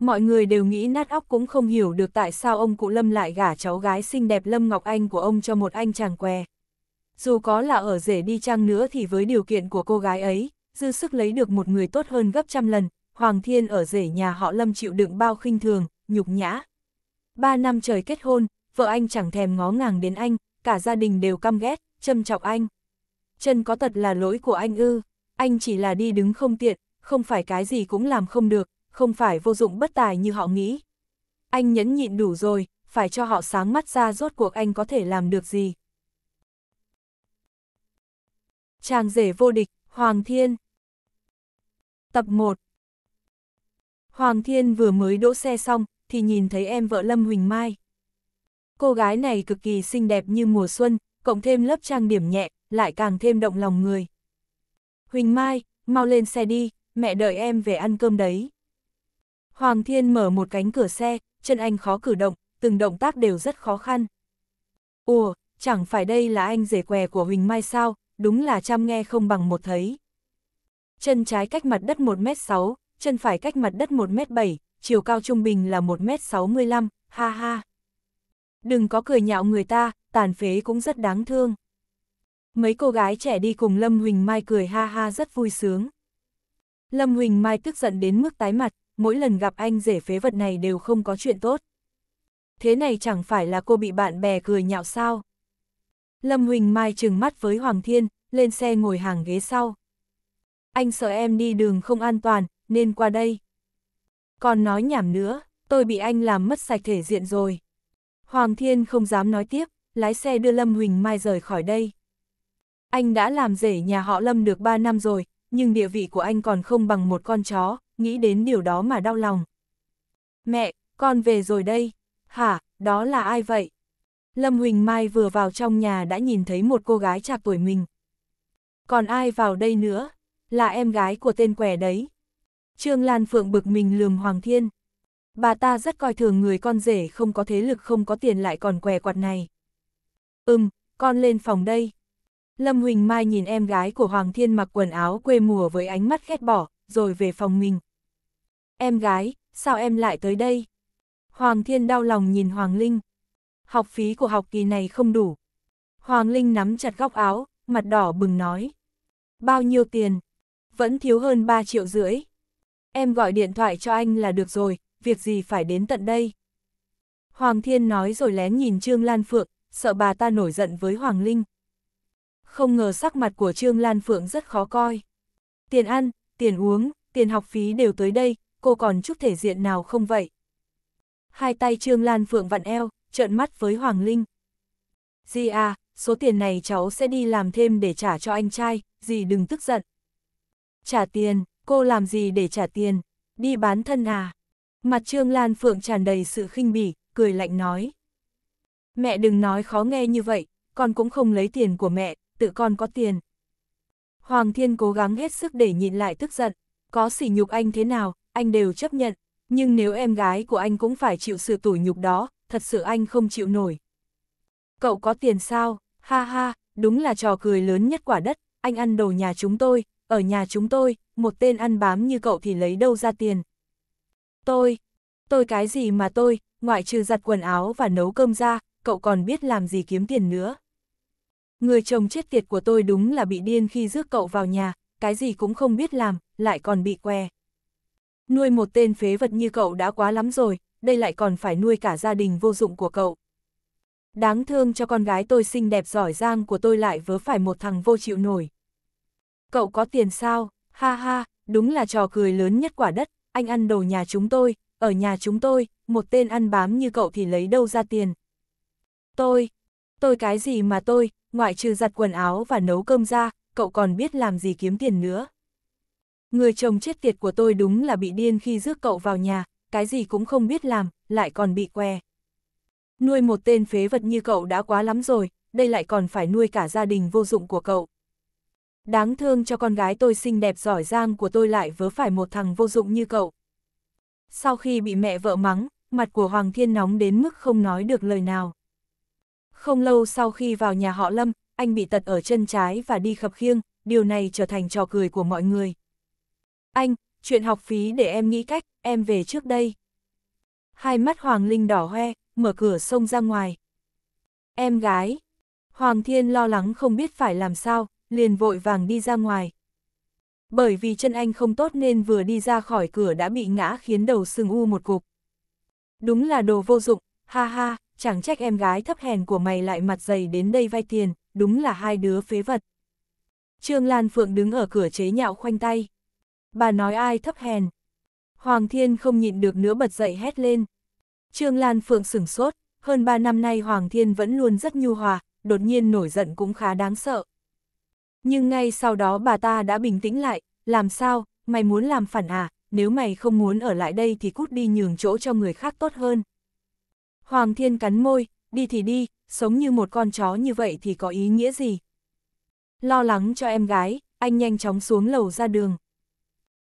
Mọi người đều nghĩ nát óc cũng không hiểu được tại sao ông cụ Lâm lại gả cháu gái xinh đẹp Lâm Ngọc Anh của ông cho một anh chàng què. Dù có là ở rể đi chăng nữa thì với điều kiện của cô gái ấy, dư sức lấy được một người tốt hơn gấp trăm lần, Hoàng Thiên ở rể nhà họ Lâm chịu đựng bao khinh thường, nhục nhã. Ba năm trời kết hôn, vợ anh chẳng thèm ngó ngàng đến anh, cả gia đình đều căm ghét, châm chọc anh. Chân có tật là lỗi của anh ư, anh chỉ là đi đứng không tiện, không phải cái gì cũng làm không được, không phải vô dụng bất tài như họ nghĩ. Anh nhẫn nhịn đủ rồi, phải cho họ sáng mắt ra rốt cuộc anh có thể làm được gì. Chàng rể vô địch, Hoàng Thiên Tập 1 Hoàng Thiên vừa mới đỗ xe xong, thì nhìn thấy em vợ Lâm Huỳnh Mai. Cô gái này cực kỳ xinh đẹp như mùa xuân, cộng thêm lớp trang điểm nhẹ, lại càng thêm động lòng người. Huỳnh Mai, mau lên xe đi, mẹ đợi em về ăn cơm đấy. Hoàng Thiên mở một cánh cửa xe, chân anh khó cử động, từng động tác đều rất khó khăn. Ủa, chẳng phải đây là anh rể què của Huỳnh Mai sao, đúng là chăm nghe không bằng một thấy. Chân trái cách mặt đất 1m6, chân phải cách mặt đất 1m7, chiều cao trung bình là 1m65, ha ha. Đừng có cười nhạo người ta, tàn phế cũng rất đáng thương. Mấy cô gái trẻ đi cùng Lâm Huỳnh Mai cười ha ha rất vui sướng. Lâm Huỳnh Mai tức giận đến mức tái mặt, mỗi lần gặp anh rể phế vật này đều không có chuyện tốt. Thế này chẳng phải là cô bị bạn bè cười nhạo sao? Lâm Huỳnh Mai trừng mắt với Hoàng Thiên, lên xe ngồi hàng ghế sau. Anh sợ em đi đường không an toàn, nên qua đây. Còn nói nhảm nữa, tôi bị anh làm mất sạch thể diện rồi. Hoàng Thiên không dám nói tiếp, lái xe đưa Lâm Huỳnh Mai rời khỏi đây. Anh đã làm rể nhà họ Lâm được 3 năm rồi, nhưng địa vị của anh còn không bằng một con chó, nghĩ đến điều đó mà đau lòng. Mẹ, con về rồi đây. Hả, đó là ai vậy? Lâm Huỳnh Mai vừa vào trong nhà đã nhìn thấy một cô gái chạc tuổi mình. Còn ai vào đây nữa? Là em gái của tên quẻ đấy. Trương Lan Phượng bực mình lườm Hoàng Thiên. Bà ta rất coi thường người con rể không có thế lực không có tiền lại còn què quạt này. Ừm, con lên phòng đây. Lâm Huỳnh Mai nhìn em gái của Hoàng Thiên mặc quần áo quê mùa với ánh mắt ghét bỏ, rồi về phòng mình. Em gái, sao em lại tới đây? Hoàng Thiên đau lòng nhìn Hoàng Linh. Học phí của học kỳ này không đủ. Hoàng Linh nắm chặt góc áo, mặt đỏ bừng nói. Bao nhiêu tiền? Vẫn thiếu hơn 3 triệu rưỡi. Em gọi điện thoại cho anh là được rồi, việc gì phải đến tận đây? Hoàng Thiên nói rồi lén nhìn Trương Lan Phượng, sợ bà ta nổi giận với Hoàng Linh. Không ngờ sắc mặt của Trương Lan Phượng rất khó coi. Tiền ăn, tiền uống, tiền học phí đều tới đây, cô còn chút thể diện nào không vậy? Hai tay Trương Lan Phượng vặn eo, trợn mắt với Hoàng Linh. Dì à, số tiền này cháu sẽ đi làm thêm để trả cho anh trai, dì đừng tức giận. Trả tiền, cô làm gì để trả tiền? Đi bán thân à? Mặt Trương Lan Phượng tràn đầy sự khinh bỉ, cười lạnh nói. Mẹ đừng nói khó nghe như vậy, con cũng không lấy tiền của mẹ, tự con có tiền, Hoàng Thiên cố gắng hết sức để nhịn lại tức giận, có sỉ nhục anh thế nào, anh đều chấp nhận, nhưng nếu em gái của anh cũng phải chịu sự tủi nhục đó, thật sự anh không chịu nổi. Cậu có tiền sao, ha ha, đúng là trò cười lớn nhất quả đất, anh ăn đồ nhà chúng tôi, ở nhà chúng tôi, một tên ăn bám như cậu thì lấy đâu ra tiền. Tôi, tôi cái gì mà tôi, ngoại trừ giặt quần áo và nấu cơm ra, cậu còn biết làm gì kiếm tiền nữa. Người chồng chết tiệt của tôi đúng là bị điên khi rước cậu vào nhà, cái gì cũng không biết làm, lại còn bị què. Nuôi một tên phế vật như cậu đã quá lắm rồi, đây lại còn phải nuôi cả gia đình vô dụng của cậu. Đáng thương cho con gái tôi xinh đẹp giỏi giang của tôi lại vớ phải một thằng vô chịu nổi. Cậu có tiền sao? Ha ha, đúng là trò cười lớn nhất quả đất, anh ăn đồ nhà chúng tôi, ở nhà chúng tôi, một tên ăn bám như cậu thì lấy đâu ra tiền. Tôi, tôi cái gì mà tôi, ngoại trừ giặt quần áo và nấu cơm ra, cậu còn biết làm gì kiếm tiền nữa. Người chồng chết tiệt của tôi đúng là bị điên khi rước cậu vào nhà, cái gì cũng không biết làm, lại còn bị que. Nuôi một tên phế vật như cậu đã quá lắm rồi, đây lại còn phải nuôi cả gia đình vô dụng của cậu. Đáng thương cho con gái tôi xinh đẹp giỏi giang của tôi lại vớ phải một thằng vô dụng như cậu. Sau khi bị mẹ vợ mắng, mặt của Hoàng Thiên nóng đến mức không nói được lời nào. Không lâu sau khi vào nhà họ Lâm, anh bị tật ở chân trái và đi khập khiêng, điều này trở thành trò cười của mọi người. Anh, chuyện học phí để em nghĩ cách, em về trước đây. Hai mắt Hoàng Linh đỏ hoe, mở cửa xông ra ngoài. Em gái. Hoàng Thiên lo lắng không biết phải làm sao, liền vội vàng đi ra ngoài. Bởi vì chân anh không tốt nên vừa đi ra khỏi cửa đã bị ngã khiến đầu sưng u một cục. Đúng là đồ vô dụng, ha ha, chẳng trách em gái thấp hèn của mày lại mặt dày đến đây vay tiền, đúng là hai đứa phế vật. Trương Lan Phượng đứng ở cửa chế nhạo khoanh tay. Bà nói ai thấp hèn. Hoàng Thiên không nhịn được nữa bật dậy hét lên. Trương Lan Phượng sửng sốt, hơn ba năm nay Hoàng Thiên vẫn luôn rất nhu hòa, đột nhiên nổi giận cũng khá đáng sợ. Nhưng ngay sau đó bà ta đã bình tĩnh lại, làm sao, mày muốn làm phản à, nếu mày không muốn ở lại đây thì cút đi nhường chỗ cho người khác tốt hơn. Hoàng Thiên cắn môi, đi thì đi, sống như một con chó như vậy thì có ý nghĩa gì? Lo lắng cho em gái, anh nhanh chóng xuống lầu ra đường.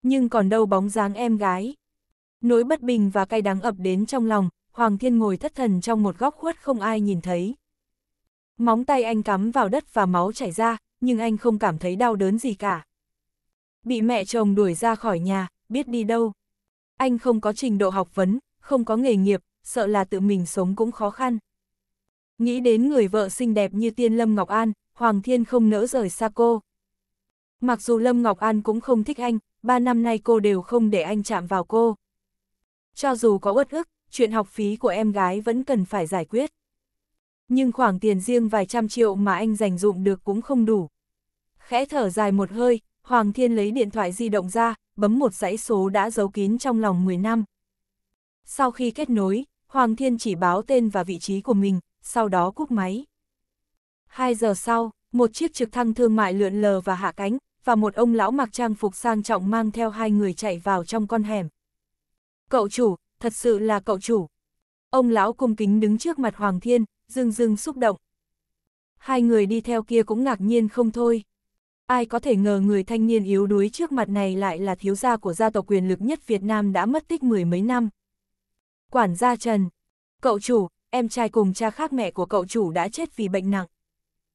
Nhưng còn đâu bóng dáng em gái. Nỗi bất bình và cay đắng ập đến trong lòng, Hoàng Thiên ngồi thất thần trong một góc khuất không ai nhìn thấy. Móng tay anh cắm vào đất và máu chảy ra, nhưng anh không cảm thấy đau đớn gì cả. Bị mẹ chồng đuổi ra khỏi nhà, biết đi đâu. Anh không có trình độ học vấn, không có nghề nghiệp, sợ là tự mình sống cũng khó khăn. Nghĩ đến người vợ xinh đẹp như tiên Lâm Ngọc An, Hoàng Thiên không nỡ rời xa cô. Mặc dù Lâm Ngọc An cũng không thích anh, ba năm nay cô đều không để anh chạm vào cô. Cho dù có uất ức, chuyện học phí của em gái vẫn cần phải giải quyết. Nhưng khoảng tiền riêng vài trăm triệu mà anh dành dụng được cũng không đủ. Khẽ thở dài một hơi, Hoàng Thiên lấy điện thoại di động ra, bấm một dãy số đã giấu kín trong lòng 10 năm. Sau khi kết nối, Hoàng Thiên chỉ báo tên và vị trí của mình, sau đó cúp máy. Hai giờ sau, một chiếc trực thăng thương mại lượn lờ và hạ cánh, và một ông lão mặc trang phục sang trọng mang theo hai người chạy vào trong con hẻm. Cậu chủ, thật sự là cậu chủ. Ông lão cung kính đứng trước mặt Hoàng Thiên, dưng dưng xúc động. Hai người đi theo kia cũng ngạc nhiên không thôi. Ai có thể ngờ người thanh niên yếu đuối trước mặt này lại là thiếu gia của gia tộc quyền lực nhất Việt Nam đã mất tích mười mấy năm. Quản gia Trần. Cậu chủ, em trai cùng cha khác mẹ của cậu chủ đã chết vì bệnh nặng.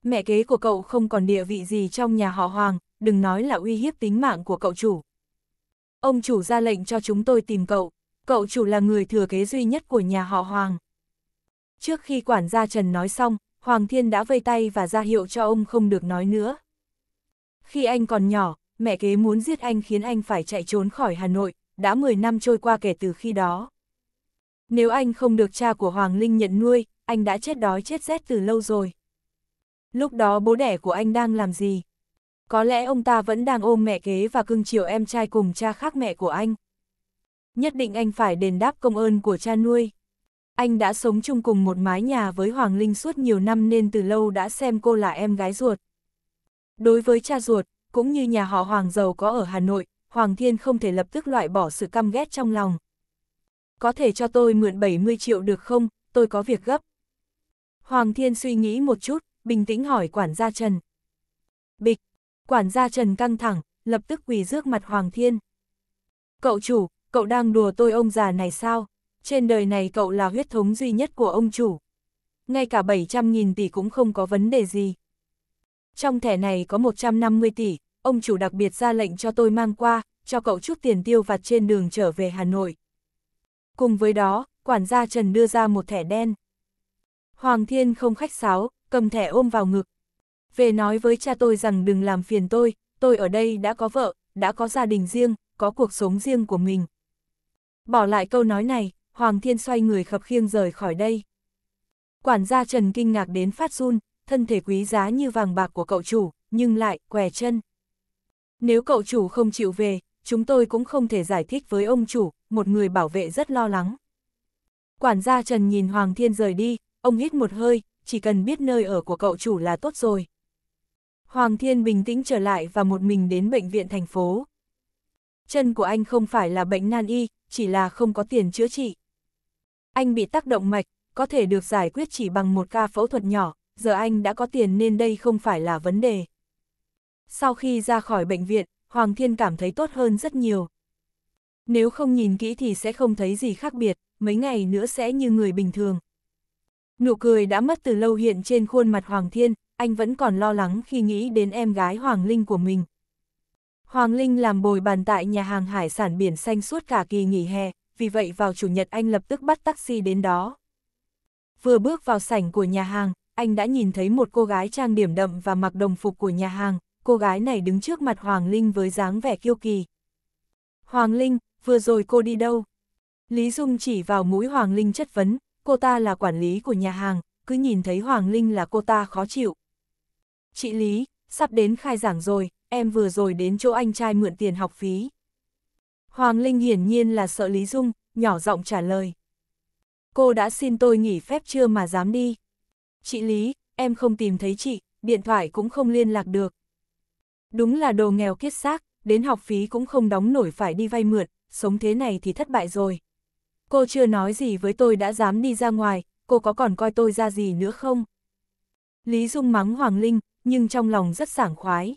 Mẹ kế của cậu không còn địa vị gì trong nhà họ Hoàng, đừng nói là uy hiếp tính mạng của cậu chủ. Ông chủ ra lệnh cho chúng tôi tìm cậu, cậu chủ là người thừa kế duy nhất của nhà họ Hoàng. Trước khi quản gia Trần nói xong, Hoàng Thiên đã vây tay và ra hiệu cho ông không được nói nữa. Khi anh còn nhỏ, mẹ kế muốn giết anh khiến anh phải chạy trốn khỏi Hà Nội, đã 10 năm trôi qua kể từ khi đó. Nếu anh không được cha của Hoàng Linh nhận nuôi, anh đã chết đói chết rét từ lâu rồi. Lúc đó bố đẻ của anh đang làm gì? Có lẽ ông ta vẫn đang ôm mẹ kế và cưng chiều em trai cùng cha khác mẹ của anh. Nhất định anh phải đền đáp công ơn của cha nuôi. Anh đã sống chung cùng một mái nhà với Hoàng Linh suốt nhiều năm nên từ lâu đã xem cô là em gái ruột. Đối với cha ruột, cũng như nhà họ Hoàng giàu có ở Hà Nội, Hoàng Thiên không thể lập tức loại bỏ sự căm ghét trong lòng, có thể cho tôi mượn 70 triệu được không, tôi có việc gấp. Hoàng Thiên suy nghĩ một chút, bình tĩnh hỏi quản gia Trần. Bịch, quản gia Trần căng thẳng, lập tức quỳ rước mặt Hoàng Thiên. Cậu chủ, cậu đang đùa tôi ông già này sao? Trên đời này cậu là huyết thống duy nhất của ông chủ. Ngay cả 700.000 tỷ cũng không có vấn đề gì. Trong thẻ này có 150 tỷ, ông chủ đặc biệt ra lệnh cho tôi mang qua, cho cậu chút tiền tiêu vặt trên đường trở về Hà Nội cùng với đó, quản gia Trần đưa ra một thẻ đen. Hoàng Thiên không khách sáo, cầm thẻ ôm vào ngực. Về nói với cha tôi rằng đừng làm phiền tôi, tôi ở đây đã có vợ, đã có gia đình riêng, có cuộc sống riêng của mình. Bỏ lại câu nói này, Hoàng Thiên xoay người khập khiêng rời khỏi đây. Quản gia Trần kinh ngạc đến phát run, thân thể quý giá như vàng bạc của cậu chủ, nhưng lại què chân. Nếu cậu chủ không chịu về, chúng tôi cũng không thể giải thích với ông chủ, một người bảo vệ rất lo lắng. Quản gia Trần nhìn Hoàng Thiên rời đi, ông hít một hơi, chỉ cần biết nơi ở của cậu chủ là tốt rồi. Hoàng Thiên bình tĩnh trở lại và một mình đến bệnh viện thành phố. Chân của anh không phải là bệnh nan y, chỉ là không có tiền chữa trị. Anh bị tác động mạch, có thể được giải quyết chỉ bằng một ca phẫu thuật nhỏ, giờ anh đã có tiền nên đây không phải là vấn đề. Sau khi ra khỏi bệnh viện, Hoàng Thiên cảm thấy tốt hơn rất nhiều. Nếu không nhìn kỹ thì sẽ không thấy gì khác biệt, mấy ngày nữa sẽ như người bình thường. Nụ cười đã mất từ lâu hiện trên khuôn mặt Hoàng Thiên, anh vẫn còn lo lắng khi nghĩ đến em gái Hoàng Linh của mình. Hoàng Linh làm bồi bàn tại nhà hàng hải sản biển xanh suốt cả kỳ nghỉ hè, vì vậy vào chủ nhật anh lập tức bắt taxi đến đó. Vừa bước vào sảnh của nhà hàng, anh đã nhìn thấy một cô gái trang điểm đậm và mặc đồng phục của nhà hàng, cô gái này đứng trước mặt Hoàng Linh với dáng vẻ kiêu kỳ. Hoàng Linh, vừa rồi cô đi đâu? Lý Dung chỉ vào mũi Hoàng Linh chất vấn, cô ta là quản lý của nhà hàng, cứ nhìn thấy Hoàng Linh là cô ta khó chịu. Chị Lý, sắp đến khai giảng rồi, em vừa rồi đến chỗ anh trai mượn tiền học phí. Hoàng Linh hiển nhiên là sợ Lý Dung, nhỏ giọng trả lời. Cô đã xin tôi nghỉ phép chưa mà dám đi. Chị Lý, em không tìm thấy chị, điện thoại cũng không liên lạc được, Đúng là đồ nghèo kiết xác, đến học phí cũng không đóng nổi phải đi vay mượn, sống thế này thì thất bại rồi. Cô chưa nói gì với tôi đã dám đi ra ngoài, cô có còn coi tôi ra gì nữa không? Lý Dung mắng Hoàng Linh, nhưng trong lòng rất sảng khoái.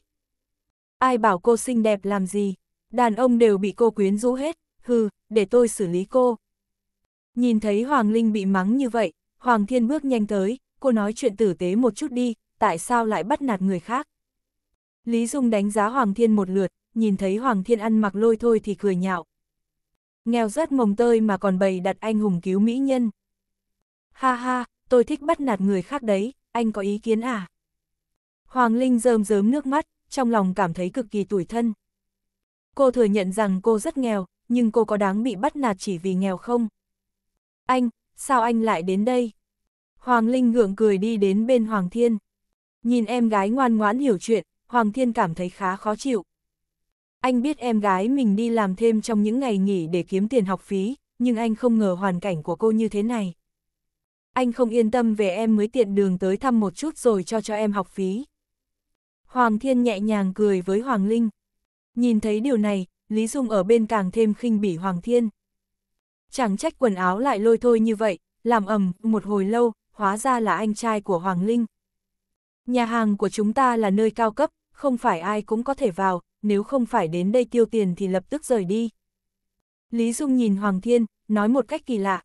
Ai bảo cô xinh đẹp làm gì? Đàn ông đều bị cô quyến rũ hết, hừ, để tôi xử lý cô. Nhìn thấy Hoàng Linh bị mắng như vậy, Hoàng Thiên bước nhanh tới, cô nói chuyện tử tế một chút đi, tại sao lại bắt nạt người khác? Lý Dung đánh giá Hoàng Thiên một lượt, nhìn thấy Hoàng Thiên ăn mặc lôi thôi thì cười nhạo. Nghèo rất mồng tơi mà còn bày đặt anh hùng cứu mỹ nhân. Ha ha, tôi thích bắt nạt người khác đấy, anh có ý kiến à? Hoàng Linh rơm rớm nước mắt, trong lòng cảm thấy cực kỳ tủi thân. Cô thừa nhận rằng cô rất nghèo, nhưng cô có đáng bị bắt nạt chỉ vì nghèo không? Anh, sao anh lại đến đây? Hoàng Linh ngượng cười đi đến bên Hoàng Thiên. Nhìn em gái ngoan ngoãn hiểu chuyện, Hoàng Thiên cảm thấy khá khó chịu. Anh biết em gái mình đi làm thêm trong những ngày nghỉ để kiếm tiền học phí, nhưng anh không ngờ hoàn cảnh của cô như thế này. Anh không yên tâm về em mới tiện đường tới thăm một chút rồi cho cho em học phí. Hoàng Thiên nhẹ nhàng cười với Hoàng Linh. Nhìn thấy điều này, Lý Dung ở bên càng thêm khinh bỉ Hoàng Thiên. Chẳng trách quần áo lại lôi thôi như vậy, làm ầm một hồi lâu, hóa ra là anh trai của Hoàng Linh. Nhà hàng của chúng ta là nơi cao cấp, không phải ai cũng có thể vào, nếu không phải đến đây tiêu tiền thì lập tức rời đi. Lý Dung nhìn Hoàng Thiên, nói một cách kỳ lạ.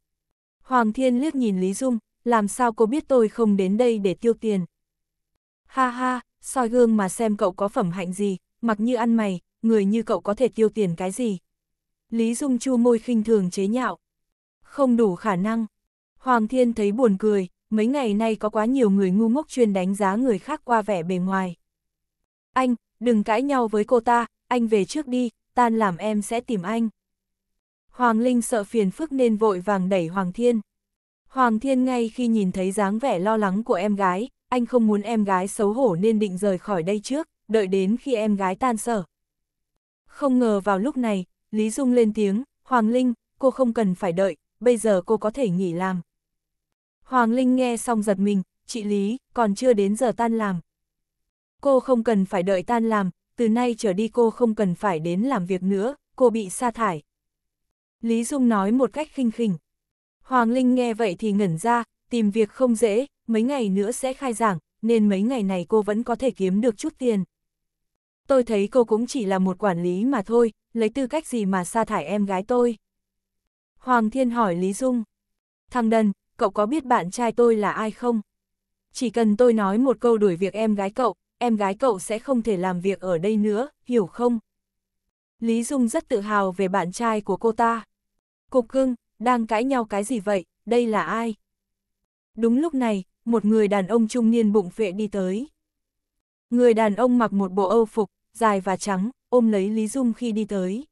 Hoàng Thiên liếc nhìn Lý Dung, làm sao cô biết tôi không đến đây để tiêu tiền. Ha ha, soi gương mà xem cậu có phẩm hạnh gì, mặc như ăn mày, người như cậu có thể tiêu tiền cái gì. Lý Dung chu môi khinh thường chế nhạo. Không đủ khả năng. Hoàng Thiên thấy buồn cười, mấy ngày nay có quá nhiều người ngu ngốc chuyên đánh giá người khác qua vẻ bề ngoài anh, đừng cãi nhau với cô ta, anh về trước đi, tan làm em sẽ tìm anh. Hoàng Linh sợ phiền phức nên vội vàng đẩy Hoàng Thiên. Hoàng Thiên ngay khi nhìn thấy dáng vẻ lo lắng của em gái, anh không muốn em gái xấu hổ nên định rời khỏi đây trước, đợi đến khi em gái tan sở. Không ngờ vào lúc này, Lý Dung lên tiếng, Hoàng Linh, cô không cần phải đợi, bây giờ cô có thể nghỉ làm. Hoàng Linh nghe xong giật mình, chị Lý, còn chưa đến giờ tan làm, cô không cần phải đợi tan làm, từ nay trở đi cô không cần phải đến làm việc nữa, cô bị sa thải. Lý Dung nói một cách khinh khỉnh. Hoàng Linh nghe vậy thì ngẩn ra, tìm việc không dễ, mấy ngày nữa sẽ khai giảng, nên mấy ngày này cô vẫn có thể kiếm được chút tiền. Tôi thấy cô cũng chỉ là một quản lý mà thôi, lấy tư cách gì mà sa thải em gái tôi. Hoàng Thiên hỏi Lý Dung. Thằng Đần, cậu có biết bạn trai tôi là ai không? Chỉ cần tôi nói một câu đuổi việc em gái cậu, em gái cậu sẽ không thể làm việc ở đây nữa, hiểu không? Lý Dung rất tự hào về bạn trai của cô ta. Cục cưng, đang cãi nhau cái gì vậy, đây là ai? Đúng lúc này, một người đàn ông trung niên bụng phệ đi tới. Người đàn ông mặc một bộ âu phục, dài và trắng, ôm lấy Lý Dung khi đi tới.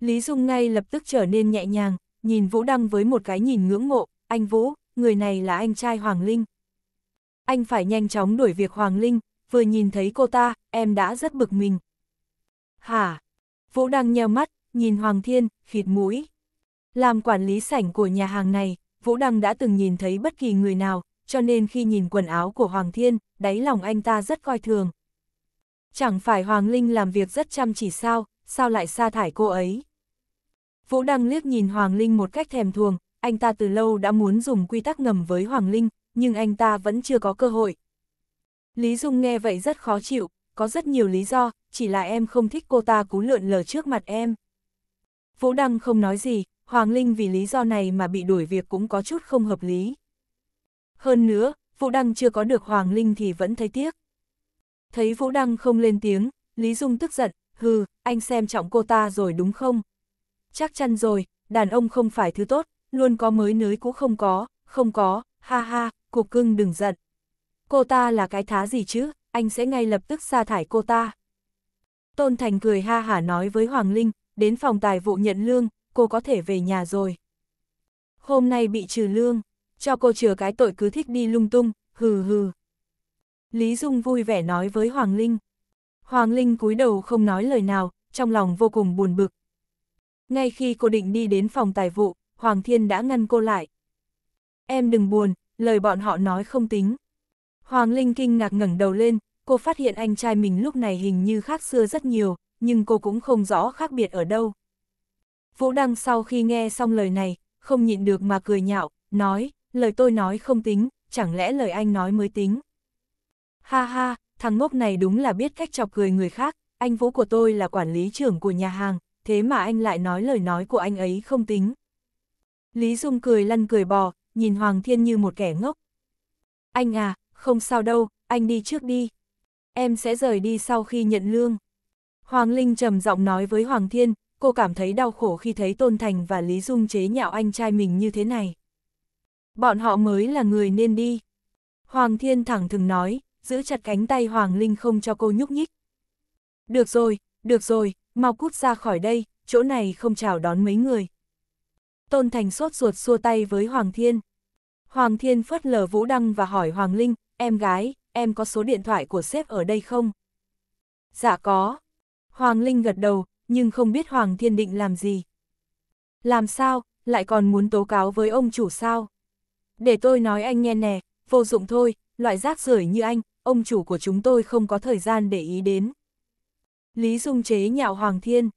Lý Dung ngay lập tức trở nên nhẹ nhàng, nhìn Vũ Đăng với một cái nhìn ngưỡng mộ, anh Vũ, người này là anh trai Hoàng Linh. Anh phải nhanh chóng đuổi việc Hoàng Linh, vừa nhìn thấy cô ta, em đã rất bực mình. Hả? Vũ đang nheo mắt, nhìn Hoàng Thiên, khịt mũi. Làm quản lý sảnh của nhà hàng này, Vũ Đăng đã từng nhìn thấy bất kỳ người nào, cho nên khi nhìn quần áo của Hoàng Thiên, đáy lòng anh ta rất coi thường. Chẳng phải Hoàng Linh làm việc rất chăm chỉ sao, sao lại sa thải cô ấy? Vũ Đăng liếc nhìn Hoàng Linh một cách thèm thuồng, anh ta từ lâu đã muốn dùng quy tắc ngầm với Hoàng Linh, nhưng anh ta vẫn chưa có cơ hội, Lý Dung nghe vậy rất khó chịu, có rất nhiều lý do, chỉ là em không thích cô ta cú lượn lờ trước mặt em. Vũ Đăng không nói gì, Hoàng Linh vì lý do này mà bị đuổi việc cũng có chút không hợp lý. Hơn nữa, Vũ Đăng chưa có được Hoàng Linh thì vẫn thấy tiếc. Thấy Vũ Đăng không lên tiếng, Lý Dung tức giận, hừ, anh xem trọng cô ta rồi đúng không? Chắc chắn rồi, đàn ông không phải thứ tốt, luôn có mới nới cũng không có, không có, ha ha, cục cưng đừng giận cô ta là cái thá gì chứ, anh sẽ ngay lập tức sa thải cô ta. Tôn Thành cười ha hả nói với Hoàng Linh, đến phòng tài vụ nhận lương, cô có thể về nhà rồi. Hôm nay bị trừ lương, cho cô chừa cái tội cứ thích đi lung tung, hừ hừ. Lý Dung vui vẻ nói với Hoàng Linh. Hoàng Linh cúi đầu không nói lời nào, trong lòng vô cùng buồn bực. Ngay khi cô định đi đến phòng tài vụ, Hoàng Thiên đã ngăn cô lại. Em đừng buồn, lời bọn họ nói không tính. Hoàng Linh kinh ngạc ngẩng đầu lên, cô phát hiện anh trai mình lúc này hình như khác xưa rất nhiều, nhưng cô cũng không rõ khác biệt ở đâu. Vũ Đăng sau khi nghe xong lời này, không nhịn được mà cười nhạo, nói, lời tôi nói không tính, chẳng lẽ lời anh nói mới tính. Ha ha, thằng ngốc này đúng là biết cách chọc cười người khác, anh Vũ của tôi là quản lý trưởng của nhà hàng, thế mà anh lại nói lời nói của anh ấy không tính. Lý Dung cười lăn cười bò, nhìn Hoàng Thiên như một kẻ ngốc. Anh à, không sao đâu, anh đi trước đi. Em sẽ rời đi sau khi nhận lương. Hoàng Linh trầm giọng nói với Hoàng Thiên, cô cảm thấy đau khổ khi thấy Tôn Thành và Lý Dung chế nhạo anh trai mình như thế này. Bọn họ mới là người nên đi. Hoàng Thiên thẳng thừng nói, giữ chặt cánh tay Hoàng Linh không cho cô nhúc nhích. Được rồi, được rồi, mau cút ra khỏi đây, chỗ này không chào đón mấy người. Tôn Thành sốt ruột xua tay với Hoàng Thiên. Hoàng Thiên phất lờ Vũ Đăng và hỏi Hoàng Linh, em gái, em có số điện thoại của sếp ở đây không? Dạ có. Hoàng Linh gật đầu, nhưng không biết Hoàng Thiên Định làm gì. Làm sao, lại còn muốn tố cáo với ông chủ sao? Để tôi nói anh nghe nè, vô dụng thôi, loại rác rưởi như anh, ông chủ của chúng tôi không có thời gian để ý đến. Lý Dung chế nhạo Hoàng Thiên.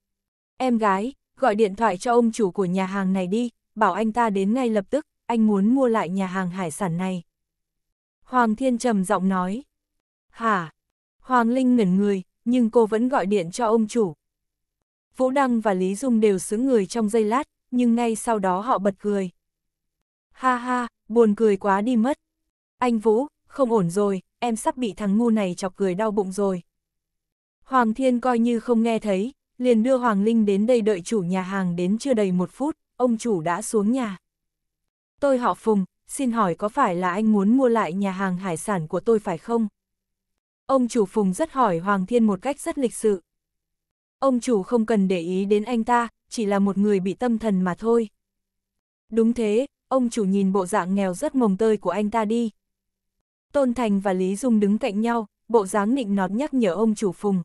Em gái, gọi điện thoại cho ông chủ của nhà hàng này đi, bảo anh ta đến ngay lập tức, anh muốn mua lại nhà hàng hải sản này. Hoàng Thiên trầm giọng nói. Hả? Hoàng Linh ngẩn người, nhưng cô vẫn gọi điện cho ông chủ. Vũ Đăng và Lý Dung đều xứng người trong giây lát, nhưng ngay sau đó họ bật cười. Ha ha, buồn cười quá đi mất. Anh Vũ, không ổn rồi, em sắp bị thằng ngu này chọc cười đau bụng rồi. Hoàng Thiên coi như không nghe thấy, liền đưa Hoàng Linh đến đây đợi chủ nhà hàng đến chưa đầy một phút, ông chủ đã xuống nhà. Tôi họ Phùng, xin hỏi có phải là anh muốn mua lại nhà hàng hải sản của tôi phải không? Ông chủ Phùng rất hỏi Hoàng Thiên một cách rất lịch sự. Ông chủ không cần để ý đến anh ta, chỉ là một người bị tâm thần mà thôi. Đúng thế, ông chủ nhìn bộ dạng nghèo rất mồng tơi của anh ta đi. Tôn Thành và Lý Dung đứng cạnh nhau, bộ dáng nịnh nọt nhắc nhở ông chủ Phùng.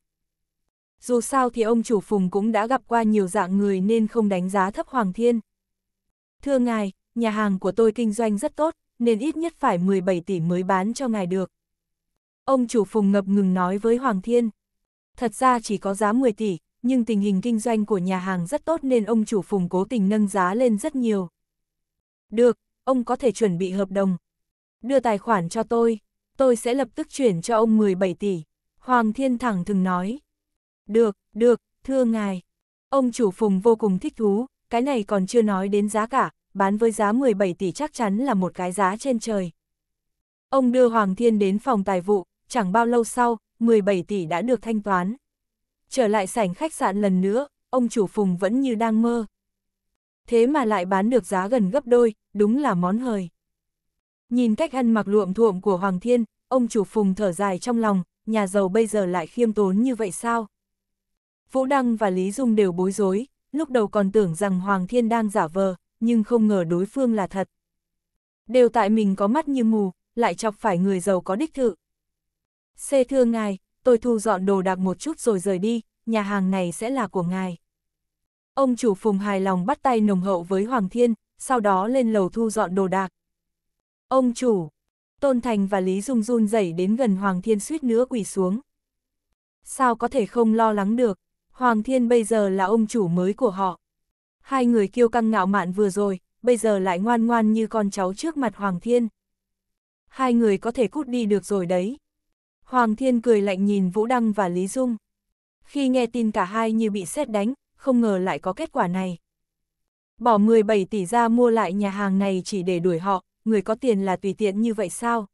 Dù sao thì ông chủ Phùng cũng đã gặp qua nhiều dạng người nên không đánh giá thấp Hoàng Thiên. Thưa ngài, nhà hàng của tôi kinh doanh rất tốt, nên ít nhất phải 17 tỷ mới bán cho ngài được. Ông chủ Phùng ngập ngừng nói với Hoàng Thiên. Thật ra chỉ có giá 10 tỷ, nhưng tình hình kinh doanh của nhà hàng rất tốt nên ông chủ Phùng cố tình nâng giá lên rất nhiều. Được, ông có thể chuẩn bị hợp đồng. Đưa tài khoản cho tôi, tôi sẽ lập tức chuyển cho ông 17 tỷ. Hoàng Thiên thẳng thừng nói. Được, được, thưa ngài. Ông chủ Phùng vô cùng thích thú, cái này còn chưa nói đến giá cả, bán với giá 17 tỷ chắc chắn là một cái giá trên trời. Ông đưa Hoàng Thiên đến phòng tài vụ, chẳng bao lâu sau, 17 tỷ đã được thanh toán. Trở lại sảnh khách sạn lần nữa, ông chủ Phùng vẫn như đang mơ. Thế mà lại bán được giá gần gấp đôi, đúng là món hời. Nhìn cách ăn mặc luộm thuộm của Hoàng Thiên, ông chủ Phùng thở dài trong lòng, nhà giàu bây giờ lại khiêm tốn như vậy sao? Vũ Đăng và Lý Dung đều bối rối, lúc đầu còn tưởng rằng Hoàng Thiên đang giả vờ, nhưng không ngờ đối phương là thật. Đều tại mình có mắt như mù, lại chọc phải người giàu có đích thự. Xê thưa ngài, tôi thu dọn đồ đạc một chút rồi rời đi, nhà hàng này sẽ là của ngài. Ông chủ Phùng hài lòng bắt tay nồng hậu với Hoàng Thiên, sau đó lên lầu thu dọn đồ đạc. Ông chủ, Tôn Thành và Lý Dung run rẩy đến gần Hoàng Thiên suýt nữa quỳ xuống. Sao có thể không lo lắng được, Hoàng Thiên bây giờ là ông chủ mới của họ hai người kiêu căng ngạo mạn vừa rồi, bây giờ lại ngoan ngoan như con cháu trước mặt Hoàng Thiên. Hai người có thể cút đi được rồi đấy. Hoàng Thiên cười lạnh nhìn Vũ Đăng và Lý Dung. Khi nghe tin cả hai như bị xét đánh, không ngờ lại có kết quả này. Bỏ 17 tỷ ra mua lại nhà hàng này chỉ để đuổi họ, người có tiền là tùy tiện như vậy sao?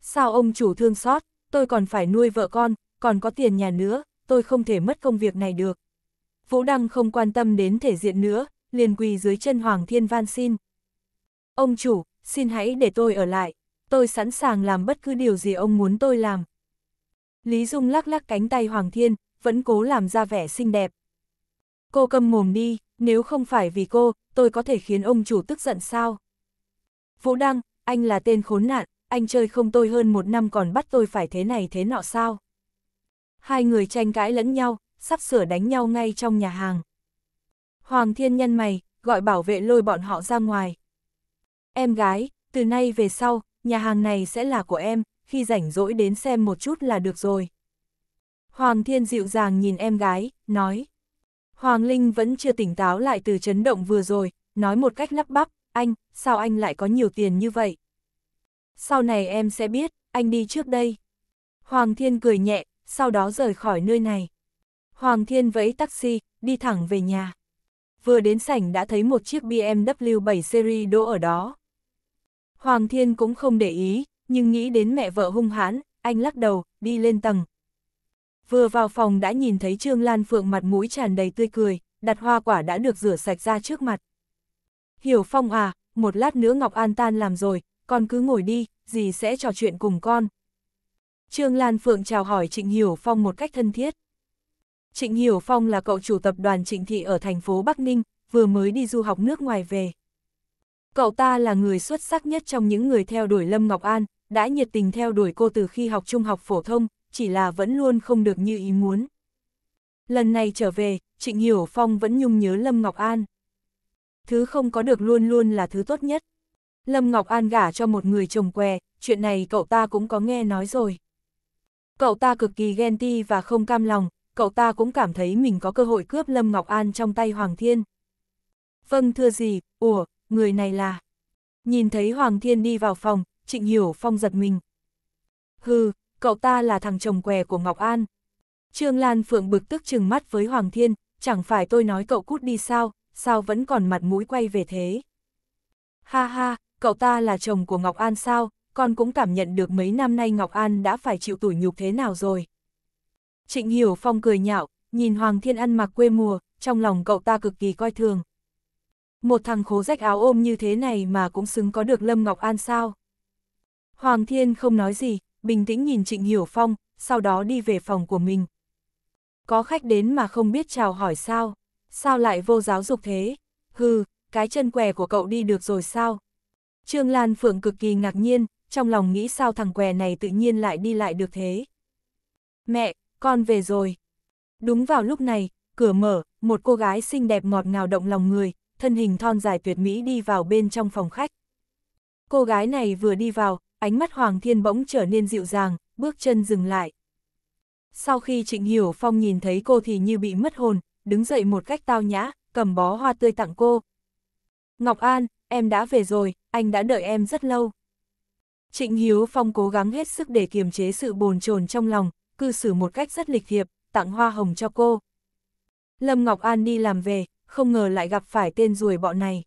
Sao ông chủ thương xót, tôi còn phải nuôi vợ con, còn có tiền nhà nữa, tôi không thể mất công việc này được. Vũ Đăng không quan tâm đến thể diện nữa, liền quỳ dưới chân Hoàng Thiên van xin. Ông chủ, xin hãy để tôi ở lại, tôi sẵn sàng làm bất cứ điều gì ông muốn tôi làm. Lý Dung lắc lắc cánh tay Hoàng Thiên, vẫn cố làm ra vẻ xinh đẹp. Cô cầm mồm đi, nếu không phải vì cô, tôi có thể khiến ông chủ tức giận sao? Vũ Đăng, anh là tên khốn nạn, anh chơi không tôi hơn một năm còn bắt tôi phải thế này thế nọ sao? Hai người tranh cãi lẫn nhau, sắp sửa đánh nhau ngay trong nhà hàng. Hoàng thiên nhân mày, gọi bảo vệ lôi bọn họ ra ngoài. Em gái, từ nay về sau, nhà hàng này sẽ là của em, khi rảnh rỗi đến xem một chút là được rồi. Hoàng thiên dịu dàng nhìn em gái, nói. Hoàng Linh vẫn chưa tỉnh táo lại từ chấn động vừa rồi, nói một cách lắp bắp, anh, sao anh lại có nhiều tiền như vậy? Sau này em sẽ biết, anh đi trước đây. Hoàng Thiên cười nhẹ, sau đó rời khỏi nơi này. Hoàng Thiên vẫy taxi, đi thẳng về nhà. Vừa đến sảnh đã thấy một chiếc BMW 7 series đỗ ở đó. Hoàng Thiên cũng không để ý, nhưng nghĩ đến mẹ vợ hung hãn, anh lắc đầu, đi lên tầng. Vừa vào phòng đã nhìn thấy Trương Lan Phượng mặt mũi tràn đầy tươi cười, đặt hoa quả đã được rửa sạch ra trước mặt. Hiểu Phong à, một lát nữa Ngọc An tan làm rồi, con cứ ngồi đi, dì sẽ trò chuyện cùng con. Trương Lan Phượng chào hỏi Trịnh Hiểu Phong một cách thân thiết. Trịnh Hiểu Phong là cậu chủ tập đoàn Trịnh Thị ở thành phố Bắc Ninh, vừa mới đi du học nước ngoài về. Cậu ta là người xuất sắc nhất trong những người theo đuổi Lâm Ngọc An, đã nhiệt tình theo đuổi cô từ khi học trung học phổ thông, chỉ là vẫn luôn không được như ý muốn. Lần này trở về, Trịnh Hiểu Phong vẫn nhung nhớ Lâm Ngọc An. Thứ không có được luôn luôn là thứ tốt nhất. Lâm Ngọc An gả cho một người chồng què, chuyện này cậu ta cũng có nghe nói rồi. Cậu ta cực kỳ ghen ti và không cam lòng, cậu ta cũng cảm thấy mình có cơ hội cướp Lâm Ngọc An trong tay Hoàng Thiên. Vâng thưa gì, ủa, người này là... Nhìn thấy Hoàng Thiên đi vào phòng, Trịnh Hiểu Phong giật mình. Hừ, cậu ta là thằng chồng què của Ngọc An. Trương Lan Phượng bực tức chừng mắt với Hoàng Thiên, chẳng phải tôi nói cậu cút đi sao, sao vẫn còn mặt mũi quay về thế. Ha ha, cậu ta là chồng của Ngọc An sao, con cũng cảm nhận được mấy năm nay Ngọc An đã phải chịu tủi nhục thế nào rồi. Trịnh Hiểu Phong cười nhạo, nhìn Hoàng Thiên ăn mặc quê mùa, trong lòng cậu ta cực kỳ coi thường. Một thằng khố rách áo ôm như thế này mà cũng xứng có được Lâm Ngọc An sao? Hoàng Thiên không nói gì, bình tĩnh nhìn Trịnh Hiểu Phong, sau đó đi về phòng của mình. Có khách đến mà không biết chào hỏi sao? Sao lại vô giáo dục thế? Hừ, cái chân què của cậu đi được rồi sao? Trương Lan Phượng cực kỳ ngạc nhiên, trong lòng nghĩ sao thằng què này tự nhiên lại đi lại được thế. Mẹ, con về rồi. Đúng vào lúc này, cửa mở, một cô gái xinh đẹp ngọt ngào động lòng người, thân hình thon dài tuyệt mỹ đi vào bên trong phòng khách. Cô gái này vừa đi vào, ánh mắt Hoàng Thiên bỗng trở nên dịu dàng, bước chân dừng lại. Sau khi Trịnh Hiểu Phong nhìn thấy cô thì như bị mất hồn, đứng dậy một cách tao nhã, cầm bó hoa tươi tặng cô. Ngọc An, em đã về rồi, anh đã đợi em rất lâu. Trịnh Hiếu Phong cố gắng hết sức để kiềm chế sự bồn chồn trong lòng, cư xử một cách rất lịch thiệp, tặng hoa hồng cho cô. Lâm Ngọc An đi làm về, không ngờ lại gặp phải tên ruồi bọn này.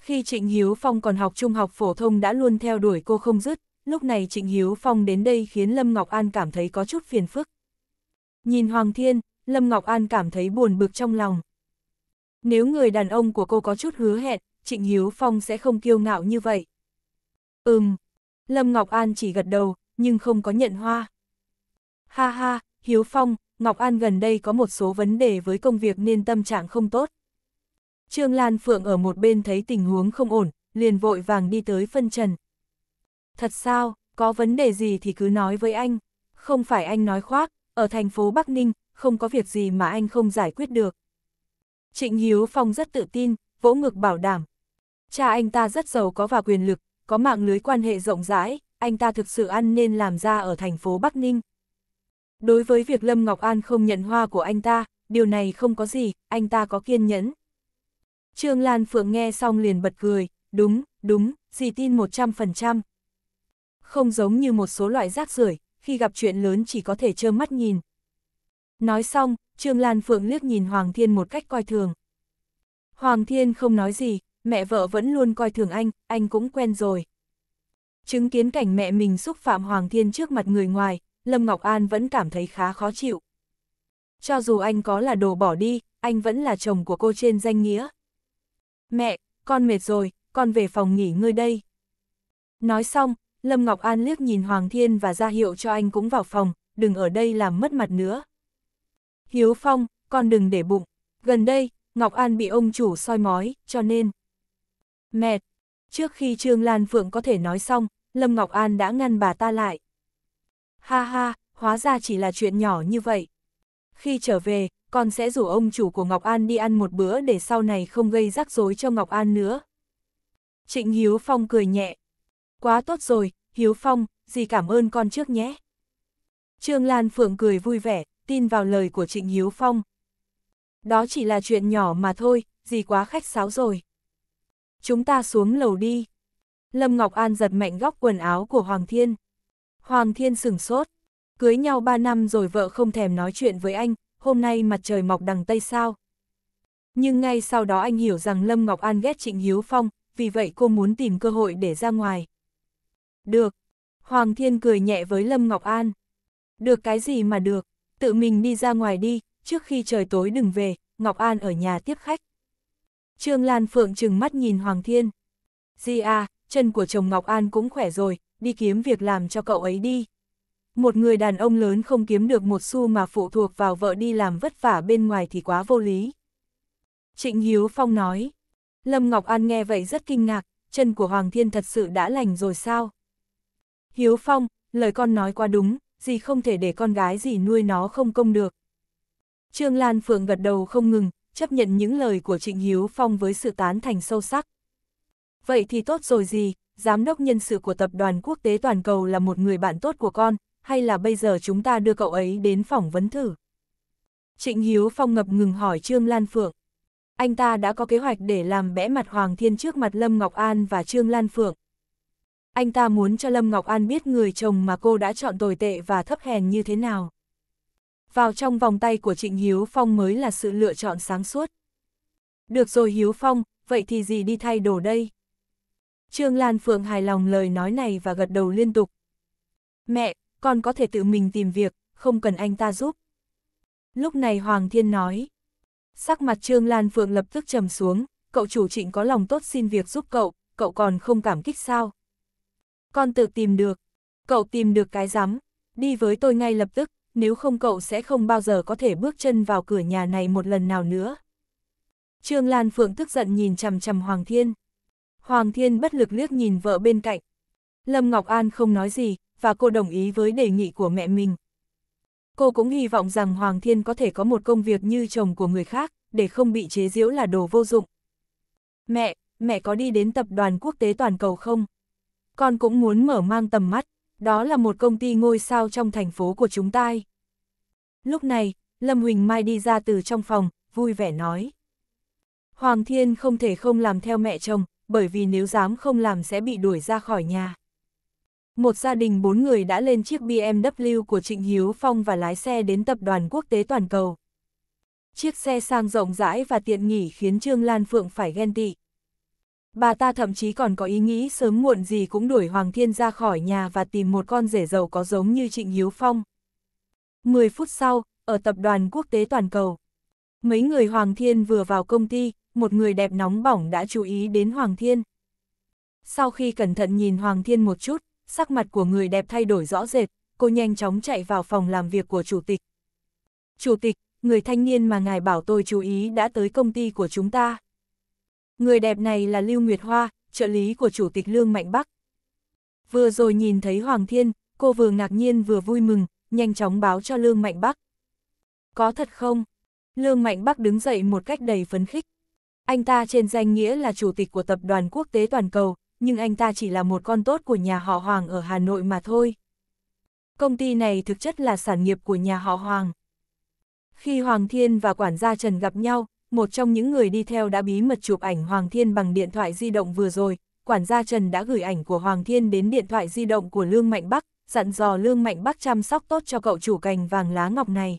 Khi Trịnh Hiếu Phong còn học trung học phổ thông đã luôn theo đuổi cô không dứt, lúc này Trịnh Hiếu Phong đến đây khiến Lâm Ngọc An cảm thấy có chút phiền phức. Nhìn Hoàng Thiên, Lâm Ngọc An cảm thấy buồn bực trong lòng. Nếu người đàn ông của cô có chút hứa hẹn, Trịnh Hiếu Phong sẽ không kiêu ngạo như vậy. Ừm, Lâm Ngọc An chỉ gật đầu, nhưng không có nhận hoa. Ha ha, Hiếu Phong, Ngọc An gần đây có một số vấn đề với công việc nên tâm trạng không tốt. Trương Lan Phượng ở một bên thấy tình huống không ổn, liền vội vàng đi tới phân trần. Thật sao, có vấn đề gì thì cứ nói với anh. Không phải anh nói khoác, ở thành phố Bắc Ninh, không có việc gì mà anh không giải quyết được. Trịnh Hiếu Phong rất tự tin, vỗ ngực bảo đảm. Cha anh ta rất giàu có và quyền lực, có mạng lưới quan hệ rộng rãi, anh ta thực sự ăn nên làm ra ở thành phố Bắc Ninh. Đối với việc Lâm Ngọc An không nhận hoa của anh ta, điều này không có gì, anh ta có kiên nhẫn. Trương Lan Phượng nghe xong liền bật cười, đúng, đúng, dì tin 100%. Không giống như một số loại rác rưởi khi gặp chuyện lớn chỉ có thể trơ mắt nhìn. Nói xong, Trương Lan Phượng liếc nhìn Hoàng Thiên một cách coi thường. Hoàng Thiên không nói gì, mẹ vợ vẫn luôn coi thường anh, anh cũng quen rồi. Chứng kiến cảnh mẹ mình xúc phạm Hoàng Thiên trước mặt người ngoài, Lâm Ngọc An vẫn cảm thấy khá khó chịu. Cho dù anh có là đồ bỏ đi, anh vẫn là chồng của cô trên danh nghĩa. Mẹ, con mệt rồi, con về phòng nghỉ ngơi đây. Nói xong, Lâm Ngọc An liếc nhìn Hoàng Thiên và ra hiệu cho anh cũng vào phòng, đừng ở đây làm mất mặt nữa. Hiếu Phong, con đừng để bụng. Gần đây, Ngọc An bị ông chủ soi mói, cho nên... mẹ. Trước khi Trương Lan Phượng có thể nói xong, Lâm Ngọc An đã ngăn bà ta lại ha ha, hóa ra chỉ là chuyện nhỏ như vậy. Khi trở về, con sẽ rủ ông chủ của Ngọc An đi ăn một bữa để sau này không gây rắc rối cho Ngọc An nữa. Trịnh Hiếu Phong cười nhẹ. Quá tốt rồi, Hiếu Phong, dì cảm ơn con trước nhé. Trương Lan Phượng cười vui vẻ, tin vào lời của Trịnh Hiếu Phong. Đó chỉ là chuyện nhỏ mà thôi, dì quá khách sáo rồi. Chúng ta xuống lầu đi. Lâm Ngọc An giật mạnh góc quần áo của Hoàng Thiên. Hoàng Thiên sừng sốt. Cưới nhau ba năm rồi vợ không thèm nói chuyện với anh, hôm nay mặt trời mọc đằng Tây sao. Nhưng ngay sau đó anh hiểu rằng Lâm Ngọc An ghét Trịnh Hiếu Phong, vì vậy cô muốn tìm cơ hội để ra ngoài. Được. Hoàng Thiên cười nhẹ với Lâm Ngọc An. Được cái gì mà được, tự mình đi ra ngoài đi, trước khi trời tối đừng về, Ngọc An ở nhà tiếp khách. Trương Lan Phượng trừng mắt nhìn Hoàng Thiên. Gì à, chân của chồng Ngọc An cũng khỏe rồi, đi kiếm việc làm cho cậu ấy đi. Một người đàn ông lớn không kiếm được một xu mà phụ thuộc vào vợ đi làm vất vả bên ngoài thì quá vô lý. Trịnh Hiếu Phong nói, Lâm Ngọc An nghe vậy rất kinh ngạc, chân của Hoàng Thiên thật sự đã lành rồi sao? Hiếu Phong, lời con nói quá đúng, gì không thể để con gái gì nuôi nó không công được. Trương Lan Phượng gật đầu không ngừng, chấp nhận những lời của Trịnh Hiếu Phong với sự tán thành sâu sắc. Vậy thì tốt rồi gì, giám đốc nhân sự của tập đoàn quốc tế toàn cầu là một người bạn tốt của con, hay là bây giờ chúng ta đưa cậu ấy đến phỏng vấn thử? Trịnh Hiếu Phong ngập ngừng hỏi Trương Lan Phượng. Anh ta đã có kế hoạch để làm bẽ mặt Hoàng Thiên trước mặt Lâm Ngọc An và Trương Lan Phượng. Anh ta muốn cho Lâm Ngọc An biết người chồng mà cô đã chọn tồi tệ và thấp hèn như thế nào. Vào trong vòng tay của Trịnh Hiếu Phong mới là sự lựa chọn sáng suốt. Được rồi Hiếu Phong, vậy thì gì đi thay đồ đây? Trương Lan Phượng hài lòng lời nói này và gật đầu liên tục. Mẹ, con có thể tự mình tìm việc, không cần anh ta giúp. Lúc này Hoàng Thiên nói. Sắc mặt Trương Lan Phượng lập tức trầm xuống, cậu chủ trịnh có lòng tốt xin việc giúp cậu, cậu còn không cảm kích sao. Con tự tìm được, cậu tìm được cái rắm, đi với tôi ngay lập tức, nếu không cậu sẽ không bao giờ có thể bước chân vào cửa nhà này một lần nào nữa. Trương Lan Phượng tức giận nhìn chằm chằm Hoàng Thiên. Hoàng Thiên bất lực liếc nhìn vợ bên cạnh. Lâm Ngọc An không nói gì, và cô đồng ý với đề nghị của mẹ mình. Cô cũng hy vọng rằng Hoàng Thiên có thể có một công việc như chồng của người khác, để không bị chế giễu là đồ vô dụng. Mẹ, mẹ có đi đến tập đoàn quốc tế toàn cầu không? Con cũng muốn mở mang tầm mắt, đó là một công ty ngôi sao trong thành phố của chúng ta. Lúc này, Lâm Huỳnh Mai đi ra từ trong phòng, vui vẻ nói. Hoàng Thiên không thể không làm theo mẹ chồng, bởi vì nếu dám không làm sẽ bị đuổi ra khỏi nhà. Một gia đình bốn người đã lên chiếc BMW của Trịnh Hiếu Phong và lái xe đến tập đoàn quốc tế toàn cầu. Chiếc xe sang rộng rãi và tiện nghỉ khiến Trương Lan Phượng phải ghen tị. Bà ta thậm chí còn có ý nghĩ sớm muộn gì cũng đuổi Hoàng Thiên ra khỏi nhà và tìm một con rể giàu có giống như Trịnh Hiếu Phong. 10 phút sau, ở tập đoàn quốc tế toàn cầu, mấy người Hoàng Thiên vừa vào công ty, một người đẹp nóng bỏng đã chú ý đến Hoàng Thiên. Sau khi cẩn thận nhìn Hoàng Thiên một chút, sắc mặt của người đẹp thay đổi rõ rệt, cô nhanh chóng chạy vào phòng làm việc của chủ tịch. Chủ tịch, người thanh niên mà ngài bảo tôi chú ý đã tới công ty của chúng ta. Người đẹp này là Lưu Nguyệt Hoa, trợ lý của chủ tịch Lương Mạnh Bắc. Vừa rồi nhìn thấy Hoàng Thiên, cô vừa ngạc nhiên vừa vui mừng, nhanh chóng báo cho Lương Mạnh Bắc. Có thật không? Lương Mạnh Bắc đứng dậy một cách đầy phấn khích. Anh ta trên danh nghĩa là chủ tịch của tập đoàn quốc tế toàn cầu, nhưng anh ta chỉ là một con tốt của nhà họ Hoàng ở Hà Nội mà thôi. Công ty này thực chất là sản nghiệp của nhà họ Hoàng. Khi Hoàng Thiên và quản gia Trần gặp nhau, một trong những người đi theo đã bí mật chụp ảnh Hoàng Thiên bằng điện thoại di động vừa rồi. Quản gia Trần đã gửi ảnh của Hoàng Thiên đến điện thoại di động của Lương Mạnh Bắc, dặn dò Lương Mạnh Bắc chăm sóc tốt cho cậu chủ cành vàng lá ngọc này.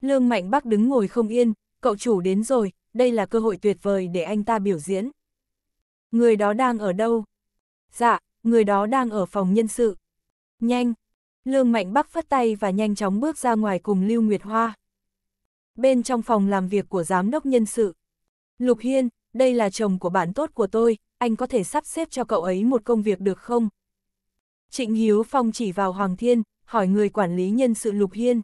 Lương Mạnh Bắc đứng ngồi không yên, cậu chủ đến rồi, đây là cơ hội tuyệt vời để anh ta biểu diễn. Người đó đang ở đâu? Dạ, người đó đang ở phòng nhân sự. Nhanh! Lương Mạnh Bắc phất tay và nhanh chóng bước ra ngoài cùng Lưu Nguyệt Hoa. Bên trong phòng làm việc của giám đốc nhân sự. Lục Hiên, đây là chồng của bạn tốt của tôi, anh có thể sắp xếp cho cậu ấy một công việc được không? Trịnh Hiếu Phong chỉ vào Hoàng Thiên, hỏi người quản lý nhân sự Lục Hiên.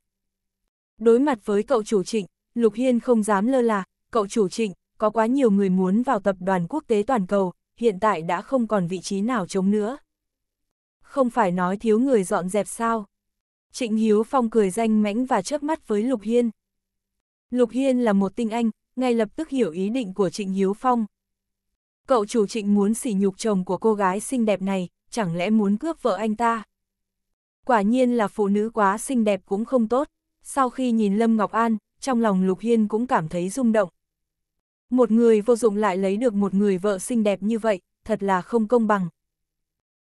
Đối mặt với cậu chủ trịnh, Lục Hiên không dám lơ là, cậu chủ trịnh, có quá nhiều người muốn vào tập đoàn quốc tế toàn cầu, hiện tại đã không còn vị trí nào chống nữa. Không phải nói thiếu người dọn dẹp sao? Trịnh Hiếu Phong cười danh mãnh và chớp mắt với Lục Hiên. Lục Hiên là một tinh anh, ngay lập tức hiểu ý định của Trịnh Hiếu Phong. Cậu chủ trịnh muốn xỉ nhục chồng của cô gái xinh đẹp này, chẳng lẽ muốn cướp vợ anh ta? Quả nhiên là phụ nữ quá xinh đẹp cũng không tốt. Sau khi nhìn Lâm Ngọc An, trong lòng Lục Hiên cũng cảm thấy rung động. Một người vô dụng lại lấy được một người vợ xinh đẹp như vậy, thật là không công bằng.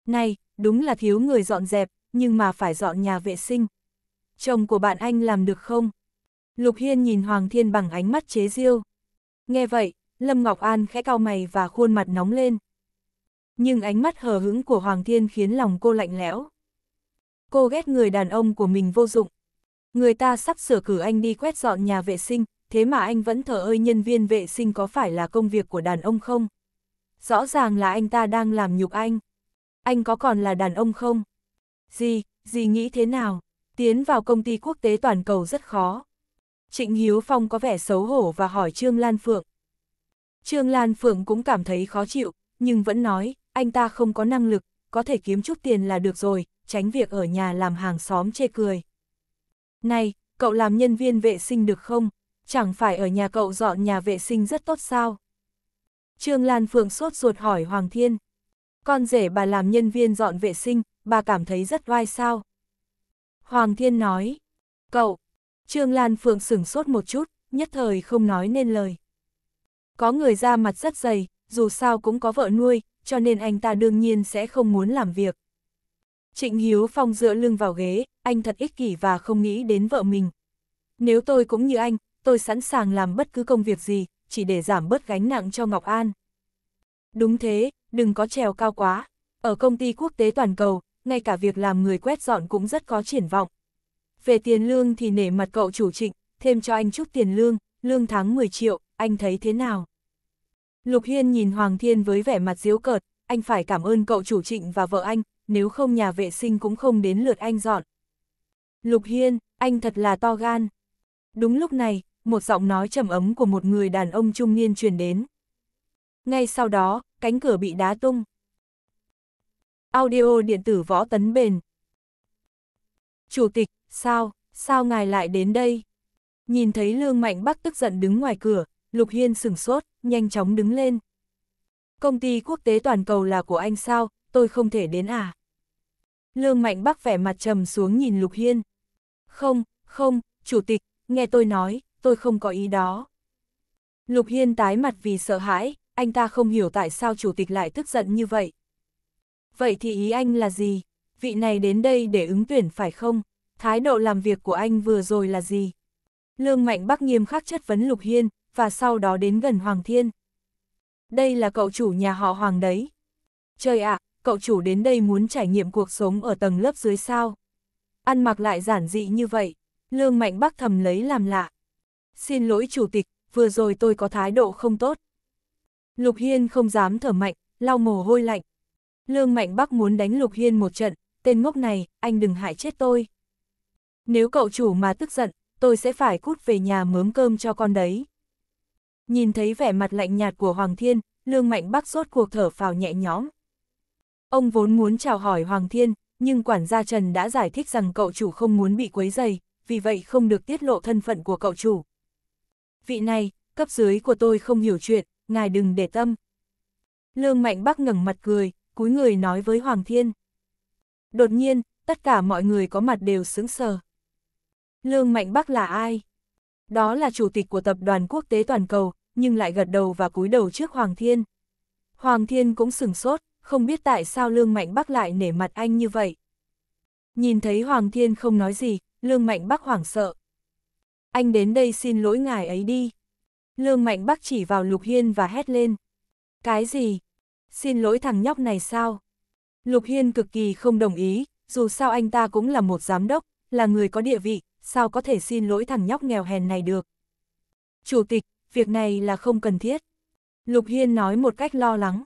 Này, đúng là thiếu người dọn dẹp, nhưng mà phải dọn nhà vệ sinh. Chồng của bạn anh làm được không? Lục Hiên nhìn Hoàng Thiên bằng ánh mắt chế giễu. Nghe vậy, Lâm Ngọc An khẽ cau mày và khuôn mặt nóng lên. Nhưng ánh mắt hờ hững của Hoàng Thiên khiến lòng cô lạnh lẽo. Cô ghét người đàn ông của mình vô dụng. Người ta sắp sửa cử anh đi quét dọn nhà vệ sinh, thế mà anh vẫn thờ ơi nhân viên vệ sinh có phải là công việc của đàn ông không? Rõ ràng là anh ta đang làm nhục anh. Anh có còn là đàn ông không? Gì, gì nghĩ thế nào? Tiến vào công ty quốc tế toàn cầu rất khó. Trịnh Hiếu Phong có vẻ xấu hổ và hỏi Trương Lan Phượng. Trương Lan Phượng cũng cảm thấy khó chịu, nhưng vẫn nói, anh ta không có năng lực, có thể kiếm chút tiền là được rồi, tránh việc ở nhà làm hàng xóm chê cười. Này, cậu làm nhân viên vệ sinh được không? chẳng phải ở nhà cậu dọn nhà vệ sinh rất tốt sao? Trương Lan Phượng sốt ruột hỏi Hoàng Thiên. Con rể bà làm nhân viên dọn vệ sinh, bà cảm thấy rất oai sao? Hoàng Thiên nói. Cậu! Trương Lan Phượng sửng sốt một chút, nhất thời không nói nên lời. Có người ra mặt rất dày, dù sao cũng có vợ nuôi, cho nên anh ta đương nhiên sẽ không muốn làm việc. Trịnh Hiếu Phong dựa lưng vào ghế, anh thật ích kỷ và không nghĩ đến vợ mình. Nếu tôi cũng như anh, tôi sẵn sàng làm bất cứ công việc gì, chỉ để giảm bớt gánh nặng cho Ngọc An. Đúng thế, đừng có trèo cao quá. Ở công ty quốc tế toàn cầu, ngay cả việc làm người quét dọn cũng rất có triển vọng. Về tiền lương thì nể mặt cậu chủ trịnh, thêm cho anh chút tiền lương, lương tháng 10 triệu, anh thấy thế nào? Lục Hiên nhìn Hoàng Thiên với vẻ mặt diếu cợt, anh phải cảm ơn cậu chủ trịnh và vợ anh, nếu không nhà vệ sinh cũng không đến lượt anh dọn. Lục Hiên, anh thật là to gan. Đúng lúc này, một giọng nói trầm ấm của một người đàn ông trung niên truyền đến. Ngay sau đó, cánh cửa bị đá tung. Audio điện tử võ tấn bền. Chủ tịch, sao, sao ngài lại đến đây? Nhìn thấy Lương Mạnh Bắc tức giận đứng ngoài cửa, Lục Hiên sửng sốt, nhanh chóng đứng lên. Công ty quốc tế toàn cầu là của anh sao, tôi không thể đến à? Lương Mạnh Bắc vẻ mặt trầm xuống nhìn Lục Hiên. Không, không, chủ tịch, nghe tôi nói, tôi không có ý đó. Lục Hiên tái mặt vì sợ hãi, anh ta không hiểu tại sao chủ tịch lại tức giận như vậy. Vậy thì ý anh là gì? Vị này đến đây để ứng tuyển phải không? Thái độ làm việc của anh vừa rồi là gì? Lương Mạnh Bắc nghiêm khắc chất vấn Lục Hiên, và sau đó đến gần Hoàng Thiên. Đây là cậu chủ nhà họ Hoàng đấy. Trời ạ, cậu chủ đến đây muốn trải nghiệm cuộc sống ở tầng lớp dưới sao? Ăn mặc lại giản dị như vậy, Lương Mạnh Bắc thầm lấy làm lạ. Xin lỗi chủ tịch, vừa rồi tôi có thái độ không tốt. Lục Hiên không dám thở mạnh, lau mồ hôi lạnh. Lương Mạnh Bắc muốn đánh Lục Hiên một trận, tên ngốc này, anh đừng hại chết tôi. Nếu cậu chủ mà tức giận, tôi sẽ phải cút về nhà mớm cơm cho con đấy. Nhìn thấy vẻ mặt lạnh nhạt của Hoàng Thiên, Lương Mạnh Bắc sốt cuộc thở phào nhẹ nhõm. Ông vốn muốn chào hỏi Hoàng Thiên, nhưng quản gia Trần đã giải thích rằng cậu chủ không muốn bị quấy dày, vì vậy không được tiết lộ thân phận của cậu chủ vị này, cấp dưới của tôi không hiểu chuyện, ngài đừng để tâm. Lương Mạnh Bắc ngẩng mặt cười, cúi người nói với Hoàng Thiên. Đột nhiên, tất cả mọi người có mặt đều sững sờ. Lương Mạnh Bắc là ai? Đó là chủ tịch của tập đoàn quốc tế toàn cầu, nhưng lại gật đầu và cúi đầu trước Hoàng Thiên. Hoàng Thiên cũng sửng sốt, không biết tại sao Lương Mạnh Bắc lại nể mặt anh như vậy. Nhìn thấy Hoàng Thiên không nói gì, Lương Mạnh Bắc hoảng sợ, anh đến đây xin lỗi ngài ấy đi. Lương Mạnh Bắc chỉ vào Lục Hiên và hét lên. Cái gì? Xin lỗi thằng nhóc này sao? Lục Hiên cực kỳ không đồng ý, dù sao anh ta cũng là một giám đốc, là người có địa vị, sao có thể xin lỗi thằng nhóc nghèo hèn này được? Chủ tịch, việc này là không cần thiết. Lục Hiên nói một cách lo lắng.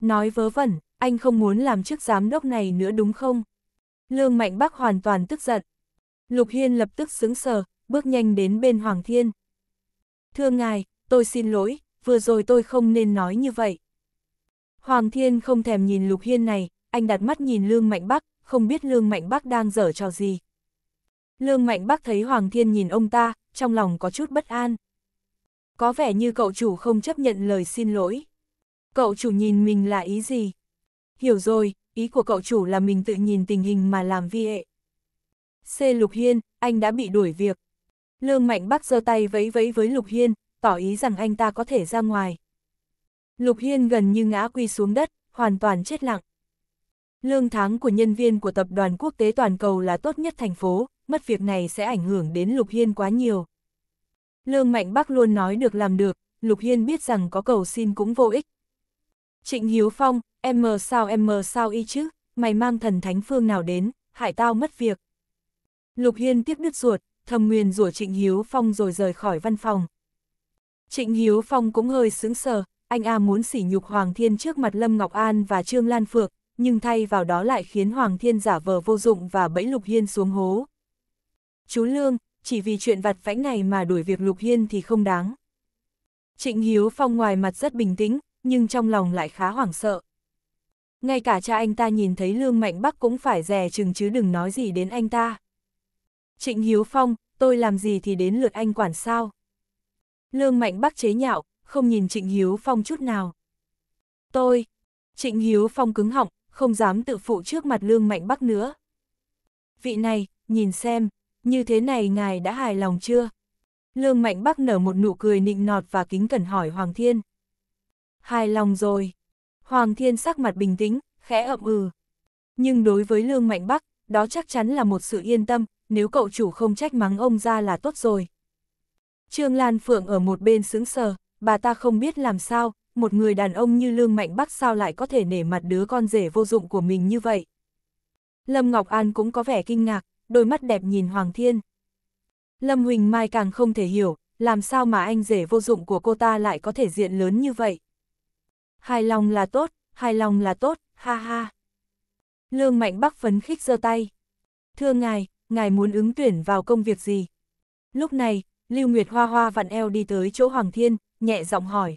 Nói vớ vẩn, anh không muốn làm chức giám đốc này nữa đúng không? Lương Mạnh Bắc hoàn toàn tức giận. Lục Hiên lập tức xứng sờ, bước nhanh đến bên Hoàng Thiên. Thưa ngài, tôi xin lỗi, vừa rồi tôi không nên nói như vậy. Hoàng Thiên không thèm nhìn Lục Hiên này, anh đặt mắt nhìn Lương Mạnh Bắc, không biết Lương Mạnh Bắc đang dở trò gì. Lương Mạnh Bắc thấy Hoàng Thiên nhìn ông ta, trong lòng có chút bất an. Có vẻ như cậu chủ không chấp nhận lời xin lỗi. Cậu chủ nhìn mình là ý gì? Hiểu rồi, ý của cậu chủ là mình tự nhìn tình hình mà làm vi hệ. C. Lục Hiên, anh đã bị đuổi việc, Lương Mạnh Bắc giơ tay vẫy vẫy với Lục Hiên, tỏ ý rằng anh ta có thể ra ngoài. Lục Hiên gần như ngã quy xuống đất, hoàn toàn chết lặng. Lương tháng của nhân viên của tập đoàn quốc tế toàn cầu là tốt nhất thành phố, mất việc này sẽ ảnh hưởng đến Lục Hiên quá nhiều. Lương Mạnh Bắc luôn nói được làm được, Lục Hiên biết rằng có cầu xin cũng vô ích. Trịnh Hiếu Phong, em mờ sao em mờ sao y chứ, mày mang thần thánh phương nào đến, hại tao mất việc. Lục Hiên tiếc đứt ruột, thầm nguyền rủa Trịnh Hiếu Phong rồi rời khỏi văn phòng. Trịnh Hiếu Phong cũng hơi sững sờ, anh A muốn sỉ nhục Hoàng Thiên trước mặt Lâm Ngọc An và Trương Lan Phượng, nhưng thay vào đó lại khiến Hoàng Thiên giả vờ vô dụng và bẫy Lục Hiên xuống hố. Chú Lương, chỉ vì chuyện vặt vãnh này mà đuổi việc Lục Hiên thì không đáng. Trịnh Hiếu Phong ngoài mặt rất bình tĩnh, nhưng trong lòng lại khá hoảng sợ. Ngay cả cha anh ta nhìn thấy Lương Mạnh Bắc cũng phải rè chừng chứ đừng nói gì đến anh ta. Trịnh Hiếu Phong, tôi làm gì thì đến lượt anh quản sao? Lương Mạnh Bắc chế nhạo, không nhìn Trịnh Hiếu Phong chút nào. Tôi, Trịnh Hiếu Phong cứng họng, không dám tự phụ trước mặt Lương Mạnh Bắc nữa. Vị này, nhìn xem, như thế này ngài đã hài lòng chưa? Lương Mạnh Bắc nở một nụ cười nịnh nọt và kính cẩn hỏi Hoàng Thiên. Hài lòng rồi. Hoàng Thiên sắc mặt bình tĩnh, khẽ ậm ừ. Nhưng đối với Lương Mạnh Bắc, đó chắc chắn là một sự yên tâm, nếu cậu chủ không trách mắng ông ra là tốt rồi. Trương Lan Phượng ở một bên sững sờ, bà ta không biết làm sao, một người đàn ông như Lương Mạnh Bắc sao lại có thể nể mặt đứa con rể vô dụng của mình như vậy. Lâm Ngọc An cũng có vẻ kinh ngạc, đôi mắt đẹp nhìn Hoàng Thiên. Lâm Huỳnh Mai càng không thể hiểu, làm sao mà anh rể vô dụng của cô ta lại có thể diện lớn như vậy. Hài lòng là tốt, hài lòng là tốt, ha ha. Lương Mạnh Bắc phấn khích giơ tay. Thưa ngài, ngài muốn ứng tuyển vào công việc gì? Lúc này, Lưu Nguyệt Hoa Hoa vặn eo đi tới chỗ Hoàng Thiên, nhẹ giọng hỏi.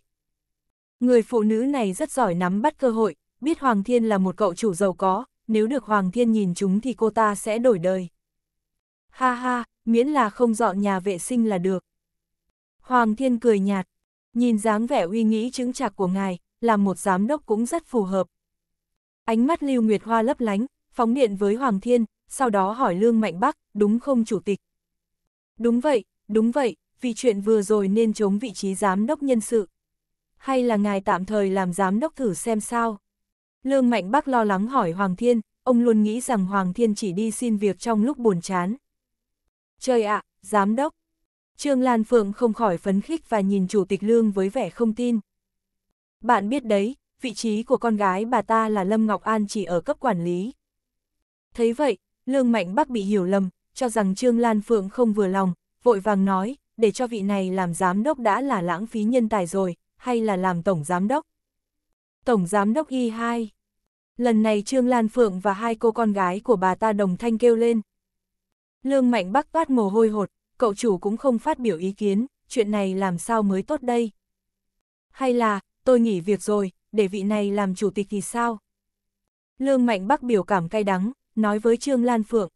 Người phụ nữ này rất giỏi nắm bắt cơ hội, biết Hoàng Thiên là một cậu chủ giàu có, nếu được Hoàng Thiên nhìn chúng thì cô ta sẽ đổi đời. Ha ha, miễn là không dọn nhà vệ sinh là được. Hoàng Thiên cười nhạt, nhìn dáng vẻ uy nghĩ chứng chạc của ngài, làm một giám đốc cũng rất phù hợp. Ánh mắt Lưu Nguyệt Hoa lấp lánh, phóng điện với Hoàng Thiên, sau đó hỏi Lương Mạnh Bắc, đúng không chủ tịch? Đúng vậy, đúng vậy, vì chuyện vừa rồi nên chống vị trí giám đốc nhân sự. Hay là ngài tạm thời làm giám đốc thử xem sao? Lương Mạnh Bắc lo lắng hỏi Hoàng Thiên, ông luôn nghĩ rằng Hoàng Thiên chỉ đi xin việc trong lúc buồn chán. Trời ạ, giám đốc! Trương Lan Phượng không khỏi phấn khích và nhìn Chủ tịch Lương với vẻ không tin. Bạn biết đấy, vị trí của con gái bà ta là Lâm Ngọc An chỉ ở cấp quản lý. Thấy vậy, Lương Mạnh Bắc bị hiểu lầm, cho rằng Trương Lan Phượng không vừa lòng, vội vàng nói, để cho vị này làm giám đốc đã là lãng phí nhân tài rồi, hay là làm tổng giám đốc. Tổng giám đốc y 2 Lần này Trương Lan Phượng và hai cô con gái của bà ta đồng thanh kêu lên. Lương Mạnh Bắc toát mồ hôi hột, cậu chủ cũng không phát biểu ý kiến, chuyện này làm sao mới tốt đây. Hay là, tôi nghỉ việc rồi, để vị này làm chủ tịch thì sao? Lương Mạnh Bắc biểu cảm cay đắng, nói với Trương Lan Phượng.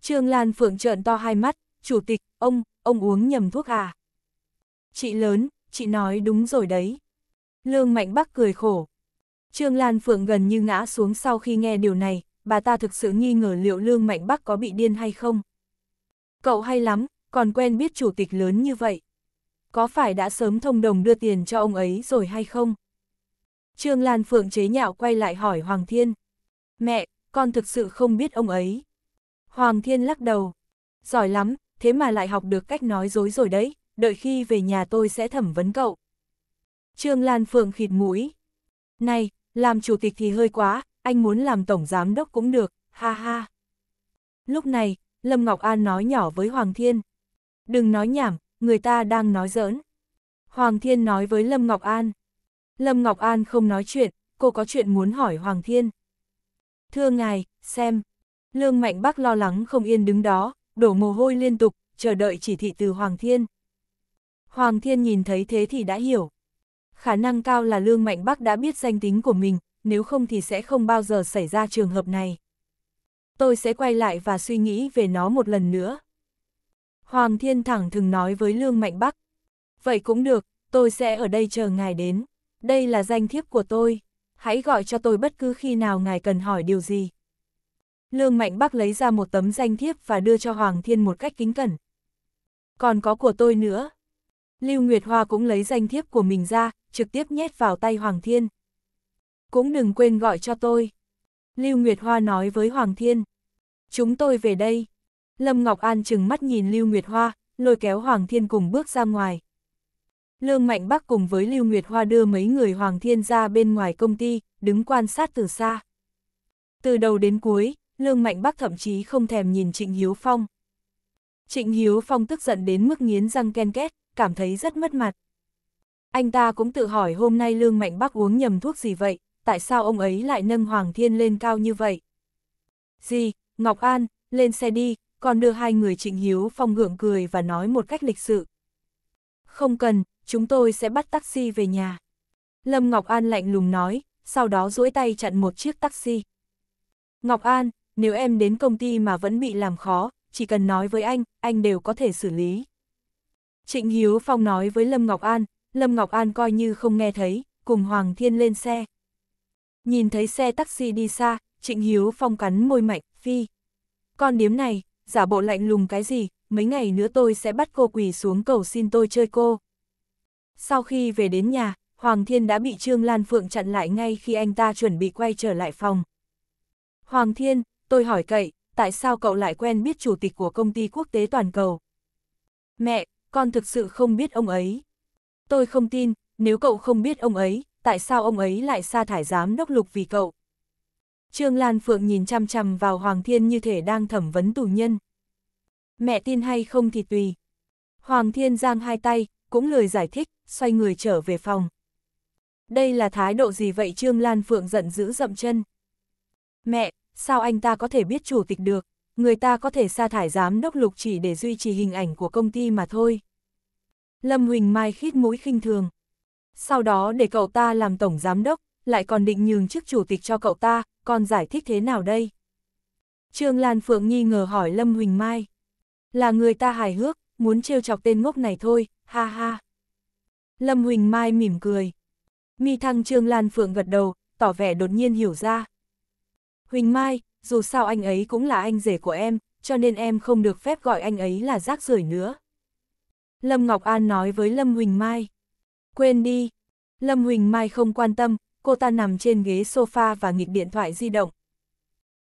Trương Lan Phượng trợn to hai mắt, chủ tịch, ông, ông uống nhầm thuốc à? Chị lớn, chị nói đúng rồi đấy. Lương Mạnh Bắc cười khổ. Trương Lan Phượng gần như ngã xuống sau khi nghe điều này, bà ta thực sự nghi ngờ liệu Lương Mạnh Bắc có bị điên hay không. Cậu hay lắm, còn quen biết chủ tịch lớn như vậy. Có phải đã sớm thông đồng đưa tiền cho ông ấy rồi hay không? Trương Lan Phượng chế nhạo quay lại hỏi Hoàng Thiên. Mẹ, con thực sự không biết ông ấy. Hoàng Thiên lắc đầu. Giỏi lắm, thế mà lại học được cách nói dối rồi đấy, đợi khi về nhà tôi sẽ thẩm vấn cậu. Trương Lan Phượng khịt mũi. Này, làm chủ tịch thì hơi quá, anh muốn làm tổng giám đốc cũng được, ha ha. Lúc này, Lâm Ngọc An nói nhỏ với Hoàng Thiên. Đừng nói nhảm, người ta đang nói giỡn. Hoàng Thiên nói với Lâm Ngọc An. Lâm Ngọc An không nói chuyện, cô có chuyện muốn hỏi Hoàng Thiên. Thưa ngài, xem. Lương Mạnh Bắc lo lắng không yên đứng đó, đổ mồ hôi liên tục, chờ đợi chỉ thị từ Hoàng Thiên. Hoàng Thiên nhìn thấy thế thì đã hiểu. Khả năng cao là Lương Mạnh Bắc đã biết danh tính của mình, nếu không thì sẽ không bao giờ xảy ra trường hợp này. Tôi sẽ quay lại và suy nghĩ về nó một lần nữa. Hoàng Thiên thẳng thừng nói với Lương Mạnh Bắc. Vậy cũng được, tôi sẽ ở đây chờ ngài đến. Đây là danh thiếp của tôi hãy gọi cho tôi bất cứ khi nào ngài cần hỏi điều gì. Lương Mạnh Bắc lấy ra một tấm danh thiếp và đưa cho Hoàng Thiên một cách kính cẩn. Còn có của tôi nữa. Lưu Nguyệt Hoa cũng lấy danh thiếp của mình ra, trực tiếp nhét vào tay Hoàng Thiên. Cũng đừng quên gọi cho tôi. Lưu Nguyệt Hoa nói với Hoàng Thiên. Chúng tôi về đây. Lâm Ngọc An chừng mắt nhìn Lưu Nguyệt Hoa, lôi kéo Hoàng Thiên cùng bước ra ngoài. Lương Mạnh Bắc cùng với Lưu Nguyệt Hoa đưa mấy người Hoàng Thiên ra bên ngoài công ty, đứng quan sát từ xa. Từ đầu đến cuối, Lương Mạnh Bắc thậm chí không thèm nhìn Trịnh Hiếu Phong. Trịnh Hiếu Phong tức giận đến mức nghiến răng ken két, cảm thấy rất mất mặt. Anh ta cũng tự hỏi hôm nay Lương Mạnh Bắc uống nhầm thuốc gì vậy, tại sao ông ấy lại nâng Hoàng Thiên lên cao như vậy? Gì, Ngọc An, lên xe đi, còn đưa hai người Trịnh Hiếu Phong gượng cười và nói một cách lịch sự. Không cần, chúng tôi sẽ bắt taxi về nhà. Lâm Ngọc An lạnh lùng nói, sau đó duỗi tay chặn một chiếc taxi. Ngọc An, nếu em đến công ty mà vẫn bị làm khó, chỉ cần nói với anh, anh đều có thể xử lý. Trịnh Hiếu Phong nói với Lâm Ngọc An, Lâm Ngọc An coi như không nghe thấy, cùng Hoàng Thiên lên xe. Nhìn thấy xe taxi đi xa, Trịnh Hiếu Phong cắn môi mạnh, phi. Con điếm này, giả bộ lạnh lùng cái gì, mấy ngày nữa tôi sẽ bắt cô quỳ xuống cầu xin tôi chơi cô. Sau khi về đến nhà, Hoàng Thiên đã bị Trương Lan Phượng chặn lại ngay khi anh ta chuẩn bị quay trở lại phòng. Hoàng Thiên, tôi hỏi cậy, tại sao cậu lại quen biết chủ tịch của công ty quốc tế toàn cầu? Mẹ, con thực sự không biết ông ấy. Tôi không tin, nếu cậu không biết ông ấy, tại sao ông ấy lại sa thải giám đốc lục vì cậu? Trương Lan Phượng nhìn chăm chăm vào Hoàng Thiên như thể đang thẩm vấn tù nhân. Mẹ tin hay không thì tùy. Hoàng Thiên giang hai tay, cũng lời giải thích, xoay người trở về phòng. Đây là thái độ gì vậy Trương Lan Phượng giận dữ dậm chân. Mẹ, sao anh ta có thể biết chủ tịch được, người ta có thể sa thải giám đốc lục chỉ để duy trì hình ảnh của công ty mà thôi. Lâm Huỳnh Mai khít mũi khinh thường. Sau đó để cậu ta làm tổng giám đốc, lại còn định nhường chức chủ tịch cho cậu ta, còn giải thích thế nào đây? Trương Lan Phượng nghi ngờ hỏi Lâm Huỳnh Mai. Là người ta hài hước, muốn trêu chọc tên ngốc này thôi, ha ha. Lâm Huỳnh Mai mỉm cười. Mi thăng Trương Lan Phượng gật đầu, tỏ vẻ đột nhiên hiểu ra. Huỳnh Mai, dù sao anh ấy cũng là anh rể của em, cho nên em không được phép gọi anh ấy là rác rưởi nữa. Lâm Ngọc An nói với Lâm Huỳnh Mai. Quên đi. Lâm Huỳnh Mai không quan tâm, cô ta nằm trên ghế sofa và nghịch điện thoại di động.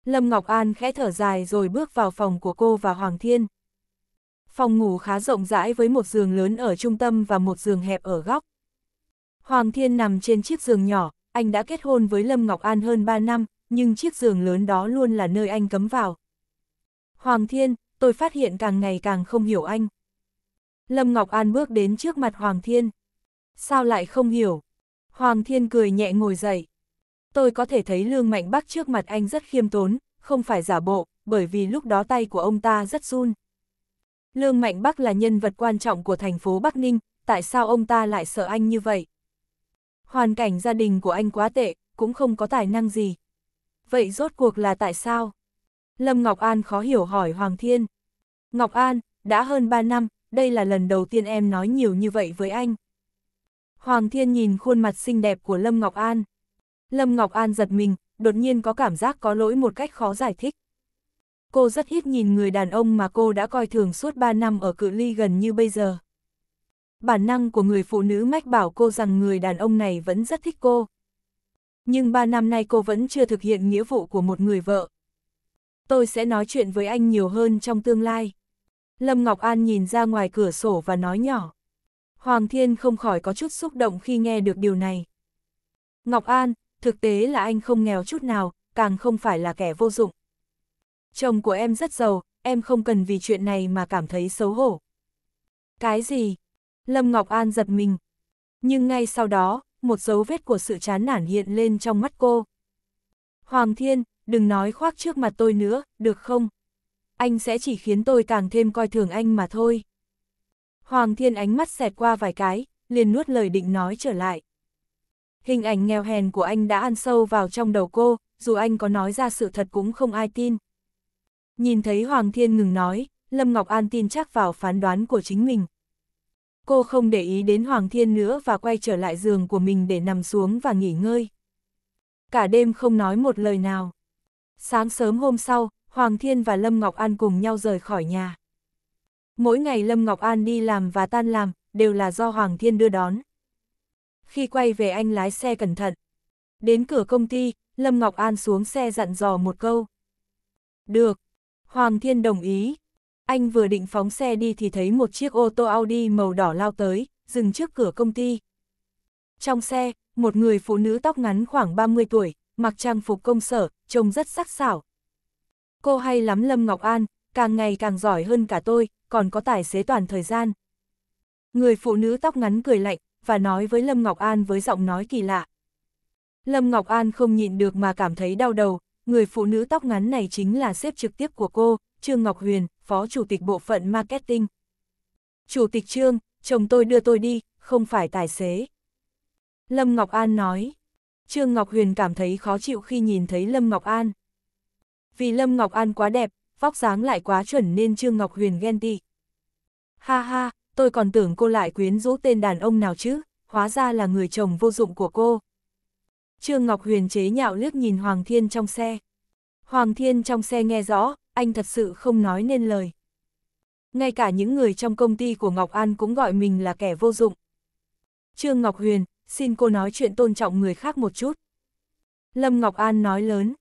Lâm Ngọc An khẽ thở dài rồi bước vào phòng của cô và Hoàng Thiên. Phòng ngủ khá rộng rãi với một giường lớn ở trung tâm và một giường hẹp ở góc. Hoàng Thiên nằm trên chiếc giường nhỏ, anh đã kết hôn với Lâm Ngọc An hơn 3 năm, nhưng chiếc giường lớn đó luôn là nơi anh cấm vào. Hoàng Thiên, tôi phát hiện càng ngày càng không hiểu anh. Lâm Ngọc An bước đến trước mặt Hoàng Thiên. Sao lại không hiểu? Hoàng Thiên cười nhẹ ngồi dậy. Tôi có thể thấy Lương Mạnh Bắc trước mặt anh rất khiêm tốn, không phải giả bộ, bởi vì lúc đó tay của ông ta rất run. Lương Mạnh Bắc là nhân vật quan trọng của thành phố Bắc Ninh, tại sao ông ta lại sợ anh như vậy? Hoàn cảnh gia đình của anh quá tệ, cũng không có tài năng gì. Vậy rốt cuộc là tại sao? Lâm Ngọc An khó hiểu hỏi Hoàng Thiên. Ngọc An, đã hơn 3 năm, đây là lần đầu tiên em nói nhiều như vậy với anh. Hoàng Thiên nhìn khuôn mặt xinh đẹp của Lâm Ngọc An. Lâm Ngọc An giật mình, đột nhiên có cảm giác có lỗi một cách khó giải thích cô rất ít nhìn người đàn ông mà cô đã coi thường suốt 3 năm ở cự ly gần như bây giờ. Bản năng của người phụ nữ mách bảo cô rằng người đàn ông này vẫn rất thích cô. Nhưng 3 năm nay cô vẫn chưa thực hiện nghĩa vụ của một người vợ. Tôi sẽ nói chuyện với anh nhiều hơn trong tương lai. Lâm Ngọc An nhìn ra ngoài cửa sổ và nói nhỏ. Hoàng Thiên không khỏi có chút xúc động khi nghe được điều này. Ngọc An, thực tế là anh không nghèo chút nào, càng không phải là kẻ vô dụng. Chồng của em rất giàu, em không cần vì chuyện này mà cảm thấy xấu hổ. Cái gì? Lâm Ngọc An giật mình. Nhưng ngay sau đó, một dấu vết của sự chán nản hiện lên trong mắt cô. Hoàng Thiên, đừng nói khoác trước mặt tôi nữa, được không? Anh sẽ chỉ khiến tôi càng thêm coi thường anh mà thôi. Hoàng Thiên ánh mắt xẹt qua vài cái, liền nuốt lời định nói trở lại. Hình ảnh nghèo hèn của anh đã ăn sâu vào trong đầu cô, dù anh có nói ra sự thật cũng không ai tin. Nhìn thấy Hoàng Thiên ngừng nói, Lâm Ngọc An tin chắc vào phán đoán của chính mình. Cô không để ý đến Hoàng Thiên nữa và quay trở lại giường của mình để nằm xuống và nghỉ ngơi. Cả đêm không nói một lời nào. Sáng sớm hôm sau, Hoàng Thiên và Lâm Ngọc An cùng nhau rời khỏi nhà. Mỗi ngày Lâm Ngọc An đi làm và tan làm, đều là do Hoàng Thiên đưa đón. Khi quay về anh lái xe cẩn thận. Đến cửa công ty, Lâm Ngọc An xuống xe dặn dò một câu. Được, Hoàng Thiên đồng ý. Anh vừa định phóng xe đi thì thấy một chiếc ô tô Audi màu đỏ lao tới, dừng trước cửa công ty. Trong xe, một người phụ nữ tóc ngắn khoảng 30 tuổi, mặc trang phục công sở, trông rất sắc sảo. Cô hay lắm Lâm Ngọc An, càng ngày càng giỏi hơn cả tôi, còn có tài xế toàn thời gian. Người phụ nữ tóc ngắn cười lạnh, và nói với Lâm Ngọc An với giọng nói kỳ lạ. Lâm Ngọc An không nhịn được mà cảm thấy đau đầu, Người phụ nữ tóc ngắn này chính là sếp trực tiếp của cô, Trương Ngọc Huyền, Phó Chủ tịch Bộ phận Marketing. Chủ tịch Trương, chồng tôi đưa tôi đi, không phải tài xế. Lâm Ngọc An nói. Trương Ngọc Huyền cảm thấy khó chịu khi nhìn thấy Lâm Ngọc An. Vì Lâm Ngọc An quá đẹp, vóc dáng lại quá chuẩn nên Trương Ngọc Huyền ghen tị. Ha ha, tôi còn tưởng cô lại quyến rũ tên đàn ông nào chứ, hóa ra là người chồng vô dụng của cô. Trương Ngọc Huyền chế nhạo liếc nhìn Hoàng Thiên trong xe. Hoàng Thiên trong xe nghe rõ, anh thật sự không nói nên lời. Ngay cả những người trong công ty của Ngọc An cũng gọi mình là kẻ vô dụng. Trương Ngọc Huyền, xin cô nói chuyện tôn trọng người khác một chút. Lâm Ngọc An nói lớn.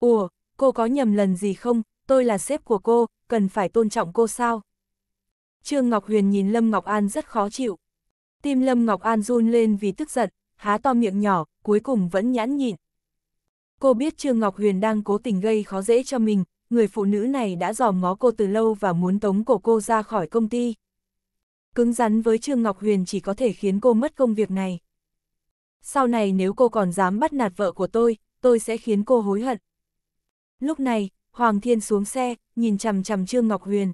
Ủa, cô có nhầm lần gì không, tôi là sếp của cô, cần phải tôn trọng cô sao? Trương Ngọc Huyền nhìn Lâm Ngọc An rất khó chịu. Tim Lâm Ngọc An run lên vì tức giận, há to miệng nhỏ, cuối cùng vẫn nhãn nhịn. Cô biết Trương Ngọc Huyền đang cố tình gây khó dễ cho mình, người phụ nữ này đã dòm ngó cô từ lâu và muốn tống cổ cô ra khỏi công ty. Cứng rắn với Trương Ngọc Huyền chỉ có thể khiến cô mất công việc này. Sau này nếu cô còn dám bắt nạt vợ của tôi, tôi sẽ khiến cô hối hận. Lúc này, Hoàng Thiên xuống xe, nhìn chằm chằm Trương Ngọc Huyền.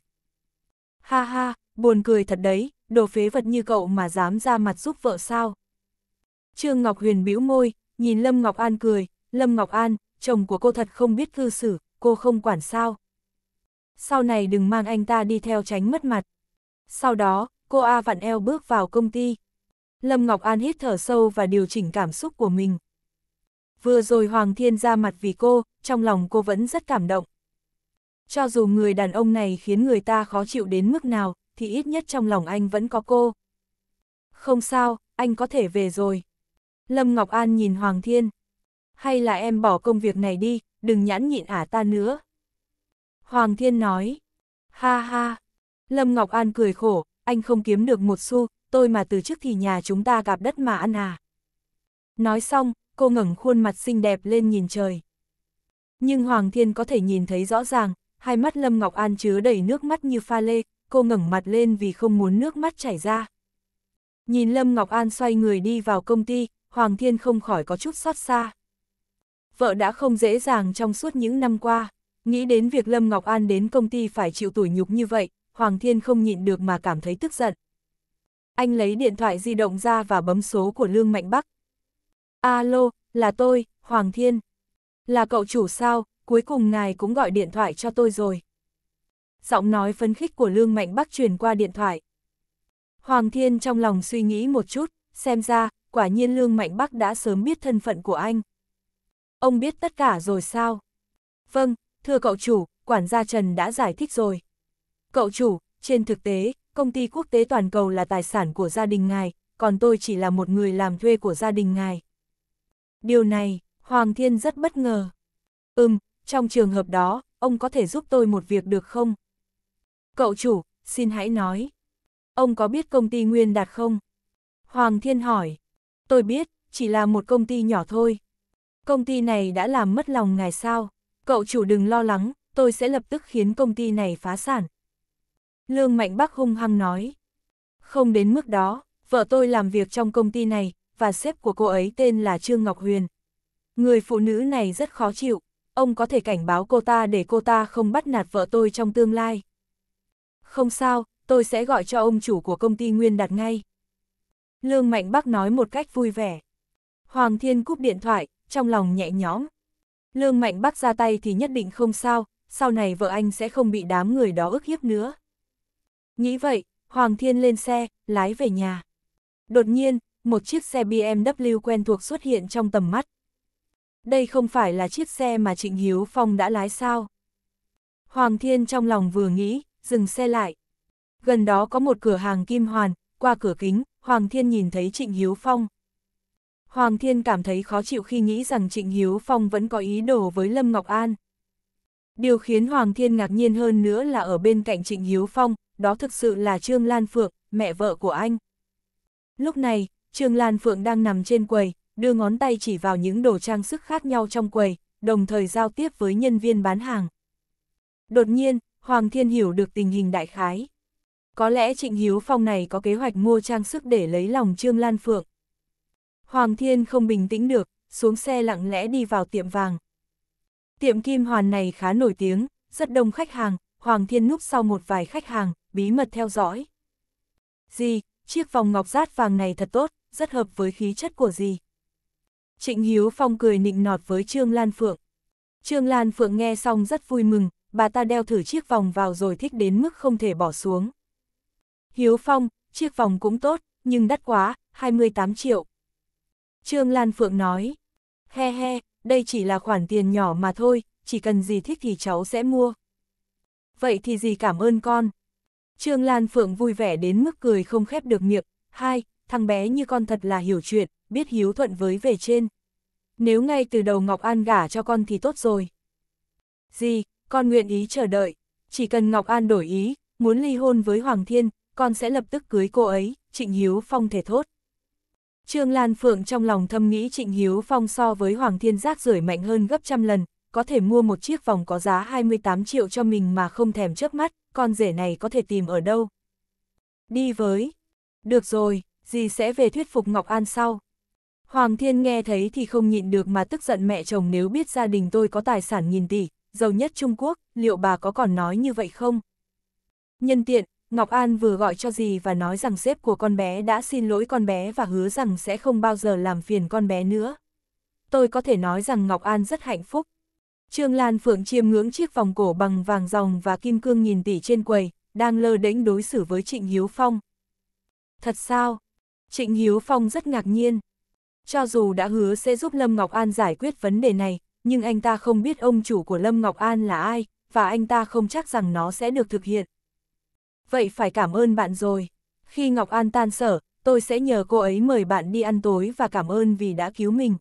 Ha ha, buồn cười thật đấy, đồ phế vật như cậu mà dám ra mặt giúp vợ sao? Trương Ngọc Huyền bĩu môi, nhìn Lâm Ngọc An cười, Lâm Ngọc An, chồng của cô thật không biết cư xử, cô không quản sao. Sau này đừng mang anh ta đi theo tránh mất mặt. Sau đó, cô A vặn eo bước vào công ty. Lâm Ngọc An hít thở sâu và điều chỉnh cảm xúc của mình. Vừa rồi Hoàng Thiên ra mặt vì cô, trong lòng cô vẫn rất cảm động. Cho dù người đàn ông này khiến người ta khó chịu đến mức nào, thì ít nhất trong lòng anh vẫn có cô. Không sao, anh có thể về rồi. Lâm Ngọc An nhìn Hoàng Thiên. Hay là em bỏ công việc này đi, đừng nhãn nhịn ả ta nữa. Hoàng Thiên nói. Ha ha. Lâm Ngọc An cười khổ, anh không kiếm được một xu, tôi mà từ trước thì nhà chúng ta gặp đất mà ăn à. Nói xong, cô ngẩng khuôn mặt xinh đẹp lên nhìn trời. Nhưng Hoàng Thiên có thể nhìn thấy rõ ràng, hai mắt Lâm Ngọc An chứa đầy nước mắt như pha lê, cô ngẩng mặt lên vì không muốn nước mắt chảy ra. Nhìn Lâm Ngọc An xoay người đi vào công ty, Hoàng Thiên không khỏi có chút xót xa. Vợ đã không dễ dàng trong suốt những năm qua, nghĩ đến việc Lâm Ngọc An đến công ty phải chịu tủi nhục như vậy, Hoàng Thiên không nhịn được mà cảm thấy tức giận. Anh lấy điện thoại di động ra và bấm số của Lương Mạnh Bắc. Alo, là tôi, Hoàng Thiên. Là cậu chủ sao, cuối cùng ngài cũng gọi điện thoại cho tôi rồi. Giọng nói phấn khích của Lương Mạnh Bắc truyền qua điện thoại. Hoàng Thiên trong lòng suy nghĩ một chút, xem ra, quả nhiên Lương Mạnh Bắc đã sớm biết thân phận của anh. Ông biết tất cả rồi sao? Vâng, thưa cậu chủ, quản gia Trần đã giải thích rồi. Cậu chủ, trên thực tế, công ty quốc tế toàn cầu là tài sản của gia đình ngài, còn tôi chỉ là một người làm thuê của gia đình ngài. Điều này, Hoàng Thiên rất bất ngờ. Ừm, trong trường hợp đó, ông có thể giúp tôi một việc được không? Cậu chủ, xin hãy nói. Ông có biết công ty Nguyên Đạt không? Hoàng Thiên hỏi. Tôi biết, chỉ là một công ty nhỏ thôi. Công ty này đã làm mất lòng ngài sao? Cậu chủ đừng lo lắng, tôi sẽ lập tức khiến công ty này phá sản. Lương Mạnh Bắc hung hăng nói. Không đến mức đó, vợ tôi làm việc trong công ty này, và sếp của cô ấy tên là Trương Ngọc Huyền. Người phụ nữ này rất khó chịu, ông có thể cảnh báo cô ta để cô ta không bắt nạt vợ tôi trong tương lai. Không sao, tôi sẽ gọi cho ông chủ của công ty Nguyên đặt ngay. Lương Mạnh Bắc nói một cách vui vẻ. Hoàng Thiên cúp điện thoại, trong lòng nhẹ nhõm. Lương Mạnh Bắc ra tay thì nhất định không sao, sau này vợ anh sẽ không bị đám người đó ức hiếp nữa. Nghĩ vậy, Hoàng Thiên lên xe, lái về nhà. Đột nhiên, một chiếc xe BMW quen thuộc xuất hiện trong tầm mắt. Đây không phải là chiếc xe mà Trịnh Hiếu Phong đã lái sao? Hoàng Thiên trong lòng vừa nghĩ, dừng xe lại. Gần đó có một cửa hàng kim hoàn, qua cửa kính, Hoàng Thiên nhìn thấy Trịnh Hiếu Phong. Hoàng Thiên cảm thấy khó chịu khi nghĩ rằng Trịnh Hiếu Phong vẫn có ý đồ với Lâm Ngọc An. Điều khiến Hoàng Thiên ngạc nhiên hơn nữa là ở bên cạnh Trịnh Hiếu Phong, đó thực sự là Trương Lan Phượng, mẹ vợ của anh. Lúc này, Trương Lan Phượng đang nằm trên quầy, đưa ngón tay chỉ vào những đồ trang sức khác nhau trong quầy, đồng thời giao tiếp với nhân viên bán hàng. Đột nhiên, Hoàng Thiên hiểu được tình hình đại khái có lẽ Trịnh Hiếu Phong này có kế hoạch mua trang sức để lấy lòng Trương Lan Phượng. Hoàng Thiên không bình tĩnh được, xuống xe lặng lẽ đi vào tiệm vàng. Tiệm kim hoàn này khá nổi tiếng, rất đông khách hàng, Hoàng Thiên núp sau một vài khách hàng, bí mật theo dõi. Gì, chiếc vòng ngọc rát vàng này thật tốt, rất hợp với khí chất của gì. Trịnh Hiếu Phong cười nịnh nọt với Trương Lan Phượng. Trương Lan Phượng nghe xong rất vui mừng, bà ta đeo thử chiếc vòng vào rồi thích đến mức không thể bỏ xuống. Hiếu Phong, chiếc vòng cũng tốt, nhưng đắt quá, 28 triệu. Trương Lan Phượng nói, he he, đây chỉ là khoản tiền nhỏ mà thôi, chỉ cần gì thích thì cháu sẽ mua. Vậy thì gì cảm ơn con. Trương Lan Phượng vui vẻ đến mức cười không khép được miệng. Hai, thằng bé như con thật là hiểu chuyện, biết hiếu thuận với về trên. Nếu ngay từ đầu Ngọc An gả cho con thì tốt rồi. Gì, con nguyện ý chờ đợi. Chỉ cần Ngọc An đổi ý, muốn ly hôn với Hoàng Thiên, con sẽ lập tức cưới cô ấy, Trịnh Hiếu Phong thể thốt. Trương Lan Phượng trong lòng thâm nghĩ Trịnh Hiếu Phong so với Hoàng Thiên Giác rưởi mạnh hơn gấp trăm lần, có thể mua một chiếc vòng có giá 28 triệu cho mình mà không thèm chớp mắt, con rể này có thể tìm ở đâu. Đi với. Được rồi, dì sẽ về thuyết phục Ngọc An sau. Hoàng Thiên nghe thấy thì không nhịn được mà tức giận mẹ chồng nếu biết gia đình tôi có tài sản nghìn tỷ, giàu nhất Trung Quốc, liệu bà có còn nói như vậy không? Nhân tiện, Ngọc An vừa gọi cho dì và nói rằng sếp của con bé đã xin lỗi con bé và hứa rằng sẽ không bao giờ làm phiền con bé nữa. Tôi có thể nói rằng Ngọc An rất hạnh phúc. Trương Lan Phượng chiêm ngưỡng chiếc vòng cổ bằng vàng ròng và kim cương nhìn tỷ trên quầy, đang lơ đễnh đối xử với Trịnh Hiếu Phong. Thật sao? Trịnh Hiếu Phong rất ngạc nhiên. Cho dù đã hứa sẽ giúp Lâm Ngọc An giải quyết vấn đề này, nhưng anh ta không biết ông chủ của Lâm Ngọc An là ai, và anh ta không chắc rằng nó sẽ được thực hiện vậy phải cảm ơn bạn rồi. Khi Ngọc An tan sở, tôi sẽ nhờ cô ấy mời bạn đi ăn tối và cảm ơn vì đã cứu mình.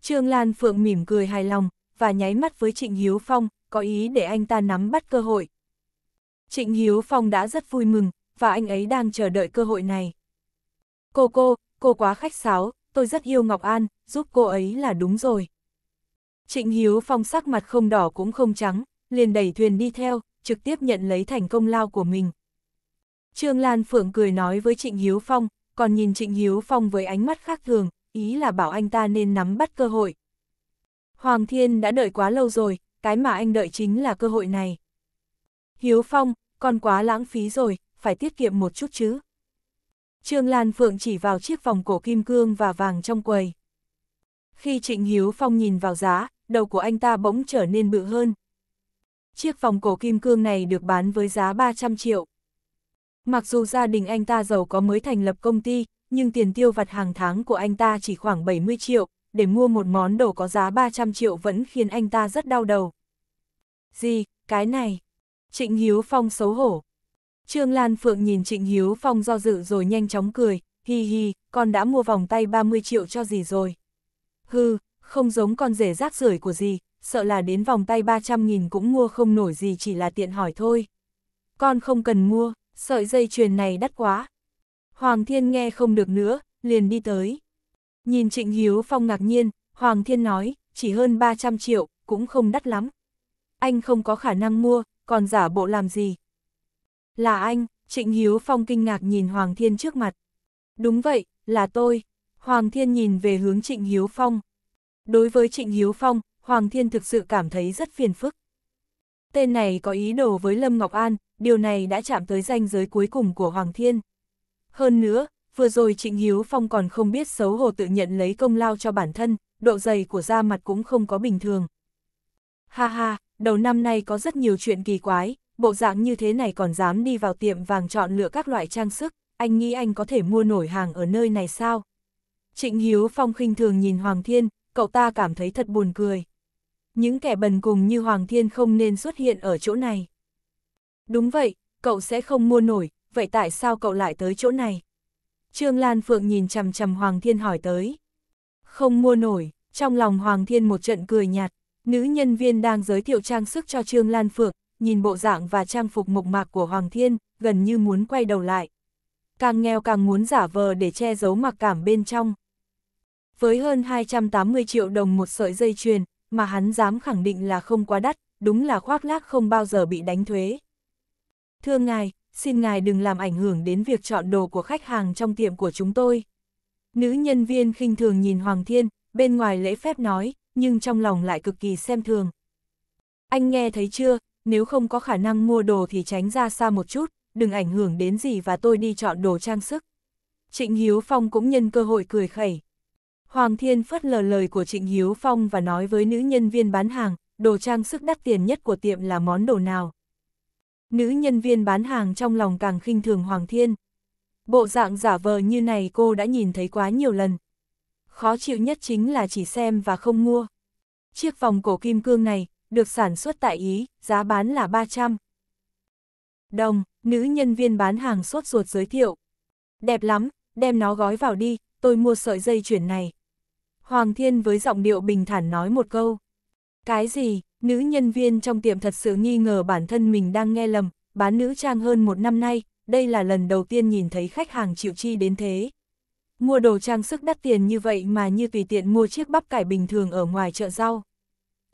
Trương Lan Phượng mỉm cười hài lòng, và nháy mắt với Trịnh Hiếu Phong, có ý để anh ta nắm bắt cơ hội. Trịnh Hiếu Phong đã rất vui mừng, và anh ấy đang chờ đợi cơ hội này. Cô cô, cô quá khách sáo, tôi rất yêu Ngọc An, giúp cô ấy là đúng rồi. Trịnh Hiếu Phong sắc mặt không đỏ cũng không trắng, liền đẩy thuyền đi theo, trực tiếp nhận lấy thành công lao của mình. Trương Lan Phượng cười nói với Trịnh Hiếu Phong, còn nhìn Trịnh Hiếu Phong với ánh mắt khác thường, ý là bảo anh ta nên nắm bắt cơ hội. Hoàng Thiên đã đợi quá lâu rồi, cái mà anh đợi chính là cơ hội này. Hiếu Phong, còn quá lãng phí rồi, phải tiết kiệm một chút chứ. Trương Lan Phượng chỉ vào chiếc vòng cổ kim cương và vàng trong quầy. Khi Trịnh Hiếu Phong nhìn vào giá, đầu của anh ta bỗng trở nên bự hơn. Chiếc vòng cổ kim cương này được bán với giá 300 triệu. Mặc dù gia đình anh ta giàu có mới thành lập công ty, nhưng tiền tiêu vặt hàng tháng của anh ta chỉ khoảng 70 triệu, để mua một món đồ có giá 300 triệu vẫn khiến anh ta rất đau đầu. Gì, cái này? Trịnh Hiếu Phong xấu hổ. Trương Lan Phượng nhìn Trịnh Hiếu Phong do dự rồi nhanh chóng cười, hi hi, con đã mua vòng tay 30 triệu cho gì rồi? Hừ, không giống con rể rác rưởi của gì, sợ là đến vòng tay 300.000 cũng mua không nổi gì chỉ là tiện hỏi thôi. Con không cần mua, sợi dây chuyền này đắt quá. Hoàng Thiên nghe không được nữa, liền đi tới. Nhìn Trịnh Hiếu Phong ngạc nhiên, Hoàng Thiên nói, chỉ hơn 300 triệu, cũng không đắt lắm. Anh không có khả năng mua, còn giả bộ làm gì? Là anh, Trịnh Hiếu Phong kinh ngạc nhìn Hoàng Thiên trước mặt. Đúng vậy, là tôi. Hoàng Thiên nhìn về hướng Trịnh Hiếu Phong. Đối với Trịnh Hiếu Phong, Hoàng Thiên thực sự cảm thấy rất phiền phức. Tên này có ý đồ với Lâm Ngọc An, điều này đã chạm tới ranh giới cuối cùng của Hoàng Thiên. Hơn nữa, vừa rồi Trịnh Hiếu Phong còn không biết xấu hổ tự nhận lấy công lao cho bản thân, độ dày của da mặt cũng không có bình thường. Ha ha, đầu năm nay có rất nhiều chuyện kỳ quái, bộ dạng như thế này còn dám đi vào tiệm vàng chọn lựa các loại trang sức, anh nghĩ anh có thể mua nổi hàng ở nơi này sao? Trịnh Hiếu Phong khinh thường nhìn Hoàng Thiên, cậu ta cảm thấy thật buồn cười những kẻ bần cùng như Hoàng Thiên không nên xuất hiện ở chỗ này. Đúng vậy, cậu sẽ không mua nổi, vậy tại sao cậu lại tới chỗ này? Trương Lan Phượng nhìn chằm chằm Hoàng Thiên hỏi tới. Không mua nổi, trong lòng Hoàng Thiên một trận cười nhạt, nữ nhân viên đang giới thiệu trang sức cho Trương Lan Phượng, nhìn bộ dạng và trang phục mộc mạc của Hoàng Thiên, gần như muốn quay đầu lại. Càng nghèo càng muốn giả vờ để che giấu mặc cảm bên trong. Với hơn 280 triệu đồng một sợi dây chuyền, mà hắn dám khẳng định là không quá đắt, đúng là khoác lác không bao giờ bị đánh thuế. Thưa ngài, xin ngài đừng làm ảnh hưởng đến việc chọn đồ của khách hàng trong tiệm của chúng tôi. Nữ nhân viên khinh thường nhìn Hoàng Thiên, bên ngoài lễ phép nói, nhưng trong lòng lại cực kỳ xem thường. Anh nghe thấy chưa, nếu không có khả năng mua đồ thì tránh ra xa một chút, đừng ảnh hưởng đến gì và tôi đi chọn đồ trang sức. Trịnh Hiếu Phong cũng nhân cơ hội cười khẩy. Hoàng Thiên phớt lờ lời của Trịnh Hiếu Phong và nói với nữ nhân viên bán hàng, đồ trang sức đắt tiền nhất của tiệm là món đồ nào. Nữ nhân viên bán hàng trong lòng càng khinh thường Hoàng Thiên. Bộ dạng giả vờ như này cô đã nhìn thấy quá nhiều lần. Khó chịu nhất chính là chỉ xem và không mua. Chiếc vòng cổ kim cương này, được sản xuất tại Ý, giá bán là 300. Đồng, nữ nhân viên bán hàng sốt ruột giới thiệu. Đẹp lắm, đem nó gói vào đi, tôi mua sợi dây chuyển này. Hoàng Thiên với giọng điệu bình thản nói một câu. Cái gì, nữ nhân viên trong tiệm thật sự nghi ngờ bản thân mình đang nghe lầm, bán nữ trang hơn một năm nay, đây là lần đầu tiên nhìn thấy khách hàng chịu chi đến thế. Mua đồ trang sức đắt tiền như vậy mà như tùy tiện mua chiếc bắp cải bình thường ở ngoài chợ rau.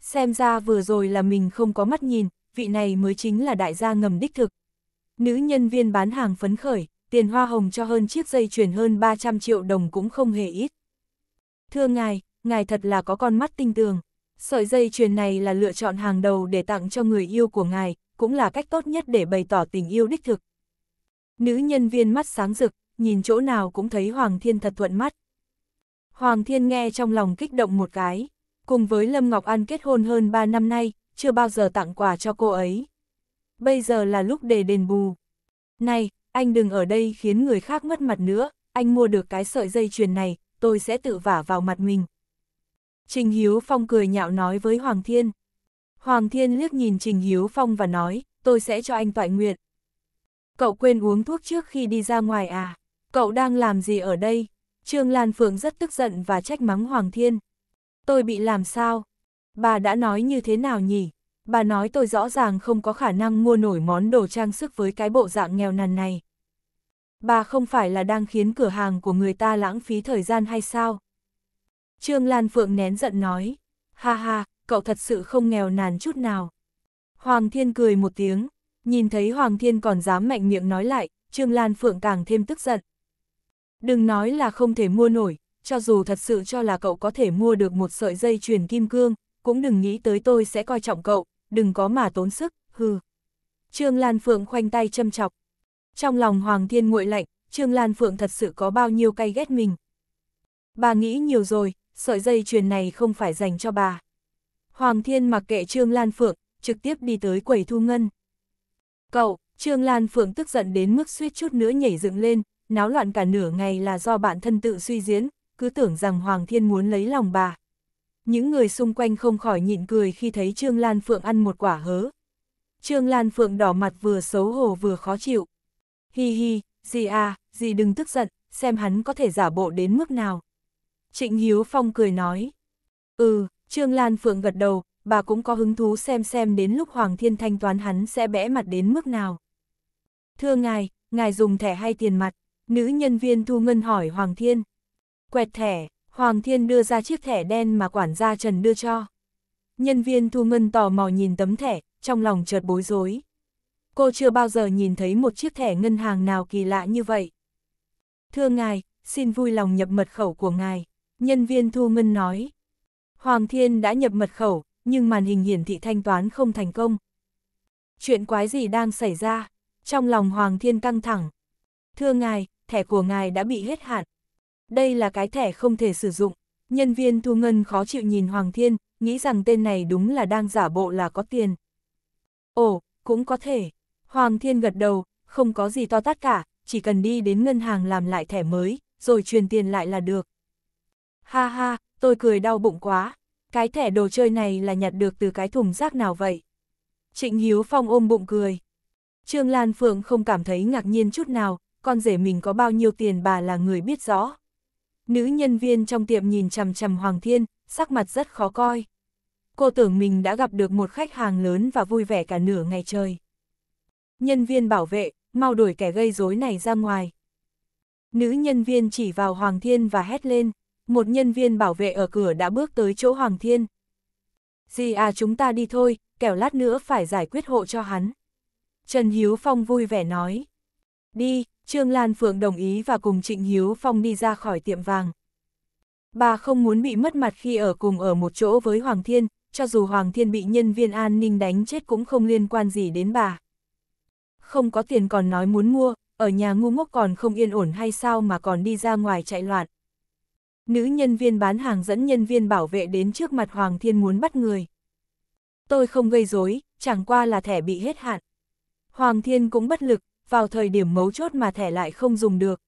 Xem ra vừa rồi là mình không có mắt nhìn, vị này mới chính là đại gia ngầm đích thực. Nữ nhân viên bán hàng phấn khởi, tiền hoa hồng cho hơn chiếc dây chuyền hơn 300 triệu đồng cũng không hề ít. Thưa ngài, ngài thật là có con mắt tinh tường. Sợi dây chuyền này là lựa chọn hàng đầu để tặng cho người yêu của ngài, cũng là cách tốt nhất để bày tỏ tình yêu đích thực. Nữ nhân viên mắt sáng rực, nhìn chỗ nào cũng thấy Hoàng Thiên thật thuận mắt. Hoàng Thiên nghe trong lòng kích động một cái, cùng với Lâm Ngọc An kết hôn hơn 3 năm nay, chưa bao giờ tặng quà cho cô ấy. Bây giờ là lúc để đền bù. Này, anh đừng ở đây khiến người khác mất mặt nữa, anh mua được cái sợi dây chuyền này, tôi sẽ tự vả vào mặt mình. Trình Hiếu Phong cười nhạo nói với Hoàng Thiên. Hoàng Thiên liếc nhìn Trình Hiếu Phong và nói, tôi sẽ cho anh toại nguyện. Cậu quên uống thuốc trước khi đi ra ngoài à? Cậu đang làm gì ở đây? Trương Lan Phượng rất tức giận và trách mắng Hoàng Thiên. Tôi bị làm sao? Bà đã nói như thế nào nhỉ? Bà nói tôi rõ ràng không có khả năng mua nổi món đồ trang sức với cái bộ dạng nghèo nàn này. Bà không phải là đang khiến cửa hàng của người ta lãng phí thời gian hay sao? Trương Lan Phượng nén giận nói, ha ha, cậu thật sự không nghèo nàn chút nào. Hoàng Thiên cười một tiếng, nhìn thấy Hoàng Thiên còn dám mạnh miệng nói lại, Trương Lan Phượng càng thêm tức giận. Đừng nói là không thể mua nổi, cho dù thật sự cho là cậu có thể mua được một sợi dây chuyền kim cương, cũng đừng nghĩ tới tôi sẽ coi trọng cậu, đừng có mà tốn sức, hừ. Trương Lan Phượng khoanh tay châm chọc, trong lòng Hoàng Thiên nguội lạnh, Trương Lan Phượng thật sự có bao nhiêu cay ghét mình. Bà nghĩ nhiều rồi, sợi dây chuyền này không phải dành cho bà. Hoàng Thiên mặc kệ Trương Lan Phượng, trực tiếp đi tới quầy thu ngân. Cậu, Trương Lan Phượng tức giận đến mức suýt chút nữa nhảy dựng lên, náo loạn cả nửa ngày là do bản thân tự suy diễn, cứ tưởng rằng Hoàng Thiên muốn lấy lòng bà. Những người xung quanh không khỏi nhịn cười khi thấy Trương Lan Phượng ăn một quả hớ. Trương Lan Phượng đỏ mặt vừa xấu hổ vừa khó chịu. Hi hi, gì à, gì đừng tức giận, xem hắn có thể giả bộ đến mức nào. Trịnh Hiếu Phong cười nói. Ừ, Trương Lan Phượng gật đầu, bà cũng có hứng thú xem xem đến lúc Hoàng Thiên thanh toán hắn sẽ bẽ mặt đến mức nào. Thưa ngài, ngài dùng thẻ hay tiền mặt? Nữ nhân viên thu ngân hỏi Hoàng Thiên. Quẹt thẻ, Hoàng Thiên đưa ra chiếc thẻ đen mà quản gia Trần đưa cho. Nhân viên thu ngân tò mò nhìn tấm thẻ, trong lòng chợt bối rối cô chưa bao giờ nhìn thấy một chiếc thẻ ngân hàng nào kỳ lạ như vậy. Thưa ngài, xin vui lòng nhập mật khẩu của ngài, nhân viên thu ngân nói. Hoàng Thiên đã nhập mật khẩu, nhưng màn hình hiển thị thanh toán không thành công. Chuyện quái gì đang xảy ra? Trong lòng Hoàng Thiên căng thẳng. Thưa ngài, thẻ của ngài đã bị hết hạn. Đây là cái thẻ không thể sử dụng. Nhân viên thu ngân khó chịu nhìn Hoàng Thiên, nghĩ rằng tên này đúng là đang giả bộ là có tiền. Ồ, cũng có thể. Hoàng Thiên gật đầu, không có gì to tát cả, chỉ cần đi đến ngân hàng làm lại thẻ mới, rồi truyền tiền lại là được. Ha ha, tôi cười đau bụng quá. Cái thẻ đồ chơi này là nhặt được từ cái thùng rác nào vậy? Trịnh Hiếu Phong ôm bụng cười. Trương Lan Phượng không cảm thấy ngạc nhiên chút nào, con rể mình có bao nhiêu tiền bà là người biết rõ. Nữ nhân viên trong tiệm nhìn chằm chằm Hoàng Thiên, sắc mặt rất khó coi. Cô tưởng mình đã gặp được một khách hàng lớn và vui vẻ cả nửa ngày trời nhân viên bảo vệ, mau đuổi kẻ gây rối này ra ngoài. Nữ nhân viên chỉ vào Hoàng Thiên và hét lên, một nhân viên bảo vệ ở cửa đã bước tới chỗ Hoàng Thiên. Gì à chúng ta đi thôi, kẻo lát nữa phải giải quyết hộ cho hắn. Trần Hiếu Phong vui vẻ nói. Đi, Trương Lan Phượng đồng ý và cùng Trịnh Hiếu Phong đi ra khỏi tiệm vàng. Bà không muốn bị mất mặt khi ở cùng ở một chỗ với Hoàng Thiên, cho dù Hoàng Thiên bị nhân viên an ninh đánh chết cũng không liên quan gì đến bà không có tiền còn nói muốn mua, ở nhà ngu ngốc còn không yên ổn hay sao mà còn đi ra ngoài chạy loạn. Nữ nhân viên bán hàng dẫn nhân viên bảo vệ đến trước mặt Hoàng Thiên muốn bắt người. Tôi không gây rối, chẳng qua là thẻ bị hết hạn. Hoàng Thiên cũng bất lực, vào thời điểm mấu chốt mà thẻ lại không dùng được.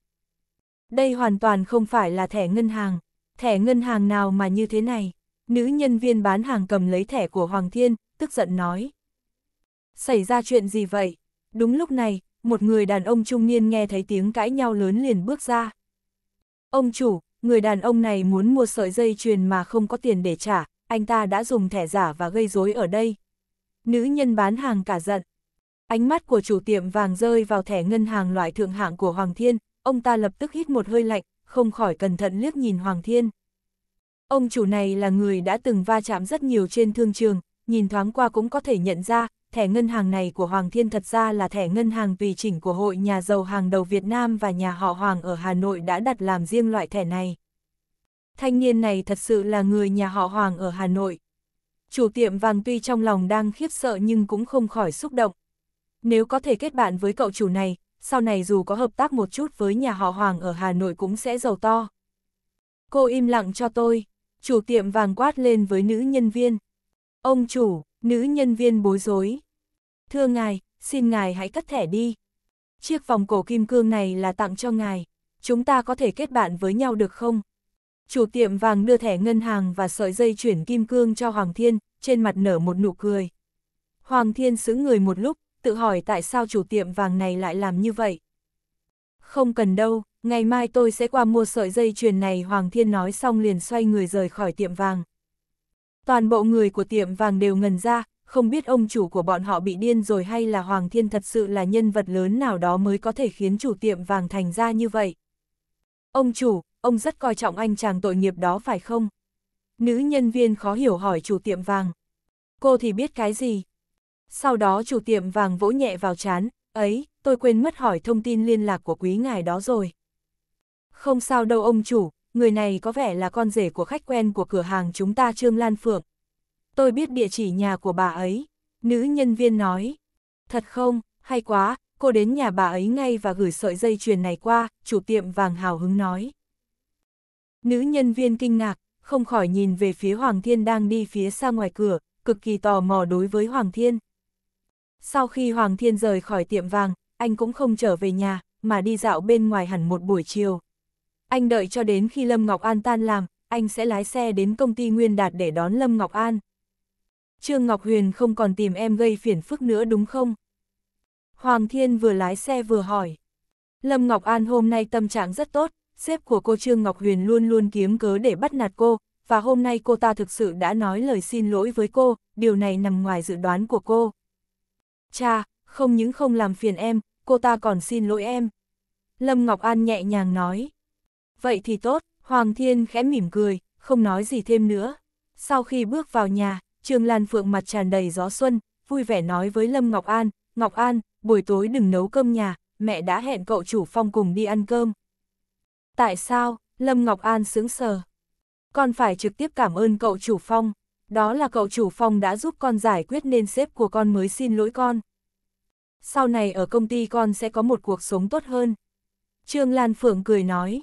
Đây hoàn toàn không phải là thẻ ngân hàng, thẻ ngân hàng nào mà như thế này. Nữ nhân viên bán hàng cầm lấy thẻ của Hoàng Thiên, tức giận nói. Xảy ra chuyện gì vậy? Đúng lúc này, một người đàn ông trung niên nghe thấy tiếng cãi nhau lớn liền bước ra. Ông chủ, người đàn ông này muốn mua sợi dây chuyền mà không có tiền để trả, anh ta đã dùng thẻ giả và gây rối ở đây. Nữ nhân bán hàng cả giận. Ánh mắt của chủ tiệm vàng rơi vào thẻ ngân hàng loại thượng hạng của Hoàng Thiên, ông ta lập tức hít một hơi lạnh, không khỏi cẩn thận liếc nhìn Hoàng Thiên. Ông chủ này là người đã từng va chạm rất nhiều trên thương trường, nhìn thoáng qua cũng có thể nhận ra, thẻ ngân hàng này của Hoàng Thiên thật ra là thẻ ngân hàng tùy chỉnh của hội nhà giàu hàng đầu Việt Nam và nhà họ Hoàng ở Hà Nội đã đặt làm riêng loại thẻ này. Thanh niên này thật sự là người nhà họ Hoàng ở Hà Nội. Chủ tiệm vàng tuy trong lòng đang khiếp sợ nhưng cũng không khỏi xúc động. Nếu có thể kết bạn với cậu chủ này, sau này dù có hợp tác một chút với nhà họ Hoàng ở Hà Nội cũng sẽ giàu to. Cô im lặng cho tôi, chủ tiệm vàng quát lên với nữ nhân viên. Ông chủ, nữ nhân viên bối rối, Thưa ngài, xin ngài hãy cất thẻ đi. Chiếc vòng cổ kim cương này là tặng cho ngài. Chúng ta có thể kết bạn với nhau được không? Chủ tiệm vàng đưa thẻ ngân hàng và sợi dây chuyển kim cương cho Hoàng Thiên, trên mặt nở một nụ cười. Hoàng Thiên xứng người một lúc, tự hỏi tại sao chủ tiệm vàng này lại làm như vậy. Không cần đâu, ngày mai tôi sẽ qua mua sợi dây chuyền này Hoàng Thiên nói xong liền xoay người rời khỏi tiệm vàng. Toàn bộ người của tiệm vàng đều ngần ra, không biết ông chủ của bọn họ bị điên rồi hay là Hoàng Thiên thật sự là nhân vật lớn nào đó mới có thể khiến chủ tiệm vàng thành ra như vậy. Ông chủ, ông rất coi trọng anh chàng tội nghiệp đó phải không? Nữ nhân viên khó hiểu hỏi chủ tiệm vàng. Cô thì biết cái gì? Sau đó chủ tiệm vàng vỗ nhẹ vào chán, ấy, tôi quên mất hỏi thông tin liên lạc của quý ngài đó rồi. Không sao đâu ông chủ, người này có vẻ là con rể của khách quen của cửa hàng chúng ta Trương Lan Phượng, tôi biết địa chỉ nhà của bà ấy. Nữ nhân viên nói, thật không, hay quá, cô đến nhà bà ấy ngay và gửi sợi dây chuyền này qua, chủ tiệm vàng hào hứng nói. Nữ nhân viên kinh ngạc, không khỏi nhìn về phía Hoàng Thiên đang đi phía xa ngoài cửa, cực kỳ tò mò đối với Hoàng Thiên. Sau khi Hoàng Thiên rời khỏi tiệm vàng, anh cũng không trở về nhà, mà đi dạo bên ngoài hẳn một buổi chiều. Anh đợi cho đến khi Lâm Ngọc An tan làm, anh sẽ lái xe đến công ty Nguyên Đạt để đón Lâm Ngọc An. Trương Ngọc Huyền không còn tìm em gây phiền phức nữa đúng không? Hoàng Thiên vừa lái xe vừa hỏi. Lâm Ngọc An hôm nay tâm trạng rất tốt, sếp của cô Trương Ngọc Huyền luôn luôn kiếm cớ để bắt nạt cô, và hôm nay cô ta thực sự đã nói lời xin lỗi với cô, điều này nằm ngoài dự đoán của cô. Cha, không những không làm phiền em, cô ta còn xin lỗi em. Lâm Ngọc An nhẹ nhàng nói. Vậy thì tốt, Hoàng Thiên khẽ mỉm cười, không nói gì thêm nữa. Sau khi bước vào nhà, Trương Lan Phượng mặt tràn đầy gió xuân, vui vẻ nói với Lâm Ngọc An, Ngọc An, buổi tối đừng nấu cơm nhà, mẹ đã hẹn cậu chủ phong cùng đi ăn cơm. Tại sao? Lâm Ngọc An sững sờ. Con phải trực tiếp cảm ơn cậu chủ phong, đó là cậu chủ phong đã giúp con giải quyết nên xếp của con mới xin lỗi con. Sau này ở công ty con sẽ có một cuộc sống tốt hơn. Trương Lan Phượng cười nói.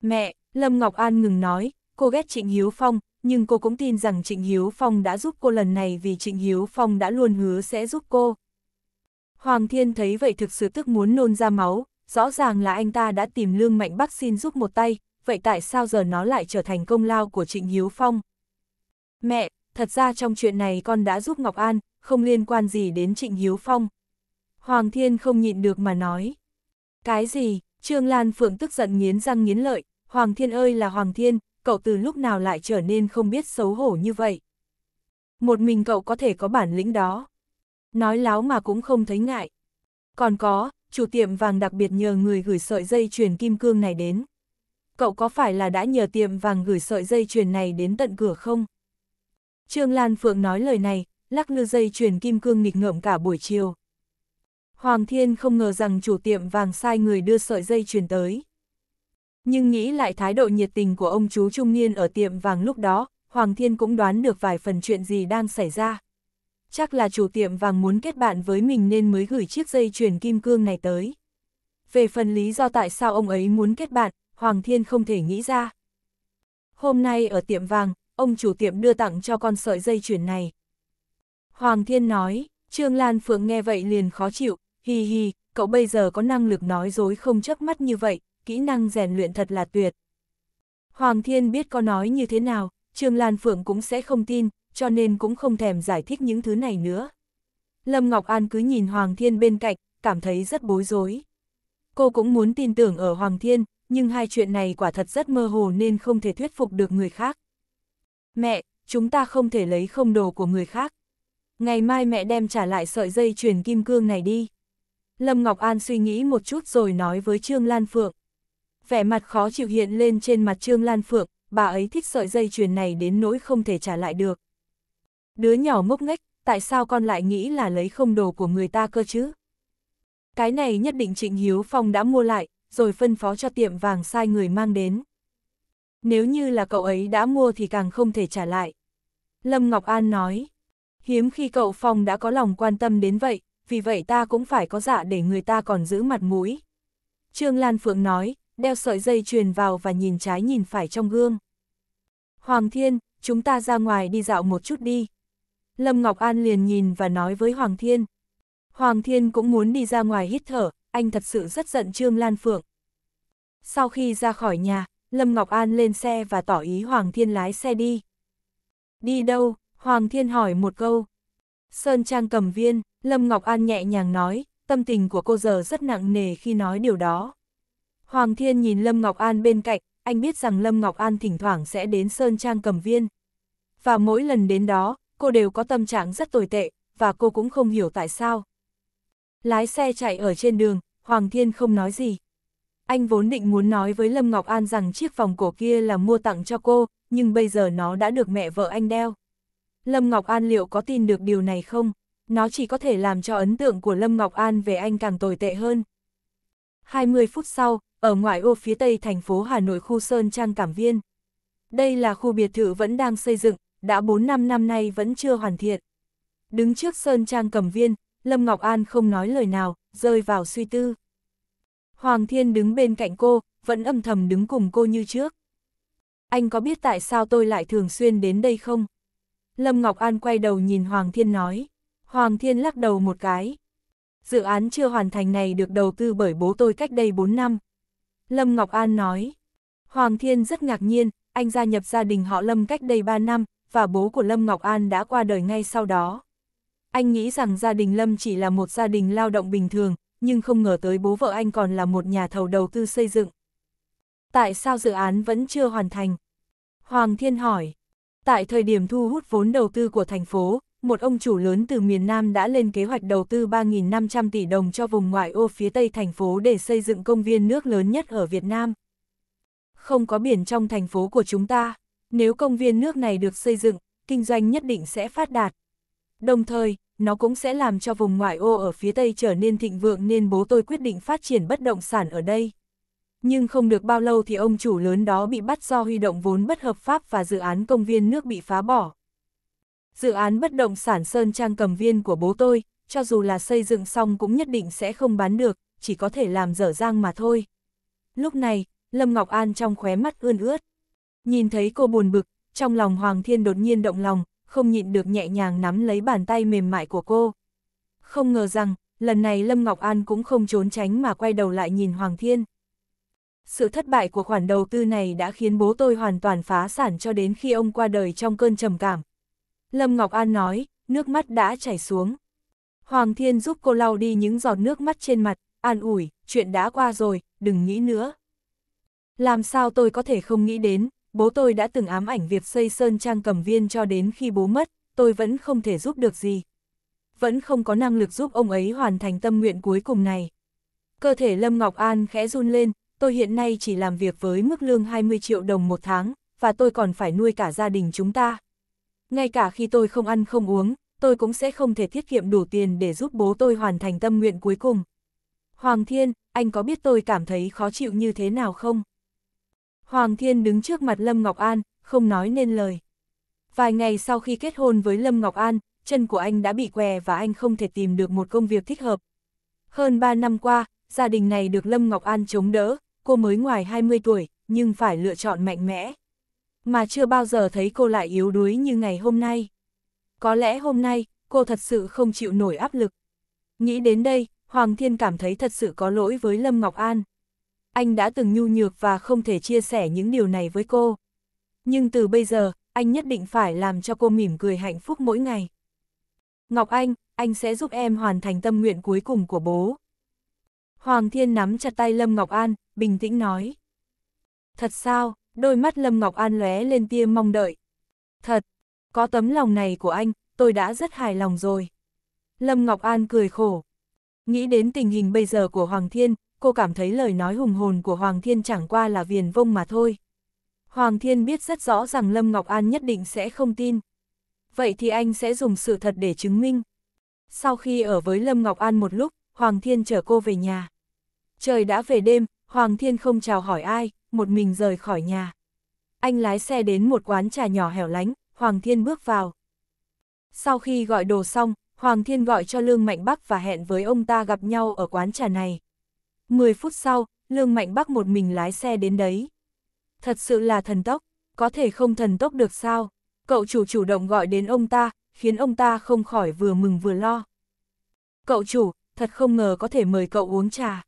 Mẹ, Lâm Ngọc An ngừng nói, cô ghét Trịnh Hiếu Phong, nhưng cô cũng tin rằng Trịnh Hiếu Phong đã giúp cô lần này vì Trịnh Hiếu Phong đã luôn hứa sẽ giúp cô. Hoàng Thiên thấy vậy thực sự tức muốn nôn ra máu, rõ ràng là anh ta đã tìm Lương Mạnh Bắc xin giúp một tay, vậy tại sao giờ nó lại trở thành công lao của Trịnh Hiếu Phong? Mẹ, thật ra trong chuyện này con đã giúp Ngọc An, không liên quan gì đến Trịnh Hiếu Phong. Hoàng Thiên không nhịn được mà nói. Cái gì? Trương Lan Phượng tức giận nghiến răng nghiến lợi, Hoàng Thiên ơi là Hoàng Thiên, cậu từ lúc nào lại trở nên không biết xấu hổ như vậy. Một mình cậu có thể có bản lĩnh đó. Nói láo mà cũng không thấy ngại. Còn có, chủ tiệm vàng đặc biệt nhờ người gửi sợi dây chuyền kim cương này đến. Cậu có phải là đã nhờ tiệm vàng gửi sợi dây chuyền này đến tận cửa không? Trương Lan Phượng nói lời này, lắc lư dây chuyền kim cương nghịch ngợm cả buổi chiều. Hoàng Thiên không ngờ rằng chủ tiệm vàng sai người đưa sợi dây chuyền tới. Nhưng nghĩ lại thái độ nhiệt tình của ông chú trung niên ở tiệm vàng lúc đó, Hoàng Thiên cũng đoán được vài phần chuyện gì đang xảy ra. Chắc là chủ tiệm vàng muốn kết bạn với mình nên mới gửi chiếc dây chuyền kim cương này tới. Về phần lý do tại sao ông ấy muốn kết bạn, Hoàng Thiên không thể nghĩ ra. Hôm nay ở tiệm vàng, ông chủ tiệm đưa tặng cho con sợi dây chuyền này. Hoàng Thiên nói, Trương Lan Phượng nghe vậy liền khó chịu, hi hi cậu bây giờ có năng lực nói dối không chấp mắt như vậy, kỹ năng rèn luyện thật là tuyệt. Hoàng Thiên biết có nói như thế nào, Trương Lan Phượng cũng sẽ không tin, cho nên cũng không thèm giải thích những thứ này nữa. Lâm Ngọc An cứ nhìn Hoàng Thiên bên cạnh, cảm thấy rất bối rối. Cô cũng muốn tin tưởng ở Hoàng Thiên, nhưng hai chuyện này quả thật rất mơ hồ nên không thể thuyết phục được người khác. Mẹ, chúng ta không thể lấy không đồ của người khác. Ngày mai mẹ đem trả lại sợi dây chuyền kim cương này đi. Lâm Ngọc An suy nghĩ một chút rồi nói với Trương Lan Phượng vẻ mặt khó chịu hiện lên trên mặt Trương Lan Phượng, bà ấy thích sợi dây chuyền này đến nỗi không thể trả lại được. Đứa nhỏ ngốc nghếch, tại sao con lại nghĩ là lấy không đồ của người ta cơ chứ? Cái này nhất định Trịnh Hiếu Phong đã mua lại, rồi phân phó cho tiệm vàng sai người mang đến. Nếu như là cậu ấy đã mua thì càng không thể trả lại. Lâm Ngọc An nói, hiếm khi cậu Phong đã có lòng quan tâm đến vậy, vì vậy ta cũng phải có dạ để người ta còn giữ mặt mũi. Trương Lan Phượng nói, đeo sợi dây chuyền vào và nhìn trái nhìn phải trong gương. Hoàng Thiên, chúng ta ra ngoài đi dạo một chút đi. Lâm Ngọc An liền nhìn và nói với Hoàng Thiên. Hoàng Thiên cũng muốn đi ra ngoài hít thở, anh thật sự rất giận Trương Lan Phượng. Sau khi ra khỏi nhà, Lâm Ngọc An lên xe và tỏ ý Hoàng Thiên lái xe đi. Đi đâu? Hoàng Thiên hỏi một câu. Sơn Trang cầm viên, Lâm Ngọc An nhẹ nhàng nói, tâm tình của cô giờ rất nặng nề khi nói điều đó. Hoàng Thiên nhìn Lâm Ngọc An bên cạnh, anh biết rằng Lâm Ngọc An thỉnh thoảng sẽ đến Sơn Trang cầm viên. Và mỗi lần đến đó, cô đều có tâm trạng rất tồi tệ, và cô cũng không hiểu tại sao. Lái xe chạy ở trên đường, Hoàng Thiên không nói gì. Anh vốn định muốn nói với Lâm Ngọc An rằng chiếc vòng cổ kia là mua tặng cho cô, nhưng bây giờ nó đã được mẹ vợ anh đeo. Lâm Ngọc An liệu có tin được điều này không? Nó chỉ có thể làm cho ấn tượng của Lâm Ngọc An về anh càng tồi tệ hơn. 20 phút sau, ở ngoại ô phía tây thành phố Hà Nội khu Sơn Trang Cảm Viên. Đây là khu biệt thự vẫn đang xây dựng, đã 4 năm năm nay vẫn chưa hoàn thiện. Đứng trước Sơn Trang Cẩm Viên, Lâm Ngọc An không nói lời nào, rơi vào suy tư. Hoàng Thiên đứng bên cạnh cô, vẫn âm thầm đứng cùng cô như trước. Anh có biết tại sao tôi lại thường xuyên đến đây không? Lâm Ngọc An quay đầu nhìn Hoàng Thiên nói. Hoàng Thiên lắc đầu một cái. Dự án chưa hoàn thành này được đầu tư bởi bố tôi cách đây 4 năm. Lâm Ngọc An nói. Hoàng Thiên rất ngạc nhiên, anh gia nhập gia đình họ Lâm cách đây 3 năm, và bố của Lâm Ngọc An đã qua đời ngay sau đó. Anh nghĩ rằng gia đình Lâm chỉ là một gia đình lao động bình thường, nhưng không ngờ tới bố vợ anh còn là một nhà thầu đầu tư xây dựng. Tại sao dự án vẫn chưa hoàn thành? Hoàng Thiên hỏi. Tại thời điểm thu hút vốn đầu tư của thành phố, một ông chủ lớn từ miền Nam đã lên kế hoạch đầu tư 3.500 tỷ đồng cho vùng ngoại ô phía tây thành phố để xây dựng công viên nước lớn nhất ở Việt Nam. Không có biển trong thành phố của chúng ta, nếu công viên nước này được xây dựng, kinh doanh nhất định sẽ phát đạt. Đồng thời, nó cũng sẽ làm cho vùng ngoại ô ở phía tây trở nên thịnh vượng nên bố tôi quyết định phát triển bất động sản ở đây. Nhưng không được bao lâu thì ông chủ lớn đó bị bắt do huy động vốn bất hợp pháp và dự án công viên nước bị phá bỏ dự án bất động sản Sơn Trang cầm viên của bố tôi, cho dù là xây dựng xong cũng nhất định sẽ không bán được, chỉ có thể làm dở dang mà thôi. Lúc này, Lâm Ngọc An trong khóe mắt ươn ướt. Nhìn thấy cô buồn bực, trong lòng Hoàng Thiên đột nhiên động lòng, không nhịn được nhẹ nhàng nắm lấy bàn tay mềm mại của cô. Không ngờ rằng, lần này Lâm Ngọc An cũng không trốn tránh mà quay đầu lại nhìn Hoàng Thiên. Sự thất bại của khoản đầu tư này đã khiến bố tôi hoàn toàn phá sản cho đến khi ông qua đời trong cơn trầm cảm, Lâm Ngọc An nói, nước mắt đã chảy xuống. Hoàng Thiên giúp cô lau đi những giọt nước mắt trên mặt, an ủi, chuyện đã qua rồi, đừng nghĩ nữa. Làm sao tôi có thể không nghĩ đến, bố tôi đã từng ám ảnh việc xây sơn trang cầm viên cho đến khi bố mất, tôi vẫn không thể giúp được gì. Vẫn không có năng lực giúp ông ấy hoàn thành tâm nguyện cuối cùng này. Cơ thể Lâm Ngọc An khẽ run lên, tôi hiện nay chỉ làm việc với mức lương 20 triệu đồng một tháng, và tôi còn phải nuôi cả gia đình chúng ta ngay cả khi tôi không ăn không uống, tôi cũng sẽ không thể tiết kiệm đủ tiền để giúp bố tôi hoàn thành tâm nguyện cuối cùng. Hoàng Thiên, anh có biết tôi cảm thấy khó chịu như thế nào không? Hoàng Thiên đứng trước mặt Lâm Ngọc An, không nói nên lời. Vài ngày sau khi kết hôn với Lâm Ngọc An, chân của anh đã bị què và anh không thể tìm được một công việc thích hợp. Hơn 3 năm qua, gia đình này được Lâm Ngọc An chống đỡ, cô mới ngoài 20 tuổi, nhưng phải lựa chọn mạnh mẽ mà chưa bao giờ thấy cô lại yếu đuối như ngày hôm nay. Có lẽ hôm nay, cô thật sự không chịu nổi áp lực. Nghĩ đến đây, Hoàng Thiên cảm thấy thật sự có lỗi với Lâm Ngọc An. Anh đã từng nhu nhược và không thể chia sẻ những điều này với cô. Nhưng từ bây giờ, anh nhất định phải làm cho cô mỉm cười hạnh phúc mỗi ngày. Ngọc Anh, anh sẽ giúp em hoàn thành tâm nguyện cuối cùng của bố. Hoàng Thiên nắm chặt tay Lâm Ngọc An, bình tĩnh nói. Thật sao? đôi mắt Lâm Ngọc An lóe lên tia mong đợi. Thật, có tấm lòng này của anh, tôi đã rất hài lòng rồi. Lâm Ngọc An cười khổ. Nghĩ đến tình hình bây giờ của Hoàng Thiên, cô cảm thấy lời nói hùng hồn của Hoàng Thiên chẳng qua là viền vông mà thôi. Hoàng Thiên biết rất rõ rằng Lâm Ngọc An nhất định sẽ không tin. Vậy thì anh sẽ dùng sự thật để chứng minh. Sau khi ở với Lâm Ngọc An một lúc, Hoàng Thiên chở cô về nhà. Trời đã về đêm, Hoàng Thiên không chào hỏi ai, một mình rời khỏi nhà. Anh lái xe đến một quán trà nhỏ hẻo lánh, Hoàng Thiên bước vào. Sau khi gọi đồ xong, Hoàng Thiên gọi cho Lương Mạnh Bắc và hẹn với ông ta gặp nhau ở quán trà này. Mười phút sau, Lương Mạnh Bắc một mình lái xe đến đấy. Thật sự là thần tốc, có thể không thần tốc được sao? Cậu chủ chủ động gọi đến ông ta, khiến ông ta không khỏi vừa mừng vừa lo. Cậu chủ, thật không ngờ có thể mời cậu uống trà.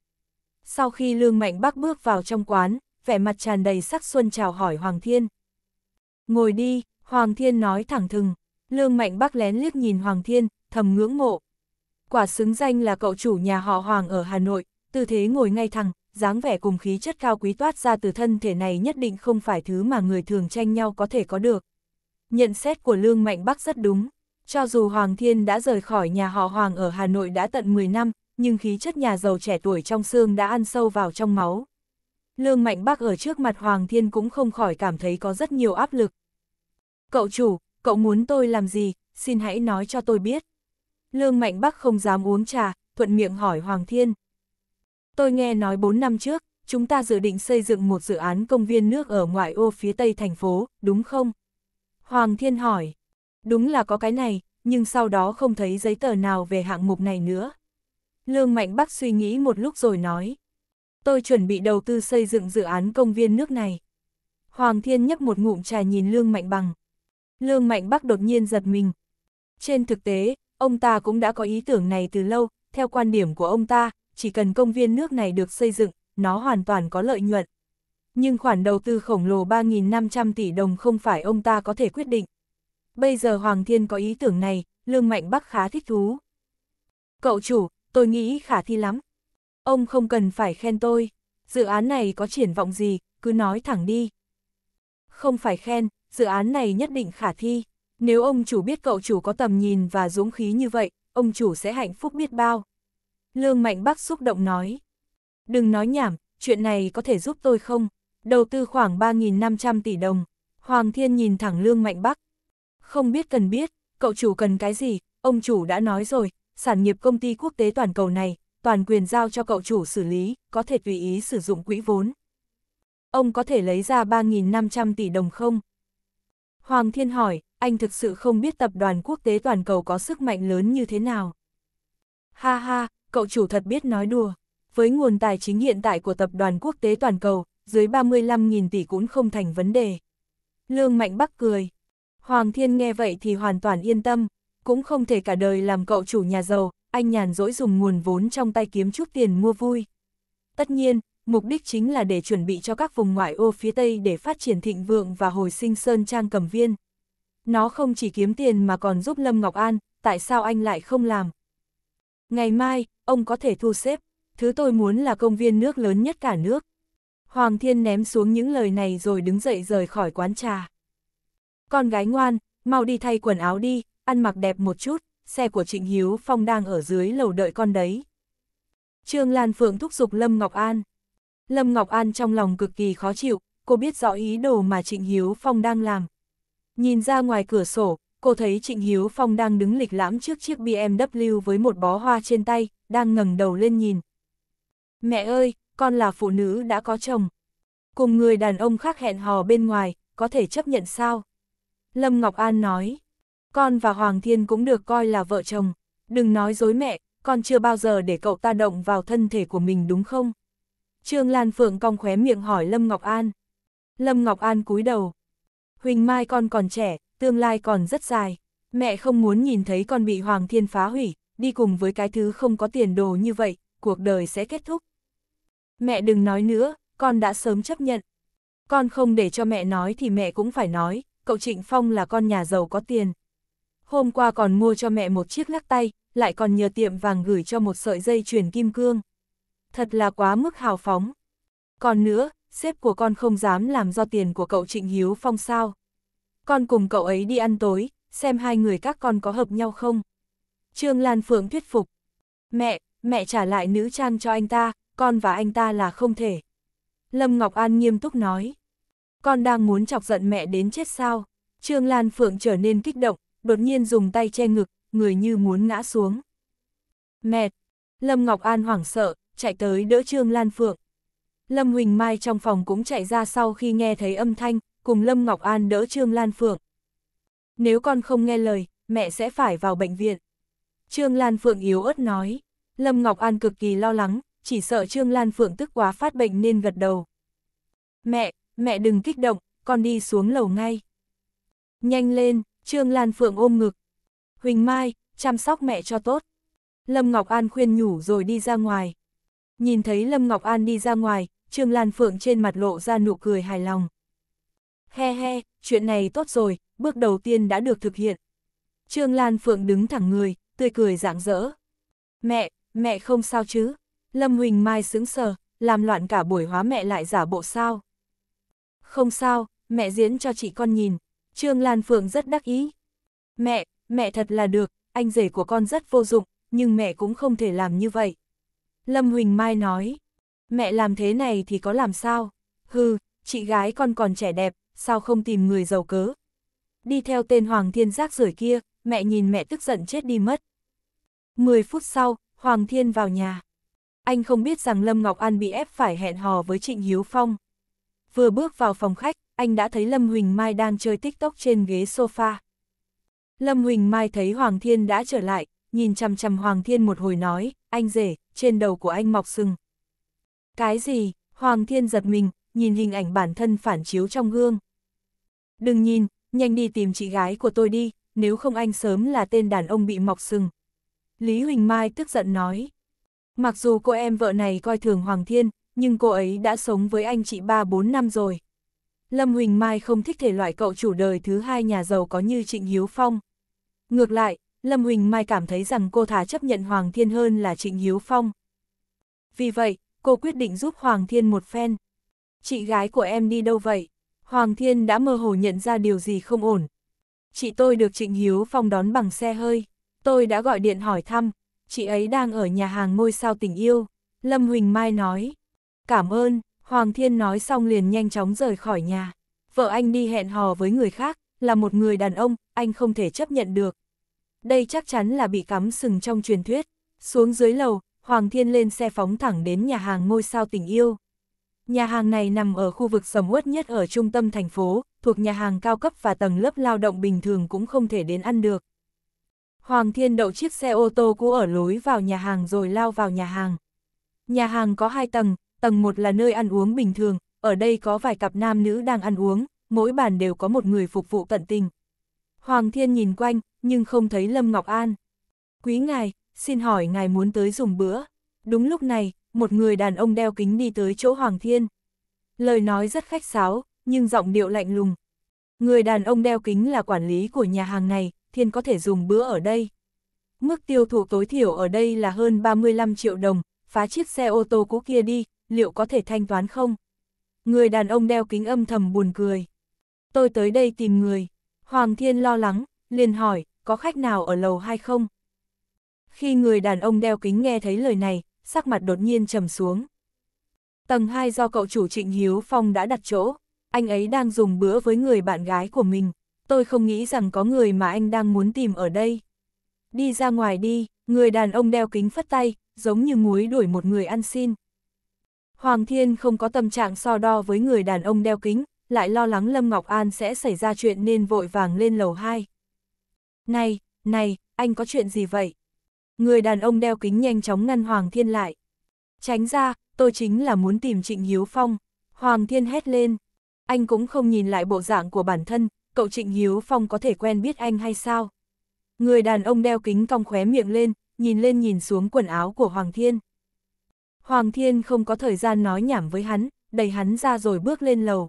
Sau khi Lương Mạnh Bắc bước vào trong quán, vẻ mặt tràn đầy sắc xuân chào hỏi Hoàng Thiên. Ngồi đi, Hoàng Thiên nói thẳng thừng, Lương Mạnh Bắc lén liếc nhìn Hoàng Thiên, thầm ngưỡng mộ. Quả xứng danh là cậu chủ nhà họ Hoàng ở Hà Nội, tư thế ngồi ngay thẳng, dáng vẻ cùng khí chất cao quý toát ra từ thân thể này nhất định không phải thứ mà người thường tranh nhau có thể có được. Nhận xét của Lương Mạnh Bắc rất đúng. Cho dù Hoàng Thiên đã rời khỏi nhà họ Hoàng ở Hà Nội đã tận 10 năm, nhưng khí chất nhà giàu trẻ tuổi trong xương đã ăn sâu vào trong máu, Lương Mạnh Bắc ở trước mặt Hoàng Thiên cũng không khỏi cảm thấy có rất nhiều áp lực. Cậu chủ, cậu muốn tôi làm gì, xin hãy nói cho tôi biết. Lương Mạnh Bắc không dám uống trà, thuận miệng hỏi Hoàng Thiên. Tôi nghe nói 4 năm trước, chúng ta dự định xây dựng một dự án công viên nước ở ngoại ô phía tây thành phố, đúng không? Hoàng Thiên hỏi. Đúng là có cái này, nhưng sau đó không thấy giấy tờ nào về hạng mục này nữa. Lương Mạnh Bắc suy nghĩ một lúc rồi nói. Tôi chuẩn bị đầu tư xây dựng dự án công viên nước này. Hoàng Thiên nhấp một ngụm trà nhìn Lương Mạnh Bằng. Lương Mạnh Bắc đột nhiên giật mình. Trên thực tế, ông ta cũng đã có ý tưởng này từ lâu, theo quan điểm của ông ta, chỉ cần công viên nước này được xây dựng, nó hoàn toàn có lợi nhuận. Nhưng khoản đầu tư khổng lồ 3.500 tỷ đồng không phải ông ta có thể quyết định. Bây giờ Hoàng Thiên có ý tưởng này, Lương Mạnh Bắc khá thích thú. Cậu chủ, tôi nghĩ khả thi lắm, Ông không cần phải khen tôi, dự án này có triển vọng gì, cứ nói thẳng đi. Không phải khen, dự án này nhất định khả thi. Nếu ông chủ biết cậu chủ có tầm nhìn và dũng khí như vậy, ông chủ sẽ hạnh phúc biết bao. Lương Mạnh Bắc xúc động nói. Đừng nói nhảm, chuyện này có thể giúp tôi không? Đầu tư khoảng 3.500 tỷ đồng. Hoàng Thiên nhìn thẳng Lương Mạnh Bắc. Không biết cần biết, cậu chủ cần cái gì, ông chủ đã nói rồi, sản nghiệp công ty quốc tế toàn cầu này, toàn quyền giao cho cậu chủ xử lý, có thể tùy ý sử dụng quỹ vốn. Ông có thể lấy ra 3.500 tỷ đồng không? Hoàng Thiên hỏi, anh thực sự không biết tập đoàn quốc tế toàn cầu có sức mạnh lớn như thế nào. Ha ha, cậu chủ thật biết nói đùa. Với nguồn tài chính hiện tại của tập đoàn quốc tế toàn cầu, dưới 35.000 tỷ cũng không thành vấn đề. Lương Mạnh Bắc cười. Hoàng Thiên nghe vậy thì hoàn toàn yên tâm, cũng không thể cả đời làm cậu chủ nhà giàu, anh nhàn rỗi dùng nguồn vốn trong tay kiếm chút tiền mua vui. Tất nhiên, mục đích chính là để chuẩn bị cho các vùng ngoại ô phía Tây để phát triển thịnh vượng và hồi sinh Sơn Trang cầm viên. Nó không chỉ kiếm tiền mà còn giúp Lâm Ngọc An, tại sao anh lại không làm? Ngày mai, ông có thể thu xếp, thứ tôi muốn là công viên nước lớn nhất cả nước. Hoàng Thiên ném xuống những lời này rồi đứng dậy rời khỏi quán trà. Con gái ngoan, mau đi thay quần áo đi, ăn mặc đẹp một chút xe của Trịnh Hiếu Phong đang ở dưới lầu đợi con đấy. Trương Lan Phượng thúc giục Lâm Ngọc An. Lâm Ngọc An trong lòng cực kỳ khó chịu, cô biết rõ ý đồ mà Trịnh Hiếu Phong đang làm. Nhìn ra ngoài cửa sổ, cô thấy Trịnh Hiếu Phong đang đứng lịch lãm trước chiếc BMW với một bó hoa trên tay, đang ngẩng đầu lên nhìn. Mẹ ơi, con là phụ nữ đã có chồng. Cùng người đàn ông khác hẹn hò bên ngoài, có thể chấp nhận sao? Lâm Ngọc An nói. Con và Hoàng Thiên cũng được coi là vợ chồng. Đừng nói dối mẹ, con chưa bao giờ để cậu ta động vào thân thể của mình đúng không? Trương Lan Phượng cong khóe miệng hỏi Lâm Ngọc An. Lâm Ngọc An cúi đầu. Huỳnh Mai con còn trẻ, tương lai còn rất dài. Mẹ không muốn nhìn thấy con bị Hoàng Thiên phá hủy, đi cùng với cái thứ không có tiền đồ như vậy, cuộc đời sẽ kết thúc. Mẹ đừng nói nữa, con đã sớm chấp nhận. Con không để cho mẹ nói thì mẹ cũng phải nói, cậu Trịnh Phong là con nhà giàu có tiền, hôm qua còn mua cho mẹ một chiếc lắc tay, lại còn nhờ tiệm vàng gửi cho một sợi dây chuyền kim cương. Thật là quá mức hào phóng. Còn nữa, sếp của con không dám làm do tiền của cậu Trịnh Hiếu Phong sao. Con cùng cậu ấy đi ăn tối, xem hai người các con có hợp nhau không. Trương Lan Phượng thuyết phục. Mẹ, mẹ trả lại nữ trang cho anh ta, con và anh ta là không thể. Lâm Ngọc An nghiêm túc nói. Con đang muốn chọc giận mẹ đến chết sao? Trương Lan Phượng trở nên kích động, đột nhiên dùng tay che ngực, người như muốn ngã xuống. Mệt! Lâm Ngọc An hoảng sợ, chạy tới đỡ Trương Lan Phượng. Lâm Huỳnh Mai trong phòng cũng chạy ra sau khi nghe thấy âm thanh, cùng Lâm Ngọc An đỡ Trương Lan Phượng. Nếu con không nghe lời, mẹ sẽ phải vào bệnh viện. Trương Lan Phượng yếu ớt nói. Lâm Ngọc An cực kỳ lo lắng, chỉ sợ Trương Lan Phượng tức quá phát bệnh nên gật đầu. Mẹ, mẹ đừng kích động, con đi xuống lầu ngay. Nhanh lên, Trương Lan Phượng ôm ngực. Huỳnh Mai, chăm sóc mẹ cho tốt. Lâm Ngọc An khuyên nhủ rồi đi ra ngoài. Nhìn thấy Lâm Ngọc An đi ra ngoài, Trương Lan Phượng trên mặt lộ ra nụ cười hài lòng. He he, chuyện này tốt rồi, bước đầu tiên đã được thực hiện. Trương Lan Phượng đứng thẳng người, tươi cười rạng rỡ. Mẹ, mẹ không sao chứ? Lâm Huỳnh Mai sững sờ, làm loạn cả buổi hóa mẹ lại giả bộ sao? Không sao, mẹ diễn cho chị con nhìn, Trương Lan Phượng rất đắc ý. Mẹ, mẹ thật là được, anh rể của con rất vô dụng, nhưng mẹ cũng không thể làm như vậy. Lâm Huỳnh Mai nói, mẹ làm thế này thì có làm sao? Hừ, chị gái con còn trẻ đẹp, sao không tìm người giàu cớ? Đi theo tên Hoàng Thiên rác rưởi kia, mẹ nhìn mẹ tức giận chết đi mất. Mười phút sau, Hoàng Thiên vào nhà. Anh không biết rằng Lâm Ngọc An bị ép phải hẹn hò với Trịnh Hiếu Phong. Vừa bước vào phòng khách, anh đã thấy Lâm Huỳnh Mai đang chơi TikTok trên ghế sofa. Lâm Huỳnh Mai thấy Hoàng Thiên đã trở lại, nhìn chằm chằm Hoàng Thiên một hồi nói, anh rể, trên đầu của anh mọc sừng. Cái gì? Hoàng Thiên giật mình, nhìn hình ảnh bản thân phản chiếu trong gương. Đừng nhìn, nhanh đi tìm chị gái của tôi đi, nếu không anh sớm là tên đàn ông bị mọc sừng. Lý Huỳnh Mai tức giận nói. Mặc dù cô em vợ này coi thường Hoàng Thiên, nhưng cô ấy đã sống với anh chị ba bốn năm rồi. Lâm Huỳnh Mai không thích thể loại cậu chủ đời thứ hai nhà giàu có như Trịnh Hiếu Phong. Ngược lại, Lâm Huỳnh Mai cảm thấy rằng cô thà chấp nhận Hoàng Thiên hơn là Trịnh Hiếu Phong. Vì vậy, cô quyết định giúp Hoàng Thiên một phen. Chị gái của em đi đâu vậy? Hoàng Thiên đã mơ hồ nhận ra điều gì không ổn. Chị tôi được Trịnh Hiếu Phong đón bằng xe hơi. Tôi đã gọi điện hỏi thăm. Chị ấy đang ở nhà hàng ngôi sao tình yêu. Lâm Huỳnh Mai nói. Cảm ơn, Hoàng Thiên nói xong liền nhanh chóng rời khỏi nhà. Vợ anh đi hẹn hò với người khác, là một người đàn ông, anh không thể chấp nhận được. Đây chắc chắn là bị cắm sừng trong truyền thuyết. Xuống dưới lầu, Hoàng Thiên lên xe phóng thẳng đến nhà hàng ngôi sao tình yêu. Nhà hàng này nằm ở khu vực sầm uất nhất ở trung tâm thành phố, thuộc nhà hàng cao cấp và tầng lớp lao động bình thường cũng không thể đến ăn được. Hoàng Thiên đậu chiếc xe ô tô cũ ở lối vào nhà hàng rồi lao vào nhà hàng. Nhà hàng có hai tầng, Tầng 1 là nơi ăn uống bình thường, ở đây có vài cặp nam nữ đang ăn uống, mỗi bàn đều có một người phục vụ tận tình. Hoàng Thiên nhìn quanh, nhưng không thấy Lâm Ngọc An. Quý ngài, xin hỏi ngài muốn tới dùng bữa. Đúng lúc này, một người đàn ông đeo kính đi tới chỗ Hoàng Thiên. Lời nói rất khách sáo, nhưng giọng điệu lạnh lùng. Người đàn ông đeo kính là quản lý của nhà hàng này, Thiên có thể dùng bữa ở đây. Mức tiêu thụ tối thiểu ở đây là hơn 35 triệu đồng, phá chiếc xe ô tô cũ kia đi, liệu có thể thanh toán không? Người đàn ông đeo kính âm thầm buồn cười. Tôi tới đây tìm người. Hoàng Thiên lo lắng, liền hỏi, có khách nào ở lầu hay không? Khi người đàn ông đeo kính nghe thấy lời này, sắc mặt đột nhiên trầm xuống. Tầng 2 do cậu chủ Trịnh Hiếu Phong đã đặt chỗ, anh ấy đang dùng bữa với người bạn gái của mình, tôi không nghĩ rằng có người mà anh đang muốn tìm ở đây. Đi ra ngoài đi, người đàn ông đeo kính phất tay, giống như muối đuổi một người ăn xin. Hoàng Thiên không có tâm trạng so đo với người đàn ông đeo kính, lại lo lắng Lâm Ngọc An sẽ xảy ra chuyện nên vội vàng lên lầu 2. Này, này, anh có chuyện gì vậy? Người đàn ông đeo kính nhanh chóng ngăn Hoàng Thiên lại. Tránh ra, tôi chính là muốn tìm Trịnh Hiếu Phong. Hoàng Thiên hét lên. Anh cũng không nhìn lại bộ dạng của bản thân, cậu Trịnh Hiếu Phong có thể quen biết anh hay sao? Người đàn ông đeo kính cong khóe miệng lên, nhìn lên nhìn xuống quần áo của Hoàng Thiên. Hoàng Thiên không có thời gian nói nhảm với hắn, đẩy hắn ra rồi bước lên lầu.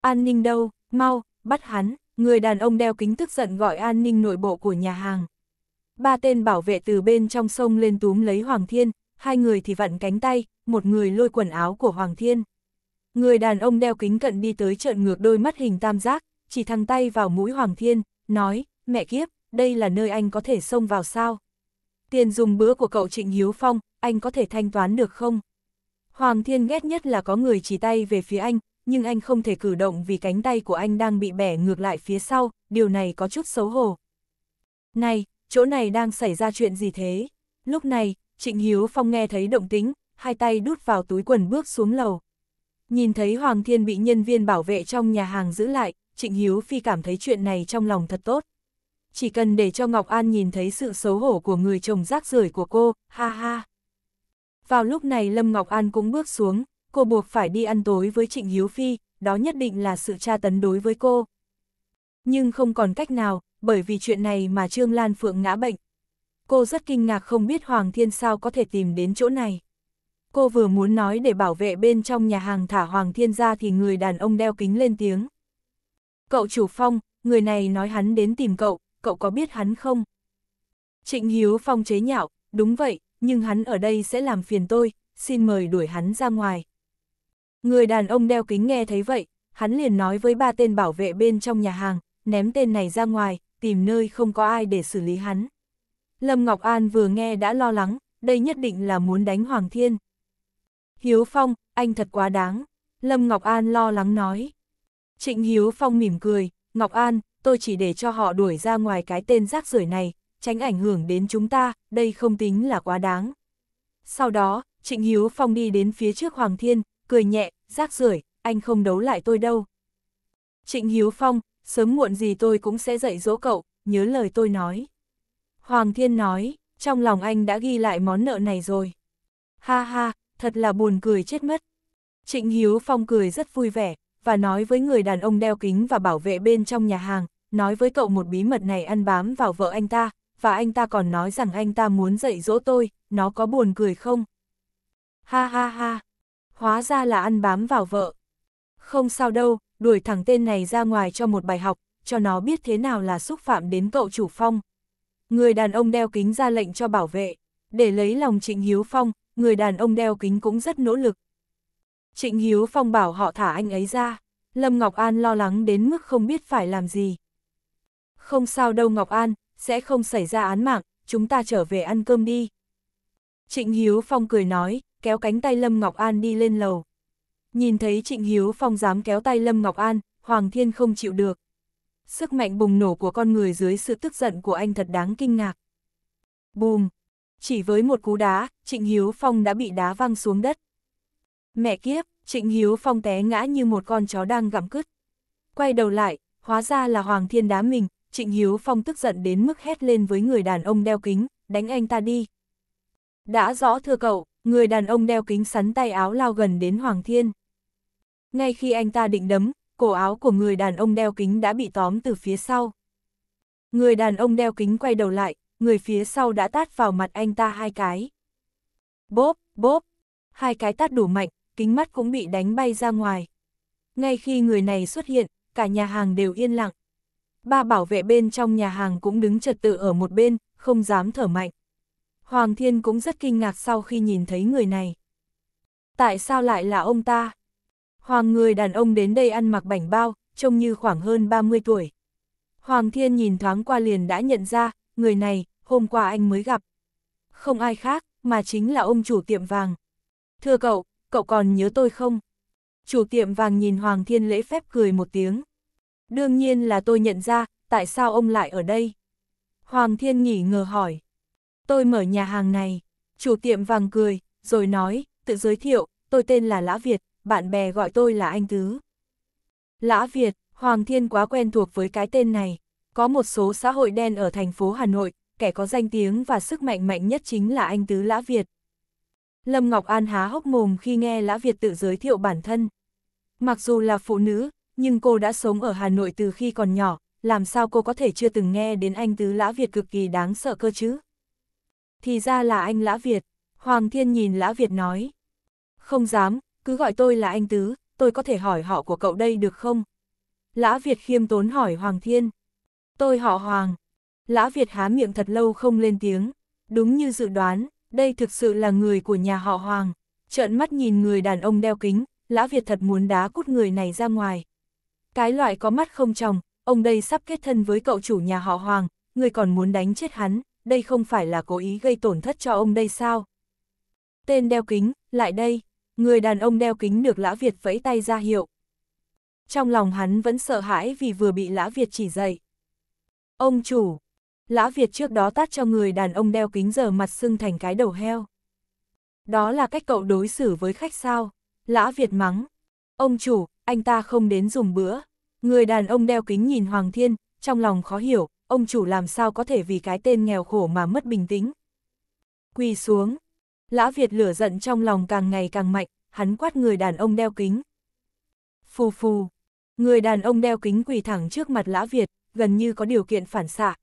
An ninh đâu, mau, bắt hắn, người đàn ông đeo kính tức giận gọi an ninh nội bộ của nhà hàng. Ba tên bảo vệ từ bên trong sông lên túm lấy Hoàng Thiên, hai người thì vặn cánh tay, một người lôi quần áo của Hoàng Thiên. Người đàn ông đeo kính cận đi tới trợn ngược đôi mắt hình tam giác, chỉ thăng tay vào mũi Hoàng Thiên, nói, mẹ kiếp, đây là nơi anh có thể xông vào sao. Tiền dùng bữa của cậu Trịnh Hiếu Phong, anh có thể thanh toán được không? Hoàng Thiên ghét nhất là có người chỉ tay về phía anh, nhưng anh không thể cử động vì cánh tay của anh đang bị bẻ ngược lại phía sau, điều này có chút xấu hổ. Này, chỗ này đang xảy ra chuyện gì thế? Lúc này, Trịnh Hiếu Phong nghe thấy động tính, hai tay đút vào túi quần bước xuống lầu. Nhìn thấy Hoàng Thiên bị nhân viên bảo vệ trong nhà hàng giữ lại, Trịnh Hiếu Phi cảm thấy chuyện này trong lòng thật tốt. Chỉ cần để cho Ngọc An nhìn thấy sự xấu hổ của người chồng rác rưởi của cô, ha ha. Vào lúc này Lâm Ngọc An cũng bước xuống, cô buộc phải đi ăn tối với Trịnh Hiếu Phi, đó nhất định là sự tra tấn đối với cô. Nhưng không còn cách nào, bởi vì chuyện này mà Trương Lan Phượng ngã bệnh. Cô rất kinh ngạc không biết Hoàng Thiên sao có thể tìm đến chỗ này. Cô vừa muốn nói để bảo vệ bên trong nhà hàng thả Hoàng Thiên ra thì người đàn ông đeo kính lên tiếng. Cậu chủ phong, người này nói hắn đến tìm cậu, cậu có biết hắn không? Trịnh Hiếu Phong chế nhạo, đúng vậy, nhưng hắn ở đây sẽ làm phiền tôi, xin mời đuổi hắn ra ngoài. Người đàn ông đeo kính nghe thấy vậy, hắn liền nói với ba tên bảo vệ bên trong nhà hàng, ném tên này ra ngoài, tìm nơi không có ai để xử lý hắn. Lâm Ngọc An vừa nghe đã lo lắng, đây nhất định là muốn đánh Hoàng Thiên. Hiếu Phong, anh thật quá đáng. Lâm Ngọc An lo lắng nói. Trịnh Hiếu Phong mỉm cười, Ngọc An, tôi chỉ để cho họ đuổi ra ngoài cái tên rác rưởi này, tránh ảnh hưởng đến chúng ta, đây không tính là quá đáng. Sau đó, Trịnh Hiếu Phong đi đến phía trước Hoàng Thiên, cười nhẹ, rác rưởi, anh không đấu lại tôi đâu. Trịnh Hiếu Phong, sớm muộn gì tôi cũng sẽ dạy dỗ cậu, nhớ lời tôi nói. Hoàng Thiên nói, trong lòng anh đã ghi lại món nợ này rồi. Ha ha, thật là buồn cười chết mất. Trịnh Hiếu Phong cười rất vui vẻ, và nói với người đàn ông đeo kính và bảo vệ bên trong nhà hàng, nói với cậu một bí mật này ăn bám vào vợ anh ta, và anh ta còn nói rằng anh ta muốn dạy dỗ tôi, nó có buồn cười không? Ha ha ha, hóa ra là ăn bám vào vợ. Không sao đâu, đuổi thẳng tên này ra ngoài cho một bài học, cho nó biết thế nào là xúc phạm đến cậu chủ phong. Người đàn ông đeo kính ra lệnh cho bảo vệ, để lấy lòng Trịnh Hiếu Phong, người đàn ông đeo kính cũng rất nỗ lực. Trịnh Hiếu Phong bảo họ thả anh ấy ra, Lâm Ngọc An lo lắng đến mức không biết phải làm gì. Không sao đâu Ngọc An, sẽ không xảy ra án mạng, chúng ta trở về ăn cơm đi. Trịnh Hiếu Phong cười nói, kéo cánh tay Lâm Ngọc An đi lên lầu. Nhìn thấy Trịnh Hiếu Phong dám kéo tay Lâm Ngọc An, Hoàng Thiên không chịu được. Sức mạnh bùng nổ của con người dưới sự tức giận của anh thật đáng kinh ngạc. Bùm! Chỉ với một cú đá, Trịnh Hiếu Phong đã bị đá văng xuống đất. Mẹ kiếp, Trịnh Hiếu Phong té ngã như một con chó đang gặm cứt. Quay đầu lại, hóa ra là Hoàng Thiên đá mình, Trịnh Hiếu Phong tức giận đến mức hét lên với người đàn ông đeo kính, đánh anh ta đi. Đã rõ thưa cậu, người đàn ông đeo kính sắn tay áo lao gần đến Hoàng Thiên. Ngay khi anh ta định đấm, cổ áo của người đàn ông đeo kính đã bị tóm từ phía sau. Người đàn ông đeo kính quay đầu lại, người phía sau đã tát vào mặt anh ta hai cái. Bốp, bốp, hai cái tát đủ mạnh, kính mắt cũng bị đánh bay ra ngoài. Ngay khi người này xuất hiện, cả nhà hàng đều yên lặng ba bảo vệ bên trong nhà hàng cũng đứng trật tự ở một bên, không dám thở mạnh. Hoàng Thiên cũng rất kinh ngạc sau khi nhìn thấy người này. Tại sao lại là ông ta? Hoàng người đàn ông đến đây ăn mặc bảnh bao, trông như khoảng hơn 30 tuổi. Hoàng Thiên nhìn thoáng qua liền đã nhận ra, người này, hôm qua anh mới gặp. Không ai khác, mà chính là ông chủ tiệm vàng. Thưa cậu, cậu còn nhớ tôi không? Chủ tiệm vàng nhìn Hoàng Thiên lễ phép cười một tiếng. Đương nhiên là tôi nhận ra, tại sao ông lại ở đây? Hoàng Thiên nghỉ ngờ hỏi. Tôi mở nhà hàng này. Chủ tiệm vàng cười, rồi nói, tự giới thiệu, tôi tên là Lã Việt, bạn bè gọi tôi là Anh Tứ. Lã Việt, Hoàng Thiên quá quen thuộc với cái tên này. Có một số xã hội đen ở thành phố Hà Nội, kẻ có danh tiếng và sức mạnh mạnh nhất chính là Anh Tứ Lã Việt. Lâm Ngọc An há hốc mồm khi nghe Lã Việt tự giới thiệu bản thân. Mặc dù là phụ nữ, nhưng cô đã sống ở Hà Nội từ khi còn nhỏ, làm sao cô có thể chưa từng nghe đến anh Tứ Lã Việt cực kỳ đáng sợ cơ chứ? Thì ra là anh Lã Việt, Hoàng Thiên nhìn Lã Việt nói. Không dám, cứ gọi tôi là anh Tứ, tôi có thể hỏi họ của cậu đây được không? Lã Việt khiêm tốn hỏi Hoàng Thiên. Tôi họ Hoàng. Lã Việt há miệng thật lâu không lên tiếng. Đúng như dự đoán, đây thực sự là người của nhà họ Hoàng. Trợn mắt nhìn người đàn ông đeo kính, Lã Việt thật muốn đá cút người này ra ngoài. Cái loại có mắt không tròng, ông đây sắp kết thân với cậu chủ nhà họ Hoàng, người còn muốn đánh chết hắn, đây không phải là cố ý gây tổn thất cho ông đây sao? Tên đeo kính, lại đây, người đàn ông đeo kính được Lã Việt vẫy tay ra hiệu. Trong lòng hắn vẫn sợ hãi vì vừa bị Lã Việt chỉ dạy. Ông chủ, Lã Việt trước đó tát cho người đàn ông đeo kính giờ mặt sưng thành cái đầu heo. Đó là cách cậu đối xử với khách sao? Lã Việt mắng. Ông chủ, anh ta không đến dùng bữa. Người đàn ông đeo kính nhìn Hoàng Thiên, trong lòng khó hiểu, ông chủ làm sao có thể vì cái tên nghèo khổ mà mất bình tĩnh. Quỳ xuống. Lã Việt lửa giận trong lòng càng ngày càng mạnh, hắn quát người đàn ông đeo kính. Phù phù. Người đàn ông đeo kính quỳ thẳng trước mặt Lã Việt, gần như có điều kiện phản xạ.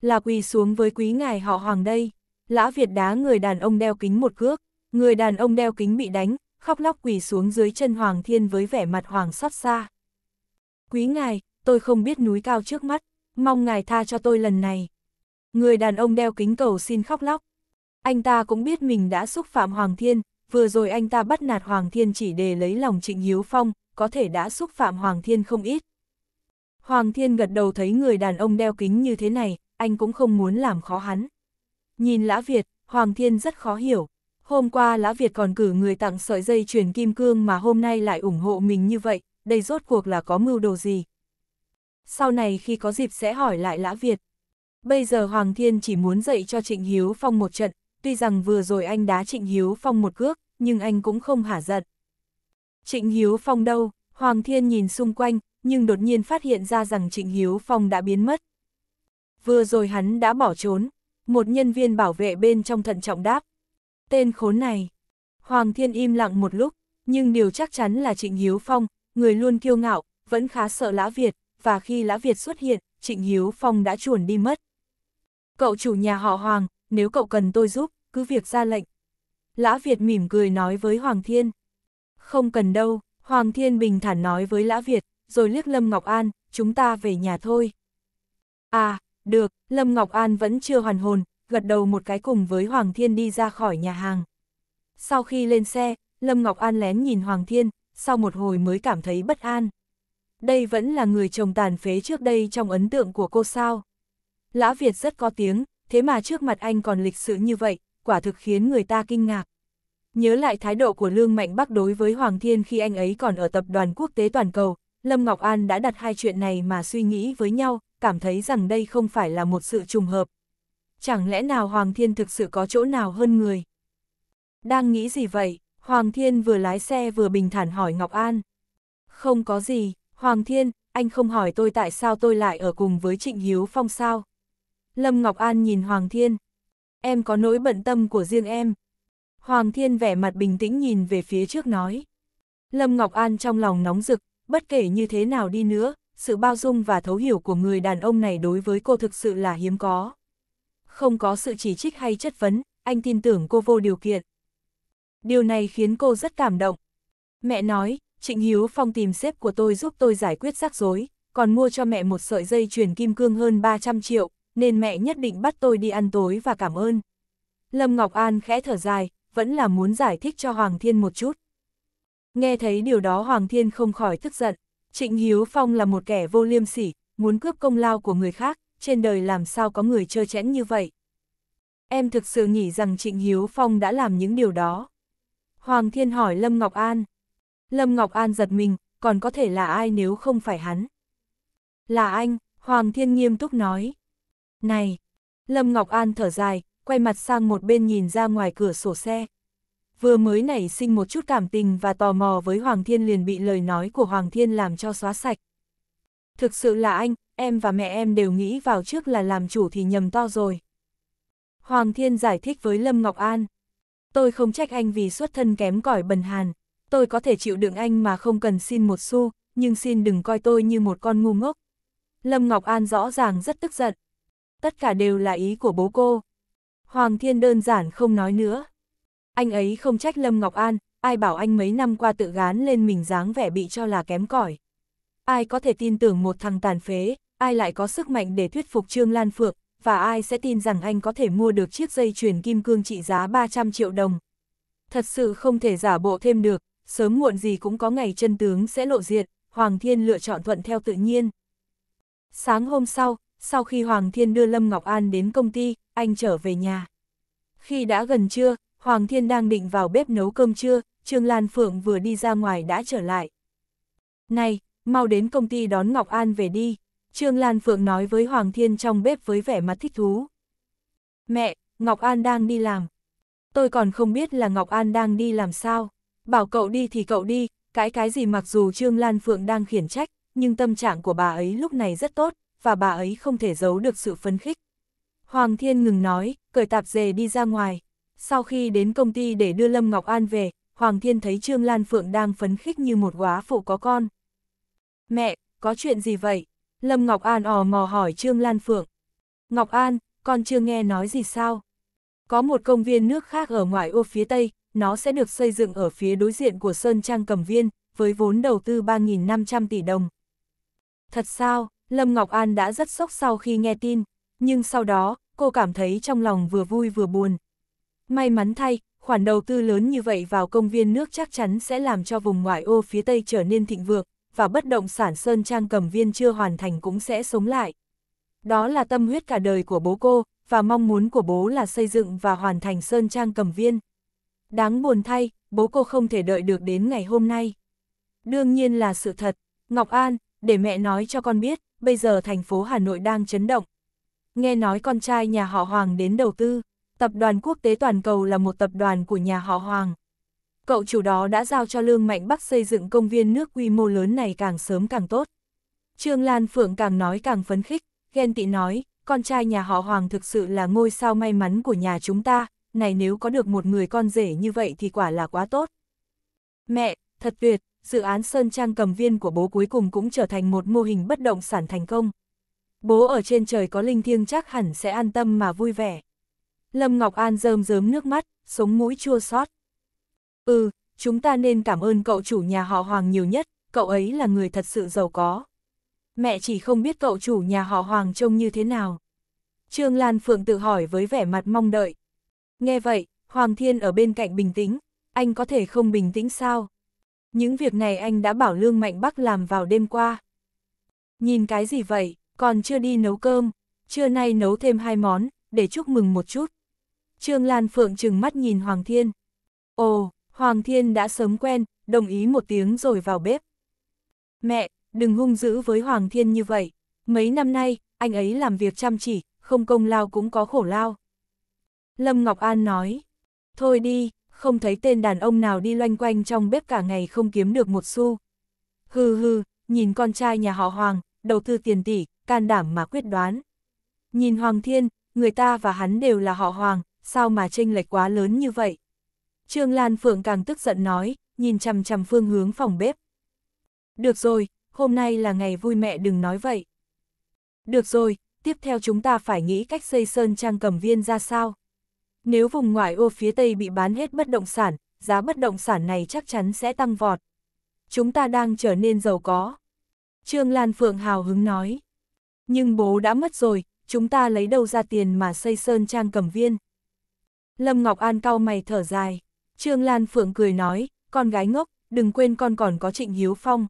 Là quỳ xuống với quý ngài họ Hoàng đây. Lã Việt đá người đàn ông đeo kính một cước, người đàn ông đeo kính bị đánh, khóc lóc quỳ xuống dưới chân Hoàng Thiên với vẻ mặt hoàng xót xa. Quý ngài, tôi không biết núi cao trước mắt, mong ngài tha cho tôi lần này. Người đàn ông đeo kính cầu xin khóc lóc. Anh ta cũng biết mình đã xúc phạm Hoàng Thiên, vừa rồi anh ta bắt nạt Hoàng Thiên chỉ để lấy lòng Trịnh Hiếu Phong, có thể đã xúc phạm Hoàng Thiên không ít. Hoàng Thiên gật đầu thấy người đàn ông đeo kính như thế này, anh cũng không muốn làm khó hắn. Nhìn Lã Việt, Hoàng Thiên rất khó hiểu. Hôm qua Lã Việt còn cử người tặng sợi dây chuyền kim cương mà hôm nay lại ủng hộ mình như vậy, đây rốt cuộc là có mưu đồ gì? Sau này khi có dịp sẽ hỏi lại Lã Việt. Bây giờ Hoàng Thiên chỉ muốn dạy cho Trịnh Hiếu Phong một trận, tuy rằng vừa rồi anh đá Trịnh Hiếu Phong một cước, nhưng anh cũng không hả giận. Trịnh Hiếu Phong đâu? Hoàng Thiên nhìn xung quanh, nhưng đột nhiên phát hiện ra rằng Trịnh Hiếu Phong đã biến mất. Vừa rồi hắn đã bỏ trốn, một nhân viên bảo vệ bên trong thận trọng đáp, tên khốn này. Hoàng Thiên im lặng một lúc, nhưng điều chắc chắn là Trịnh Hiếu Phong, người luôn kiêu ngạo, vẫn khá sợ Lã Việt, và khi Lã Việt xuất hiện, Trịnh Hiếu Phong đã chuồn đi mất. Cậu chủ nhà họ Hoàng, nếu cậu cần tôi giúp, cứ việc ra lệnh. Lã Việt mỉm cười nói với Hoàng Thiên. Không cần đâu, Hoàng Thiên bình thản nói với Lã Việt, rồi liếc Lâm Ngọc An, chúng ta về nhà thôi. À, được, Lâm Ngọc An vẫn chưa hoàn hồn, gật đầu một cái cùng với Hoàng Thiên đi ra khỏi nhà hàng. Sau khi lên xe, Lâm Ngọc An lén nhìn Hoàng Thiên, sau một hồi mới cảm thấy bất an. Đây vẫn là người chồng tàn phế trước đây trong ấn tượng của cô sao. Lã Việt rất có tiếng, thế mà trước mặt anh còn lịch sự như vậy, quả thực khiến người ta kinh ngạc. Nhớ lại thái độ của Lương Mạnh Bắc đối với Hoàng Thiên khi anh ấy còn ở tập đoàn quốc tế toàn cầu, Lâm Ngọc An đã đặt hai chuyện này mà suy nghĩ với nhau, cảm thấy rằng đây không phải là một sự trùng hợp, chẳng lẽ nào Hoàng Thiên thực sự có chỗ nào hơn người? Đang nghĩ gì vậy? Hoàng Thiên vừa lái xe vừa bình thản hỏi Ngọc An. Không có gì, Hoàng Thiên, anh không hỏi tôi tại sao tôi lại ở cùng với Trịnh Hiếu Phong sao? Lâm Ngọc An nhìn Hoàng Thiên. Em có nỗi bận tâm của riêng em. Hoàng Thiên vẻ mặt bình tĩnh nhìn về phía trước nói. Lâm Ngọc An trong lòng nóng rực, bất kể như thế nào đi nữa, sự bao dung và thấu hiểu của người đàn ông này đối với cô thực sự là hiếm có không có sự chỉ trích hay chất vấn, anh tin tưởng cô vô điều kiện. Điều này khiến cô rất cảm động. Mẹ nói, Trịnh Hiếu Phong tìm sếp của tôi giúp tôi giải quyết rắc rối, còn mua cho mẹ một sợi dây chuyền kim cương hơn 300 triệu, nên mẹ nhất định bắt tôi đi ăn tối và cảm ơn. Lâm Ngọc An khẽ thở dài, vẫn là muốn giải thích cho Hoàng Thiên một chút. Nghe thấy điều đó Hoàng Thiên không khỏi tức giận. Trịnh Hiếu Phong là một kẻ vô liêm sỉ, muốn cướp công lao của người khác, trên đời làm sao có người trơ chẽn như vậy. Em thực sự nghĩ rằng Trịnh Hiếu Phong đã làm những điều đó. Hoàng Thiên hỏi Lâm Ngọc An. Lâm Ngọc An giật mình, còn có thể là ai nếu không phải hắn. Là anh, Hoàng Thiên nghiêm túc nói. Này, Lâm Ngọc An thở dài, quay mặt sang một bên nhìn ra ngoài cửa sổ xe. Vừa mới nảy sinh một chút cảm tình và tò mò với Hoàng Thiên liền bị lời nói của Hoàng Thiên làm cho xóa sạch. Thực sự là anh, em và mẹ em đều nghĩ vào trước là làm chủ thì nhầm to rồi. Hoàng Thiên giải thích với Lâm Ngọc An. Tôi không trách anh vì xuất thân kém cỏi bần hàn, tôi có thể chịu đựng anh mà không cần xin một xu, nhưng xin đừng coi tôi như một con ngu ngốc. Lâm Ngọc An rõ ràng rất tức giận. Tất cả đều là ý của bố cô. Hoàng Thiên đơn giản không nói nữa. Anh ấy không trách Lâm Ngọc An, ai bảo anh mấy năm qua tự gán lên mình dáng vẻ bị cho là kém cỏi. Ai có thể tin tưởng một thằng tàn phế, ai lại có sức mạnh để thuyết phục Trương Lan Phượng, và ai sẽ tin rằng anh có thể mua được chiếc dây chuyền kim cương trị giá 300 triệu đồng. Thật sự không thể giả bộ thêm được, sớm muộn gì cũng có ngày chân tướng sẽ lộ diện, Hoàng Thiên lựa chọn thuận theo tự nhiên. Sáng hôm sau, sau khi Hoàng Thiên đưa Lâm Ngọc An đến công ty, anh trở về nhà. Khi đã gần trưa, Hoàng Thiên đang định vào bếp nấu cơm trưa, Trương Lan Phượng vừa đi ra ngoài đã trở lại. Này, mau đến công ty đón Ngọc An về đi. Trương Lan Phượng nói với Hoàng Thiên trong bếp với vẻ mặt thích thú. Mẹ, Ngọc An đang đi làm. Tôi còn không biết là Ngọc An đang đi làm sao. Bảo cậu đi thì cậu đi, cái cái gì mặc dù Trương Lan Phượng đang khiển trách, nhưng tâm trạng của bà ấy lúc này rất tốt, và bà ấy không thể giấu được sự phấn khích. Hoàng Thiên ngừng nói, cởi tạp dề đi ra ngoài. Sau khi đến công ty để đưa Lâm Ngọc An về, Hoàng Thiên thấy Trương Lan Phượng đang phấn khích như một góa phụ có con. Mẹ, có chuyện gì vậy? Lâm Ngọc An ò mò hỏi Trương Lan Phượng. Ngọc An, con chưa nghe nói gì sao? Có một công viên nước khác ở ngoại ô phía Tây, nó sẽ được xây dựng ở phía đối diện của Sơn Trang Cầm Viên, với vốn đầu tư 3.500 tỷ đồng. Thật sao, Lâm Ngọc An đã rất sốc sau khi nghe tin, nhưng sau đó, cô cảm thấy trong lòng vừa vui vừa buồn. May mắn thay, khoản đầu tư lớn như vậy vào công viên nước chắc chắn sẽ làm cho vùng ngoại ô phía Tây trở nên thịnh vượng, và bất động sản Sơn Trang cầm viên chưa hoàn thành cũng sẽ sống lại. Đó là tâm huyết cả đời của bố cô, và mong muốn của bố là xây dựng và hoàn thành Sơn Trang cầm viên. Đáng buồn thay, bố cô không thể đợi được đến ngày hôm nay. Đương nhiên là sự thật, Ngọc An, để mẹ nói cho con biết, bây giờ thành phố Hà Nội đang chấn động. Nghe nói con trai nhà họ Hoàng đến đầu tư, tập đoàn quốc tế toàn cầu là một tập đoàn của nhà họ Hoàng cậu chủ đó đã giao cho Lương Mạnh Bắc xây dựng công viên nước quy mô lớn này càng sớm càng tốt. Trương Lan Phượng càng nói càng phấn khích, ghen tị nói, con trai nhà họ Hoàng thực sự là ngôi sao may mắn của nhà chúng ta, này nếu có được một người con rể như vậy thì quả là quá tốt. Mẹ, thật tuyệt, dự án Sơn Trang cầm viên của bố cuối cùng cũng trở thành một mô hình bất động sản thành công. Bố ở trên trời có linh thiêng chắc hẳn sẽ an tâm mà vui vẻ. Lâm Ngọc An rơm rớm nước mắt, sống mũi chua xót. Ừ, chúng ta nên cảm ơn cậu chủ nhà họ Hoàng nhiều nhất, cậu ấy là người thật sự giàu có. Mẹ chỉ không biết cậu chủ nhà họ Hoàng trông như thế nào. Trương Lan Phượng tự hỏi với vẻ mặt mong đợi. Nghe vậy, Hoàng Thiên ở bên cạnh bình tĩnh, anh có thể không bình tĩnh sao? Những việc này anh đã bảo Lương Mạnh Bắc làm vào đêm qua. Nhìn cái gì vậy, còn chưa đi nấu cơm, trưa nay nấu thêm hai món, để chúc mừng một chút. Trương Lan Phượng chừng mắt nhìn Hoàng Thiên. Ồ, Hoàng Thiên đã sớm quen, đồng ý một tiếng rồi vào bếp. Mẹ, đừng hung dữ với Hoàng Thiên như vậy. Mấy năm nay, anh ấy làm việc chăm chỉ, không công lao cũng có khổ lao. Lâm Ngọc An nói, thôi đi, không thấy tên đàn ông nào đi loanh quanh trong bếp cả ngày không kiếm được một xu. Hừ hừ, nhìn con trai nhà họ Hoàng, đầu tư tiền tỷ, can đảm mà quyết đoán. Nhìn Hoàng Thiên, người ta và hắn đều là họ Hoàng, sao mà chênh lệch quá lớn như vậy? Trương Lan Phượng càng tức giận nói, nhìn chằm chằm phương hướng phòng bếp. Được rồi, hôm nay là ngày vui mẹ đừng nói vậy. Được rồi, tiếp theo chúng ta phải nghĩ cách xây sơn trang cầm viên ra sao. Nếu vùng ngoại ô phía Tây bị bán hết bất động sản, giá bất động sản này chắc chắn sẽ tăng vọt. Chúng ta đang trở nên giàu có. Trương Lan Phượng hào hứng nói. Nhưng bố đã mất rồi, chúng ta lấy đâu ra tiền mà xây sơn trang cầm viên. Lâm Ngọc An cau mày thở dài. Trương Lan Phượng cười nói, con gái ngốc, đừng quên con còn có Trịnh Hiếu Phong.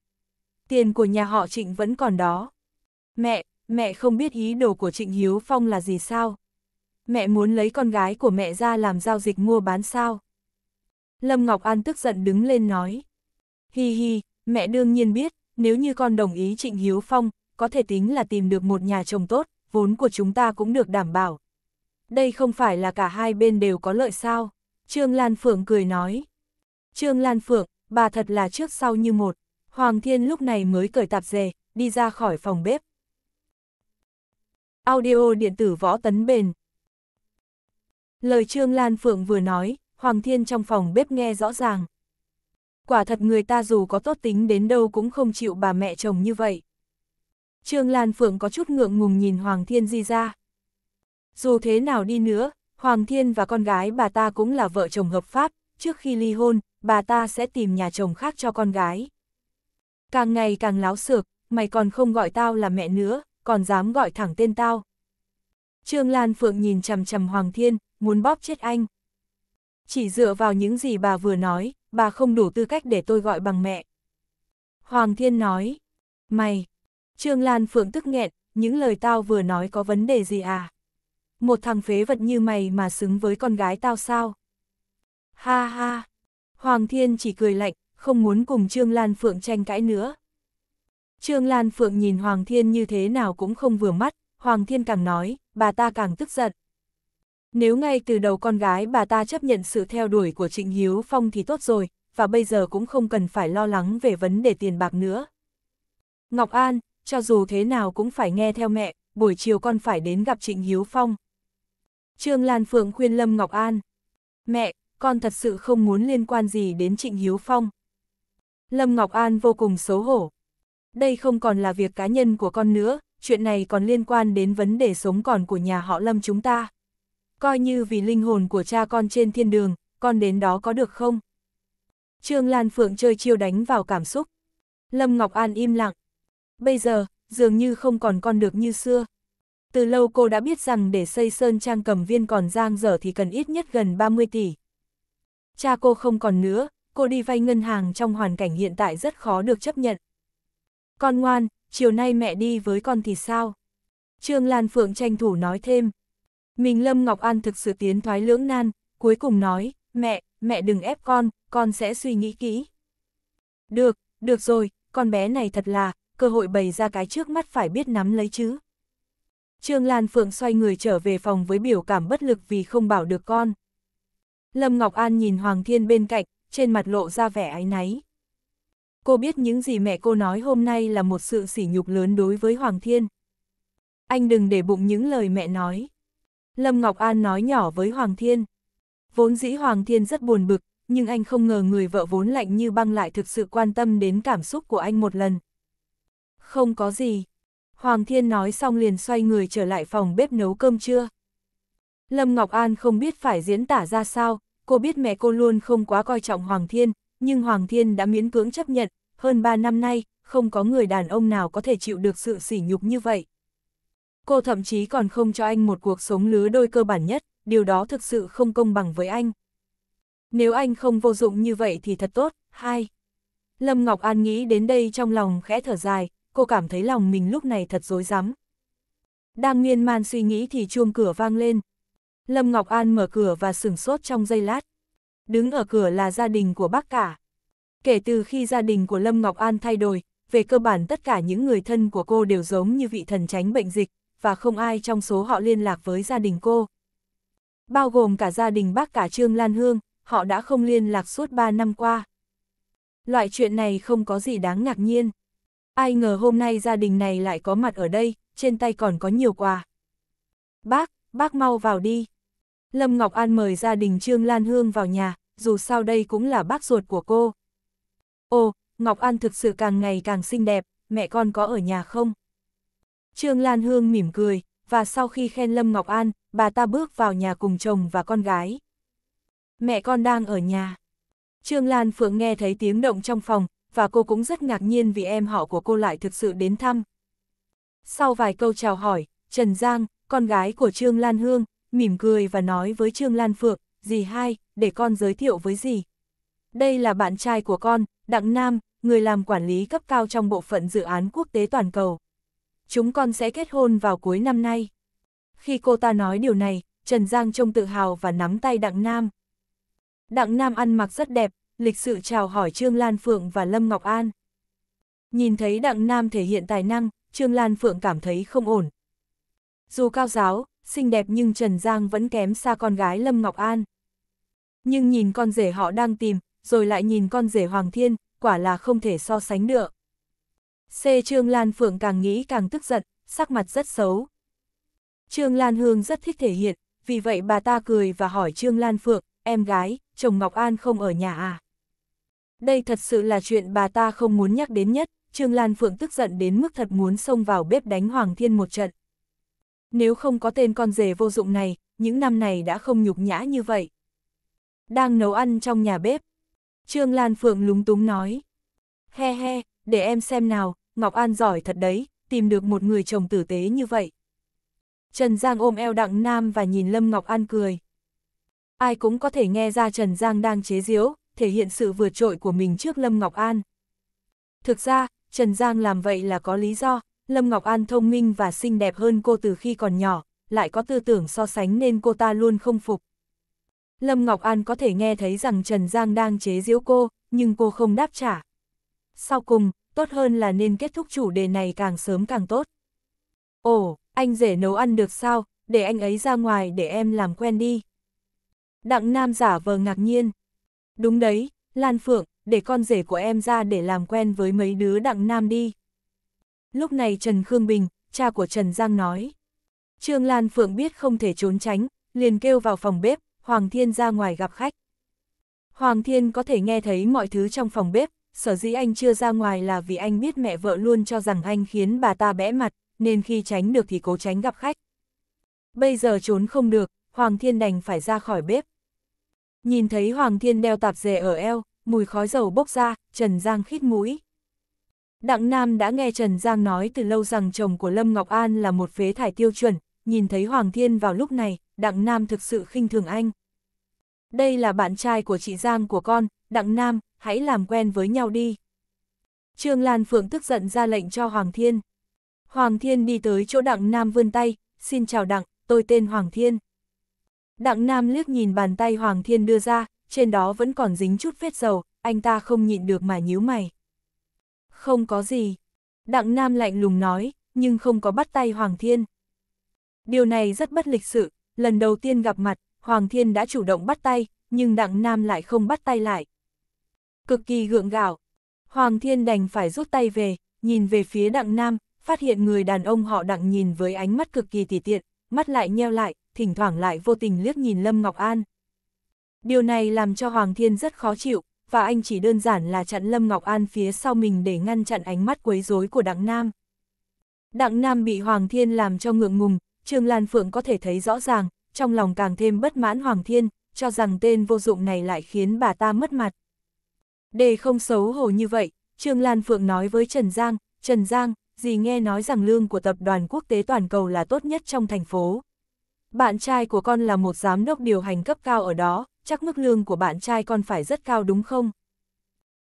Tiền của nhà họ Trịnh vẫn còn đó. Mẹ, mẹ không biết ý đồ của Trịnh Hiếu Phong là gì sao? Mẹ muốn lấy con gái của mẹ ra làm giao dịch mua bán sao? Lâm Ngọc An tức giận đứng lên nói. Hi hi, mẹ đương nhiên biết, nếu như con đồng ý Trịnh Hiếu Phong, có thể tính là tìm được một nhà chồng tốt, vốn của chúng ta cũng được đảm bảo. Đây không phải là cả hai bên đều có lợi sao? Trương Lan Phượng cười nói. Trương Lan Phượng, bà thật là trước sau như một. Hoàng Thiên lúc này mới cởi tạp dề, đi ra khỏi phòng bếp. Audio điện tử võ tấn bền. Lời Trương Lan Phượng vừa nói, Hoàng Thiên trong phòng bếp nghe rõ ràng. Quả thật người ta dù có tốt tính đến đâu cũng không chịu bà mẹ chồng như vậy. Trương Lan Phượng có chút ngượng ngùng nhìn Hoàng Thiên di ra. Dù thế nào đi nữa, Hoàng Thiên và con gái bà ta cũng là vợ chồng hợp pháp, trước khi ly hôn, bà ta sẽ tìm nhà chồng khác cho con gái. Càng ngày càng láo xược, mày còn không gọi tao là mẹ nữa, còn dám gọi thẳng tên tao. Trương Lan Phượng nhìn chằm chằm Hoàng Thiên, muốn bóp chết anh. Chỉ dựa vào những gì bà vừa nói, bà không đủ tư cách để tôi gọi bằng mẹ. Hoàng Thiên nói, mày, Trương Lan Phượng tức nghẹn, những lời tao vừa nói có vấn đề gì à? một thằng phế vật như mày mà xứng với con gái tao sao? Ha ha! Hoàng Thiên chỉ cười lạnh, không muốn cùng Trương Lan Phượng tranh cãi nữa. Trương Lan Phượng nhìn Hoàng Thiên như thế nào cũng không vừa mắt, Hoàng Thiên càng nói, bà ta càng tức giận. Nếu ngay từ đầu con gái bà ta chấp nhận sự theo đuổi của Trịnh Hiếu Phong thì tốt rồi, và bây giờ cũng không cần phải lo lắng về vấn đề tiền bạc nữa. Ngọc An, cho dù thế nào cũng phải nghe theo mẹ, buổi chiều con phải đến gặp Trịnh Hiếu Phong. Trương Lan Phượng khuyên Lâm Ngọc An. Mẹ, con thật sự không muốn liên quan gì đến Trịnh Hiếu Phong. Lâm Ngọc An vô cùng xấu hổ. Đây không còn là việc cá nhân của con nữa, chuyện này còn liên quan đến vấn đề sống còn của nhà họ Lâm chúng ta. Coi như vì linh hồn của cha con trên thiên đường, con đến đó có được không? Trương Lan Phượng chơi chiêu đánh vào cảm xúc. Lâm Ngọc An im lặng. Bây giờ, dường như không còn con được như xưa. Từ lâu cô đã biết rằng để xây sơn trang cầm viên còn giang dở thì cần ít nhất gần 30 tỷ. Cha cô không còn nữa, cô đi vay ngân hàng trong hoàn cảnh hiện tại rất khó được chấp nhận. Con ngoan, chiều nay mẹ đi với con thì sao? Trương Lan Phượng tranh thủ nói thêm. Mình Lâm Ngọc An thực sự tiến thoái lưỡng nan, cuối cùng nói, mẹ, mẹ đừng ép con, con sẽ suy nghĩ kỹ. Được, được rồi, con bé này thật là, cơ hội bày ra cái trước mắt phải biết nắm lấy chứ. Trương Lan Phượng xoay người trở về phòng với biểu cảm bất lực vì không bảo được con. Lâm Ngọc An nhìn Hoàng Thiên bên cạnh, trên mặt lộ ra vẻ áy náy. Cô biết những gì mẹ cô nói hôm nay là một sự sỉ nhục lớn đối với Hoàng Thiên. Anh đừng để bụng những lời mẹ nói. Lâm Ngọc An nói nhỏ với Hoàng Thiên. Vốn dĩ Hoàng Thiên rất buồn bực, nhưng anh không ngờ người vợ vốn lạnh như băng lại thực sự quan tâm đến cảm xúc của anh một lần. Không có gì, Hoàng Thiên nói xong liền xoay người trở lại phòng bếp nấu cơm trưa. Lâm Ngọc An không biết phải diễn tả ra sao, cô biết mẹ cô luôn không quá coi trọng Hoàng Thiên, nhưng Hoàng Thiên đã miễn cưỡng chấp nhận, hơn 3 năm nay, không có người đàn ông nào có thể chịu được sự sỉ nhục như vậy. Cô thậm chí còn không cho anh một cuộc sống lứa đôi cơ bản nhất, điều đó thực sự không công bằng với anh. Nếu anh không vô dụng như vậy thì thật tốt, hai. Lâm Ngọc An nghĩ đến đây trong lòng khẽ thở dài, cô cảm thấy lòng mình lúc này thật dối rắm. Đang miên man suy nghĩ thì chuông cửa vang lên. Lâm Ngọc An mở cửa và sửng sốt trong giây lát. Đứng ở cửa là gia đình của bác cả. Kể từ khi gia đình của Lâm Ngọc An thay đổi, về cơ bản tất cả những người thân của cô đều giống như vị thần tránh bệnh dịch, và không ai trong số họ liên lạc với gia đình cô. Bao gồm cả gia đình bác cả Trương Lan Hương, họ đã không liên lạc suốt 3 năm qua. Loại chuyện này không có gì đáng ngạc nhiên. Ai ngờ hôm nay gia đình này lại có mặt ở đây, trên tay còn có nhiều quà. Bác, bác mau vào đi. Lâm Ngọc An mời gia đình Trương Lan Hương vào nhà, dù sao đây cũng là bác ruột của cô. Ồ, Ngọc An thực sự càng ngày càng xinh đẹp, mẹ con có ở nhà không? Trương Lan Hương mỉm cười, và sau khi khen Lâm Ngọc An, bà ta bước vào nhà cùng chồng và con gái. Mẹ con đang ở nhà. Trương Lan Phượng nghe thấy tiếng động trong phòng, và cô cũng rất ngạc nhiên vì em họ của cô lại thực sự đến thăm. Sau vài câu chào hỏi, Trần Giang, con gái của Trương Lan Hương, mỉm cười và nói với Trương Lan Phượng, dì hai, để con giới thiệu với dì. Đây là bạn trai của con, Đặng Nam, người làm quản lý cấp cao trong bộ phận dự án quốc tế toàn cầu. Chúng con sẽ kết hôn vào cuối năm nay. Khi cô ta nói điều này, Trần Giang trông tự hào và nắm tay Đặng Nam. Đặng Nam ăn mặc rất đẹp, lịch sự chào hỏi Trương Lan Phượng và Lâm Ngọc An. Nhìn thấy Đặng Nam thể hiện tài năng, Trương Lan Phượng cảm thấy không ổn. Dù cao giáo, xinh đẹp nhưng Trần Giang vẫn kém xa con gái Lâm Ngọc An. Nhưng nhìn con rể họ đang tìm, rồi lại nhìn con rể Hoàng Thiên, quả là không thể so sánh được. C. Trương Lan Phượng càng nghĩ càng tức giận, sắc mặt rất xấu. Trương Lan Hương rất thích thể hiện, vì vậy bà ta cười và hỏi Trương Lan Phượng, em gái, chồng Ngọc An không ở nhà à? Đây thật sự là chuyện bà ta không muốn nhắc đến nhất, Trương Lan Phượng tức giận đến mức thật muốn xông vào bếp đánh Hoàng Thiên một trận. Nếu không có tên con rể vô dụng này, những năm này đã không nhục nhã như vậy. Đang nấu ăn trong nhà bếp. Trương Lan Phượng lúng túng nói. He he, để em xem nào, Ngọc An giỏi thật đấy, tìm được một người chồng tử tế như vậy. Trần Giang ôm eo Đặng Nam và nhìn Lâm Ngọc An cười. Ai cũng có thể nghe ra Trần Giang đang chế giễu, thể hiện sự vượt trội của mình trước Lâm Ngọc An. Thực ra, Trần Giang làm vậy là có lý do, Lâm Ngọc An thông minh và xinh đẹp hơn cô từ khi còn nhỏ, lại có tư tưởng so sánh nên cô ta luôn không phục. Lâm Ngọc An có thể nghe thấy rằng Trần Giang đang chế giễu cô, nhưng cô không đáp trả. Sau cùng, tốt hơn là nên kết thúc chủ đề này càng sớm càng tốt. Ồ, anh rể nấu ăn được sao, để anh ấy ra ngoài để em làm quen đi. Đặng Nam giả vờ ngạc nhiên. Đúng đấy, Lan Phượng, để con rể của em ra để làm quen với mấy đứa đặng nam đi. Lúc này Trần Khương Bình, cha của Trần Giang nói. Trương Lan Phượng biết không thể trốn tránh, liền kêu vào phòng bếp, Hoàng Thiên ra ngoài gặp khách. Hoàng Thiên có thể nghe thấy mọi thứ trong phòng bếp, sở dĩ anh chưa ra ngoài là vì anh biết mẹ vợ luôn cho rằng anh khiến bà ta bẽ mặt, nên khi tránh được thì cố tránh gặp khách. Bây giờ trốn không được, Hoàng Thiên đành phải ra khỏi bếp, Nhìn thấy Hoàng Thiên đeo tạp dề ở eo, mùi khói dầu bốc ra, Trần Giang khít mũi. Đặng Nam đã nghe Trần Giang nói từ lâu rằng chồng của Lâm Ngọc An là một phế thải tiêu chuẩn, nhìn thấy Hoàng Thiên vào lúc này, Đặng Nam thực sự khinh thường anh. Đây là bạn trai của chị Giang của con, Đặng Nam, hãy làm quen với nhau đi. Trương Lan Phượng tức giận ra lệnh cho Hoàng Thiên. Hoàng Thiên đi tới chỗ Đặng Nam vươn tay, xin chào Đặng, tôi tên Hoàng Thiên. Đặng Nam liếc nhìn bàn tay Hoàng Thiên đưa ra, trên đó vẫn còn dính chút vết dầu, anh ta không nhịn được mà nhíu mày. Không có gì. Đặng Nam lạnh lùng nói, nhưng không có bắt tay Hoàng Thiên. Điều này rất bất lịch sự, lần đầu tiên gặp mặt, Hoàng Thiên đã chủ động bắt tay, nhưng Đặng Nam lại không bắt tay lại. Cực kỳ gượng gạo. Hoàng Thiên đành phải rút tay về, nhìn về phía Đặng Nam, phát hiện người đàn ông họ Đặng nhìn với ánh mắt cực kỳ tỉ tiện, mắt lại nheo lại, thỉnh thoảng lại vô tình liếc nhìn Lâm Ngọc An. Điều này làm cho Hoàng Thiên rất khó chịu, và anh chỉ đơn giản là chặn Lâm Ngọc An phía sau mình để ngăn chặn ánh mắt quấy rối của Đặng Nam. Đặng Nam bị Hoàng Thiên làm cho ngượng ngùng, Trương Lan Phượng có thể thấy rõ ràng, trong lòng càng thêm bất mãn Hoàng Thiên, cho rằng tên vô dụng này lại khiến bà ta mất mặt. Đề không xấu hổ như vậy, Trương Lan Phượng nói với Trần Giang, Trần Giang, dì nghe nói rằng lương của tập đoàn quốc tế toàn cầu là tốt nhất trong thành phố. Bạn trai của con là một giám đốc điều hành cấp cao ở đó, chắc mức lương của bạn trai con phải rất cao đúng không?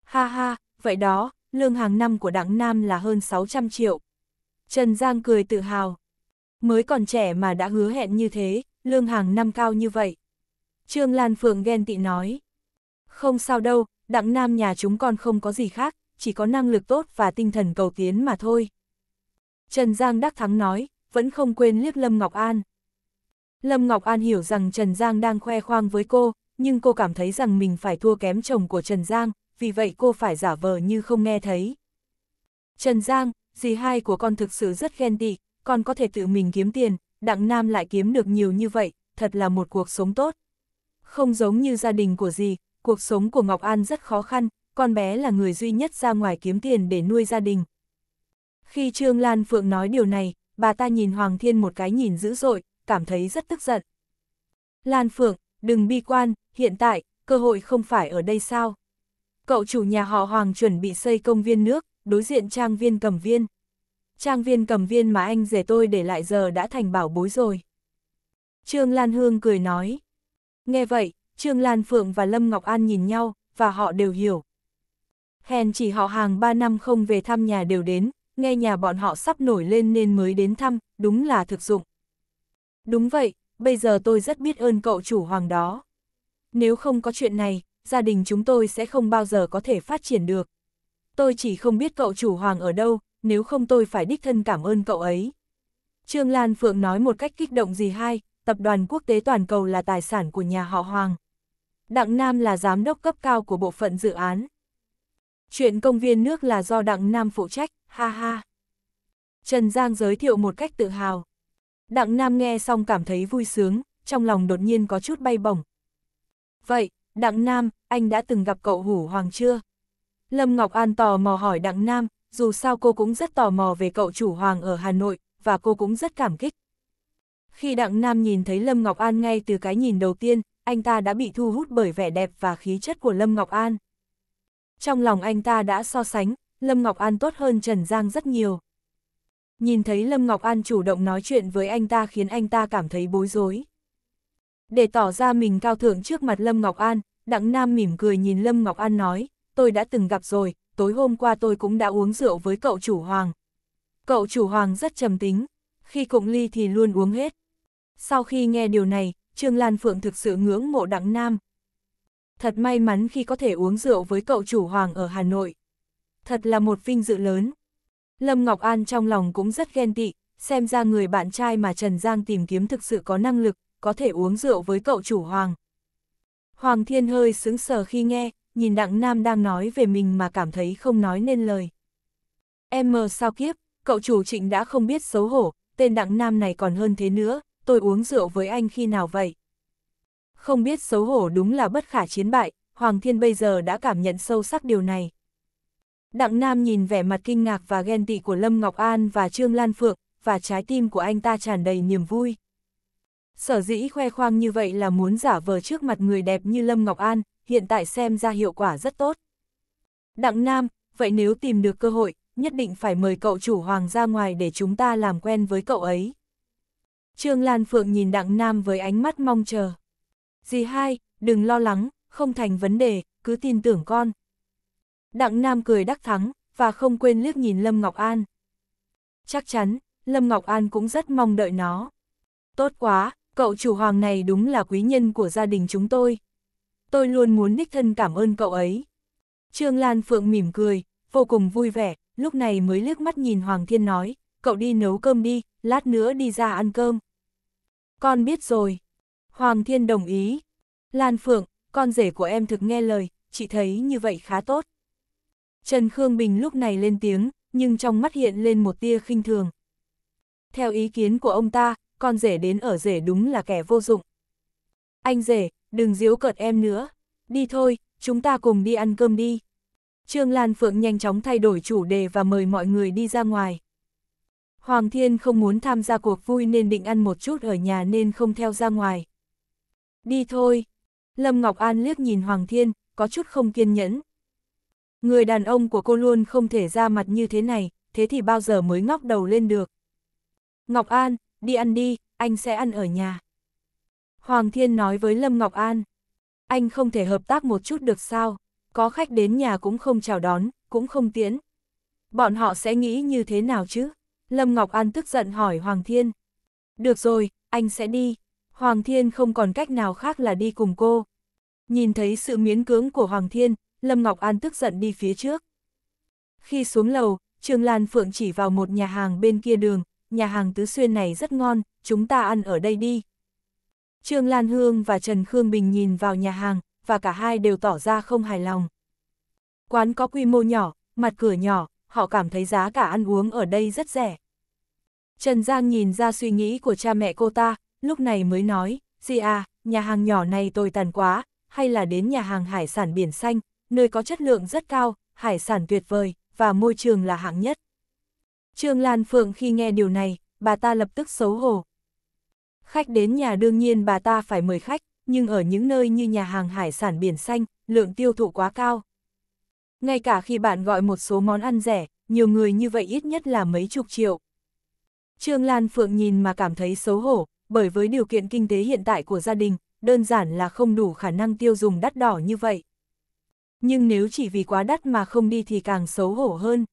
Ha ha, vậy đó, lương hàng năm của Đặng Nam là hơn 600 triệu. Trần Giang cười tự hào. Mới còn trẻ mà đã hứa hẹn như thế, lương hàng năm cao như vậy. Trương Lan Phượng ghen tị nói. Không sao đâu, Đặng Nam nhà chúng con không có gì khác, chỉ có năng lực tốt và tinh thần cầu tiến mà thôi. Trần Giang đắc thắng nói, vẫn không quên liếc Lâm Ngọc An. Lâm Ngọc An hiểu rằng Trần Giang đang khoe khoang với cô, nhưng cô cảm thấy rằng mình phải thua kém chồng của Trần Giang, vì vậy cô phải giả vờ như không nghe thấy. Trần Giang, dì hai của con thực sự rất ghen tị, con có thể tự mình kiếm tiền, Đặng Nam lại kiếm được nhiều như vậy, thật là một cuộc sống tốt. Không giống như gia đình của dì, cuộc sống của Ngọc An rất khó khăn, con bé là người duy nhất ra ngoài kiếm tiền để nuôi gia đình. Khi Trương Lan Phượng nói điều này, bà ta nhìn Hoàng Thiên một cái nhìn dữ dội, cảm thấy rất tức giận. Lan Phượng, đừng bi quan, hiện tại, cơ hội không phải ở đây sao? Cậu chủ nhà họ Hoàng chuẩn bị xây công viên nước, đối diện trang viên cầm viên. Trang viên cầm viên mà anh rể tôi để lại giờ đã thành bảo bối rồi. Trương Lan Hương cười nói. Nghe vậy, Trương Lan Phượng và Lâm Ngọc An nhìn nhau, và họ đều hiểu. Hèn chỉ họ hàng 3 năm không về thăm nhà đều đến, nghe nhà bọn họ sắp nổi lên nên mới đến thăm, đúng là thực dụng. Đúng vậy, bây giờ tôi rất biết ơn cậu chủ hoàng đó. Nếu không có chuyện này, gia đình chúng tôi sẽ không bao giờ có thể phát triển được. Tôi chỉ không biết cậu chủ hoàng ở đâu, nếu không tôi phải đích thân cảm ơn cậu ấy. Trương Lan Phượng nói một cách kích động gì hai, tập đoàn quốc tế toàn cầu là tài sản của nhà họ Hoàng. Đặng Nam là giám đốc cấp cao của bộ phận dự án. Chuyện công viên nước là do Đặng Nam phụ trách, ha ha. Trần Giang giới thiệu một cách tự hào. Đặng Nam nghe xong cảm thấy vui sướng, trong lòng đột nhiên có chút bay bổng. Vậy, Đặng Nam, anh đã từng gặp cậu Hủ Hoàng chưa? Lâm Ngọc An tò mò hỏi Đặng Nam, dù sao cô cũng rất tò mò về cậu chủ Hoàng ở Hà Nội, và cô cũng rất cảm kích. Khi Đặng Nam nhìn thấy Lâm Ngọc An ngay từ cái nhìn đầu tiên, anh ta đã bị thu hút bởi vẻ đẹp và khí chất của Lâm Ngọc An. Trong lòng anh ta đã so sánh, Lâm Ngọc An tốt hơn Trần Giang rất nhiều nhìn thấy Lâm Ngọc An chủ động nói chuyện với anh ta khiến anh ta cảm thấy bối rối. Để tỏ ra mình cao thượng trước mặt Lâm Ngọc An, Đặng Nam mỉm cười nhìn Lâm Ngọc An nói, tôi đã từng gặp rồi, tối hôm qua tôi cũng đã uống rượu với cậu chủ Hoàng. Cậu chủ Hoàng rất trầm tính, khi cụng ly thì luôn uống hết. Sau khi nghe điều này, Trương Lan Phượng thực sự ngưỡng mộ Đặng Nam. Thật may mắn khi có thể uống rượu với cậu chủ Hoàng ở Hà Nội. Thật là một vinh dự lớn. Lâm Ngọc An trong lòng cũng rất ghen tị, xem ra người bạn trai mà Trần Giang tìm kiếm thực sự có năng lực, có thể uống rượu với cậu chủ Hoàng. Hoàng Thiên hơi sững sờ khi nghe, nhìn Đặng Nam đang nói về mình mà cảm thấy không nói nên lời. Em mờ sao kiếp, cậu chủ trịnh đã không biết xấu hổ, tên Đặng Nam này còn hơn thế nữa, tôi uống rượu với anh khi nào vậy? Không biết xấu hổ đúng là bất khả chiến bại, Hoàng Thiên bây giờ đã cảm nhận sâu sắc điều này. Đặng Nam nhìn vẻ mặt kinh ngạc và ghen tị của Lâm Ngọc An và Trương Lan Phượng, và trái tim của anh ta tràn đầy niềm vui. Sở dĩ khoe khoang như vậy là muốn giả vờ trước mặt người đẹp như Lâm Ngọc An, hiện tại xem ra hiệu quả rất tốt. Đặng Nam, vậy nếu tìm được cơ hội, nhất định phải mời cậu chủ hoàng ra ngoài để chúng ta làm quen với cậu ấy. Trương Lan Phượng nhìn Đặng Nam với ánh mắt mong chờ. Dì hai, đừng lo lắng, không thành vấn đề, cứ tin tưởng con. Đặng Nam cười đắc thắng, và không quên liếc nhìn Lâm Ngọc An. Chắc chắn, Lâm Ngọc An cũng rất mong đợi nó. Tốt quá, cậu chủ hoàng này đúng là quý nhân của gia đình chúng tôi. Tôi luôn muốn đích thân cảm ơn cậu ấy. Trương Lan Phượng mỉm cười, vô cùng vui vẻ, lúc này mới liếc mắt nhìn Hoàng Thiên nói, cậu đi nấu cơm đi, lát nữa đi ra ăn cơm. Con biết rồi. Hoàng Thiên đồng ý. Lan Phượng, con rể của em thực nghe lời, chị thấy như vậy khá tốt. Trần Khương Bình lúc này lên tiếng, nhưng trong mắt hiện lên một tia khinh thường. Theo ý kiến của ông ta, con rể đến ở rể đúng là kẻ vô dụng. Anh rể, đừng giễu cợt em nữa. Đi thôi, chúng ta cùng đi ăn cơm đi. Trương Lan Phượng nhanh chóng thay đổi chủ đề và mời mọi người đi ra ngoài. Hoàng Thiên không muốn tham gia cuộc vui nên định ăn một chút ở nhà nên không theo ra ngoài. Đi thôi. Lâm Ngọc An liếc nhìn Hoàng Thiên, có chút không kiên nhẫn. Người đàn ông của cô luôn không thể ra mặt như thế này, thế thì bao giờ mới ngóc đầu lên được. Ngọc An, đi ăn đi, anh sẽ ăn ở nhà. Hoàng Thiên nói với Lâm Ngọc An. Anh không thể hợp tác một chút được sao, có khách đến nhà cũng không chào đón, cũng không tiễn. Bọn họ sẽ nghĩ như thế nào chứ? Lâm Ngọc An tức giận hỏi Hoàng Thiên. Được rồi, anh sẽ đi. Hoàng Thiên không còn cách nào khác là đi cùng cô. Nhìn thấy sự miễn cưỡng của Hoàng Thiên, Lâm Ngọc An tức giận đi phía trước. Khi xuống lầu, Trương Lan Phượng chỉ vào một nhà hàng bên kia đường, nhà hàng Tứ Xuyên này rất ngon, chúng ta ăn ở đây đi. Trương Lan Hương và Trần Khương Bình nhìn vào nhà hàng, và cả hai đều tỏ ra không hài lòng. Quán có quy mô nhỏ, mặt cửa nhỏ, họ cảm thấy giá cả ăn uống ở đây rất rẻ. Trần Giang nhìn ra suy nghĩ của cha mẹ cô ta, lúc này mới nói, gì à, nhà hàng nhỏ này tồi tàn quá, hay là đến nhà hàng hải sản biển xanh, nơi có chất lượng rất cao, hải sản tuyệt vời, và môi trường là hạng nhất. Trương Lan Phượng khi nghe điều này, bà ta lập tức xấu hổ. Khách đến nhà đương nhiên bà ta phải mời khách, nhưng ở những nơi như nhà hàng hải sản biển xanh, lượng tiêu thụ quá cao. Ngay cả khi bạn gọi một số món ăn rẻ, nhiều người như vậy ít nhất là mấy chục triệu. Trương Lan Phượng nhìn mà cảm thấy xấu hổ, bởi với điều kiện kinh tế hiện tại của gia đình, đơn giản là không đủ khả năng tiêu dùng đắt đỏ như vậy nhưng nếu chỉ vì quá đắt mà không đi thì càng xấu hổ hơn.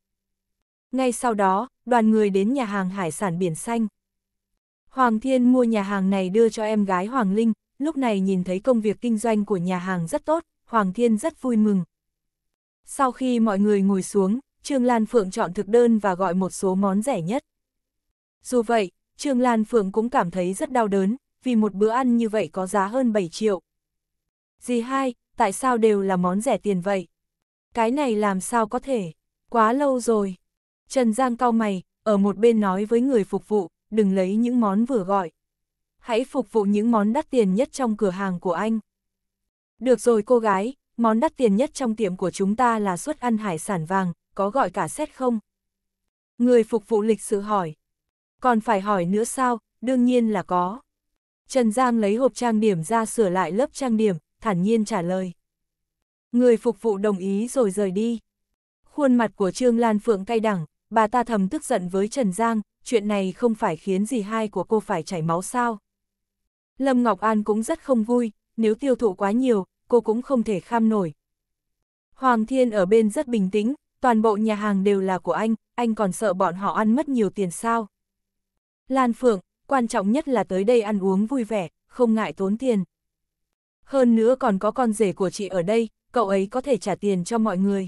Ngay sau đó, đoàn người đến nhà hàng hải sản biển xanh. Hoàng Thiên mua nhà hàng này đưa cho em gái Hoàng Linh, lúc này nhìn thấy công việc kinh doanh của nhà hàng rất tốt, Hoàng Thiên rất vui mừng. Sau khi mọi người ngồi xuống, Trương Lan Phượng chọn thực đơn và gọi một số món rẻ nhất. Dù vậy, Trương Lan Phượng cũng cảm thấy rất đau đớn, vì một bữa ăn như vậy có giá hơn 7 triệu. Dì hai, tại sao đều là món rẻ tiền vậy? Cái này làm sao có thể? Quá lâu rồi. Trần Giang cau mày, ở một bên nói với người phục vụ, đừng lấy những món vừa gọi. Hãy phục vụ những món đắt tiền nhất trong cửa hàng của anh. Được rồi cô gái, món đắt tiền nhất trong tiệm của chúng ta là suất ăn hải sản vàng, có gọi cả set không? Người phục vụ lịch sự hỏi. Còn phải hỏi nữa sao, đương nhiên là có. Trần Giang lấy hộp trang điểm ra sửa lại lớp trang điểm, thản nhiên trả lời. Người phục vụ đồng ý rồi rời đi. Khuôn mặt của Trương Lan Phượng cay đắng, bà ta thầm tức giận với Trần Giang, chuyện này không phải khiến gì hai của cô phải chảy máu sao. Lâm Ngọc An cũng rất không vui, nếu tiêu thụ quá nhiều, cô cũng không thể kham nổi. Hoàng Thiên ở bên rất bình tĩnh, toàn bộ nhà hàng đều là của anh, anh còn sợ bọn họ ăn mất nhiều tiền sao. Lan Phượng, quan trọng nhất là tới đây ăn uống vui vẻ, không ngại tốn tiền hơn nữa còn có con rể của chị ở đây, cậu ấy có thể trả tiền cho mọi người.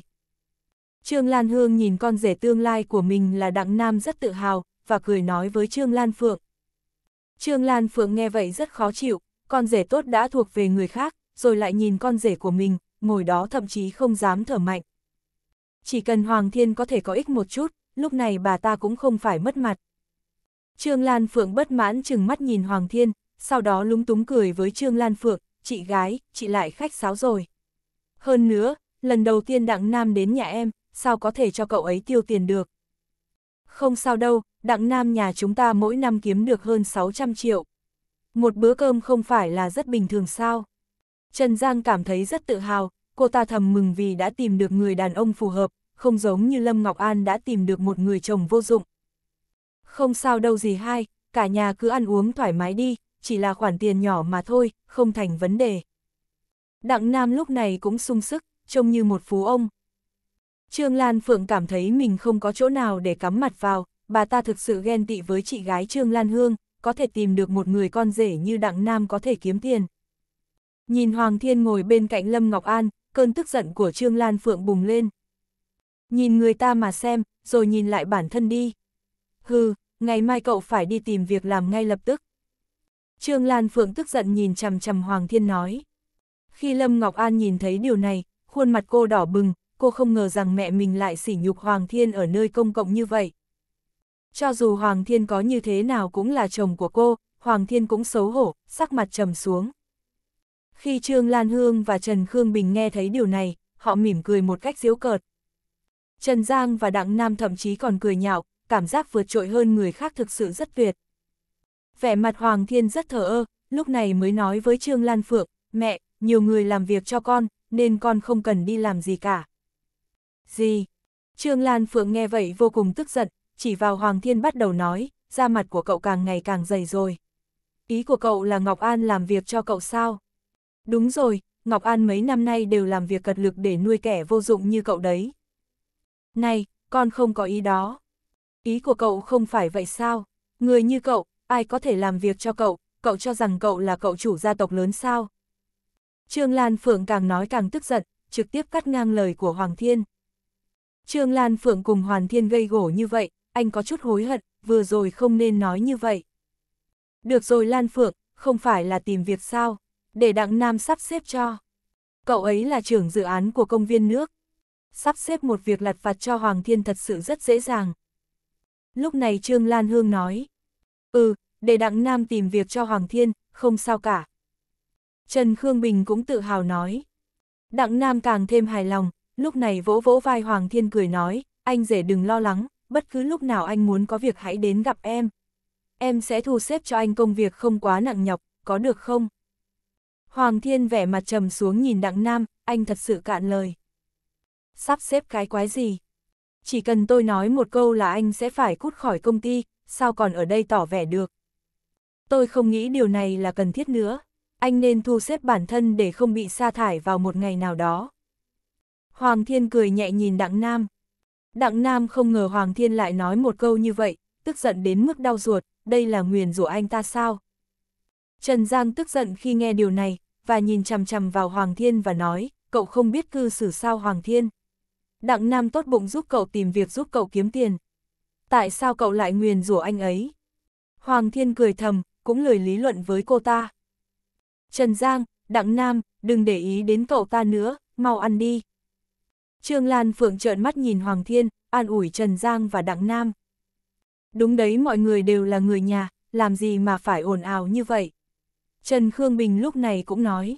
Trương Lan Hương nhìn con rể tương lai của mình là Đặng Nam rất tự hào, và cười nói với Trương Lan Phượng. Trương Lan Phượng nghe vậy rất khó chịu, con rể tốt đã thuộc về người khác, rồi lại nhìn con rể của mình, ngồi đó thậm chí không dám thở mạnh. Chỉ cần Hoàng Thiên có thể có ích một chút, lúc này bà ta cũng không phải mất mặt. Trương Lan Phượng bất mãn chừng mắt nhìn Hoàng Thiên, sau đó lúng túng cười với Trương Lan Phượng, chị gái, chị lại khách sáo rồi. Hơn nữa, lần đầu tiên Đặng Nam đến nhà em, sao có thể cho cậu ấy tiêu tiền được. Không sao đâu, Đặng Nam nhà chúng ta mỗi năm kiếm được hơn 600 triệu. Một bữa cơm không phải là rất bình thường sao. Trần Giang cảm thấy rất tự hào, cô ta thầm mừng vì đã tìm được người đàn ông phù hợp, không giống như Lâm Ngọc An đã tìm được một người chồng vô dụng. Không sao đâu gì hai, cả nhà cứ ăn uống thoải mái đi, chỉ là khoản tiền nhỏ mà thôi, không thành vấn đề. Đặng Nam lúc này cũng sung sức, trông như một phú ông. Trương Lan Phượng cảm thấy mình không có chỗ nào để cắm mặt vào, bà ta thực sự ghen tị với chị gái Trương Lan Hương, có thể tìm được một người con rể như Đặng Nam có thể kiếm tiền. Nhìn Hoàng Thiên ngồi bên cạnh Lâm Ngọc An, cơn tức giận của Trương Lan Phượng bùng lên. Nhìn người ta mà xem, rồi nhìn lại bản thân đi. Hừ, ngày mai cậu phải đi tìm việc làm ngay lập tức. Trương Lan Phượng tức giận nhìn chằm chằm Hoàng Thiên nói. Khi Lâm Ngọc An nhìn thấy điều này, khuôn mặt cô đỏ bừng, cô không ngờ rằng mẹ mình lại sỉ nhục Hoàng Thiên ở nơi công cộng như vậy. Cho dù Hoàng Thiên có như thế nào cũng là chồng của cô, Hoàng Thiên cũng xấu hổ, sắc mặt trầm xuống. Khi Trương Lan Hương và Trần Khương Bình nghe thấy điều này, họ mỉm cười một cách diễu cợt. Trần Giang và Đặng Nam thậm chí còn cười nhạo, cảm giác vượt trội hơn người khác thực sự rất tuyệt vẻ mặt Hoàng Thiên rất thờ ơ, lúc này mới nói với Trương Lan Phượng, mẹ, nhiều người làm việc cho con, nên con không cần đi làm gì cả. Gì? Trương Lan Phượng nghe vậy vô cùng tức giận, chỉ vào Hoàng Thiên bắt đầu nói, da mặt của cậu càng ngày càng dày rồi. Ý của cậu là Ngọc An làm việc cho cậu sao? Đúng rồi, Ngọc An mấy năm nay đều làm việc cật lực để nuôi kẻ vô dụng như cậu đấy. Này, con không có ý đó. Ý của cậu không phải vậy sao? Người như cậu, ai có thể làm việc cho cậu, cậu cho rằng cậu là cậu chủ gia tộc lớn sao. Trương Lan Phượng càng nói càng tức giận, trực tiếp cắt ngang lời của Hoàng Thiên. Trương Lan Phượng cùng Hoàng Thiên gây gổ như vậy, anh có chút hối hận, vừa rồi không nên nói như vậy. Được rồi Lan Phượng, không phải là tìm việc sao, để Đặng Nam sắp xếp cho. Cậu ấy là trưởng dự án của công viên nước. Sắp xếp một việc lặt vặt cho Hoàng Thiên thật sự rất dễ dàng. Lúc này Trương Lan Hương nói, Ừ, để Đặng Nam tìm việc cho Hoàng Thiên, không sao cả. Trần Khương Bình cũng tự hào nói. Đặng Nam càng thêm hài lòng, lúc này vỗ vỗ vai Hoàng Thiên cười nói, anh rể đừng lo lắng, bất cứ lúc nào anh muốn có việc hãy đến gặp em. Em sẽ thu xếp cho anh công việc không quá nặng nhọc, có được không? Hoàng Thiên vẻ mặt trầm xuống nhìn Đặng Nam, anh thật sự cạn lời. Sắp xếp cái quái gì? Chỉ cần tôi nói một câu là anh sẽ phải cút khỏi công ty, sao còn ở đây tỏ vẻ được. Tôi không nghĩ điều này là cần thiết nữa, anh nên thu xếp bản thân để không bị sa thải vào một ngày nào đó. Hoàng Thiên cười nhẹ nhìn Đặng Nam. Đặng Nam không ngờ Hoàng Thiên lại nói một câu như vậy, tức giận đến mức đau ruột, đây là nguyền rủa anh ta sao? Trần Giang tức giận khi nghe điều này, và nhìn chằm chằm vào Hoàng Thiên và nói, cậu không biết cư xử sao Hoàng Thiên. Đặng Nam tốt bụng giúp cậu tìm việc giúp cậu kiếm tiền, tại sao cậu lại nguyền rủa anh ấy? Hoàng Thiên cười thầm, cũng lời lý luận với cô ta. Trần Giang, Đặng Nam, đừng để ý đến cậu ta nữa, mau ăn đi. Trương Lan Phượng trợn mắt nhìn Hoàng Thiên, an ủi Trần Giang và Đặng Nam. Đúng đấy mọi người đều là người nhà, làm gì mà phải ồn ào như vậy. Trần Khương Bình lúc này cũng nói.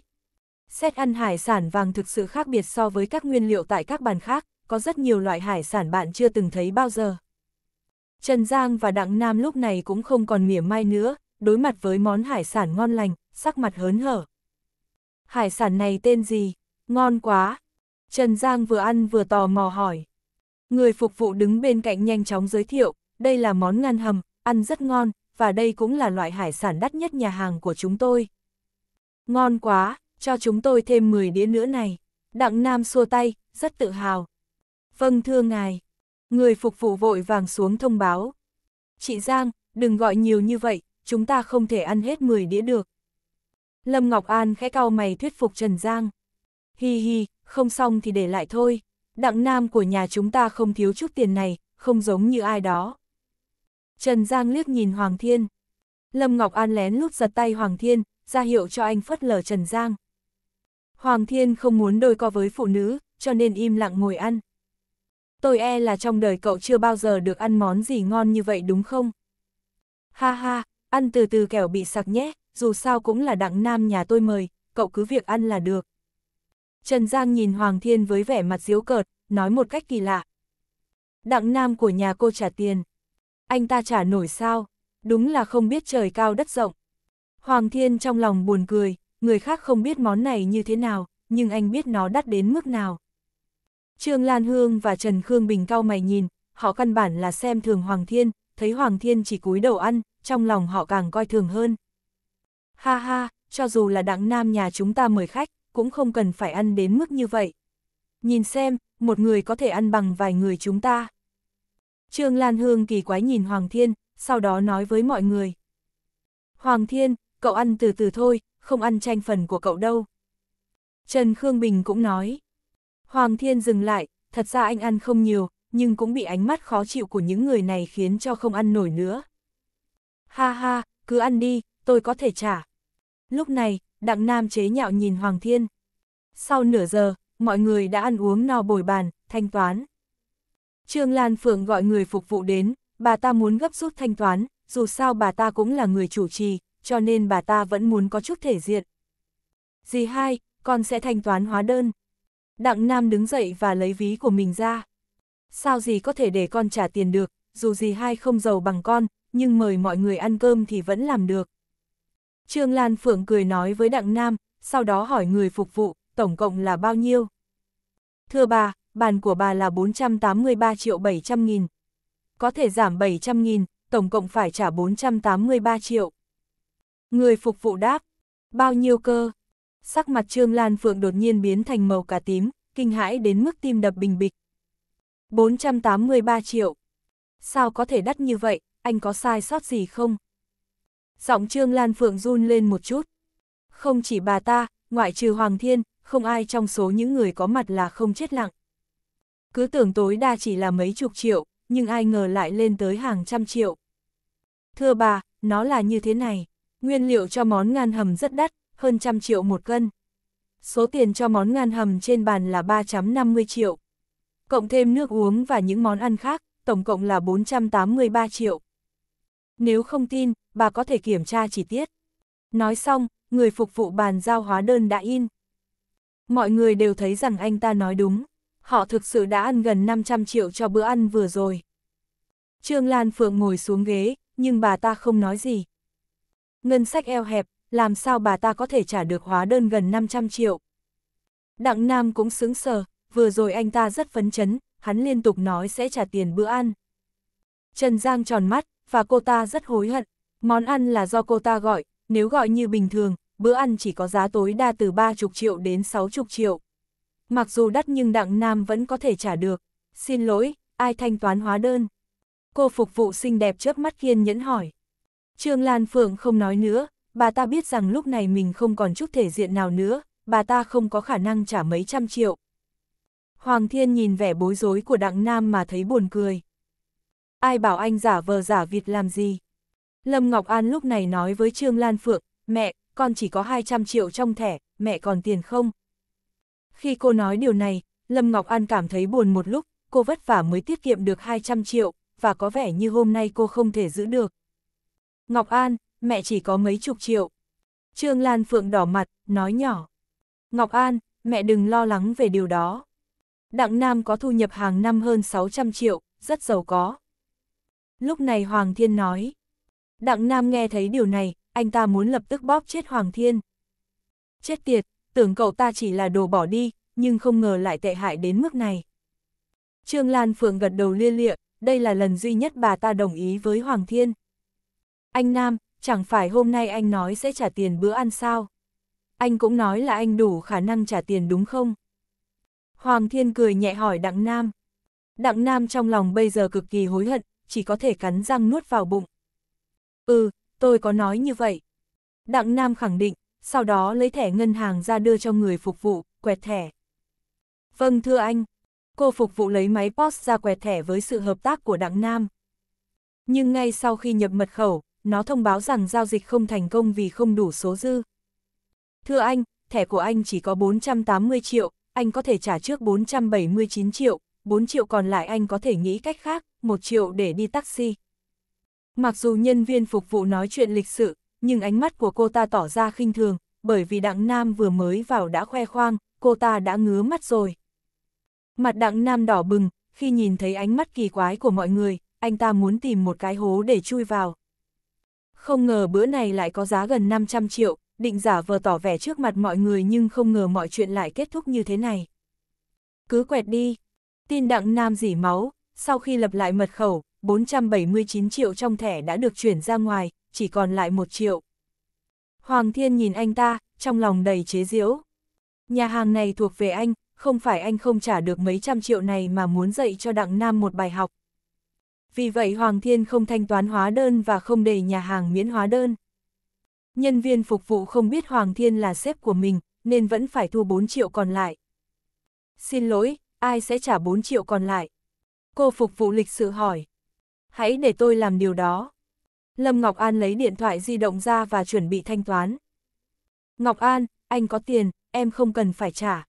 Xét ăn hải sản vàng thực sự khác biệt so với các nguyên liệu tại các bàn khác, có rất nhiều loại hải sản bạn chưa từng thấy bao giờ. Trần Giang và Đặng Nam lúc này cũng không còn mỉa mai nữa, đối mặt với món hải sản ngon lành, sắc mặt hớn hở. Hải sản này tên gì? Ngon quá! Trần Giang vừa ăn vừa tò mò hỏi. Người phục vụ đứng bên cạnh nhanh chóng giới thiệu, đây là món ngăn hầm, ăn rất ngon, và đây cũng là loại hải sản đắt nhất nhà hàng của chúng tôi. Ngon quá, cho chúng tôi thêm 10 đĩa nữa này. Đặng Nam xua tay, rất tự hào. Vâng thưa ngài. Người phục vụ vội vàng xuống thông báo. Chị Giang, đừng gọi nhiều như vậy, chúng ta không thể ăn hết 10 đĩa được. Lâm Ngọc An khẽ cau mày thuyết phục Trần Giang. Hi hi, không xong thì để lại thôi. Đặng nam của nhà chúng ta không thiếu chút tiền này, không giống như ai đó. Trần Giang liếc nhìn Hoàng Thiên. Lâm Ngọc An lén lút giật tay Hoàng Thiên, ra hiệu cho anh phất lờ Trần Giang. Hoàng Thiên không muốn đôi co với phụ nữ, cho nên im lặng ngồi ăn tôi e là trong đời cậu chưa bao giờ được ăn món gì ngon như vậy đúng không? Ha ha, ăn từ từ kẻo bị sặc nhé, dù sao cũng là đặng nam nhà tôi mời, cậu cứ việc ăn là được. Trần Giang nhìn Hoàng Thiên với vẻ mặt diếu cợt, nói một cách kỳ lạ. Đặng nam của nhà cô trả tiền. Anh ta trả nổi sao? Đúng là không biết trời cao đất rộng. Hoàng Thiên trong lòng buồn cười, người khác không biết món này như thế nào, nhưng anh biết nó đắt đến mức nào. Trương Lan Hương và Trần Khương Bình cao mày nhìn, họ căn bản là xem thường Hoàng Thiên, thấy Hoàng Thiên chỉ cúi đầu ăn, trong lòng họ càng coi thường hơn. Ha ha, cho dù là đặng nam nhà chúng ta mời khách, cũng không cần phải ăn đến mức như vậy. Nhìn xem, một người có thể ăn bằng vài người chúng ta. Trương Lan Hương kỳ quái nhìn Hoàng Thiên, sau đó nói với mọi người. Hoàng Thiên, cậu ăn từ từ thôi, không ăn tranh phần của cậu đâu. Trần Khương Bình cũng nói. Hoàng Thiên dừng lại, thật ra anh ăn không nhiều, nhưng cũng bị ánh mắt khó chịu của những người này khiến cho không ăn nổi nữa. Ha ha, cứ ăn đi, tôi có thể trả. Lúc này, Đặng Nam chế nhạo nhìn Hoàng Thiên. Sau nửa giờ, mọi người đã ăn uống no bồi bàn, thanh toán. Trương Lan Phượng gọi người phục vụ đến, bà ta muốn gấp rút thanh toán, dù sao bà ta cũng là người chủ trì, cho nên bà ta vẫn muốn có chút thể diện. Dì hai, con sẽ thanh toán hóa đơn. Đặng Nam đứng dậy và lấy ví của mình ra. Sao gì có thể để con trả tiền được, dù gì hai không giàu bằng con, nhưng mời mọi người ăn cơm thì vẫn làm được. Trương Lan Phượng cười nói với Đặng Nam, sau đó hỏi người phục vụ, tổng cộng là bao nhiêu? Thưa bà, bàn của bà là 483 triệu 700 nghìn. Có thể giảm 700 nghìn, tổng cộng phải trả 483 triệu. Người phục vụ đáp, bao nhiêu cơ? Sắc mặt Trương Lan Phượng đột nhiên biến thành màu cà tím, kinh hãi đến mức tim đập bình bịch. 483 triệu. Sao có thể đắt như vậy, anh có sai sót gì không? Giọng Trương Lan Phượng run lên một chút. Không chỉ bà ta, ngoại trừ Hoàng Thiên, không ai trong số những người có mặt là không chết lặng. Cứ tưởng tối đa chỉ là mấy chục triệu, nhưng ai ngờ lại lên tới hàng trăm triệu. Thưa bà, nó là như thế này. Nguyên liệu cho món ngan hầm rất đắt, hơn trăm triệu một cân. Số tiền cho món ngan hầm trên bàn là 350 triệu. Cộng thêm nước uống và những món ăn khác, tổng cộng là 483 triệu. Nếu không tin, bà có thể kiểm tra chi tiết. Nói xong, người phục vụ bàn giao hóa đơn đã in. Mọi người đều thấy rằng anh ta nói đúng. Họ thực sự đã ăn gần 500 triệu cho bữa ăn vừa rồi. Trương Lan Phượng ngồi xuống ghế, nhưng bà ta không nói gì. Ngân sách eo hẹp, làm sao bà ta có thể trả được hóa đơn gần 500 triệu. Đặng Nam cũng sững sờ, vừa rồi anh ta rất phấn chấn, hắn liên tục nói sẽ trả tiền bữa ăn. Trần Giang tròn mắt, và cô ta rất hối hận, món ăn là do cô ta gọi, nếu gọi như bình thường, bữa ăn chỉ có giá tối đa từ 30 triệu đến 60 triệu. Mặc dù đắt nhưng Đặng Nam vẫn có thể trả được. Xin lỗi, ai thanh toán hóa đơn? Cô phục vụ xinh đẹp chớp mắt kiên nhẫn hỏi. Trương Lan Phượng không nói nữa, bà ta biết rằng lúc này mình không còn chút thể diện nào nữa, bà ta không có khả năng trả mấy trăm triệu. Hoàng Thiên nhìn vẻ bối rối của Đặng Nam mà thấy buồn cười. Ai bảo anh giả vờ giả vịt làm gì? Lâm Ngọc An lúc này nói với Trương Lan Phượng, mẹ, con chỉ có 200 triệu trong thẻ, mẹ còn tiền không? Khi cô nói điều này, Lâm Ngọc An cảm thấy buồn một lúc, cô vất vả mới tiết kiệm được 200 triệu, và có vẻ như hôm nay cô không thể giữ được. Ngọc An, mẹ chỉ có mấy chục triệu. Trương Lan Phượng đỏ mặt, nói nhỏ. Ngọc An, mẹ đừng lo lắng về điều đó. Đặng Nam có thu nhập hàng năm hơn 600 triệu, rất giàu có. Lúc này Hoàng Thiên nói. Đặng Nam nghe thấy điều này, anh ta muốn lập tức bóp chết Hoàng Thiên. Chết tiệt, tưởng cậu ta chỉ là đồ bỏ đi, nhưng không ngờ lại tệ hại đến mức này. Trương Lan Phượng gật đầu lia lịa, đây là lần duy nhất bà ta đồng ý với Hoàng Thiên. Anh Nam, chẳng phải hôm nay anh nói sẽ trả tiền bữa ăn sao? Anh cũng nói là anh đủ khả năng trả tiền đúng không? Hoàng Thiên cười nhẹ hỏi Đặng Nam. Đặng Nam trong lòng bây giờ cực kỳ hối hận, chỉ có thể cắn răng nuốt vào bụng. Ừ, tôi có nói như vậy. Đặng Nam khẳng định, sau đó lấy thẻ ngân hàng ra đưa cho người phục vụ, quẹt thẻ. Vâng thưa anh, cô phục vụ lấy máy POS ra quẹt thẻ với sự hợp tác của Đặng Nam. Nhưng ngay sau khi nhập mật khẩu, nó thông báo rằng giao dịch không thành công vì không đủ số dư. Thưa anh, thẻ của anh chỉ có 480 triệu, anh có thể trả trước 479 triệu, 4 triệu còn lại anh có thể nghĩ cách khác, 1 triệu để đi taxi. Mặc dù nhân viên phục vụ nói chuyện lịch sự, nhưng ánh mắt của cô ta tỏ ra khinh thường, bởi vì Đặng Nam vừa mới vào đã khoe khoang, cô ta đã ngứa mắt rồi. Mặt Đặng Nam đỏ bừng, khi nhìn thấy ánh mắt kỳ quái của mọi người, anh ta muốn tìm một cái hố để chui vào. Không ngờ bữa này lại có giá gần 500 triệu, định giả vờ tỏ vẻ trước mặt mọi người nhưng không ngờ mọi chuyện lại kết thúc như thế này. Cứ quẹt đi. Tin đặng nam dỉ máu, sau khi lập lại mật khẩu, 479 triệu trong thẻ đã được chuyển ra ngoài, chỉ còn lại 1 triệu. Hoàng Thiên nhìn anh ta, trong lòng đầy chế giễu. Nhà hàng này thuộc về anh, không phải anh không trả được mấy trăm triệu này mà muốn dạy cho Đặng Nam một bài học, vì vậy Hoàng Thiên không thanh toán hóa đơn và không để nhà hàng miễn hóa đơn. Nhân viên phục vụ không biết Hoàng Thiên là sếp của mình, nên vẫn phải thu 4 triệu còn lại. Xin lỗi, ai sẽ trả 4 triệu còn lại? Cô phục vụ lịch sự hỏi. Hãy để tôi làm điều đó. Lâm Ngọc An lấy điện thoại di động ra và chuẩn bị thanh toán. Ngọc An, anh có tiền, em không cần phải trả.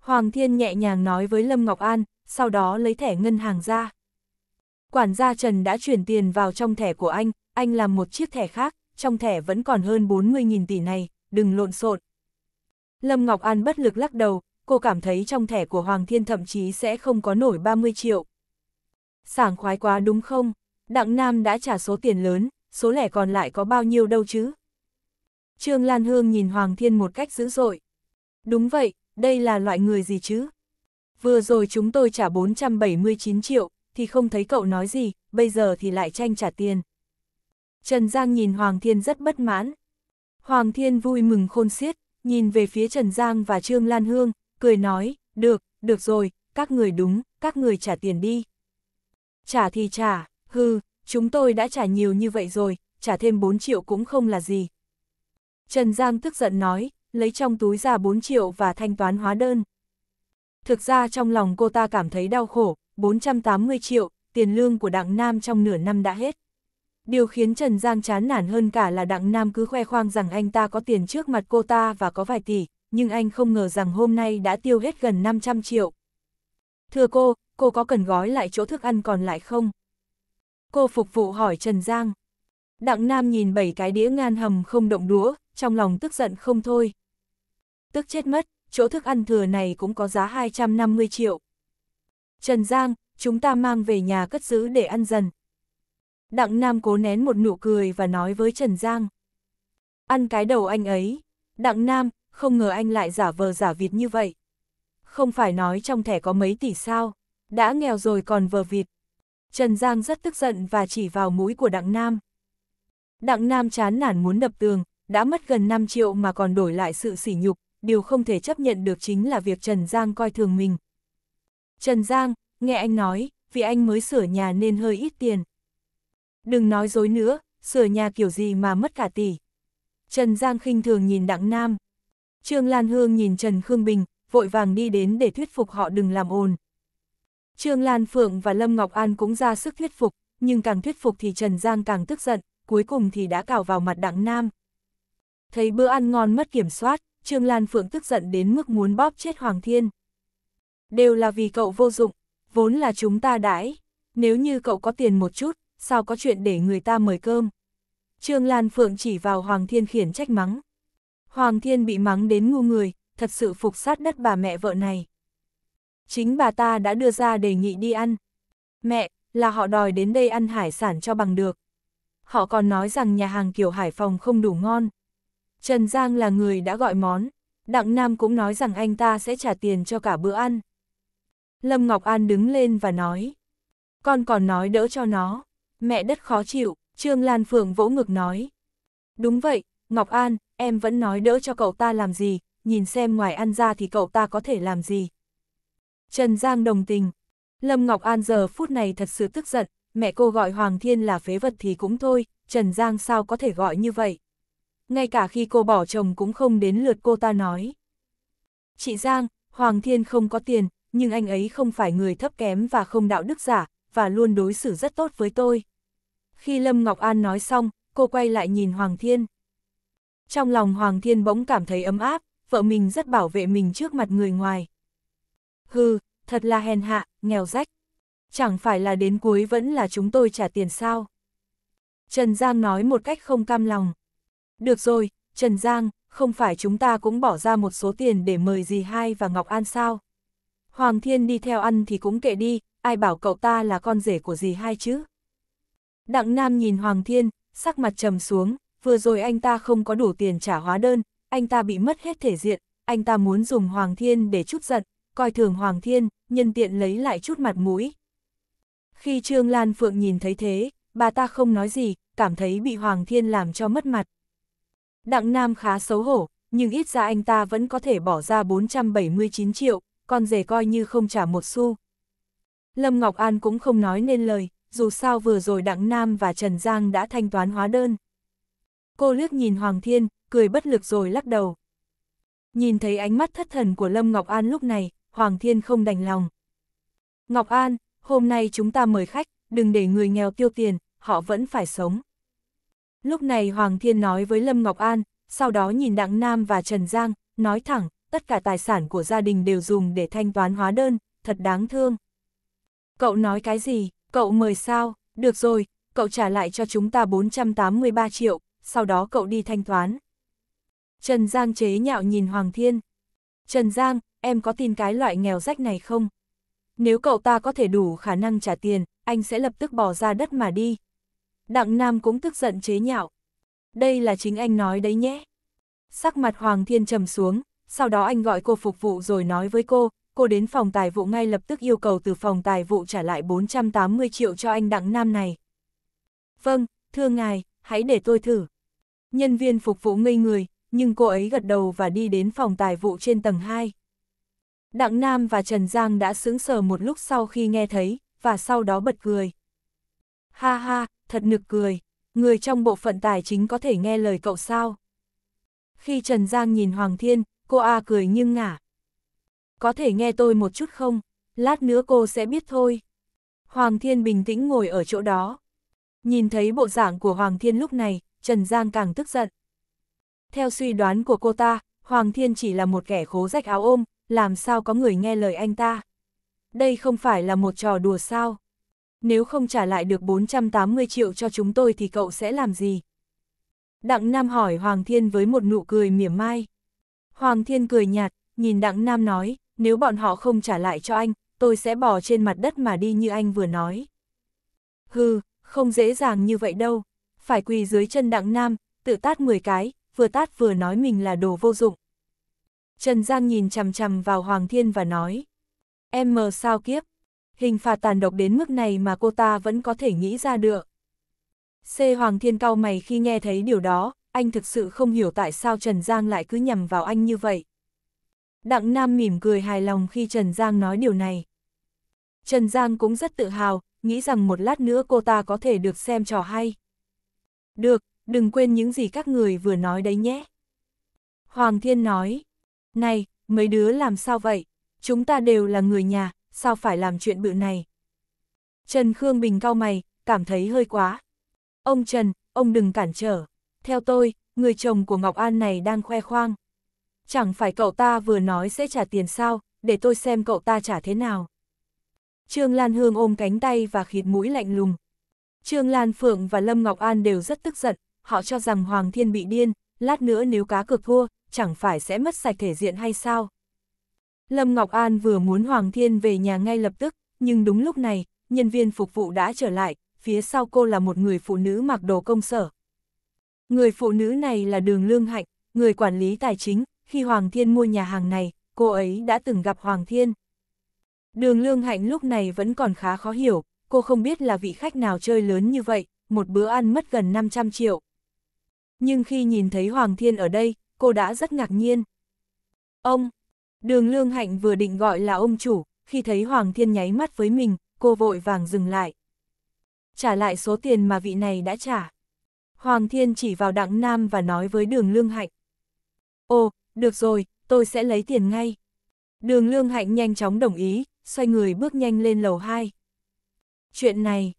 Hoàng Thiên nhẹ nhàng nói với Lâm Ngọc An, sau đó lấy thẻ ngân hàng ra. Quản gia Trần đã chuyển tiền vào trong thẻ của anh, anh làm một chiếc thẻ khác, trong thẻ vẫn còn hơn 40.000 tỷ này, đừng lộn xộn. Lâm Ngọc An bất lực lắc đầu, cô cảm thấy trong thẻ của Hoàng Thiên thậm chí sẽ không có nổi 30 triệu. Sảng khoái quá đúng không? Đặng Nam đã trả số tiền lớn, số lẻ còn lại có bao nhiêu đâu chứ? Trương Lan Hương nhìn Hoàng Thiên một cách dữ dội. Đúng vậy, đây là loại người gì chứ? Vừa rồi chúng tôi trả 479 triệu, thì không thấy cậu nói gì, bây giờ thì lại tranh trả tiền. Trần Giang nhìn Hoàng Thiên rất bất mãn. Hoàng Thiên vui mừng khôn xiết, nhìn về phía Trần Giang và Trương Lan Hương, cười nói, được, được rồi, các người đúng, các người trả tiền đi. Trả thì trả, hư, chúng tôi đã trả nhiều như vậy rồi, trả thêm 4 triệu cũng không là gì. Trần Giang tức giận nói, lấy trong túi ra 4 triệu và thanh toán hóa đơn. Thực ra trong lòng cô ta cảm thấy đau khổ, 480 triệu, tiền lương của Đặng Nam trong nửa năm đã hết. Điều khiến Trần Giang chán nản hơn cả là Đặng Nam cứ khoe khoang rằng anh ta có tiền trước mặt cô ta và có vài tỷ, nhưng anh không ngờ rằng hôm nay đã tiêu hết gần 500 triệu. Thưa cô, cô có cần gói lại chỗ thức ăn còn lại không? Cô phục vụ hỏi Trần Giang. Đặng Nam nhìn bảy cái đĩa ngan hầm không động đũa, trong lòng tức giận không thôi. Tức chết mất, chỗ thức ăn thừa này cũng có giá 250 triệu. Trần Giang, chúng ta mang về nhà cất giữ để ăn dần. Đặng Nam cố nén một nụ cười và nói với Trần Giang. Ăn cái đầu anh ấy. Đặng Nam, không ngờ anh lại giả vờ giả vịt như vậy. Không phải nói trong thẻ có mấy tỷ sao, đã nghèo rồi còn vờ vịt. Trần Giang rất tức giận và chỉ vào mũi của Đặng Nam. Đặng Nam chán nản muốn đập tường, đã mất gần 5 triệu mà còn đổi lại sự sỉ nhục, điều không thể chấp nhận được chính là việc Trần Giang coi thường mình. Trần Giang, nghe anh nói, vì anh mới sửa nhà nên hơi ít tiền. Đừng nói dối nữa, sửa nhà kiểu gì mà mất cả tỷ. Trần Giang khinh thường nhìn Đặng Nam. Trương Lan Hương nhìn Trần Khương Bình, vội vàng đi đến để thuyết phục họ đừng làm ồn. Trương Lan Phượng và Lâm Ngọc An cũng ra sức thuyết phục, nhưng càng thuyết phục thì Trần Giang càng tức giận, cuối cùng thì đã cào vào mặt Đặng Nam. Thấy bữa ăn ngon mất kiểm soát, Trương Lan Phượng tức giận đến mức muốn bóp chết Hoàng Thiên đều là vì cậu vô dụng, vốn là chúng ta đãi, nếu như cậu có tiền một chút, sao có chuyện để người ta mời cơm. Trương Lan Phượng chỉ vào Hoàng Thiên khiển trách mắng. Hoàng Thiên bị mắng đến ngu người, thật sự phục sát đất bà mẹ vợ này. Chính bà ta đã đưa ra đề nghị đi ăn. Mẹ, là họ đòi đến đây ăn hải sản cho bằng được. Họ còn nói rằng nhà hàng kiểu Hải Phòng không đủ ngon. Trần Giang là người đã gọi món. Đặng Nam cũng nói rằng anh ta sẽ trả tiền cho cả bữa ăn. Lâm Ngọc An đứng lên và nói. Con còn nói đỡ cho nó. Mẹ đất khó chịu, Trương Lan Phượng vỗ ngực nói. Đúng vậy, Ngọc An, em vẫn nói đỡ cho cậu ta làm gì, nhìn xem ngoài ăn ra thì cậu ta có thể làm gì. Trần Giang đồng tình. Lâm Ngọc An giờ phút này thật sự tức giận, mẹ cô gọi Hoàng Thiên là phế vật thì cũng thôi, Trần Giang sao có thể gọi như vậy. Ngay cả khi cô bỏ chồng cũng không đến lượt cô ta nói. Chị Giang, Hoàng Thiên không có tiền, nhưng anh ấy không phải người thấp kém và không đạo đức giả, và luôn đối xử rất tốt với tôi. Khi Lâm Ngọc An nói xong, cô quay lại nhìn Hoàng Thiên. Trong lòng Hoàng Thiên bỗng cảm thấy ấm áp, vợ mình rất bảo vệ mình trước mặt người ngoài. Hừ, thật là hèn hạ, nghèo rách. Chẳng phải là đến cuối vẫn là chúng tôi trả tiền sao? Trần Giang nói một cách không cam lòng. Được rồi, Trần Giang, không phải chúng ta cũng bỏ ra một số tiền để mời dì hai và Ngọc An sao? Hoàng Thiên đi theo ăn thì cũng kệ đi, ai bảo cậu ta là con rể của gì hai chứ. Đặng Nam nhìn Hoàng Thiên, sắc mặt trầm xuống, vừa rồi anh ta không có đủ tiền trả hóa đơn, anh ta bị mất hết thể diện, anh ta muốn dùng Hoàng Thiên để chút giận, coi thường Hoàng Thiên, nhân tiện lấy lại chút mặt mũi. Khi Trương Lan Phượng nhìn thấy thế, bà ta không nói gì, cảm thấy bị Hoàng Thiên làm cho mất mặt. Đặng Nam khá xấu hổ, nhưng ít ra anh ta vẫn có thể bỏ ra 479 triệu, con rể coi như không trả một xu. Lâm Ngọc An cũng không nói nên lời, dù sao vừa rồi Đặng Nam và Trần Giang đã thanh toán hóa đơn. Cô lướt nhìn Hoàng Thiên, cười bất lực rồi lắc đầu. Nhìn thấy ánh mắt thất thần của Lâm Ngọc An lúc này, Hoàng Thiên không đành lòng. Ngọc An, hôm nay chúng ta mời khách, đừng để người nghèo tiêu tiền, họ vẫn phải sống. Lúc này Hoàng Thiên nói với Lâm Ngọc An, sau đó nhìn Đặng Nam và Trần Giang, nói thẳng, tất cả tài sản của gia đình đều dùng để thanh toán hóa đơn, thật đáng thương. Cậu nói cái gì, cậu mời sao, được rồi, cậu trả lại cho chúng ta 483 triệu, sau đó cậu đi thanh toán. Trần Giang chế nhạo nhìn Hoàng Thiên. Trần Giang, em có tin cái loại nghèo rách này không? Nếu cậu ta có thể đủ khả năng trả tiền, anh sẽ lập tức bỏ ra đất mà đi. Đặng Nam cũng tức giận chế nhạo. Đây là chính anh nói đấy nhé. Sắc mặt Hoàng Thiên trầm xuống, sau đó anh gọi cô phục vụ rồi nói với cô, cô đến phòng tài vụ ngay lập tức yêu cầu từ phòng tài vụ trả lại 480 triệu cho anh Đặng Nam này. Vâng, thưa ngài, hãy để tôi thử. Nhân viên phục vụ ngây người, nhưng cô ấy gật đầu và đi đến phòng tài vụ trên tầng 2. Đặng Nam và Trần Giang đã sững sờ một lúc sau khi nghe thấy, và sau đó bật cười. Ha ha, thật nực cười, người trong bộ phận tài chính có thể nghe lời cậu sao? Khi Trần Giang nhìn Hoàng Thiên, cô A cười nghiêng ngả. Có thể nghe tôi một chút không? Lát nữa cô sẽ biết thôi. Hoàng Thiên bình tĩnh ngồi ở chỗ đó. Nhìn thấy bộ dạng của Hoàng Thiên lúc này, Trần Giang càng tức giận. Theo suy đoán của cô ta, Hoàng Thiên chỉ là một kẻ khố rách áo ôm, làm sao có người nghe lời anh ta. Đây không phải là một trò đùa sao. Nếu không trả lại được 480 triệu cho chúng tôi thì cậu sẽ làm gì? Đặng Nam hỏi Hoàng Thiên với một nụ cười mỉa mai. Hoàng Thiên cười nhạt, nhìn Đặng Nam nói, nếu bọn họ không trả lại cho anh, tôi sẽ bỏ trên mặt đất mà đi như anh vừa nói. Hừ, không dễ dàng như vậy đâu, phải quỳ dưới chân Đặng Nam, tự tát 10 cái, vừa tát vừa nói mình là đồ vô dụng. Trần Giang nhìn chằm chằm vào Hoàng Thiên và nói, em mờ sao kiếp, hình phạt tàn độc đến mức này mà cô ta vẫn có thể nghĩ ra được. C. Hoàng Thiên cau mày khi nghe thấy điều đó, anh thực sự không hiểu tại sao Trần Giang lại cứ nhầm vào anh như vậy. Đặng Nam mỉm cười hài lòng khi Trần Giang nói điều này. Trần Giang cũng rất tự hào, nghĩ rằng một lát nữa cô ta có thể được xem trò hay. Được, đừng quên những gì các người vừa nói đấy nhé. Hoàng Thiên nói, này, mấy đứa làm sao vậy? Chúng ta đều là người nhà, sao phải làm chuyện bự này? Trần Khương Bình cao mày, cảm thấy hơi quá. Ông Trần, ông đừng cản trở theo tôi, người chồng của Ngọc An này đang khoe khoang. Chẳng phải cậu ta vừa nói sẽ trả tiền sao, để tôi xem cậu ta trả thế nào. Trương Lan Hương ôm cánh tay và khịt mũi lạnh lùng. Trương Lan Phượng và Lâm Ngọc An đều rất tức giận, họ cho rằng Hoàng Thiên bị điên, lát nữa nếu cá cược thua, chẳng phải sẽ mất sạch thể diện hay sao. Lâm Ngọc An vừa muốn Hoàng Thiên về nhà ngay lập tức, nhưng đúng lúc này, nhân viên phục vụ đã trở lại, phía sau cô là một người phụ nữ mặc đồ công sở, Người phụ nữ này là Đường Lương Hạnh, người quản lý tài chính, khi Hoàng Thiên mua nhà hàng này, cô ấy đã từng gặp Hoàng Thiên. Đường Lương Hạnh lúc này vẫn còn khá khó hiểu, cô không biết là vị khách nào chơi lớn như vậy, một bữa ăn mất gần 500 triệu. Nhưng khi nhìn thấy Hoàng Thiên ở đây, cô đã rất ngạc nhiên. Ông, đường Lương Hạnh vừa định gọi là ông chủ, khi thấy Hoàng Thiên nháy mắt với mình, cô vội vàng dừng lại. Trả lại số tiền mà vị này đã trả. Hoàng Thiên chỉ vào Đặng Nam và nói với đường Lương Hạnh. Ồ, được rồi, tôi sẽ lấy tiền ngay. Đường Lương Hạnh nhanh chóng đồng ý, xoay người bước nhanh lên lầu 2. Chuyện này,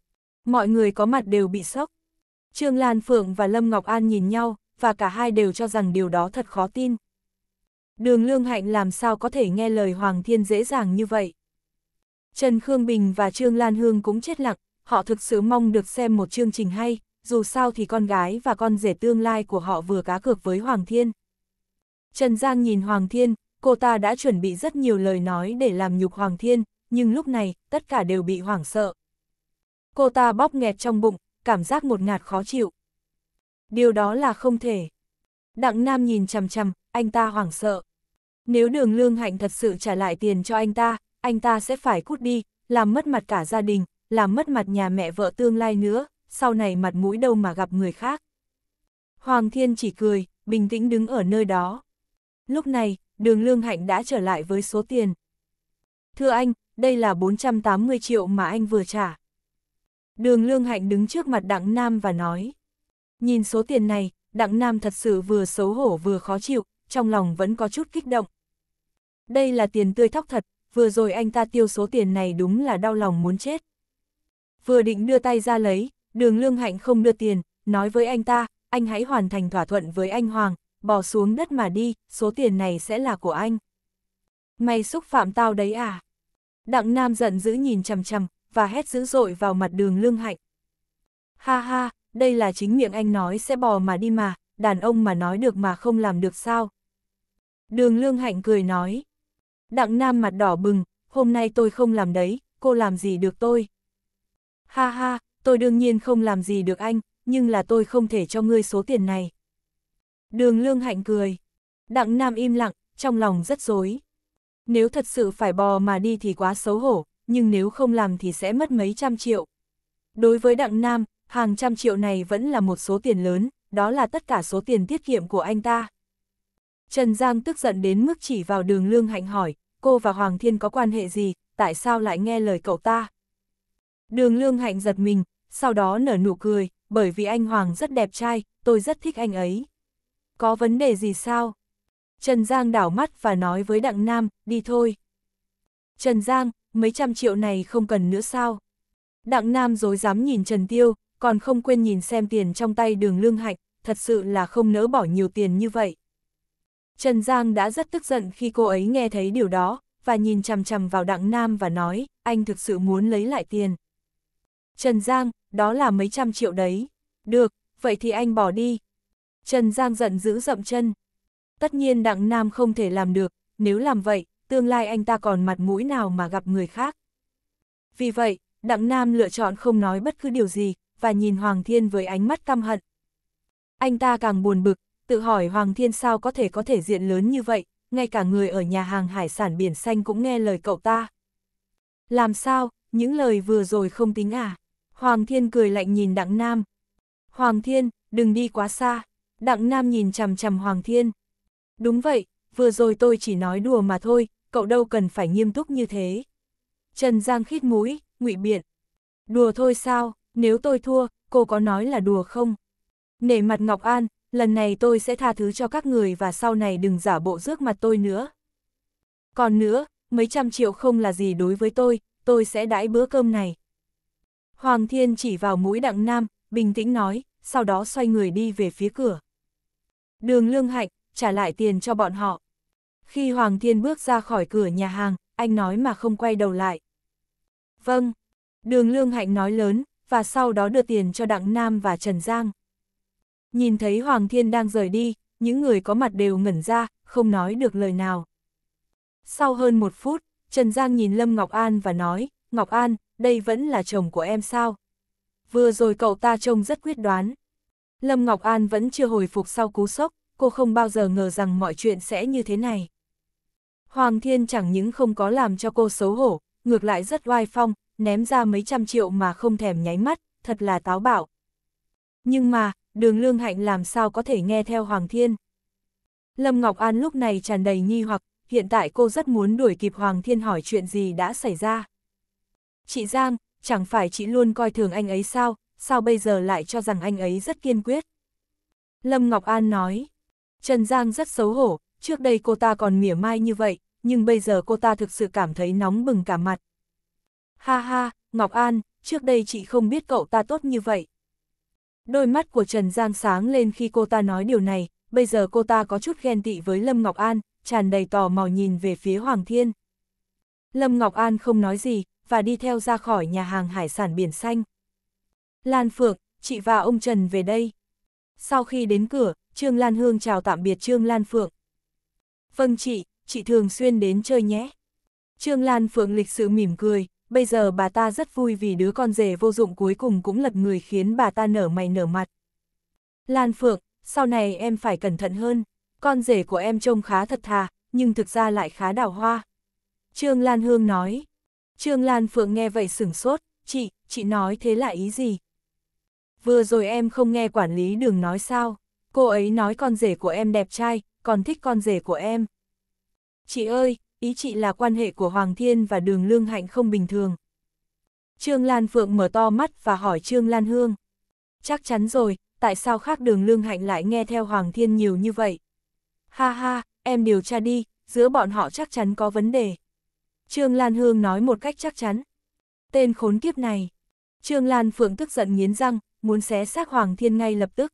mọi người có mặt đều bị sốc. Trương Lan Phượng và Lâm Ngọc An nhìn nhau, và cả hai đều cho rằng điều đó thật khó tin. Đường Lương Hạnh làm sao có thể nghe lời Hoàng Thiên dễ dàng như vậy. Trần Khương Bình và Trương Lan Hương cũng chết lặng, họ thực sự mong được xem một chương trình hay, dù sao thì con gái và con rể tương lai của họ vừa cá cược với Hoàng Thiên. Trần Giang nhìn Hoàng Thiên, cô ta đã chuẩn bị rất nhiều lời nói để làm nhục Hoàng Thiên, nhưng lúc này, tất cả đều bị hoảng sợ. Cô ta bóp nghẹt trong bụng, cảm giác một ngạt khó chịu. Điều đó là không thể. Đặng Nam nhìn chằm chằm, anh ta hoảng sợ. Nếu đường lương hạnh thật sự trả lại tiền cho anh ta, anh ta sẽ phải cút đi, làm mất mặt cả gia đình, làm mất mặt nhà mẹ vợ tương lai nữa, sau này mặt mũi đâu mà gặp người khác. Hoàng Thiên chỉ cười, bình tĩnh đứng ở nơi đó. Lúc này, đường lương hạnh đã trở lại với số tiền. Thưa anh, đây là 480 triệu mà anh vừa trả. Đường lương hạnh đứng trước mặt Đặng Nam và nói. Nhìn số tiền này, Đặng Nam thật sự vừa xấu hổ vừa khó chịu, trong lòng vẫn có chút kích động. Đây là tiền tươi thóc thật, vừa rồi anh ta tiêu số tiền này đúng là đau lòng muốn chết. Vừa định đưa tay ra lấy, Đường Lương Hạnh không đưa tiền, nói với anh ta, anh hãy hoàn thành thỏa thuận với anh Hoàng, bỏ xuống đất mà đi, số tiền này sẽ là của anh. Mày xúc phạm tao đấy à? Đặng Nam giận dữ nhìn chằm chằm, và hét dữ dội vào mặt đường Lương Hạnh. Ha ha, đây là chính miệng anh nói sẽ bỏ mà đi mà, đàn ông mà nói được mà không làm được sao? Đường Lương Hạnh cười nói. Đặng Nam mặt đỏ bừng, hôm nay tôi không làm đấy, cô làm gì được tôi? Ha ha, tôi đương nhiên không làm gì được anh, nhưng là tôi không thể cho ngươi số tiền này. Đường Lương Hạnh cười. Đặng Nam im lặng, trong lòng rất dối. Nếu thật sự phải bò mà đi thì quá xấu hổ, nhưng nếu không làm thì sẽ mất mấy trăm triệu. Đối với Đặng Nam, hàng trăm triệu này vẫn là một số tiền lớn, đó là tất cả số tiền tiết kiệm của anh ta. Trần Giang tức giận đến mức chỉ vào đường Lương Hạnh hỏi, cô và Hoàng Thiên có quan hệ gì, tại sao lại nghe lời cậu ta? Đường Lương Hạnh giật mình, sau đó nở nụ cười, bởi vì anh Hoàng rất đẹp trai, tôi rất thích anh ấy. Có vấn đề gì sao? Trần Giang đảo mắt và nói với Đặng Nam, đi thôi. Trần Giang, mấy trăm triệu này không cần nữa sao? Đặng Nam dối dám nhìn Trần Tiêu, còn không quên nhìn xem tiền trong tay đường lương hạnh, thật sự là không nỡ bỏ nhiều tiền như vậy. Trần Giang đã rất tức giận khi cô ấy nghe thấy điều đó, và nhìn chằm chằm vào Đặng Nam và nói, anh thực sự muốn lấy lại tiền. Trần Giang, đó là mấy trăm triệu đấy. Được, vậy thì anh bỏ đi. Trần Giang giận dữ dậm chân. Tất nhiên Đặng Nam không thể làm được, nếu làm vậy, tương lai anh ta còn mặt mũi nào mà gặp người khác. Vì vậy, Đặng Nam lựa chọn không nói bất cứ điều gì, và nhìn Hoàng Thiên với ánh mắt căm hận. Anh ta càng buồn bực, tự hỏi Hoàng Thiên sao có thể có thể diện lớn như vậy, ngay cả người ở nhà hàng hải sản biển xanh cũng nghe lời cậu ta. Làm sao, những lời vừa rồi không tính à? Hoàng Thiên cười lạnh nhìn Đặng Nam. Hoàng Thiên, đừng đi quá xa. Đặng Nam nhìn chằm chằm Hoàng Thiên. Đúng vậy, vừa rồi tôi chỉ nói đùa mà thôi, cậu đâu cần phải nghiêm túc như thế. Trần Giang khít mũi, ngụy biện. Đùa thôi sao, nếu tôi thua, cô có nói là đùa không? Nể mặt Ngọc An, lần này tôi sẽ tha thứ cho các người và sau này đừng giả bộ rước mặt tôi nữa. Còn nữa, mấy trăm triệu không là gì đối với tôi, tôi sẽ đãi bữa cơm này. Hoàng Thiên chỉ vào mũi đặng nam, bình tĩnh nói, sau đó xoay người đi về phía cửa. Đường lương hạnh, trả lại tiền cho bọn họ. Khi Hoàng Thiên bước ra khỏi cửa nhà hàng, anh nói mà không quay đầu lại. Vâng, đường lương hạnh nói lớn, và sau đó đưa tiền cho Đặng Nam và Trần Giang. Nhìn thấy Hoàng Thiên đang rời đi, những người có mặt đều ngẩn ra, không nói được lời nào. Sau hơn một phút, Trần Giang nhìn Lâm Ngọc An và nói, Ngọc An, đây vẫn là chồng của em sao? Vừa rồi cậu ta trông rất quyết đoán. Lâm Ngọc An vẫn chưa hồi phục sau cú sốc, cô không bao giờ ngờ rằng mọi chuyện sẽ như thế này. Hoàng Thiên chẳng những không có làm cho cô xấu hổ, ngược lại rất oai phong, ném ra mấy trăm triệu mà không thèm nháy mắt, thật là táo bạo. Nhưng mà, đường lương hạnh làm sao có thể nghe theo Hoàng Thiên? Lâm Ngọc An lúc này tràn đầy nghi hoặc, hiện tại cô rất muốn đuổi kịp Hoàng Thiên hỏi chuyện gì đã xảy ra. Chị Giang, chẳng phải chị luôn coi thường anh ấy sao, sao bây giờ lại cho rằng anh ấy rất kiên quyết. Lâm Ngọc An nói, Trần Giang rất xấu hổ, trước đây cô ta còn mỉa mai như vậy, nhưng bây giờ cô ta thực sự cảm thấy nóng bừng cả mặt. Ha ha, Ngọc An, trước đây chị không biết cậu ta tốt như vậy. Đôi mắt của Trần Giang sáng lên khi cô ta nói điều này, bây giờ cô ta có chút ghen tị với Lâm Ngọc An, tràn đầy tò mò nhìn về phía Hoàng Thiên. Lâm Ngọc An không nói gì, và đi theo ra khỏi nhà hàng hải sản biển xanh. Lan Phượng, chị và ông Trần về đây. Sau khi đến cửa, Trương Lan Hương chào tạm biệt Trương Lan Phượng. Vâng chị, chị thường xuyên đến chơi nhé. Trương Lan Phượng lịch sự mỉm cười, bây giờ bà ta rất vui vì đứa con rể vô dụng cuối cùng cũng lật người khiến bà ta nở mày nở mặt. Lan Phượng, sau này em phải cẩn thận hơn, con rể của em trông khá thật thà, nhưng thực ra lại khá đào hoa. Trương Lan Hương nói, Trương Lan Phượng nghe vậy sửng sốt, chị, chị nói thế là ý gì? Vừa rồi em không nghe quản lý đường nói sao, cô ấy nói con rể của em đẹp trai, còn thích con rể của em. Chị ơi, ý chị là quan hệ của Hoàng Thiên và đường Lương Hạnh không bình thường. Trương Lan Phượng mở to mắt và hỏi Trương Lan Hương. Chắc chắn rồi, tại sao khác đường Lương Hạnh lại nghe theo Hoàng Thiên nhiều như vậy? Ha ha, em điều tra đi, giữa bọn họ chắc chắn có vấn đề. Trương Lan Hương nói một cách chắc chắn. Tên khốn kiếp này. Trương Lan Phượng tức giận nghiến răng, muốn xé xác Hoàng Thiên ngay lập tức.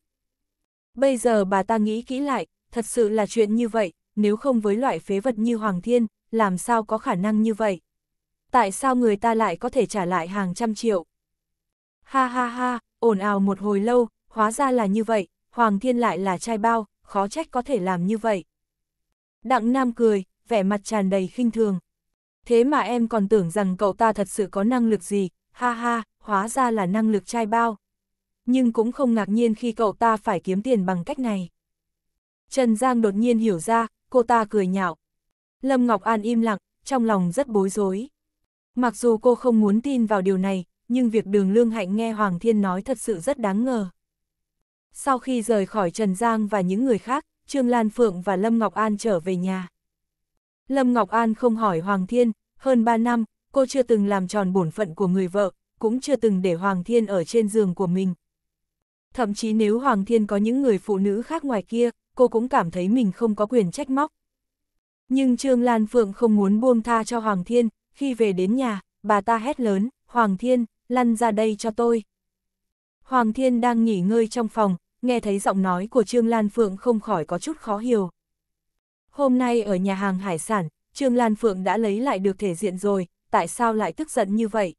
Bây giờ bà ta nghĩ kỹ lại, thật sự là chuyện như vậy, nếu không với loại phế vật như Hoàng Thiên, làm sao có khả năng như vậy? Tại sao người ta lại có thể trả lại hàng trăm triệu? Ha ha ha, ồn ào một hồi lâu, hóa ra là như vậy, Hoàng Thiên lại là trai bao, khó trách có thể làm như vậy. Đặng Nam cười, vẻ mặt tràn đầy khinh thường thế mà em còn tưởng rằng cậu ta thật sự có năng lực gì, ha ha, hóa ra là năng lực trai bao. Nhưng cũng không ngạc nhiên khi cậu ta phải kiếm tiền bằng cách này. Trần Giang đột nhiên hiểu ra, cô ta cười nhạo. Lâm Ngọc An im lặng, trong lòng rất bối rối. Mặc dù cô không muốn tin vào điều này, nhưng việc đường lương hạnh nghe Hoàng Thiên nói thật sự rất đáng ngờ. Sau khi rời khỏi Trần Giang và những người khác, Trương Lan Phượng và Lâm Ngọc An trở về nhà. Lâm Ngọc An không hỏi Hoàng Thiên, hơn 3 năm, cô chưa từng làm tròn bổn phận của người vợ, cũng chưa từng để Hoàng Thiên ở trên giường của mình. Thậm chí nếu Hoàng Thiên có những người phụ nữ khác ngoài kia, cô cũng cảm thấy mình không có quyền trách móc. Nhưng Trương Lan Phượng không muốn buông tha cho Hoàng Thiên, khi về đến nhà, bà ta hét lớn, Hoàng Thiên, lăn ra đây cho tôi. Hoàng Thiên đang nghỉ ngơi trong phòng, nghe thấy giọng nói của Trương Lan Phượng không khỏi có chút khó hiểu. Hôm nay ở nhà hàng hải sản, Trương Lan Phượng đã lấy lại được thể diện rồi, tại sao lại tức giận như vậy?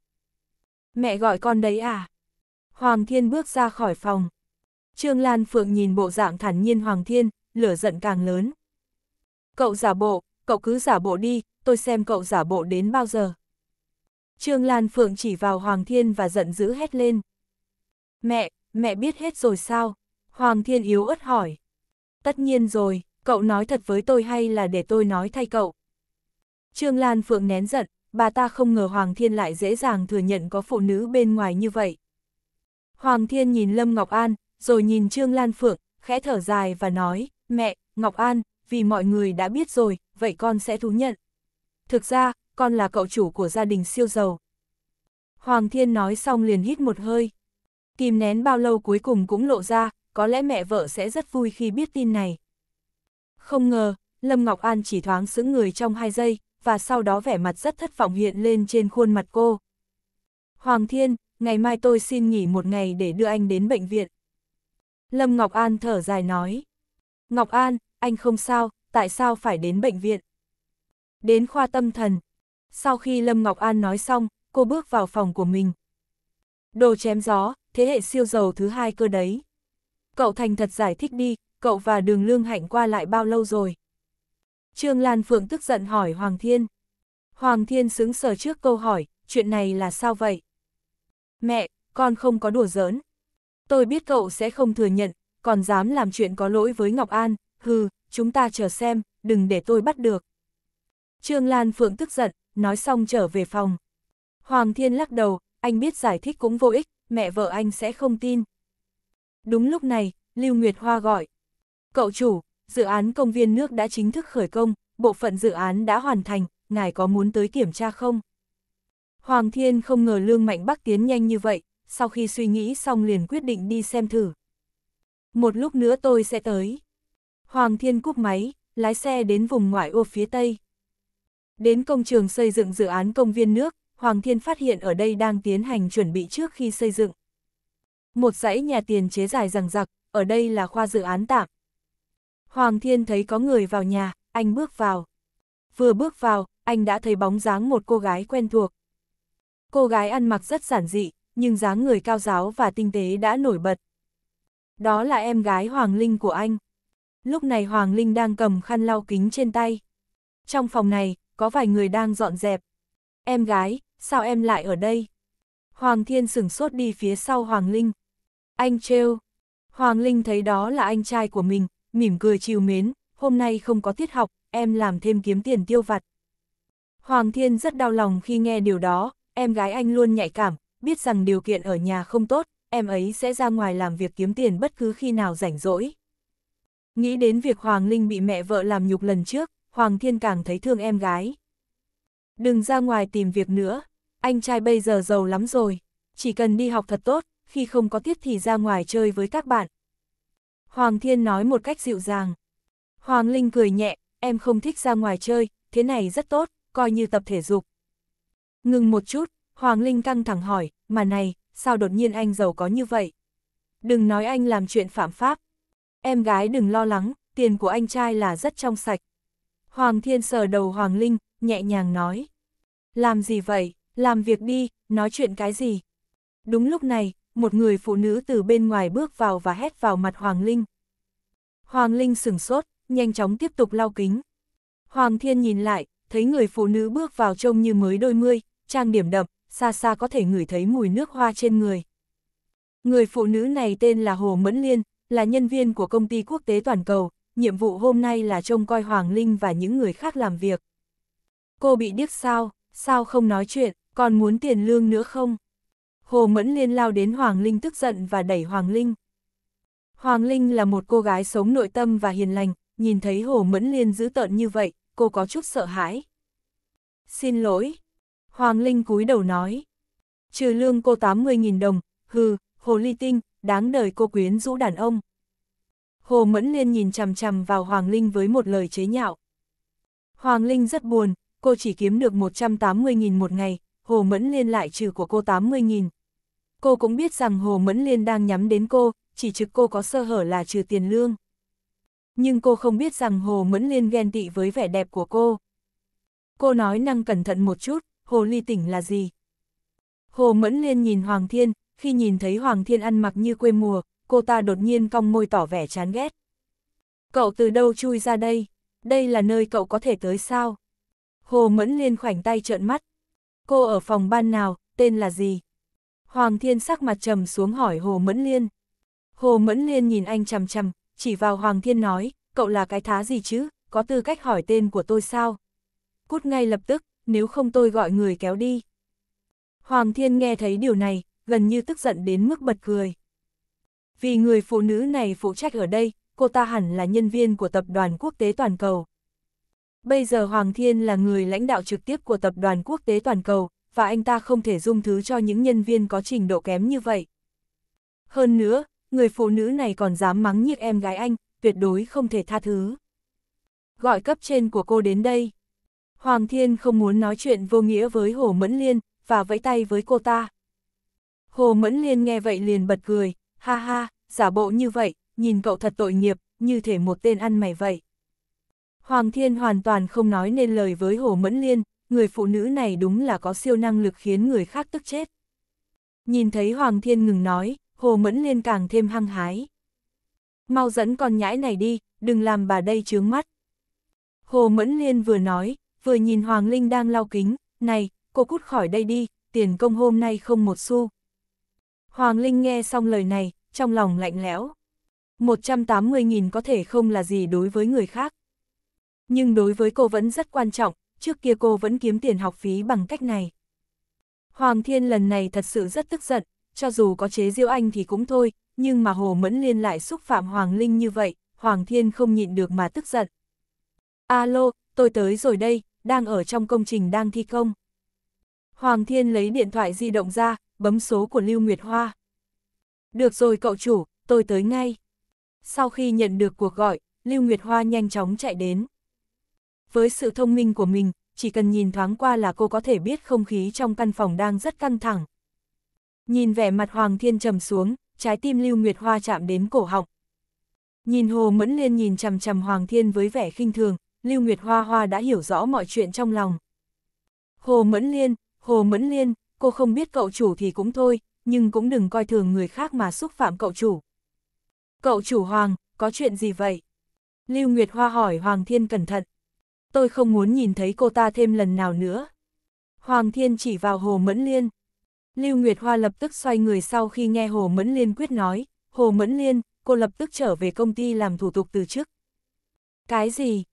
Mẹ gọi con đấy à? Hoàng Thiên bước ra khỏi phòng. Trương Lan Phượng nhìn bộ dạng thản nhiên Hoàng Thiên, lửa giận càng lớn. Cậu giả bộ, cậu cứ giả bộ đi, tôi xem cậu giả bộ đến bao giờ. Trương Lan Phượng chỉ vào Hoàng Thiên và giận dữ hét lên. Mẹ, mẹ biết hết rồi sao? Hoàng Thiên yếu ớt hỏi. Tất nhiên rồi cậu nói thật với tôi hay là để tôi nói thay cậu? Trương Lan Phượng nén giận, bà ta không ngờ Hoàng Thiên lại dễ dàng thừa nhận có phụ nữ bên ngoài như vậy. Hoàng Thiên nhìn Lâm Ngọc An, rồi nhìn Trương Lan Phượng, khẽ thở dài và nói, mẹ, Ngọc An, vì mọi người đã biết rồi, vậy con sẽ thú nhận. Thực ra, con là cậu chủ của gia đình siêu giàu. Hoàng Thiên nói xong liền hít một hơi. Kìm nén bao lâu cuối cùng cũng lộ ra, có lẽ mẹ vợ sẽ rất vui khi biết tin này. Không ngờ, Lâm Ngọc An chỉ thoáng sững người trong hai giây, và sau đó vẻ mặt rất thất vọng hiện lên trên khuôn mặt cô. Hoàng Thiên, ngày mai tôi xin nghỉ một ngày để đưa anh đến bệnh viện. Lâm Ngọc An thở dài nói. Ngọc An, anh không sao, tại sao phải đến bệnh viện? Đến khoa tâm thần. Sau khi Lâm Ngọc An nói xong, cô bước vào phòng của mình. Đồ chém gió, thế hệ siêu giàu thứ hai cơ đấy. Cậu thành thật giải thích đi, cậu và đường lương hạnh qua lại bao lâu rồi? Trương Lan Phượng tức giận hỏi Hoàng Thiên. Hoàng Thiên xứng sở trước câu hỏi, chuyện này là sao vậy? Mẹ, con không có đùa giỡn. Tôi biết cậu sẽ không thừa nhận, còn dám làm chuyện có lỗi với Ngọc An, hừ, chúng ta chờ xem, đừng để tôi bắt được. Trương Lan Phượng tức giận, nói xong trở về phòng. Hoàng Thiên lắc đầu, anh biết giải thích cũng vô ích, mẹ vợ anh sẽ không tin. Đúng lúc này, Lưu Nguyệt Hoa gọi. Cậu chủ, dự án công viên nước đã chính thức khởi công, bộ phận dự án đã hoàn thành, ngài có muốn tới kiểm tra không? Hoàng Thiên không ngờ Lương Mạnh Bắc tiến nhanh như vậy, sau khi suy nghĩ xong liền quyết định đi xem thử. Một lúc nữa tôi sẽ tới. Hoàng Thiên cúp máy, lái xe đến vùng ngoại ô phía Tây. Đến công trường xây dựng dự án công viên nước, Hoàng Thiên phát hiện ở đây đang tiến hành chuẩn bị trước khi xây dựng. Một dãy nhà tiền chế dài rằng rặc, ở đây là khoa dự án tạm, Hoàng Thiên thấy có người vào nhà, anh bước vào. Vừa bước vào, anh đã thấy bóng dáng một cô gái quen thuộc. Cô gái ăn mặc rất giản dị, nhưng dáng người cao giáo và tinh tế đã nổi bật. Đó là em gái Hoàng Linh của anh. Lúc này Hoàng Linh đang cầm khăn lau kính trên tay. Trong phòng này, có vài người đang dọn dẹp. Em gái, sao em lại ở đây? Hoàng Thiên sửng sốt đi phía sau Hoàng Linh. Anh trêu. Hoàng Linh thấy đó là anh trai của mình, mỉm cười chiều mến, hôm nay không có tiết học, em làm thêm kiếm tiền tiêu vặt. Hoàng Thiên rất đau lòng khi nghe điều đó, em gái anh luôn nhạy cảm, biết rằng điều kiện ở nhà không tốt, em ấy sẽ ra ngoài làm việc kiếm tiền bất cứ khi nào rảnh rỗi. Nghĩ đến việc Hoàng Linh bị mẹ vợ làm nhục lần trước, Hoàng Thiên càng thấy thương em gái. Đừng ra ngoài tìm việc nữa, anh trai bây giờ giàu lắm rồi, chỉ cần đi học thật tốt, khi không có tiết thì ra ngoài chơi với các bạn, Hoàng Thiên nói một cách dịu dàng. Hoàng Linh cười nhẹ, em không thích ra ngoài chơi, thế này rất tốt, coi như tập thể dục. Ngừng một chút, Hoàng Linh căng thẳng hỏi, mà này, sao đột nhiên anh giàu có như vậy? Đừng nói anh làm chuyện phạm pháp. Em gái đừng lo lắng, tiền của anh trai là rất trong sạch. Hoàng Thiên sờ đầu Hoàng Linh, nhẹ nhàng nói. Làm gì vậy, làm việc đi, nói chuyện cái gì? Đúng lúc này, một người phụ nữ từ bên ngoài bước vào và hét vào mặt Hoàng Linh. Hoàng Linh sửng sốt, nhanh chóng tiếp tục lau kính. Hoàng Thiên nhìn lại, thấy người phụ nữ bước vào trông như mới đôi mươi, trang điểm đậm, xa xa có thể ngửi thấy mùi nước hoa trên người. Người phụ nữ này tên là Hồ Mẫn Liên, là nhân viên của công ty quốc tế toàn cầu, nhiệm vụ hôm nay là trông coi Hoàng Linh và những người khác làm việc. Cô bị điếc sao, sao không nói chuyện, còn muốn tiền lương nữa không? Hồ Mẫn Liên lao đến Hoàng Linh tức giận và đẩy Hoàng Linh. Hoàng Linh là một cô gái sống nội tâm và hiền lành, nhìn thấy Hồ Mẫn Liên dữ tợn như vậy, cô có chút sợ hãi. Xin lỗi. Hoàng Linh cúi đầu nói. Trừ lương cô 80.000 đồng, hừ, Hồ Ly Tinh, đáng đời cô quyến rũ đàn ông. Hồ Mẫn Liên nhìn chằm chằm vào Hoàng Linh với một lời chế nhạo. Hoàng Linh rất buồn, cô chỉ kiếm được 180.000 một ngày, Hồ Mẫn Liên lại trừ của cô 80.000, Cô cũng biết rằng Hồ Mẫn Liên đang nhắm đến cô, chỉ trực cô có sơ hở là trừ tiền lương. Nhưng cô không biết rằng Hồ Mẫn Liên ghen tị với vẻ đẹp của cô. Cô nói năng cẩn thận một chút, Hồ Ly tỉnh là gì? Hồ Mẫn Liên nhìn Hoàng Thiên, khi nhìn thấy Hoàng Thiên ăn mặc như quê mùa, cô ta đột nhiên cong môi tỏ vẻ chán ghét. Cậu từ đâu chui ra đây? Đây là nơi cậu có thể tới sao? Hồ Mẫn Liên khoảnh tay trợn mắt. Cô ở phòng ban nào, tên là gì? Hoàng Thiên sắc mặt trầm xuống hỏi Hồ Mẫn Liên. Hồ Mẫn Liên nhìn anh chằm chằm, chỉ vào Hoàng Thiên nói, cậu là cái thá gì chứ, có tư cách hỏi tên của tôi sao? Cút ngay lập tức, nếu không tôi gọi người kéo đi. Hoàng Thiên nghe thấy điều này, gần như tức giận đến mức bật cười. Vì người phụ nữ này phụ trách ở đây, cô ta hẳn là nhân viên của Tập đoàn Quốc tế Toàn cầu. Bây giờ Hoàng Thiên là người lãnh đạo trực tiếp của Tập đoàn Quốc tế Toàn cầu, và anh ta không thể dung thứ cho những nhân viên có trình độ kém như vậy. Hơn nữa, người phụ nữ này còn dám mắng nhiếc em gái anh, tuyệt đối không thể tha thứ. Gọi cấp trên của cô đến đây. Hoàng Thiên không muốn nói chuyện vô nghĩa với Hồ Mẫn Liên, và vẫy tay với cô ta. Hồ Mẫn Liên nghe vậy liền bật cười, ha ha, giả bộ như vậy, nhìn cậu thật tội nghiệp, như thể một tên ăn mày vậy. Hoàng Thiên hoàn toàn không nói nên lời với Hồ Mẫn Liên, người phụ nữ này đúng là có siêu năng lực khiến người khác tức chết. Nhìn thấy Hoàng Thiên ngừng nói, Hồ Mẫn Liên càng thêm hăng hái. Mau dẫn con nhãi này đi, đừng làm bà đây chướng mắt. Hồ Mẫn Liên vừa nói, vừa nhìn Hoàng Linh đang lau kính, này, cô cút khỏi đây đi, tiền công hôm nay không một xu. Hoàng Linh nghe xong lời này, trong lòng lạnh lẽo. 180.000 có thể không là gì đối với người khác. Nhưng đối với cô vẫn rất quan trọng, trước kia cô vẫn kiếm tiền học phí bằng cách này. Hoàng Thiên lần này thật sự rất tức giận, cho dù có chế diêu anh thì cũng thôi, nhưng mà Hồ Mẫn Liên lại xúc phạm Hoàng Linh như vậy, Hoàng Thiên không nhịn được mà tức giận. Alo, tôi tới rồi đây, đang ở trong công trình đang thi công. Hoàng Thiên lấy điện thoại di động ra, bấm số của Lưu Nguyệt Hoa. Được rồi cậu chủ, tôi tới ngay. Sau khi nhận được cuộc gọi, Lưu Nguyệt Hoa nhanh chóng chạy đến với sự thông minh của mình, chỉ cần nhìn thoáng qua là cô có thể biết không khí trong căn phòng đang rất căng thẳng. Nhìn vẻ mặt Hoàng Thiên trầm xuống, trái tim Lưu Nguyệt Hoa chạm đến cổ họng. Nhìn Hồ Mẫn Liên nhìn chằm chằm Hoàng Thiên với vẻ khinh thường, Lưu Nguyệt Hoa Hoa đã hiểu rõ mọi chuyện trong lòng. Hồ Mẫn Liên, Hồ Mẫn Liên, cô không biết cậu chủ thì cũng thôi, nhưng cũng đừng coi thường người khác mà xúc phạm cậu chủ. Cậu chủ Hoàng, có chuyện gì vậy? Lưu Nguyệt Hoa hỏi Hoàng Thiên cẩn thận tôi không muốn nhìn thấy cô ta thêm lần nào nữa. Hoàng Thiên chỉ vào Hồ Mẫn Liên. Lưu Nguyệt Hoa lập tức xoay người sau khi nghe Hồ Mẫn Liên quyết nói, Hồ Mẫn Liên, cô lập tức trở về công ty làm thủ tục từ chức. Cái gì?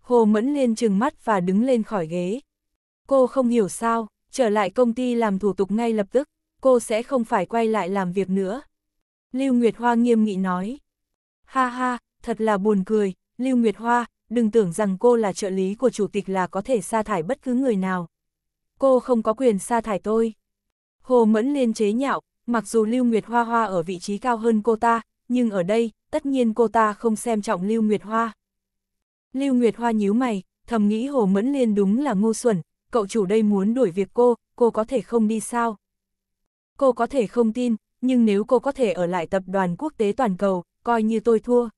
Hồ Mẫn Liên trừng mắt và đứng lên khỏi ghế. Cô không hiểu sao, trở lại công ty làm thủ tục ngay lập tức, cô sẽ không phải quay lại làm việc nữa. Lưu Nguyệt Hoa nghiêm nghị nói. Ha ha, thật là buồn cười, Lưu Nguyệt Hoa, đừng tưởng rằng cô là trợ lý của chủ tịch là có thể sa thải bất cứ người nào. Cô không có quyền sa thải tôi. Hồ Mẫn Liên chế nhạo, mặc dù Lưu Nguyệt Hoa Hoa ở vị trí cao hơn cô ta, nhưng ở đây, tất nhiên cô ta không xem trọng Lưu Nguyệt Hoa. Lưu Nguyệt Hoa nhíu mày, thầm nghĩ Hồ Mẫn Liên đúng là ngu xuẩn, cậu chủ đây muốn đuổi việc cô, cô có thể không đi sao? Cô có thể không tin, nhưng nếu cô có thể ở lại tập đoàn quốc tế toàn cầu, coi như tôi thua.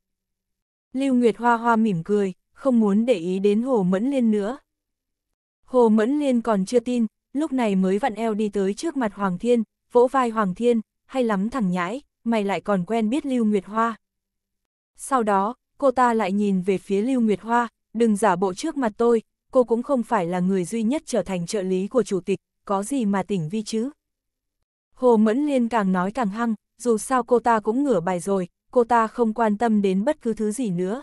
Lưu Nguyệt Hoa Hoa mỉm cười, không muốn để ý đến Hồ Mẫn Liên nữa. Hồ Mẫn Liên còn chưa tin, lúc này mới vặn eo đi tới trước mặt Hoàng Thiên, vỗ vai Hoàng Thiên, hay lắm thằng nhãi, mày lại còn quen biết Lưu Nguyệt Hoa. Sau đó, cô ta lại nhìn về phía Lưu Nguyệt Hoa, đừng giả bộ trước mặt tôi, cô cũng không phải là người duy nhất trở thành trợ lý của chủ tịch, có gì mà tỉnh vi chứ. Hồ Mẫn Liên càng nói càng hăng, dù sao cô ta cũng ngửa bài rồi, cô ta không quan tâm đến bất cứ thứ gì nữa.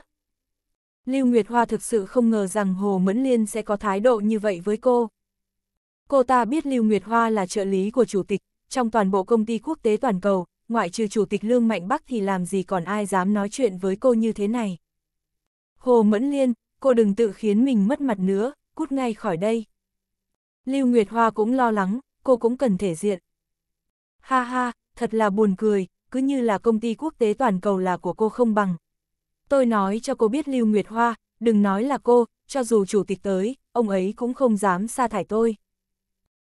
Lưu Nguyệt Hoa thực sự không ngờ rằng Hồ Mẫn Liên sẽ có thái độ như vậy với cô. Cô ta biết Lưu Nguyệt Hoa là trợ lý của chủ tịch, trong toàn bộ công ty quốc tế toàn cầu, ngoại trừ chủ tịch Lương Mạnh Bắc thì làm gì còn ai dám nói chuyện với cô như thế này. Hồ Mẫn Liên, cô đừng tự khiến mình mất mặt nữa, cút ngay khỏi đây. Lưu Nguyệt Hoa cũng lo lắng, cô cũng cần thể diện. Ha ha, thật là buồn cười, cứ như là công ty quốc tế toàn cầu là của cô không bằng, Tôi nói cho cô biết Lưu Nguyệt Hoa, đừng nói là cô, cho dù chủ tịch tới, ông ấy cũng không dám sa thải tôi.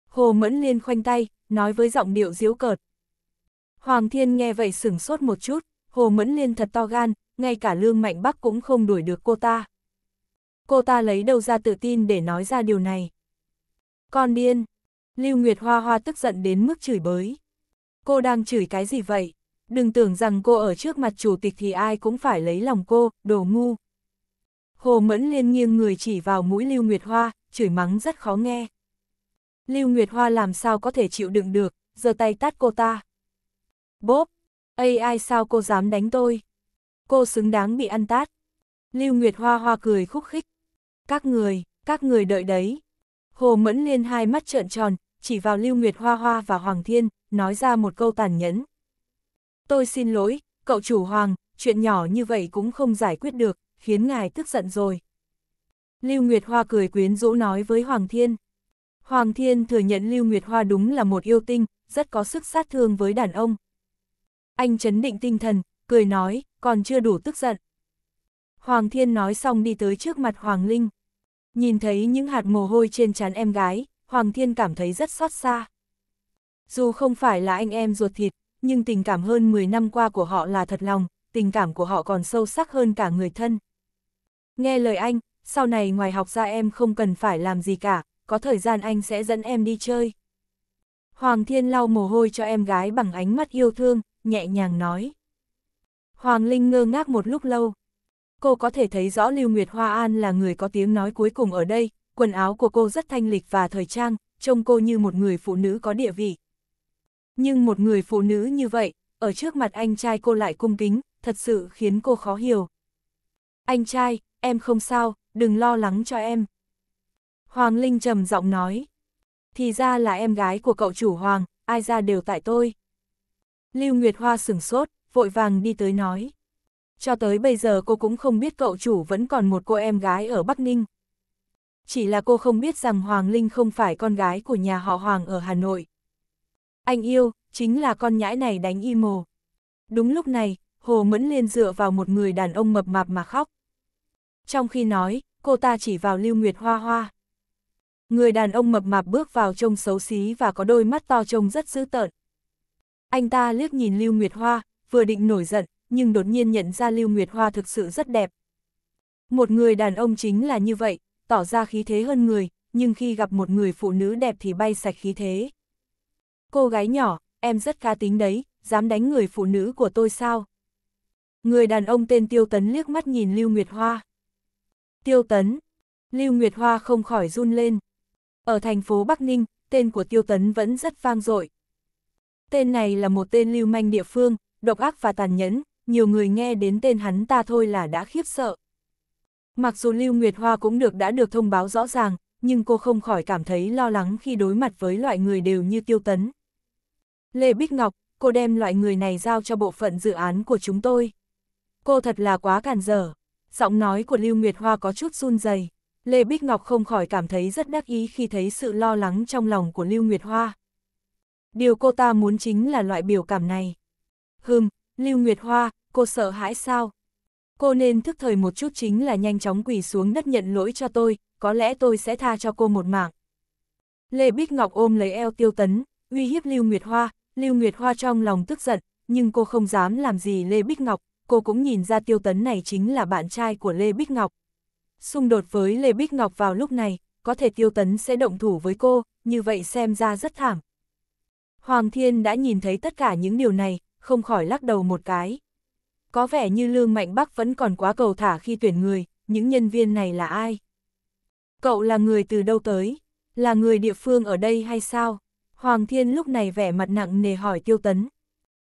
Hồ Mẫn Liên khoanh tay, nói với giọng điệu diếu cợt. Hoàng Thiên nghe vậy sửng sốt một chút, Hồ Mẫn Liên thật to gan, ngay cả Lương Mạnh Bắc cũng không đuổi được cô ta. Cô ta lấy đâu ra tự tin để nói ra điều này. Con điên! Lưu Nguyệt Hoa Hoa tức giận đến mức chửi bới. Cô đang chửi cái gì vậy? đừng tưởng rằng cô ở trước mặt chủ tịch thì ai cũng phải lấy lòng cô, đồ ngu. Hồ Mẫn Liên nghiêng người chỉ vào mũi Lưu Nguyệt Hoa, chửi mắng rất khó nghe. Lưu Nguyệt Hoa làm sao có thể chịu đựng được, giơ tay tát cô ta. Bốp, ai sao cô dám đánh tôi? Cô xứng đáng bị ăn tát. Lưu Nguyệt Hoa hoa cười khúc khích. Các người, các người đợi đấy. Hồ Mẫn Liên hai mắt trợn tròn, chỉ vào Lưu Nguyệt Hoa Hoa và Hoàng Thiên, nói ra một câu tàn nhẫn. Tôi xin lỗi, cậu chủ hoàng, chuyện nhỏ như vậy cũng không giải quyết được, khiến ngài tức giận rồi. Lưu Nguyệt Hoa cười quyến rũ nói với Hoàng Thiên. Hoàng Thiên thừa nhận Lưu Nguyệt Hoa đúng là một yêu tinh, rất có sức sát thương với đàn ông. Anh chấn định tinh thần, cười nói, còn chưa đủ tức giận. Hoàng Thiên nói xong đi tới trước mặt Hoàng Linh. Nhìn thấy những hạt mồ hôi trên trán em gái, Hoàng Thiên cảm thấy rất xót xa. Dù không phải là anh em ruột thịt, nhưng tình cảm hơn 10 năm qua của họ là thật lòng, tình cảm của họ còn sâu sắc hơn cả người thân. Nghe lời anh, sau này ngoài học ra em không cần phải làm gì cả, có thời gian anh sẽ dẫn em đi chơi. Hoàng Thiên lau mồ hôi cho em gái bằng ánh mắt yêu thương, nhẹ nhàng nói. Hoàng Linh ngơ ngác một lúc lâu. Cô có thể thấy rõ Lưu Nguyệt Hoa An là người có tiếng nói cuối cùng ở đây, quần áo của cô rất thanh lịch và thời trang, trông cô như một người phụ nữ có địa vị. Nhưng một người phụ nữ như vậy, ở trước mặt anh trai cô lại cung kính, thật sự khiến cô khó hiểu. Anh trai, em không sao, đừng lo lắng cho em. Hoàng Linh trầm giọng nói. Thì ra là em gái của cậu chủ Hoàng, ai ra đều tại tôi. Lưu Nguyệt Hoa sửng sốt, vội vàng đi tới nói. Cho tới bây giờ cô cũng không biết cậu chủ vẫn còn một cô em gái ở Bắc Ninh. Chỉ là cô không biết rằng Hoàng Linh không phải con gái của nhà họ Hoàng ở Hà Nội anh yêu, chính là con nhãi này đánh y mồ. Đúng lúc này, Hồ Mẫn Liên dựa vào một người đàn ông mập mạp mà khóc. Trong khi nói, cô ta chỉ vào Lưu Nguyệt Hoa Hoa. Người đàn ông mập mạp bước vào trông xấu xí và có đôi mắt to trông rất dữ tợn. Anh ta liếc nhìn Lưu Nguyệt Hoa, vừa định nổi giận, nhưng đột nhiên nhận ra Lưu Nguyệt Hoa thực sự rất đẹp. Một người đàn ông chính là như vậy, tỏ ra khí thế hơn người, nhưng khi gặp một người phụ nữ đẹp thì bay sạch khí thế cô gái nhỏ, em rất khá tính đấy, dám đánh người phụ nữ của tôi sao? Người đàn ông tên Tiêu Tấn liếc mắt nhìn Lưu Nguyệt Hoa. Tiêu Tấn, Lưu Nguyệt Hoa không khỏi run lên. Ở thành phố Bắc Ninh, tên của Tiêu Tấn vẫn rất vang dội. Tên này là một tên lưu manh địa phương, độc ác và tàn nhẫn, nhiều người nghe đến tên hắn ta thôi là đã khiếp sợ. Mặc dù Lưu Nguyệt Hoa cũng được đã được thông báo rõ ràng, nhưng cô không khỏi cảm thấy lo lắng khi đối mặt với loại người đều như Tiêu Tấn. Lê Bích Ngọc, cô đem loại người này giao cho bộ phận dự án của chúng tôi. Cô thật là quá cản dở. Giọng nói của Lưu Nguyệt Hoa có chút run dày. Lê Bích Ngọc không khỏi cảm thấy rất đắc ý khi thấy sự lo lắng trong lòng của Lưu Nguyệt Hoa. Điều cô ta muốn chính là loại biểu cảm này. Hừm, Lưu Nguyệt Hoa, cô sợ hãi sao? Cô nên thức thời một chút chính là nhanh chóng quỳ xuống đất nhận lỗi cho tôi, có lẽ tôi sẽ tha cho cô một mạng. Lê Bích Ngọc ôm lấy eo tiêu tấn, uy hiếp Lưu Nguyệt Hoa, Lưu Nguyệt Hoa trong lòng tức giận, nhưng cô không dám làm gì Lê Bích Ngọc, cô cũng nhìn ra tiêu tấn này chính là bạn trai của Lê Bích Ngọc. Xung đột với Lê Bích Ngọc vào lúc này, có thể tiêu tấn sẽ động thủ với cô, như vậy xem ra rất thảm. Hoàng Thiên đã nhìn thấy tất cả những điều này, không khỏi lắc đầu một cái. Có vẻ như Lương Mạnh Bắc vẫn còn quá cầu thả khi tuyển người, những nhân viên này là ai? Cậu là người từ đâu tới? Là người địa phương ở đây hay sao? Hoàng Thiên lúc này vẻ mặt nặng nề hỏi Tiêu Tấn.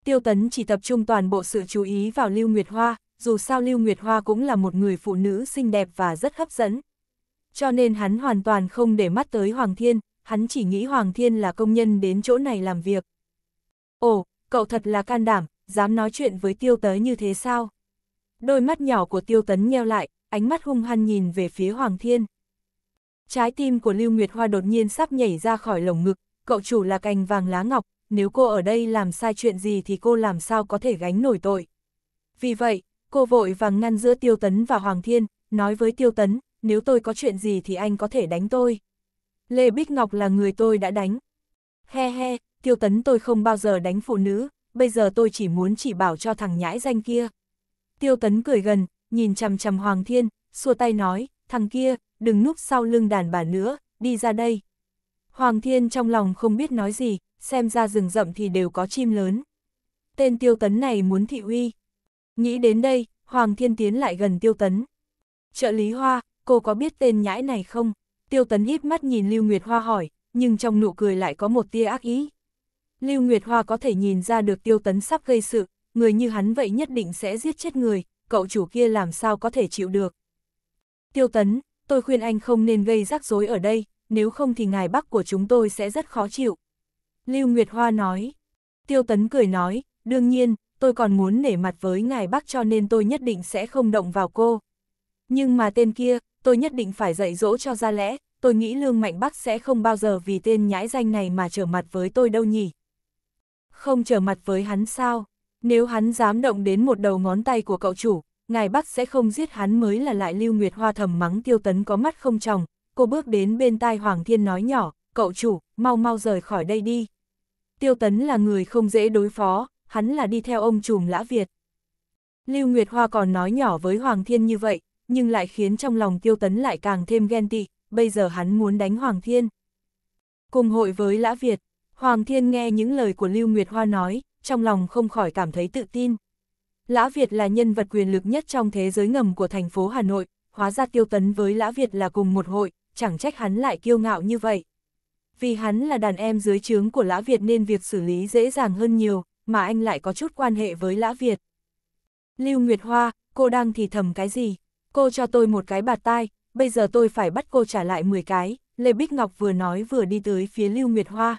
Tiêu Tấn chỉ tập trung toàn bộ sự chú ý vào Lưu Nguyệt Hoa, dù sao Lưu Nguyệt Hoa cũng là một người phụ nữ xinh đẹp và rất hấp dẫn. Cho nên hắn hoàn toàn không để mắt tới Hoàng Thiên, hắn chỉ nghĩ Hoàng Thiên là công nhân đến chỗ này làm việc. Ồ, cậu thật là can đảm, dám nói chuyện với Tiêu Tớ như thế sao? Đôi mắt nhỏ của Tiêu Tấn nheo lại, ánh mắt hung hăng nhìn về phía Hoàng Thiên. Trái tim của Lưu Nguyệt Hoa đột nhiên sắp nhảy ra khỏi lồng ngực, cậu chủ là cành vàng lá ngọc, nếu cô ở đây làm sai chuyện gì thì cô làm sao có thể gánh nổi tội. Vì vậy, cô vội vàng ngăn giữa Tiêu Tấn và Hoàng Thiên, nói với Tiêu Tấn, nếu tôi có chuyện gì thì anh có thể đánh tôi. Lê Bích Ngọc là người tôi đã đánh. He he, Tiêu Tấn tôi không bao giờ đánh phụ nữ, bây giờ tôi chỉ muốn chỉ bảo cho thằng nhãi danh kia. Tiêu Tấn cười gần, nhìn chằm chằm Hoàng Thiên, xua tay nói, thằng kia, đừng núp sau lưng đàn bà nữa, đi ra đây, Hoàng Thiên trong lòng không biết nói gì, xem ra rừng rậm thì đều có chim lớn. Tên tiêu tấn này muốn thị uy. Nghĩ đến đây, Hoàng Thiên tiến lại gần tiêu tấn. Trợ lý Hoa, cô có biết tên nhãi này không? Tiêu tấn híp mắt nhìn Lưu Nguyệt Hoa hỏi, nhưng trong nụ cười lại có một tia ác ý. Lưu Nguyệt Hoa có thể nhìn ra được tiêu tấn sắp gây sự, người như hắn vậy nhất định sẽ giết chết người, cậu chủ kia làm sao có thể chịu được. Tiêu tấn, tôi khuyên anh không nên gây rắc rối ở đây, nếu không thì ngài Bắc của chúng tôi sẽ rất khó chịu. Lưu Nguyệt Hoa nói. Tiêu Tấn cười nói, đương nhiên, tôi còn muốn nể mặt với ngài Bắc cho nên tôi nhất định sẽ không động vào cô. Nhưng mà tên kia, tôi nhất định phải dạy dỗ cho ra lẽ, tôi nghĩ Lương Mạnh Bắc sẽ không bao giờ vì tên nhãi danh này mà trở mặt với tôi đâu nhỉ. Không trở mặt với hắn sao? Nếu hắn dám động đến một đầu ngón tay của cậu chủ, ngài Bắc sẽ không giết hắn mới là lại Lưu Nguyệt Hoa thầm mắng tiêu tấn có mắt không tròng, cô bước đến bên tai Hoàng Thiên nói nhỏ, cậu chủ, mau mau rời khỏi đây đi. Tiêu Tấn là người không dễ đối phó, hắn là đi theo ông trùm lã Việt. Lưu Nguyệt Hoa còn nói nhỏ với Hoàng Thiên như vậy, nhưng lại khiến trong lòng Tiêu Tấn lại càng thêm ghen tị, bây giờ hắn muốn đánh Hoàng Thiên. Cùng hội với lã Việt, Hoàng Thiên nghe những lời của Lưu Nguyệt Hoa nói, trong lòng không khỏi cảm thấy tự tin. Lã Việt là nhân vật quyền lực nhất trong thế giới ngầm của thành phố Hà Nội, hóa ra Tiêu Tấn với Lã Việt là cùng một hội, chẳng trách hắn lại kiêu ngạo như vậy. Vì hắn là đàn em dưới trướng của Lã Việt nên việc xử lý dễ dàng hơn nhiều, mà anh lại có chút quan hệ với Lã Việt. Lưu Nguyệt Hoa, cô đang thì thầm cái gì? Cô cho tôi một cái bạt tai, bây giờ tôi phải bắt cô trả lại 10 cái, Lê Bích Ngọc vừa nói vừa đi tới phía Lưu Nguyệt Hoa.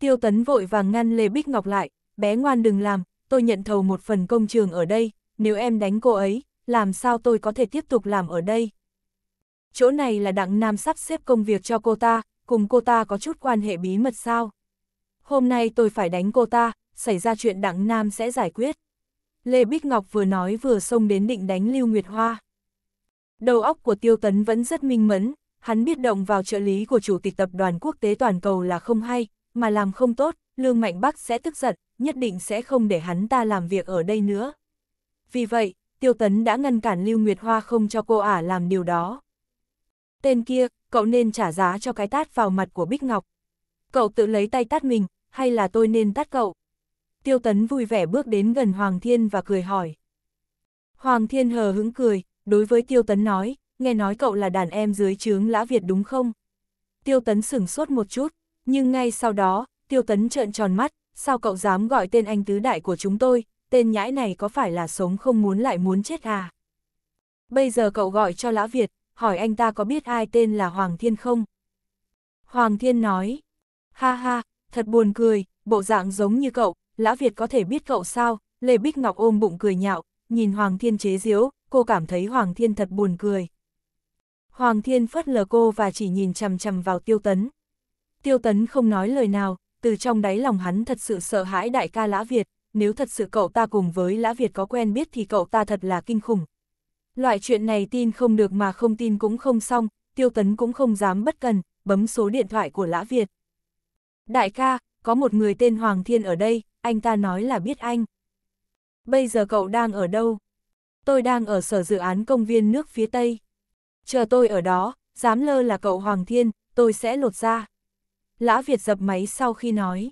Tiêu Tấn vội vàng ngăn Lê Bích Ngọc lại, bé ngoan đừng làm, tôi nhận thầu một phần công trường ở đây, nếu em đánh cô ấy, làm sao tôi có thể tiếp tục làm ở đây? chỗ này là Đặng Nam sắp xếp công việc cho cô ta, cùng cô ta có chút quan hệ bí mật sao? Hôm nay tôi phải đánh cô ta, xảy ra chuyện Đặng Nam sẽ giải quyết. Lê Bích Ngọc vừa nói vừa xông đến định đánh Lưu Nguyệt Hoa. Đầu óc của Tiêu Tấn vẫn rất minh mẫn, hắn biết động vào trợ lý của Chủ tịch Tập đoàn Quốc tế Toàn cầu là không hay, mà làm không tốt, Lương Mạnh Bắc sẽ tức giận, nhất định sẽ không để hắn ta làm việc ở đây nữa. Vì vậy, Tiêu Tấn đã ngăn cản Lưu Nguyệt Hoa không cho cô ả làm điều đó. Tên kia, cậu nên trả giá cho cái tát vào mặt của Bích Ngọc. Cậu tự lấy tay tát mình, hay là tôi nên tát cậu? Tiêu Tấn vui vẻ bước đến gần Hoàng Thiên và cười hỏi. Hoàng Thiên hờ hững cười, đối với Tiêu Tấn nói, nghe nói cậu là đàn em dưới trướng Lã Việt đúng không? Tiêu Tấn sửng sốt một chút, nhưng ngay sau đó, Tiêu Tấn trợn tròn mắt, sao cậu dám gọi tên anh tứ đại của chúng tôi, tên nhãi này có phải là sống không muốn lại muốn chết à? Bây giờ cậu gọi cho Lã Việt, hỏi anh ta có biết ai tên là Hoàng Thiên không? Hoàng Thiên nói, ha ha, thật buồn cười, bộ dạng giống như cậu, Lã Việt có thể biết cậu sao? Lê Bích Ngọc ôm bụng cười nhạo, nhìn Hoàng Thiên chế giễu, cô cảm thấy Hoàng Thiên thật buồn cười. Hoàng Thiên phất lờ cô và chỉ nhìn chằm chằm vào Tiêu Tấn. Tiêu Tấn không nói lời nào, từ trong đáy lòng hắn thật sự sợ hãi đại ca Lã Việt, nếu thật sự cậu ta cùng với Lã Việt có quen biết thì cậu ta thật là kinh khủng, Loại chuyện này tin không được mà không tin cũng không xong, tiêu tấn cũng không dám bất cần, bấm số điện thoại của Lã Việt. Đại ca, có một người tên Hoàng Thiên ở đây, anh ta nói là biết anh. Bây giờ cậu đang ở đâu? Tôi đang ở sở dự án công viên nước phía Tây. Chờ tôi ở đó, dám lơ là cậu Hoàng Thiên, tôi sẽ lột ra. Lã Việt dập máy sau khi nói.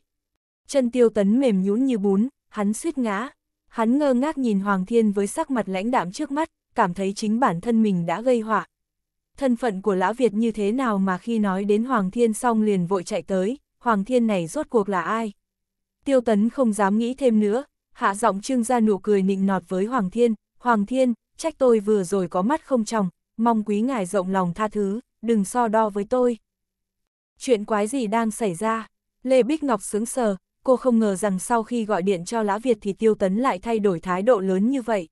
Chân tiêu tấn mềm nhũn như bún, hắn suýt ngã. Hắn ngơ ngác nhìn Hoàng Thiên với sắc mặt lãnh đạm trước mắt, cảm thấy chính bản thân mình đã gây họa. Thân phận của Lão Việt như thế nào mà khi nói đến Hoàng Thiên xong liền vội chạy tới, Hoàng Thiên này rốt cuộc là ai? Tiêu Tấn không dám nghĩ thêm nữa, hạ giọng trưng ra nụ cười nịnh nọt với Hoàng Thiên, Hoàng Thiên, trách tôi vừa rồi có mắt không trong, mong quý ngài rộng lòng tha thứ, đừng so đo với tôi. Chuyện quái gì đang xảy ra? Lê Bích Ngọc sướng sờ, cô không ngờ rằng sau khi gọi điện cho Lã Việt thì Tiêu Tấn lại thay đổi thái độ lớn như vậy.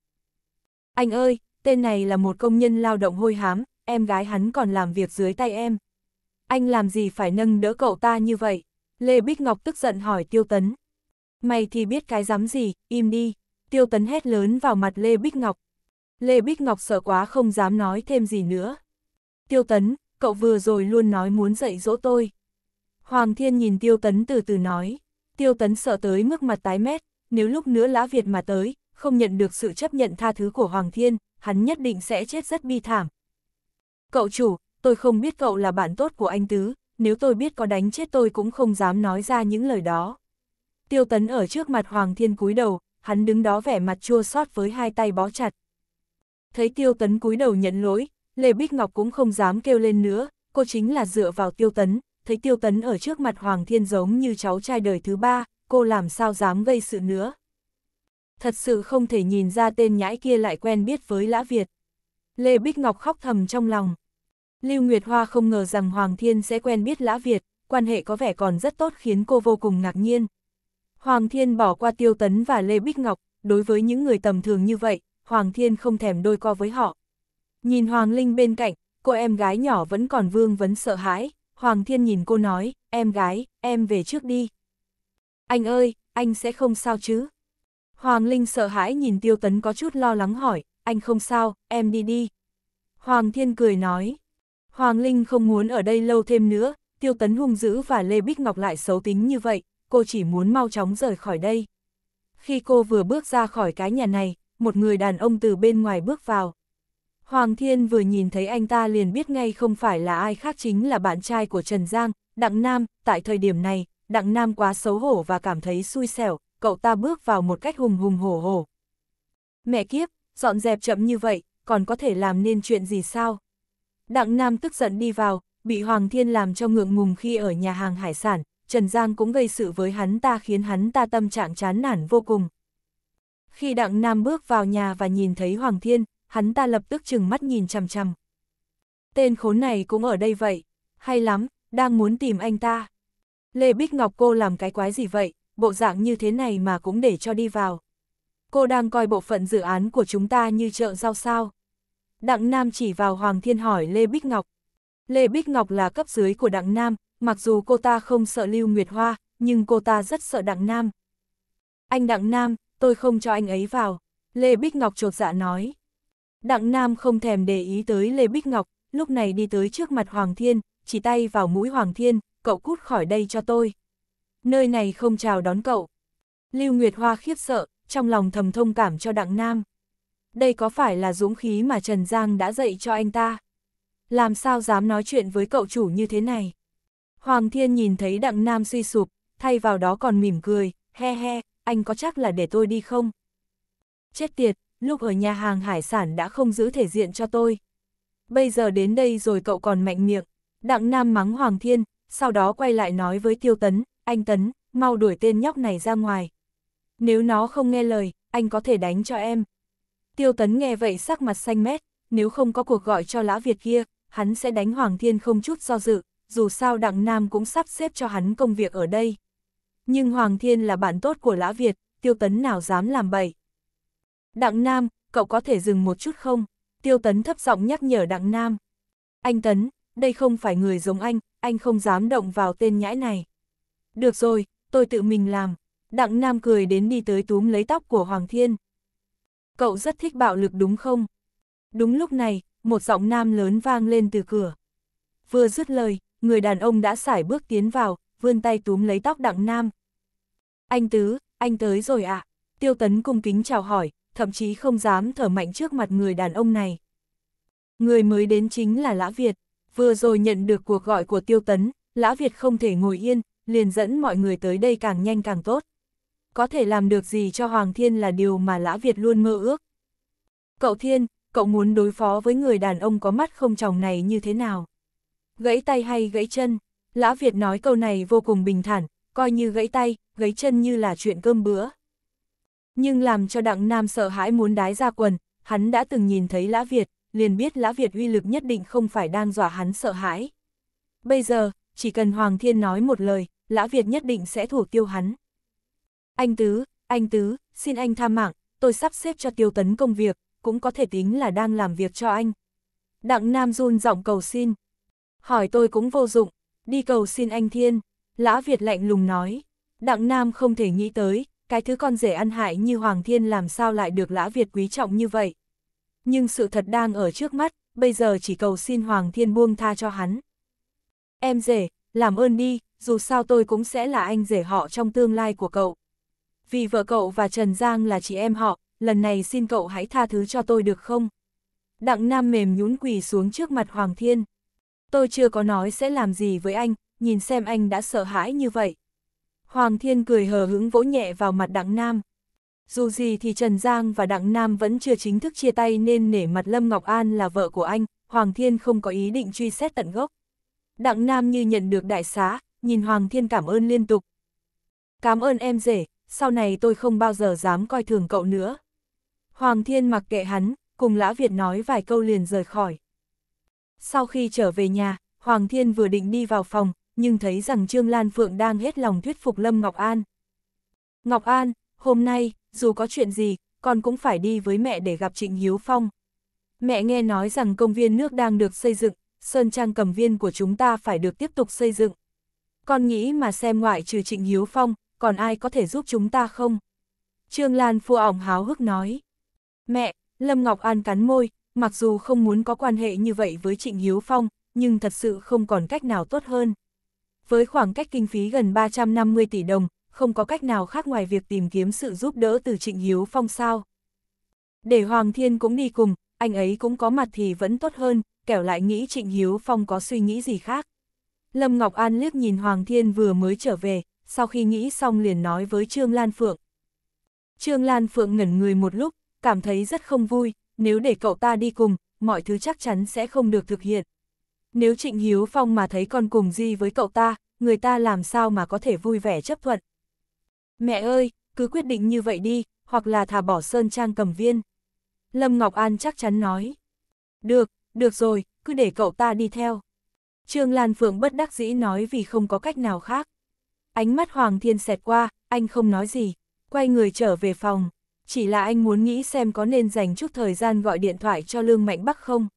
Anh ơi, tên này là một công nhân lao động hôi hám, em gái hắn còn làm việc dưới tay em. Anh làm gì phải nâng đỡ cậu ta như vậy? Lê Bích Ngọc tức giận hỏi Tiêu Tấn. Mày thì biết cái dám gì, im đi. Tiêu Tấn hét lớn vào mặt Lê Bích Ngọc. Lê Bích Ngọc sợ quá không dám nói thêm gì nữa. Tiêu Tấn, cậu vừa rồi luôn nói muốn dạy dỗ tôi. Hoàng Thiên nhìn Tiêu Tấn từ từ nói. Tiêu Tấn sợ tới mức mặt tái mét, nếu lúc nữa Lã Việt mà tới, không nhận được sự chấp nhận tha thứ của Hoàng Thiên, hắn nhất định sẽ chết rất bi thảm. Cậu chủ, tôi không biết cậu là bạn tốt của anh Tứ, nếu tôi biết có đánh chết tôi cũng không dám nói ra những lời đó. Tiêu tấn ở trước mặt Hoàng Thiên cúi đầu, hắn đứng đó vẻ mặt chua xót với hai tay bó chặt. Thấy tiêu tấn cúi đầu nhận lỗi, Lê Bích Ngọc cũng không dám kêu lên nữa, cô chính là dựa vào tiêu tấn, thấy tiêu tấn ở trước mặt Hoàng Thiên giống như cháu trai đời thứ ba, cô làm sao dám gây sự nữa thật sự không thể nhìn ra tên nhãi kia lại quen biết với Lã Việt. Lê Bích Ngọc khóc thầm trong lòng. Lưu Nguyệt Hoa không ngờ rằng Hoàng Thiên sẽ quen biết Lã Việt, quan hệ có vẻ còn rất tốt khiến cô vô cùng ngạc nhiên. Hoàng Thiên bỏ qua Tiêu Tấn và Lê Bích Ngọc, đối với những người tầm thường như vậy, Hoàng Thiên không thèm đôi co với họ. Nhìn Hoàng Linh bên cạnh, cô em gái nhỏ vẫn còn vương vấn sợ hãi, Hoàng Thiên nhìn cô nói, em gái, em về trước đi. Anh ơi, anh sẽ không sao chứ? Hoàng Linh sợ hãi nhìn Tiêu Tấn có chút lo lắng hỏi, anh không sao, em đi đi. Hoàng Thiên cười nói, Hoàng Linh không muốn ở đây lâu thêm nữa, Tiêu Tấn hung dữ và Lê Bích Ngọc lại xấu tính như vậy, cô chỉ muốn mau chóng rời khỏi đây. Khi cô vừa bước ra khỏi cái nhà này, một người đàn ông từ bên ngoài bước vào. Hoàng Thiên vừa nhìn thấy anh ta liền biết ngay không phải là ai khác chính là bạn trai của Trần Giang, Đặng Nam, tại thời điểm này, Đặng Nam quá xấu hổ và cảm thấy xui xẻo, cậu ta bước vào một cách hùng hùng hổ hổ. Mẹ kiếp, dọn dẹp chậm như vậy, còn có thể làm nên chuyện gì sao? Đặng Nam tức giận đi vào, bị Hoàng Thiên làm cho ngượng ngùng khi ở nhà hàng hải sản, Trần Giang cũng gây sự với hắn ta khiến hắn ta tâm trạng chán nản vô cùng. Khi Đặng Nam bước vào nhà và nhìn thấy Hoàng Thiên, hắn ta lập tức chừng mắt nhìn chằm chằm. Tên khốn này cũng ở đây vậy, hay lắm, đang muốn tìm anh ta. Lê Bích Ngọc cô làm cái quái gì vậy? bộ dạng như thế này mà cũng để cho đi vào. Cô đang coi bộ phận dự án của chúng ta như chợ rau sao. Đặng Nam chỉ vào Hoàng Thiên hỏi Lê Bích Ngọc. Lê Bích Ngọc là cấp dưới của Đặng Nam, mặc dù cô ta không sợ Lưu Nguyệt Hoa, nhưng cô ta rất sợ Đặng Nam. Anh Đặng Nam, tôi không cho anh ấy vào. Lê Bích Ngọc trột dạ nói. Đặng Nam không thèm để ý tới Lê Bích Ngọc, lúc này đi tới trước mặt Hoàng Thiên, chỉ tay vào mũi Hoàng Thiên, cậu cút khỏi đây cho tôi nơi này không chào đón cậu. Lưu Nguyệt Hoa khiếp sợ, trong lòng thầm thông cảm cho Đặng Nam. Đây có phải là dũng khí mà Trần Giang đã dạy cho anh ta? Làm sao dám nói chuyện với cậu chủ như thế này? Hoàng Thiên nhìn thấy Đặng Nam suy sụp, thay vào đó còn mỉm cười, he he, anh có chắc là để tôi đi không? Chết tiệt, lúc ở nhà hàng hải sản đã không giữ thể diện cho tôi. Bây giờ đến đây rồi cậu còn mạnh miệng. Đặng Nam mắng Hoàng Thiên, sau đó quay lại nói với Tiêu Tấn, anh Tấn, mau đuổi tên nhóc này ra ngoài. Nếu nó không nghe lời, anh có thể đánh cho em. Tiêu Tấn nghe vậy sắc mặt xanh mét, nếu không có cuộc gọi cho Lã Việt kia, hắn sẽ đánh Hoàng Thiên không chút do dự, dù sao Đặng Nam cũng sắp xếp cho hắn công việc ở đây. Nhưng Hoàng Thiên là bạn tốt của Lã Việt, Tiêu Tấn nào dám làm bậy. Đặng Nam, cậu có thể dừng một chút không? Tiêu Tấn thấp giọng nhắc nhở Đặng Nam. Anh Tấn, đây không phải người giống anh, anh không dám động vào tên nhãi này. Được rồi, tôi tự mình làm. Đặng Nam cười đến đi tới túm lấy tóc của Hoàng Thiên. Cậu rất thích bạo lực đúng không? Đúng lúc này, một giọng nam lớn vang lên từ cửa. Vừa dứt lời, người đàn ông đã sải bước tiến vào, vươn tay túm lấy tóc Đặng Nam. Anh Tứ, anh tới rồi ạ. À? Tiêu Tấn cung kính chào hỏi, thậm chí không dám thở mạnh trước mặt người đàn ông này. Người mới đến chính là Lã Việt. Vừa rồi nhận được cuộc gọi của Tiêu Tấn, Lã Việt không thể ngồi yên, liền dẫn mọi người tới đây càng nhanh càng tốt. Có thể làm được gì cho Hoàng Thiên là điều mà Lã Việt luôn mơ ước. Cậu Thiên, cậu muốn đối phó với người đàn ông có mắt không chồng này như thế nào? Gãy tay hay gãy chân? Lã Việt nói câu này vô cùng bình thản, coi như gãy tay, gãy chân như là chuyện cơm bữa. Nhưng làm cho Đặng Nam sợ hãi muốn đái ra quần, hắn đã từng nhìn thấy Lã Việt, liền biết Lã Việt uy lực nhất định không phải đang dọa hắn sợ hãi. Bây giờ, chỉ cần Hoàng Thiên nói một lời, Lã Việt nhất định sẽ thủ tiêu hắn. Anh Tứ, anh Tứ, xin anh tha mạng, tôi sắp xếp cho tiêu tấn công việc, cũng có thể tính là đang làm việc cho anh. Đặng Nam run giọng cầu xin. Hỏi tôi cũng vô dụng, đi cầu xin anh Thiên. Lã Việt lạnh lùng nói. Đặng Nam không thể nghĩ tới, cái thứ con rể ăn hại như Hoàng Thiên làm sao lại được Lã Việt quý trọng như vậy. Nhưng sự thật đang ở trước mắt, bây giờ chỉ cầu xin Hoàng Thiên buông tha cho hắn. Em rể, làm ơn đi, dù sao tôi cũng sẽ là anh rể họ trong tương lai của cậu. Vì vợ cậu và Trần Giang là chị em họ, lần này xin cậu hãy tha thứ cho tôi được không? Đặng Nam mềm nhún quỳ xuống trước mặt Hoàng Thiên. Tôi chưa có nói sẽ làm gì với anh, nhìn xem anh đã sợ hãi như vậy. Hoàng Thiên cười hờ hững vỗ nhẹ vào mặt Đặng Nam. Dù gì thì Trần Giang và Đặng Nam vẫn chưa chính thức chia tay nên nể mặt Lâm Ngọc An là vợ của anh, Hoàng Thiên không có ý định truy xét tận gốc. Đặng Nam như nhận được đại xá, nhìn Hoàng Thiên cảm ơn liên tục. Cảm ơn em rể, sau này tôi không bao giờ dám coi thường cậu nữa. Hoàng Thiên mặc kệ hắn, cùng Lã Việt nói vài câu liền rời khỏi. Sau khi trở về nhà, Hoàng Thiên vừa định đi vào phòng, nhưng thấy rằng Trương Lan Phượng đang hết lòng thuyết phục Lâm Ngọc An. Ngọc An, hôm nay, dù có chuyện gì, con cũng phải đi với mẹ để gặp Trịnh Hiếu Phong. Mẹ nghe nói rằng công viên nước đang được xây dựng, Sơn Trang cầm viên của chúng ta phải được tiếp tục xây dựng. Con nghĩ mà xem ngoại trừ Trịnh Hiếu Phong, còn ai có thể giúp chúng ta không? Trương Lan Phu ỏng háo hức nói. Mẹ, Lâm Ngọc An cắn môi, mặc dù không muốn có quan hệ như vậy với Trịnh Hiếu Phong, nhưng thật sự không còn cách nào tốt hơn. Với khoảng cách kinh phí gần 350 tỷ đồng, không có cách nào khác ngoài việc tìm kiếm sự giúp đỡ từ Trịnh Hiếu Phong sao. Để Hoàng Thiên cũng đi cùng, anh ấy cũng có mặt thì vẫn tốt hơn, kẻo lại nghĩ Trịnh Hiếu Phong có suy nghĩ gì khác. Lâm Ngọc An liếc nhìn Hoàng Thiên vừa mới trở về, sau khi nghĩ xong liền nói với Trương Lan Phượng. Trương Lan Phượng ngẩn người một lúc, cảm thấy rất không vui, nếu để cậu ta đi cùng, mọi thứ chắc chắn sẽ không được thực hiện. Nếu Trịnh Hiếu Phong mà thấy con cùng di với cậu ta, người ta làm sao mà có thể vui vẻ chấp thuận. Mẹ ơi, cứ quyết định như vậy đi, hoặc là thả bỏ Sơn Trang cầm viên. Lâm Ngọc An chắc chắn nói. Được, được rồi, cứ để cậu ta đi theo. Trương Lan Phượng bất đắc dĩ nói vì không có cách nào khác. Ánh mắt Hoàng Thiên xẹt qua, anh không nói gì, quay người trở về phòng. Chỉ là anh muốn nghĩ xem có nên dành chút thời gian gọi điện thoại cho Lương Mạnh Bắc không.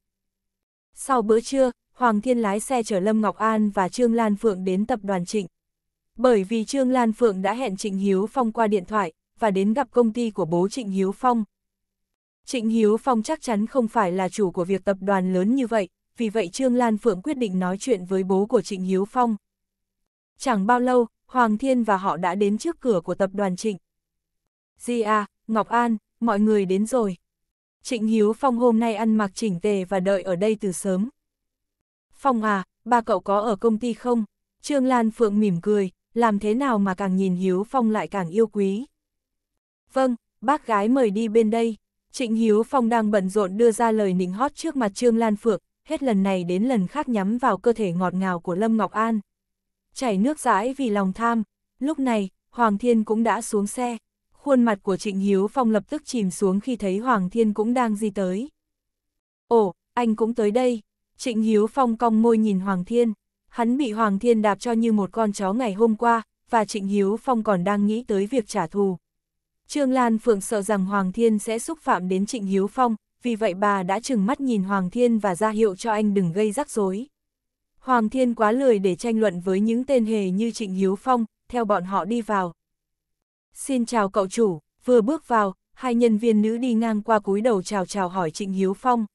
Sau bữa trưa, Hoàng Thiên lái xe chở Lâm Ngọc An và Trương Lan Phượng đến tập đoàn Trịnh. Bởi vì Trương Lan Phượng đã hẹn Trịnh Hiếu Phong qua điện thoại, và đến gặp công ty của bố Trịnh Hiếu Phong, Trịnh Hiếu Phong chắc chắn không phải là chủ của việc tập đoàn lớn như vậy, vì vậy Trương Lan Phượng quyết định nói chuyện với bố của Trịnh Hiếu Phong. Chẳng bao lâu, Hoàng Thiên và họ đã đến trước cửa của tập đoàn Trịnh. Di à, Ngọc An, mọi người đến rồi. Trịnh Hiếu Phong hôm nay ăn mặc chỉnh tề và đợi ở đây từ sớm. Phong à, ba cậu có ở công ty không? Trương Lan Phượng mỉm cười, làm thế nào mà càng nhìn Hiếu Phong lại càng yêu quý. Vâng, bác gái mời đi bên đây. Trịnh Hiếu Phong đang bận rộn đưa ra lời nịnh hót trước mặt Trương Lan Phượng, hết lần này đến lần khác nhắm vào cơ thể ngọt ngào của Lâm Ngọc An. Chảy nước dãi vì lòng tham, lúc này, Hoàng Thiên cũng đã xuống xe. Khuôn mặt của Trịnh Hiếu Phong lập tức chìm xuống khi thấy Hoàng Thiên cũng đang di tới. Ồ, anh cũng tới đây. Trịnh Hiếu Phong cong môi nhìn Hoàng Thiên. Hắn bị Hoàng Thiên đạp cho như một con chó ngày hôm qua, và Trịnh Hiếu Phong còn đang nghĩ tới việc trả thù. Trương Lan Phượng sợ rằng Hoàng Thiên sẽ xúc phạm đến Trịnh Hiếu Phong, vì vậy bà đã chừng mắt nhìn Hoàng Thiên và ra hiệu cho anh đừng gây rắc rối. Hoàng Thiên quá lười để tranh luận với những tên hề như Trịnh Hiếu Phong, theo bọn họ đi vào. Xin chào cậu chủ, vừa bước vào, hai nhân viên nữ đi ngang qua cúi đầu chào chào hỏi Trịnh Hiếu Phong.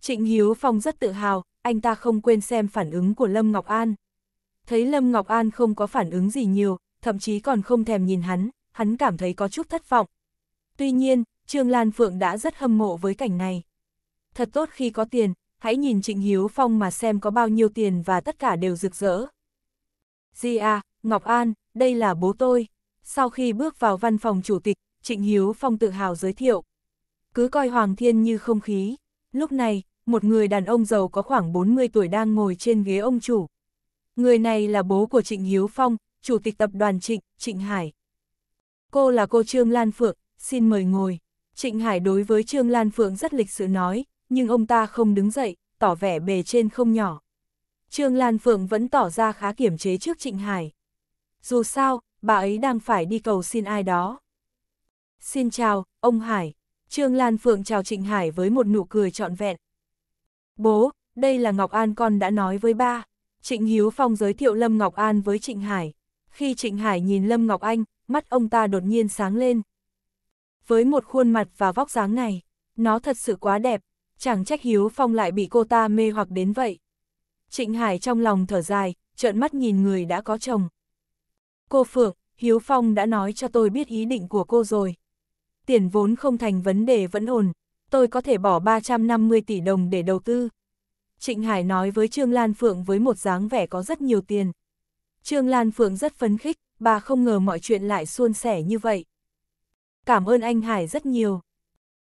Trịnh Hiếu Phong rất tự hào, anh ta không quên xem phản ứng của Lâm Ngọc An. Thấy Lâm Ngọc An không có phản ứng gì nhiều, thậm chí còn không thèm nhìn hắn, hắn cảm thấy có chút thất vọng. Tuy nhiên, Trương Lan Phượng đã rất hâm mộ với cảnh này. Thật tốt khi có tiền, hãy nhìn Trịnh Hiếu Phong mà xem có bao nhiêu tiền và tất cả đều rực rỡ. Di à, Ngọc An, đây là bố tôi. Sau khi bước vào văn phòng chủ tịch, Trịnh Hiếu Phong tự hào giới thiệu. Cứ coi Hoàng Thiên như không khí. Lúc này, một người đàn ông giàu có khoảng 40 tuổi đang ngồi trên ghế ông chủ. Người này là bố của Trịnh Hiếu Phong, chủ tịch tập đoàn Trịnh, Trịnh Hải cô là cô Trương Lan Phượng, xin mời ngồi. Trịnh Hải đối với Trương Lan Phượng rất lịch sự nói, nhưng ông ta không đứng dậy, tỏ vẻ bề trên không nhỏ. Trương Lan Phượng vẫn tỏ ra khá kiểm chế trước Trịnh Hải. Dù sao, bà ấy đang phải đi cầu xin ai đó. Xin chào, ông Hải. Trương Lan Phượng chào Trịnh Hải với một nụ cười trọn vẹn. Bố, đây là Ngọc An con đã nói với ba. Trịnh Hiếu Phong giới thiệu Lâm Ngọc An với Trịnh Hải. Khi Trịnh Hải nhìn Lâm Ngọc Anh, mắt ông ta đột nhiên sáng lên. Với một khuôn mặt và vóc dáng này, nó thật sự quá đẹp, chẳng trách Hiếu Phong lại bị cô ta mê hoặc đến vậy. Trịnh Hải trong lòng thở dài, trợn mắt nhìn người đã có chồng. Cô Phượng, Hiếu Phong đã nói cho tôi biết ý định của cô rồi. Tiền vốn không thành vấn đề vẫn ổn, tôi có thể bỏ 350 tỷ đồng để đầu tư. Trịnh Hải nói với Trương Lan Phượng với một dáng vẻ có rất nhiều tiền. Trương Lan Phượng rất phấn khích, bà không ngờ mọi chuyện lại suôn sẻ như vậy. Cảm ơn anh Hải rất nhiều.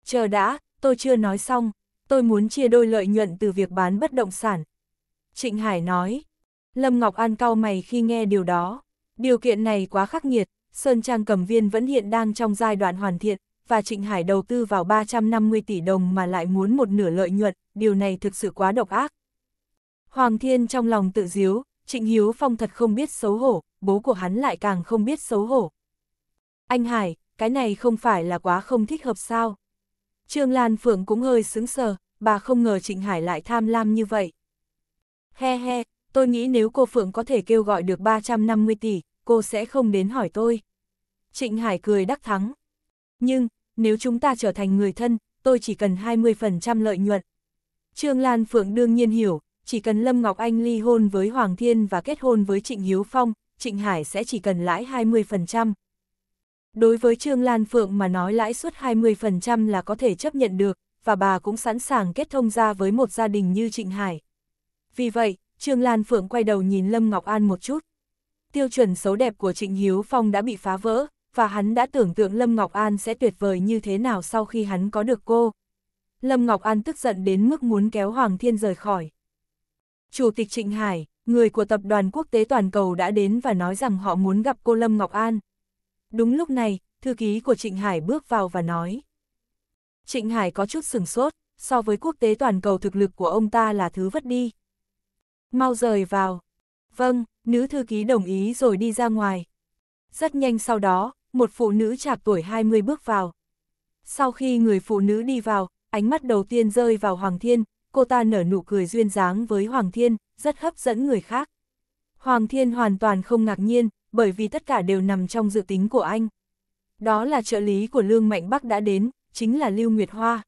Chờ đã, tôi chưa nói xong, tôi muốn chia đôi lợi nhuận từ việc bán bất động sản. Trịnh Hải nói, Lâm Ngọc An cau mày khi nghe điều đó. Điều kiện này quá khắc nghiệt, Sơn Trang cầm viên vẫn hiện đang trong giai đoạn hoàn thiện, và Trịnh Hải đầu tư vào 350 tỷ đồng mà lại muốn một nửa lợi nhuận, điều này thực sự quá độc ác. Hoàng Thiên trong lòng tự diếu, Trịnh Hiếu Phong thật không biết xấu hổ, bố của hắn lại càng không biết xấu hổ. Anh Hải, cái này không phải là quá không thích hợp sao? Trương Lan Phượng cũng hơi sững sờ, bà không ngờ Trịnh Hải lại tham lam như vậy. He he, tôi nghĩ nếu cô Phượng có thể kêu gọi được 350 tỷ, cô sẽ không đến hỏi tôi. Trịnh Hải cười đắc thắng. Nhưng, nếu chúng ta trở thành người thân, tôi chỉ cần 20% lợi nhuận. Trương Lan Phượng đương nhiên hiểu, chỉ cần Lâm Ngọc Anh ly hôn với Hoàng Thiên và kết hôn với Trịnh Hiếu Phong, Trịnh Hải sẽ chỉ cần lãi 20%. Đối với Trương Lan Phượng mà nói lãi suất 20% là có thể chấp nhận được, và bà cũng sẵn sàng kết thông ra với một gia đình như Trịnh Hải. Vì vậy, Trương Lan Phượng quay đầu nhìn Lâm Ngọc An một chút. Tiêu chuẩn xấu đẹp của Trịnh Hiếu Phong đã bị phá vỡ, và hắn đã tưởng tượng Lâm Ngọc An sẽ tuyệt vời như thế nào sau khi hắn có được cô. Lâm Ngọc An tức giận đến mức muốn kéo Hoàng Thiên rời khỏi. Chủ tịch Trịnh Hải, người của tập đoàn quốc tế toàn cầu đã đến và nói rằng họ muốn gặp cô Lâm Ngọc An. Đúng lúc này, thư ký của Trịnh Hải bước vào và nói. Trịnh Hải có chút sừng sốt, so với quốc tế toàn cầu thực lực của ông ta là thứ vất đi. Mau rời vào. Vâng, nữ thư ký đồng ý rồi đi ra ngoài. Rất nhanh sau đó, một phụ nữ chạc tuổi 20 bước vào. Sau khi người phụ nữ đi vào, ánh mắt đầu tiên rơi vào Hoàng Thiên, cô ta nở nụ cười duyên dáng với Hoàng Thiên, rất hấp dẫn người khác. Hoàng Thiên hoàn toàn không ngạc nhiên, bởi vì tất cả đều nằm trong dự tính của anh. Đó là trợ lý của Lương Mạnh Bắc đã đến, chính là Lưu Nguyệt Hoa.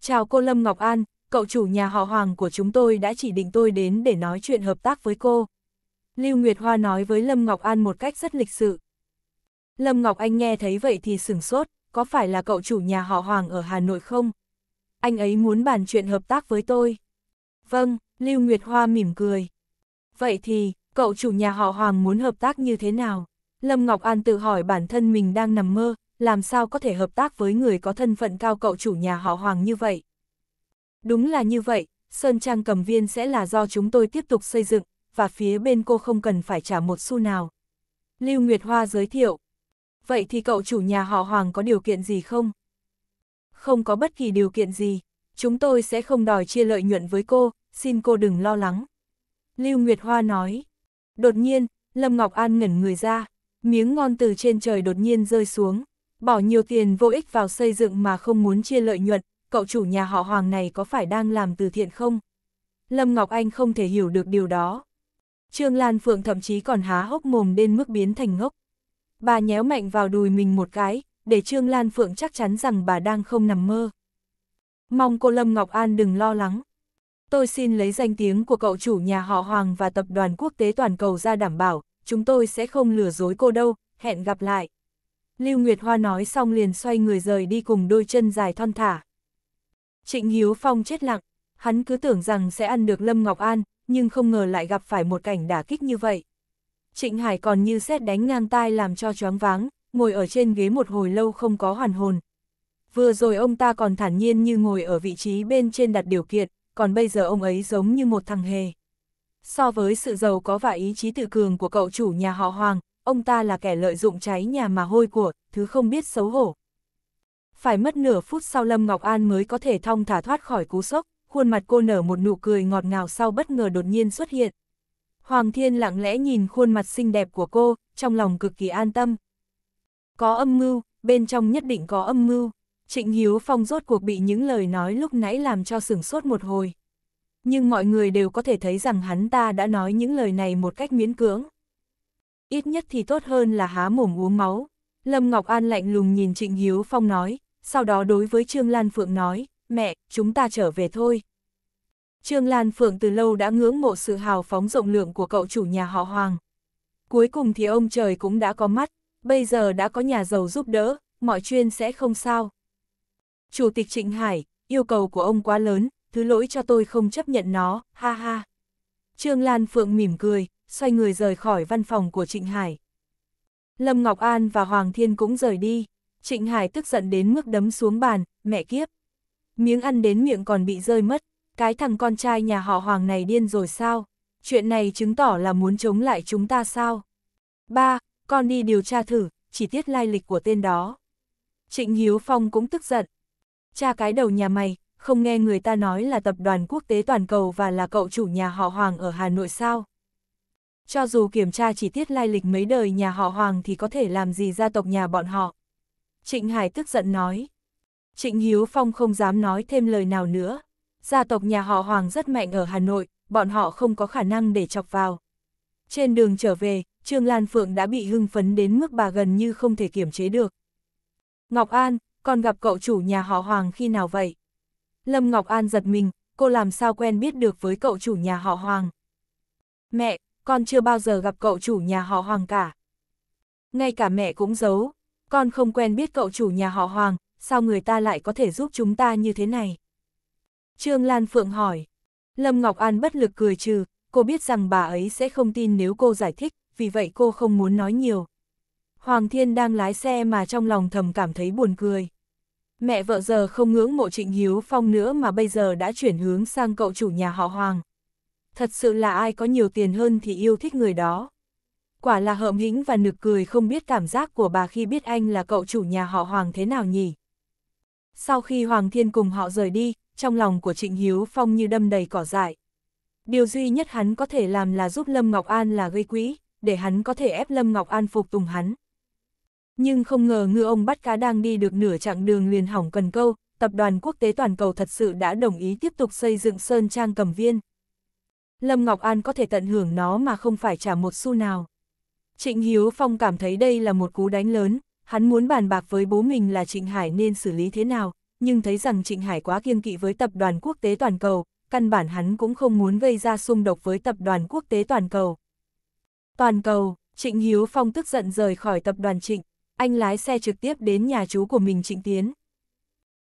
Chào cô Lâm Ngọc An, cậu chủ nhà họ Hoàng của chúng tôi đã chỉ định tôi đến để nói chuyện hợp tác với cô. Lưu Nguyệt Hoa nói với Lâm Ngọc An một cách rất lịch sự. Lâm Ngọc Anh nghe thấy vậy thì sửng sốt, có phải là cậu chủ nhà họ Hoàng ở Hà Nội không? anh ấy muốn bàn chuyện hợp tác với tôi. Vâng, Lưu Nguyệt Hoa mỉm cười. Vậy thì, cậu chủ nhà họ Hoàng muốn hợp tác như thế nào? Lâm Ngọc An tự hỏi bản thân mình đang nằm mơ, làm sao có thể hợp tác với người có thân phận cao cậu chủ nhà họ Hoàng như vậy? Đúng là như vậy, Sơn Trang cầm viên sẽ là do chúng tôi tiếp tục xây dựng, và phía bên cô không cần phải trả một xu nào. Lưu Nguyệt Hoa giới thiệu. Vậy thì cậu chủ nhà họ Hoàng có điều kiện gì không? không có bất kỳ điều kiện gì, chúng tôi sẽ không đòi chia lợi nhuận với cô, xin cô đừng lo lắng. Lưu Nguyệt Hoa nói. Đột nhiên, Lâm Ngọc An ngẩn người ra, miếng ngon từ trên trời đột nhiên rơi xuống, bỏ nhiều tiền vô ích vào xây dựng mà không muốn chia lợi nhuận, cậu chủ nhà họ Hoàng này có phải đang làm từ thiện không? Lâm Ngọc Anh không thể hiểu được điều đó. Trương Lan Phượng thậm chí còn há hốc mồm đến mức biến thành ngốc. Bà nhéo mạnh vào đùi mình một cái, để Trương Lan Phượng chắc chắn rằng bà đang không nằm mơ. Mong cô Lâm Ngọc An đừng lo lắng. Tôi xin lấy danh tiếng của cậu chủ nhà họ Hoàng và tập đoàn quốc tế toàn cầu ra đảm bảo, chúng tôi sẽ không lừa dối cô đâu, hẹn gặp lại. Lưu Nguyệt Hoa nói xong liền xoay người rời đi cùng đôi chân dài thon thả. Trịnh Hiếu Phong chết lặng, hắn cứ tưởng rằng sẽ ăn được Lâm Ngọc An, nhưng không ngờ lại gặp phải một cảnh đả kích như vậy. Trịnh Hải còn như xét đánh ngang tai làm cho choáng váng, ngồi ở trên ghế một hồi lâu không có hoàn hồn. Vừa rồi ông ta còn thản nhiên như ngồi ở vị trí bên trên đặt điều kiện, còn bây giờ ông ấy giống như một thằng hề. So với sự giàu có và ý chí tự cường của cậu chủ nhà họ Hoàng, ông ta là kẻ lợi dụng cháy nhà mà hôi của, thứ không biết xấu hổ. Phải mất nửa phút sau Lâm Ngọc An mới có thể thong thả thoát khỏi cú sốc, khuôn mặt cô nở một nụ cười ngọt ngào sau bất ngờ đột nhiên xuất hiện. Hoàng Thiên lặng lẽ nhìn khuôn mặt xinh đẹp của cô, trong lòng cực kỳ an tâm. Có âm mưu, bên trong nhất định có âm mưu. Trịnh Hiếu Phong rốt cuộc bị những lời nói lúc nãy làm cho sửng sốt một hồi. Nhưng mọi người đều có thể thấy rằng hắn ta đã nói những lời này một cách miễn cưỡng. Ít nhất thì tốt hơn là há mồm uống máu. Lâm Ngọc An lạnh lùng nhìn Trịnh Hiếu Phong nói, sau đó đối với Trương Lan Phượng nói, mẹ, chúng ta trở về thôi. Trương Lan Phượng từ lâu đã ngưỡng mộ sự hào phóng rộng lượng của cậu chủ nhà họ Hoàng. Cuối cùng thì ông trời cũng đã có mắt, bây giờ đã có nhà giàu giúp đỡ, mọi chuyện sẽ không sao. Chủ tịch Trịnh Hải, yêu cầu của ông quá lớn, thứ lỗi cho tôi không chấp nhận nó, ha ha. Trương Lan Phượng mỉm cười, xoay người rời khỏi văn phòng của Trịnh Hải. Lâm Ngọc An và Hoàng Thiên cũng rời đi. Trịnh Hải tức giận đến mức đấm xuống bàn, mẹ kiếp. Miếng ăn đến miệng còn bị rơi mất, cái thằng con trai nhà họ Hoàng này điên rồi sao? Chuyện này chứng tỏ là muốn chống lại chúng ta sao? Ba, con đi điều tra thử, chỉ tiết lai lịch của tên đó. Trịnh Hiếu Phong cũng tức giận. Cha cái đầu nhà mày, không nghe người ta nói là tập đoàn quốc tế toàn cầu và là cậu chủ nhà họ Hoàng ở Hà Nội sao? Cho dù kiểm tra chỉ tiết lai lịch mấy đời nhà họ Hoàng thì có thể làm gì gia tộc nhà bọn họ. Trịnh Hải tức giận nói. Trịnh Hiếu Phong không dám nói thêm lời nào nữa. Gia tộc nhà họ Hoàng rất mạnh ở Hà Nội, bọn họ không có khả năng để chọc vào. Trên đường trở về, Trương Lan Phượng đã bị hưng phấn đến mức bà gần như không thể kiểm chế được. Ngọc An, còn gặp cậu chủ nhà họ Hoàng khi nào vậy? Lâm Ngọc An giật mình, cô làm sao quen biết được với cậu chủ nhà họ Hoàng? Mẹ, con chưa bao giờ gặp cậu chủ nhà họ Hoàng cả. Ngay cả mẹ cũng giấu, con không quen biết cậu chủ nhà họ Hoàng, sao người ta lại có thể giúp chúng ta như thế này? Trương Lan Phượng hỏi. Lâm Ngọc An bất lực cười trừ, cô biết rằng bà ấy sẽ không tin nếu cô giải thích, vì vậy cô không muốn nói nhiều. Hoàng Thiên đang lái xe mà trong lòng thầm cảm thấy buồn cười. Mẹ vợ giờ không ngưỡng mộ Trịnh Hiếu Phong nữa mà bây giờ đã chuyển hướng sang cậu chủ nhà họ Hoàng. Thật sự là ai có nhiều tiền hơn thì yêu thích người đó. Quả là hợm hĩnh và nực cười không biết cảm giác của bà khi biết anh là cậu chủ nhà họ Hoàng thế nào nhỉ. Sau khi Hoàng Thiên cùng họ rời đi, trong lòng của Trịnh Hiếu Phong như đâm đầy cỏ dại. Điều duy nhất hắn có thể làm là giúp Lâm Ngọc An là gây quỹ, để hắn có thể ép Lâm Ngọc An phục tùng hắn. Nhưng không ngờ ngư ông bắt cá đang đi được nửa chặng đường liền hỏng cần câu, tập đoàn quốc tế toàn cầu thật sự đã đồng ý tiếp tục xây dựng Sơn Trang cầm viên. Lâm Ngọc An có thể tận hưởng nó mà không phải trả một xu nào. Trịnh Hiếu Phong cảm thấy đây là một cú đánh lớn, hắn muốn bàn bạc với bố mình là Trịnh Hải nên xử lý thế nào, nhưng thấy rằng Trịnh Hải quá kiêng kỵ với tập đoàn quốc tế toàn cầu, căn bản hắn cũng không muốn gây ra xung đột với tập đoàn quốc tế toàn cầu. Toàn cầu, Trịnh Hiếu Phong tức giận rời khỏi tập đoàn Trịnh, anh lái xe trực tiếp đến nhà chú của mình Trịnh Tiến.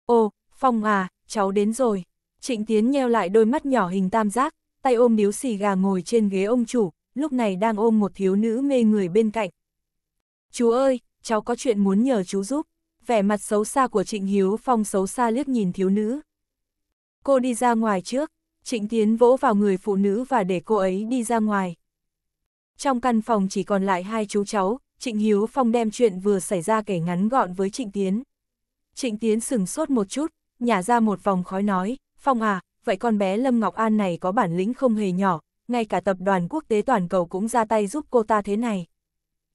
Ô, Phong à, cháu đến rồi. Trịnh Tiến nheo lại đôi mắt nhỏ hình tam giác, tay ôm điếu xì gà ngồi trên ghế ông chủ, lúc này đang ôm một thiếu nữ mê người bên cạnh. Chú ơi, cháu có chuyện muốn nhờ chú giúp. Vẻ mặt xấu xa của Trịnh Hiếu Phong xấu xa liếc nhìn thiếu nữ. Cô đi ra ngoài trước, Trịnh Tiến vỗ vào người phụ nữ và để cô ấy đi ra ngoài trong căn phòng chỉ còn lại hai chú cháu, Trịnh Hiếu Phong đem chuyện vừa xảy ra kể ngắn gọn với Trịnh Tiến. Trịnh Tiến sừng sốt một chút, nhả ra một vòng khói nói, Phong à, vậy con bé Lâm Ngọc An này có bản lĩnh không hề nhỏ, ngay cả tập đoàn quốc tế toàn cầu cũng ra tay giúp cô ta thế này.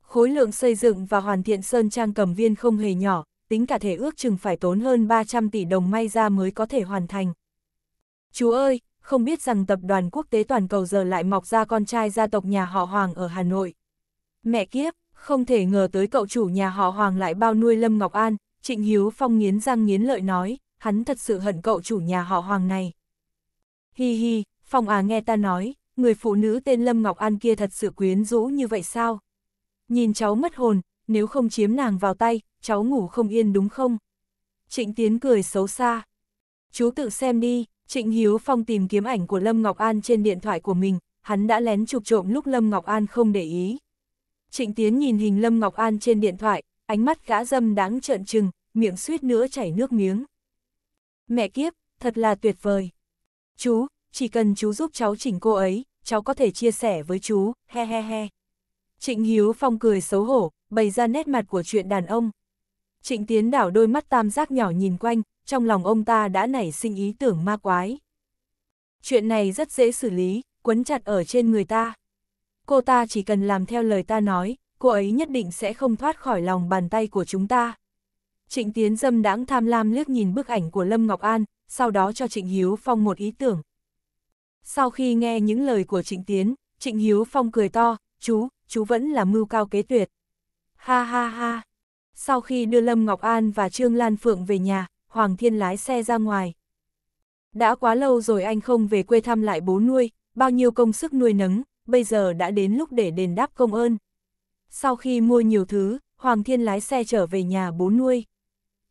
Khối lượng xây dựng và hoàn thiện sơn trang cầm viên không hề nhỏ, tính cả thể ước chừng phải tốn hơn 300 tỷ đồng may ra mới có thể hoàn thành. Chú ơi, không biết rằng tập đoàn quốc tế toàn cầu giờ lại mọc ra con trai gia tộc nhà họ Hoàng ở Hà Nội. Mẹ kiếp, không thể ngờ tới cậu chủ nhà họ Hoàng lại bao nuôi Lâm Ngọc An, Trịnh Hiếu Phong nghiến răng nghiến lợi nói, hắn thật sự hận cậu chủ nhà họ Hoàng này. Hi hi, Phong à nghe ta nói, người phụ nữ tên Lâm Ngọc An kia thật sự quyến rũ như vậy sao? Nhìn cháu mất hồn, nếu không chiếm nàng vào tay, cháu ngủ không yên đúng không? Trịnh Tiến cười xấu xa. Chú tự xem đi, Trịnh Hiếu Phong tìm kiếm ảnh của Lâm Ngọc An trên điện thoại của mình, hắn đã lén chụp trộm lúc Lâm Ngọc An không để ý. Trịnh Tiến nhìn hình Lâm Ngọc An trên điện thoại, ánh mắt gã dâm đáng trợn trừng, miệng suýt nữa chảy nước miếng. Mẹ kiếp, thật là tuyệt vời. Chú, chỉ cần chú giúp cháu chỉnh cô ấy, cháu có thể chia sẻ với chú, he he he. Trịnh Hiếu Phong cười xấu hổ, bày ra nét mặt của chuyện đàn ông. Trịnh Tiến đảo đôi mắt tam giác nhỏ nhìn quanh, trong lòng ông ta đã nảy sinh ý tưởng ma quái. Chuyện này rất dễ xử lý, quấn chặt ở trên người ta. Cô ta chỉ cần làm theo lời ta nói, cô ấy nhất định sẽ không thoát khỏi lòng bàn tay của chúng ta. Trịnh Tiến dâm đãng tham lam liếc nhìn bức ảnh của Lâm Ngọc An, sau đó cho Trịnh Hiếu Phong một ý tưởng. Sau khi nghe những lời của Trịnh Tiến, Trịnh Hiếu Phong cười to, chú, chú vẫn là mưu cao kế tuyệt. Ha ha ha. Sau khi đưa Lâm Ngọc An và Trương Lan Phượng về nhà, Hoàng Thiên lái xe ra ngoài. Đã quá lâu rồi anh không về quê thăm lại bố nuôi, bao nhiêu công sức nuôi nấng, bây giờ đã đến lúc để đền đáp công ơn. Sau khi mua nhiều thứ, Hoàng Thiên lái xe trở về nhà bố nuôi.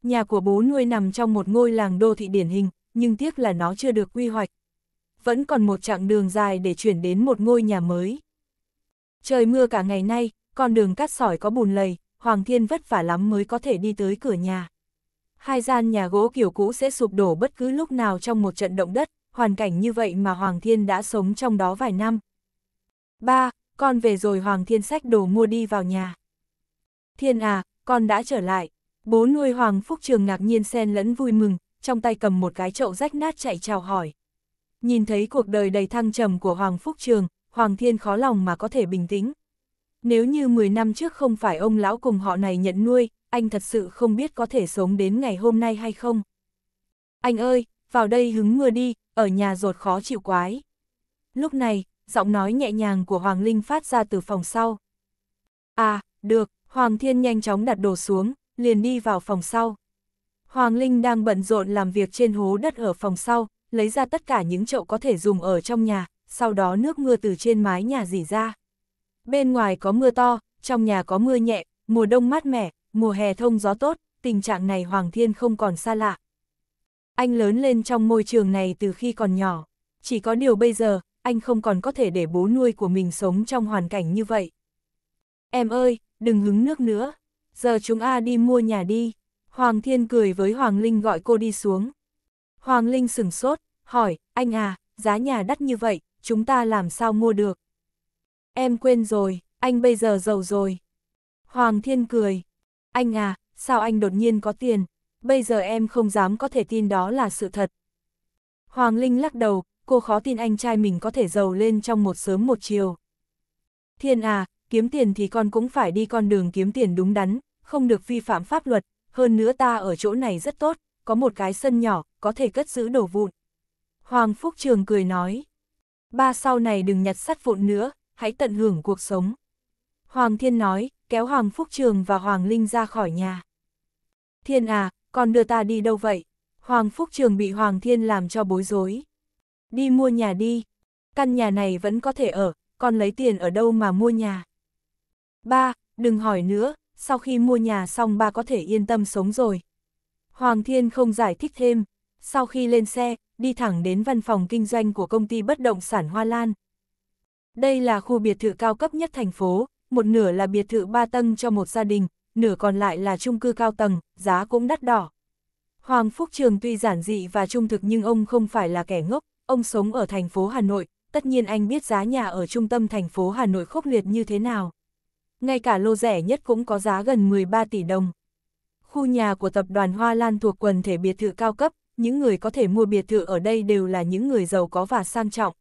Nhà của bố nuôi nằm trong một ngôi làng đô thị điển hình, nhưng tiếc là nó chưa được quy hoạch. Vẫn còn một chặng đường dài để chuyển đến một ngôi nhà mới. Trời mưa cả ngày nay, con đường cát sỏi có bùn lầy, Hoàng Thiên vất vả lắm mới có thể đi tới cửa nhà hai gian nhà gỗ kiểu cũ sẽ sụp đổ bất cứ lúc nào trong một trận động đất, hoàn cảnh như vậy mà Hoàng Thiên đã sống trong đó vài năm. 3. Con về rồi Hoàng Thiên sách đồ mua đi vào nhà. Thiên à, con đã trở lại. Bố nuôi Hoàng Phúc Trường ngạc nhiên xen lẫn vui mừng, trong tay cầm một cái chậu rách nát chạy chào hỏi. Nhìn thấy cuộc đời đầy thăng trầm của Hoàng Phúc Trường, Hoàng Thiên khó lòng mà có thể bình tĩnh. Nếu như 10 năm trước không phải ông lão cùng họ này nhận nuôi, anh thật sự không biết có thể sống đến ngày hôm nay hay không. Anh ơi, vào đây hứng mưa đi, ở nhà rột khó chịu quái. Lúc này, giọng nói nhẹ nhàng của Hoàng Linh phát ra từ phòng sau. À, được, Hoàng Thiên nhanh chóng đặt đồ xuống, liền đi vào phòng sau. Hoàng Linh đang bận rộn làm việc trên hố đất ở phòng sau, lấy ra tất cả những chậu có thể dùng ở trong nhà, sau đó nước mưa từ trên mái nhà dỉ ra. Bên ngoài có mưa to, trong nhà có mưa nhẹ, mùa đông mát mẻ, mùa hè thông gió tốt, tình trạng này Hoàng Thiên không còn xa lạ. Anh lớn lên trong môi trường này từ khi còn nhỏ, chỉ có điều bây giờ, anh không còn có thể để bố nuôi của mình sống trong hoàn cảnh như vậy. Em ơi, đừng hứng nước nữa, giờ chúng A đi mua nhà đi. Hoàng Thiên cười với Hoàng Linh gọi cô đi xuống. Hoàng Linh sửng sốt, hỏi, anh à, giá nhà đắt như vậy, chúng ta làm sao mua được? Em quên rồi, anh bây giờ giàu rồi. Hoàng Thiên cười, anh à, sao anh đột nhiên có tiền, bây giờ em không dám có thể tin đó là sự thật. Hoàng Linh lắc đầu, cô khó tin anh trai mình có thể giàu lên trong một sớm một chiều. Thiên à, kiếm tiền thì con cũng phải đi con đường kiếm tiền đúng đắn, không được vi phạm pháp luật, hơn nữa ta ở chỗ này rất tốt, có một cái sân nhỏ, có thể cất giữ đồ vụn. Hoàng Phúc Trường cười nói, ba sau này đừng nhặt sắt vụn nữa, hãy tận hưởng cuộc sống. Hoàng Thiên nói, kéo Hoàng Phúc Trường và Hoàng Linh ra khỏi nhà. Thiên à, con đưa ta đi đâu vậy? Hoàng Phúc Trường bị Hoàng Thiên làm cho bối rối. Đi mua nhà đi, căn nhà này vẫn có thể ở, Con lấy tiền ở đâu mà mua nhà. Ba, đừng hỏi nữa, sau khi mua nhà xong ba có thể yên tâm sống rồi. Hoàng Thiên không giải thích thêm, sau khi lên xe, đi thẳng đến văn phòng kinh doanh của công ty bất động sản Hoa Lan. Đây là khu biệt thự cao cấp nhất thành phố, một nửa là biệt thự ba tầng cho một gia đình, nửa còn lại là chung cư cao tầng, giá cũng đắt đỏ. Hoàng Phúc Trường tuy giản dị và trung thực nhưng ông không phải là kẻ ngốc, ông sống ở thành phố Hà Nội, tất nhiên anh biết giá nhà ở trung tâm thành phố Hà Nội khốc liệt như thế nào. Ngay cả lô rẻ nhất cũng có giá gần 13 tỷ đồng. Khu nhà của tập đoàn Hoa Lan thuộc quần thể biệt thự cao cấp, những người có thể mua biệt thự ở đây đều là những người giàu có và sang trọng.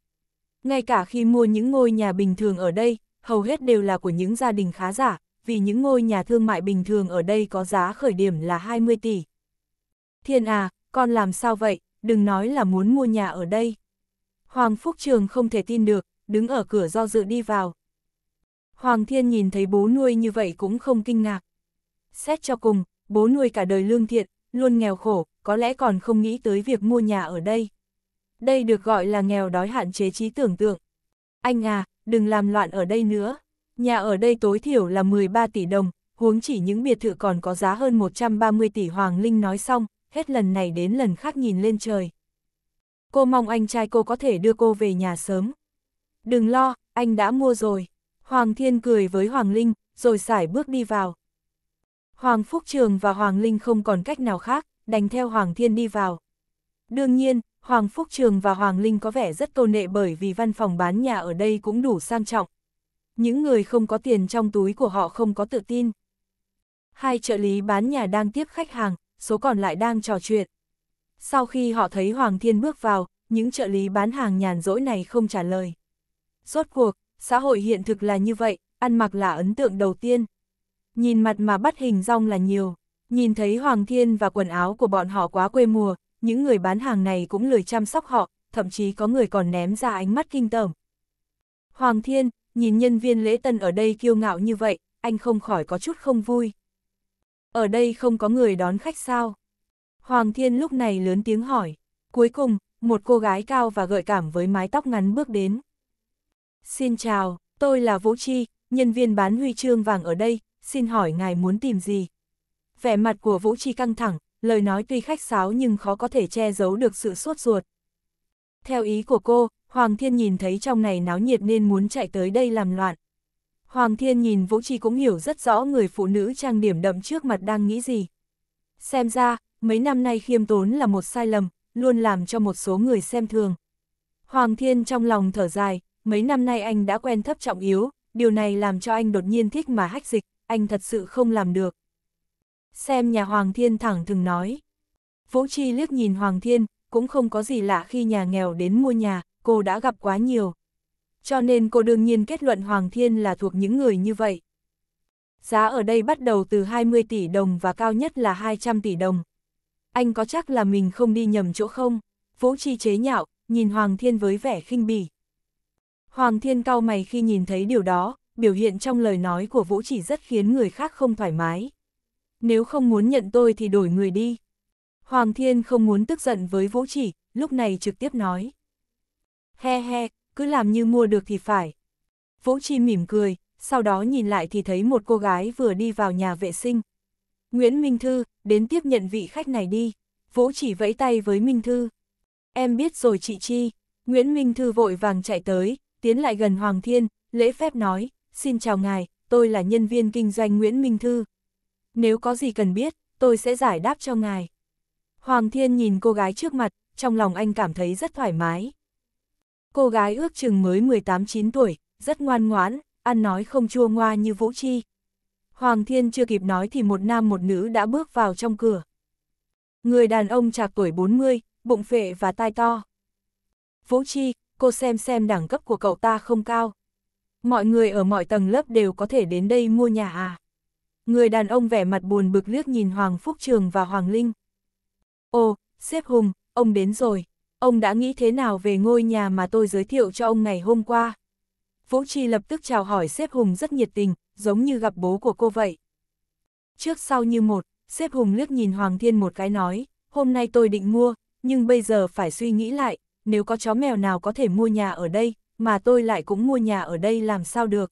Ngay cả khi mua những ngôi nhà bình thường ở đây, hầu hết đều là của những gia đình khá giả, vì những ngôi nhà thương mại bình thường ở đây có giá khởi điểm là 20 tỷ. Thiên à, con làm sao vậy, đừng nói là muốn mua nhà ở đây. Hoàng Phúc Trường không thể tin được, đứng ở cửa do dự đi vào. Hoàng Thiên nhìn thấy bố nuôi như vậy cũng không kinh ngạc. Xét cho cùng, bố nuôi cả đời lương thiện, luôn nghèo khổ, có lẽ còn không nghĩ tới việc mua nhà ở đây. Đây được gọi là nghèo đói hạn chế trí tưởng tượng. Anh à, đừng làm loạn ở đây nữa. Nhà ở đây tối thiểu là 13 tỷ đồng, huống chỉ những biệt thự còn có giá hơn 130 tỷ Hoàng Linh nói xong, hết lần này đến lần khác nhìn lên trời. Cô mong anh trai cô có thể đưa cô về nhà sớm. Đừng lo, anh đã mua rồi. Hoàng Thiên cười với Hoàng Linh, rồi sải bước đi vào. Hoàng Phúc Trường và Hoàng Linh không còn cách nào khác, đành theo Hoàng Thiên đi vào. Đương nhiên, Hoàng Phúc Trường và Hoàng Linh có vẻ rất tôn nệ bởi vì văn phòng bán nhà ở đây cũng đủ sang trọng. Những người không có tiền trong túi của họ không có tự tin. Hai trợ lý bán nhà đang tiếp khách hàng, số còn lại đang trò chuyện. Sau khi họ thấy Hoàng Thiên bước vào, những trợ lý bán hàng nhàn rỗi này không trả lời. Rốt cuộc, xã hội hiện thực là như vậy, ăn mặc là ấn tượng đầu tiên. Nhìn mặt mà bắt hình rong là nhiều. Nhìn thấy Hoàng Thiên và quần áo của bọn họ quá quê mùa, những người bán hàng này cũng lười chăm sóc họ, thậm chí có người còn ném ra ánh mắt kinh tởm. Hoàng Thiên, nhìn nhân viên lễ tân ở đây kiêu ngạo như vậy, anh không khỏi có chút không vui. Ở đây không có người đón khách sao? Hoàng Thiên lúc này lớn tiếng hỏi. Cuối cùng, một cô gái cao và gợi cảm với mái tóc ngắn bước đến. Xin chào, tôi là Vũ Chi, nhân viên bán huy chương vàng ở đây, xin hỏi ngài muốn tìm gì? Vẻ mặt của Vũ Chi căng thẳng, lời nói tuy khách sáo nhưng khó có thể che giấu được sự suốt ruột. Theo ý của cô, Hoàng Thiên nhìn thấy trong này náo nhiệt nên muốn chạy tới đây làm loạn. Hoàng Thiên nhìn Vũ chi cũng hiểu rất rõ người phụ nữ trang điểm đậm trước mặt đang nghĩ gì. Xem ra, mấy năm nay khiêm tốn là một sai lầm, luôn làm cho một số người xem thường. Hoàng Thiên trong lòng thở dài, mấy năm nay anh đã quen thấp trọng yếu, điều này làm cho anh đột nhiên thích mà hách dịch, anh thật sự không làm được xem nhà Hoàng Thiên thẳng thừng nói. Vũ Chi liếc nhìn Hoàng Thiên, cũng không có gì lạ khi nhà nghèo đến mua nhà, cô đã gặp quá nhiều. Cho nên cô đương nhiên kết luận Hoàng Thiên là thuộc những người như vậy. Giá ở đây bắt đầu từ 20 tỷ đồng và cao nhất là 200 tỷ đồng. Anh có chắc là mình không đi nhầm chỗ không? Vũ Chi chế nhạo, nhìn Hoàng Thiên với vẻ khinh bỉ. Hoàng Thiên cau mày khi nhìn thấy điều đó, biểu hiện trong lời nói của Vũ Chỉ rất khiến người khác không thoải mái nếu không muốn nhận tôi thì đổi người đi. Hoàng Thiên không muốn tức giận với Vũ Chỉ, lúc này trực tiếp nói. He he, cứ làm như mua được thì phải. Vũ Chi mỉm cười, sau đó nhìn lại thì thấy một cô gái vừa đi vào nhà vệ sinh. Nguyễn Minh Thư, đến tiếp nhận vị khách này đi. Vũ Chỉ vẫy tay với Minh Thư. Em biết rồi chị Chi. Nguyễn Minh Thư vội vàng chạy tới, tiến lại gần Hoàng Thiên, lễ phép nói, xin chào ngài, tôi là nhân viên kinh doanh Nguyễn Minh Thư nếu có gì cần biết, tôi sẽ giải đáp cho ngài. Hoàng Thiên nhìn cô gái trước mặt, trong lòng anh cảm thấy rất thoải mái. Cô gái ước chừng mới 18-9 tuổi, rất ngoan ngoãn, ăn nói không chua ngoa như Vũ Chi. Hoàng Thiên chưa kịp nói thì một nam một nữ đã bước vào trong cửa. Người đàn ông chạc tuổi 40, bụng phệ và tai to. Vũ Chi, cô xem xem đẳng cấp của cậu ta không cao. Mọi người ở mọi tầng lớp đều có thể đến đây mua nhà à? Người đàn ông vẻ mặt buồn bực liếc nhìn Hoàng Phúc Trường và Hoàng Linh. Ô, xếp Hùng, ông đến rồi. Ông đã nghĩ thế nào về ngôi nhà mà tôi giới thiệu cho ông ngày hôm qua? Vũ Chi lập tức chào hỏi xếp Hùng rất nhiệt tình, giống như gặp bố của cô vậy. Trước sau như một, xếp Hùng liếc nhìn Hoàng Thiên một cái nói, hôm nay tôi định mua, nhưng bây giờ phải suy nghĩ lại, nếu có chó mèo nào có thể mua nhà ở đây, mà tôi lại cũng mua nhà ở đây làm sao được.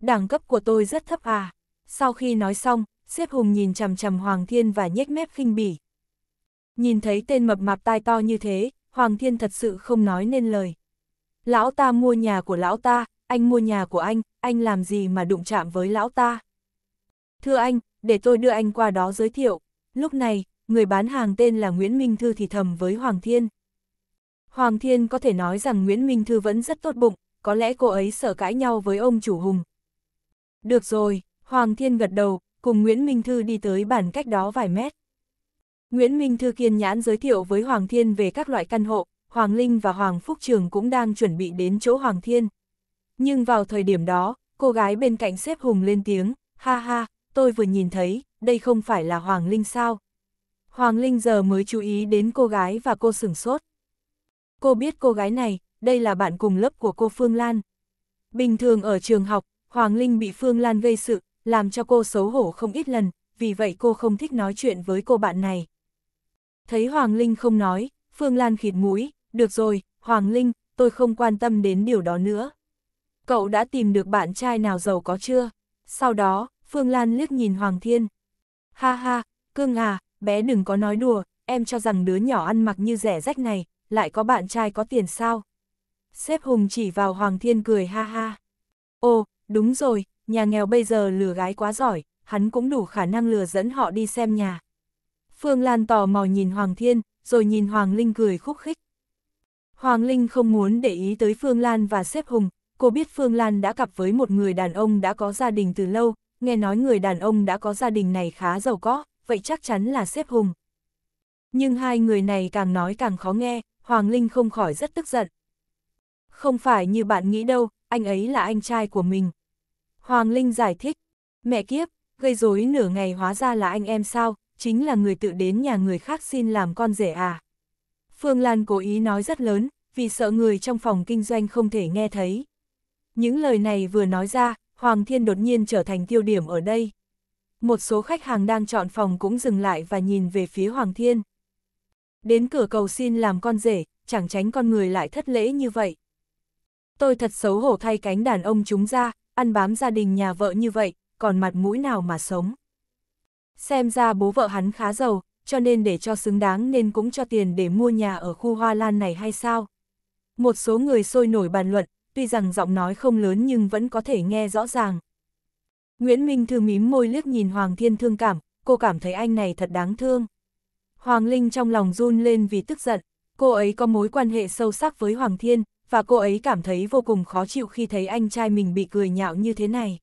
Đẳng cấp của tôi rất thấp à. Sau khi nói xong, xếp Hùng nhìn chầm chầm Hoàng Thiên và nhếch mép khinh bỉ. Nhìn thấy tên mập mạp tai to như thế, Hoàng Thiên thật sự không nói nên lời. Lão ta mua nhà của lão ta, anh mua nhà của anh, anh làm gì mà đụng chạm với lão ta? Thưa anh, để tôi đưa anh qua đó giới thiệu. Lúc này, người bán hàng tên là Nguyễn Minh Thư thì thầm với Hoàng Thiên. Hoàng Thiên có thể nói rằng Nguyễn Minh Thư vẫn rất tốt bụng, có lẽ cô ấy sợ cãi nhau với ông chủ Hùng. Được rồi, Hoàng Thiên gật đầu, cùng Nguyễn Minh Thư đi tới bản cách đó vài mét. Nguyễn Minh Thư kiên nhãn giới thiệu với Hoàng Thiên về các loại căn hộ, Hoàng Linh và Hoàng Phúc Trường cũng đang chuẩn bị đến chỗ Hoàng Thiên. Nhưng vào thời điểm đó, cô gái bên cạnh xếp hùng lên tiếng, ha ha, tôi vừa nhìn thấy, đây không phải là Hoàng Linh sao. Hoàng Linh giờ mới chú ý đến cô gái và cô sửng sốt. Cô biết cô gái này, đây là bạn cùng lớp của cô Phương Lan. Bình thường ở trường học, Hoàng Linh bị Phương Lan gây sự, làm cho cô xấu hổ không ít lần, vì vậy cô không thích nói chuyện với cô bạn này. Thấy Hoàng Linh không nói, Phương Lan khịt mũi, được rồi, Hoàng Linh, tôi không quan tâm đến điều đó nữa. Cậu đã tìm được bạn trai nào giàu có chưa? Sau đó, Phương Lan liếc nhìn Hoàng Thiên. Ha ha, Cương à, bé đừng có nói đùa, em cho rằng đứa nhỏ ăn mặc như rẻ rách này, lại có bạn trai có tiền sao? Sếp Hùng chỉ vào Hoàng Thiên cười ha ha. Ồ, đúng rồi, nhà nghèo bây giờ lừa gái quá giỏi, hắn cũng đủ khả năng lừa dẫn họ đi xem nhà. Phương Lan tò mò nhìn Hoàng Thiên, rồi nhìn Hoàng Linh cười khúc khích. Hoàng Linh không muốn để ý tới Phương Lan và xếp Hùng, cô biết Phương Lan đã cặp với một người đàn ông đã có gia đình từ lâu, nghe nói người đàn ông đã có gia đình này khá giàu có, vậy chắc chắn là xếp Hùng. Nhưng hai người này càng nói càng khó nghe, Hoàng Linh không khỏi rất tức giận. Không phải như bạn nghĩ đâu, anh ấy là anh trai của mình. Hoàng Linh giải thích, mẹ kiếp, gây rối nửa ngày hóa ra là anh em sao, chính là người tự đến nhà người khác xin làm con rể à. Phương Lan cố ý nói rất lớn, vì sợ người trong phòng kinh doanh không thể nghe thấy. Những lời này vừa nói ra, Hoàng Thiên đột nhiên trở thành tiêu điểm ở đây. Một số khách hàng đang chọn phòng cũng dừng lại và nhìn về phía Hoàng Thiên. Đến cửa cầu xin làm con rể, chẳng tránh con người lại thất lễ như vậy. Tôi thật xấu hổ thay cánh đàn ông chúng ra, ăn bám gia đình nhà vợ như vậy, còn mặt mũi nào mà sống. Xem ra bố vợ hắn khá giàu, cho nên để cho xứng đáng nên cũng cho tiền để mua nhà ở khu hoa lan này hay sao. Một số người sôi nổi bàn luận, tuy rằng giọng nói không lớn nhưng vẫn có thể nghe rõ ràng. Nguyễn Minh Thư mím môi liếc nhìn Hoàng Thiên thương cảm, cô cảm thấy anh này thật đáng thương. Hoàng Linh trong lòng run lên vì tức giận, cô ấy có mối quan hệ sâu sắc với Hoàng Thiên, và cô ấy cảm thấy vô cùng khó chịu khi thấy anh trai mình bị cười nhạo như thế này.